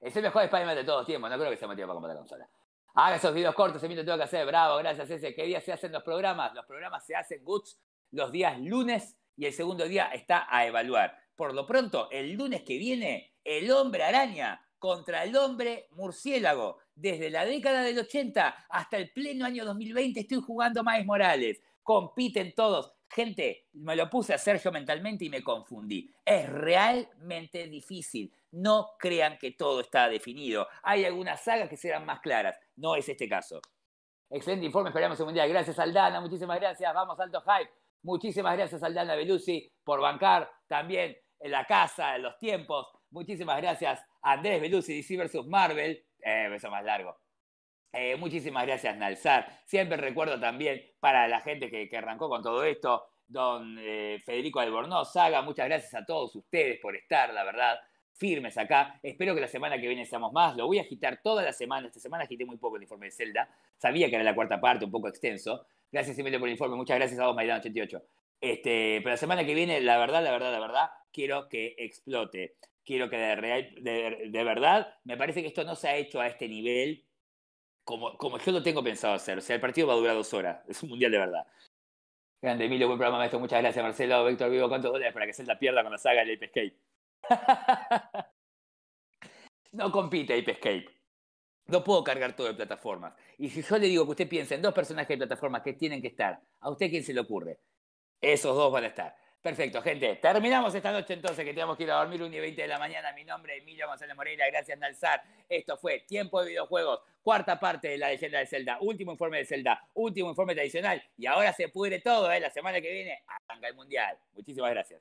Es el mejor Spider-Man de todos tiempos, no creo que sea motivo para comprar la consola. Haga esos videos cortos, Emilio, tengo que hacer, bravo, gracias ese. ¿Qué día se hacen los programas? Los programas se hacen goods los días lunes y el segundo día está a evaluar por lo pronto, el lunes que viene, el hombre araña contra el hombre murciélago. Desde la década del 80 hasta el pleno año 2020 estoy jugando Maes Morales. Compiten todos. Gente, me lo puse a Sergio mentalmente y me confundí. Es realmente difícil. No crean que todo está definido. Hay algunas sagas que serán más claras. No es este caso. Excelente informe, esperamos un buen día. Gracias, Aldana. Muchísimas gracias. Vamos, Alto Hype. Muchísimas gracias, Aldana Belusi, por bancar. También en la casa, en los tiempos. Muchísimas gracias, Andrés Beluzzi, DC vs. Marvel. Eh, beso más largo. Eh, muchísimas gracias, Nalzar. Siempre recuerdo también para la gente que, arrancó con todo esto, don eh, Federico Albornoz, Saga, muchas gracias a todos ustedes por estar, la verdad, firmes acá. Espero que la semana que viene seamos más. Lo voy a agitar toda la semana. Esta semana agité muy poco el informe de Zelda. Sabía que era la cuarta parte, un poco extenso. Gracias, Emilio, por el informe. Muchas gracias a vos, maidan 88 este, pero la semana que viene, la verdad, la verdad, la verdad, quiero que explote. Quiero que de, verdad, me parece que esto no se ha hecho a este nivel como, yo lo tengo pensado hacer. O sea, el partido va a durar dos horas. Es un mundial de verdad. Grande Emilio, buen programa maestro. Muchas gracias, Marcelo. Víctor Vivo, ¿cuántos dólares para que se la pierda con la saga del Ape no compite Ape No puedo cargar todo de plataformas. Y si yo le digo que usted piense en dos personajes de plataformas que tienen que estar, ¿a usted quién se le ocurre? Esos dos van a estar. Perfecto, gente. Terminamos esta noche entonces, que tenemos que ir a dormir un y 20 de la mañana. Mi nombre es Emilio González Moreira. Gracias, Nalzar. Esto fue Tiempo de Videojuegos, cuarta parte de la leyenda de Zelda, último informe de Zelda, último informe tradicional. Y ahora se pudre todo, ¿eh? La semana que viene arranca el Mundial. Muchísimas gracias.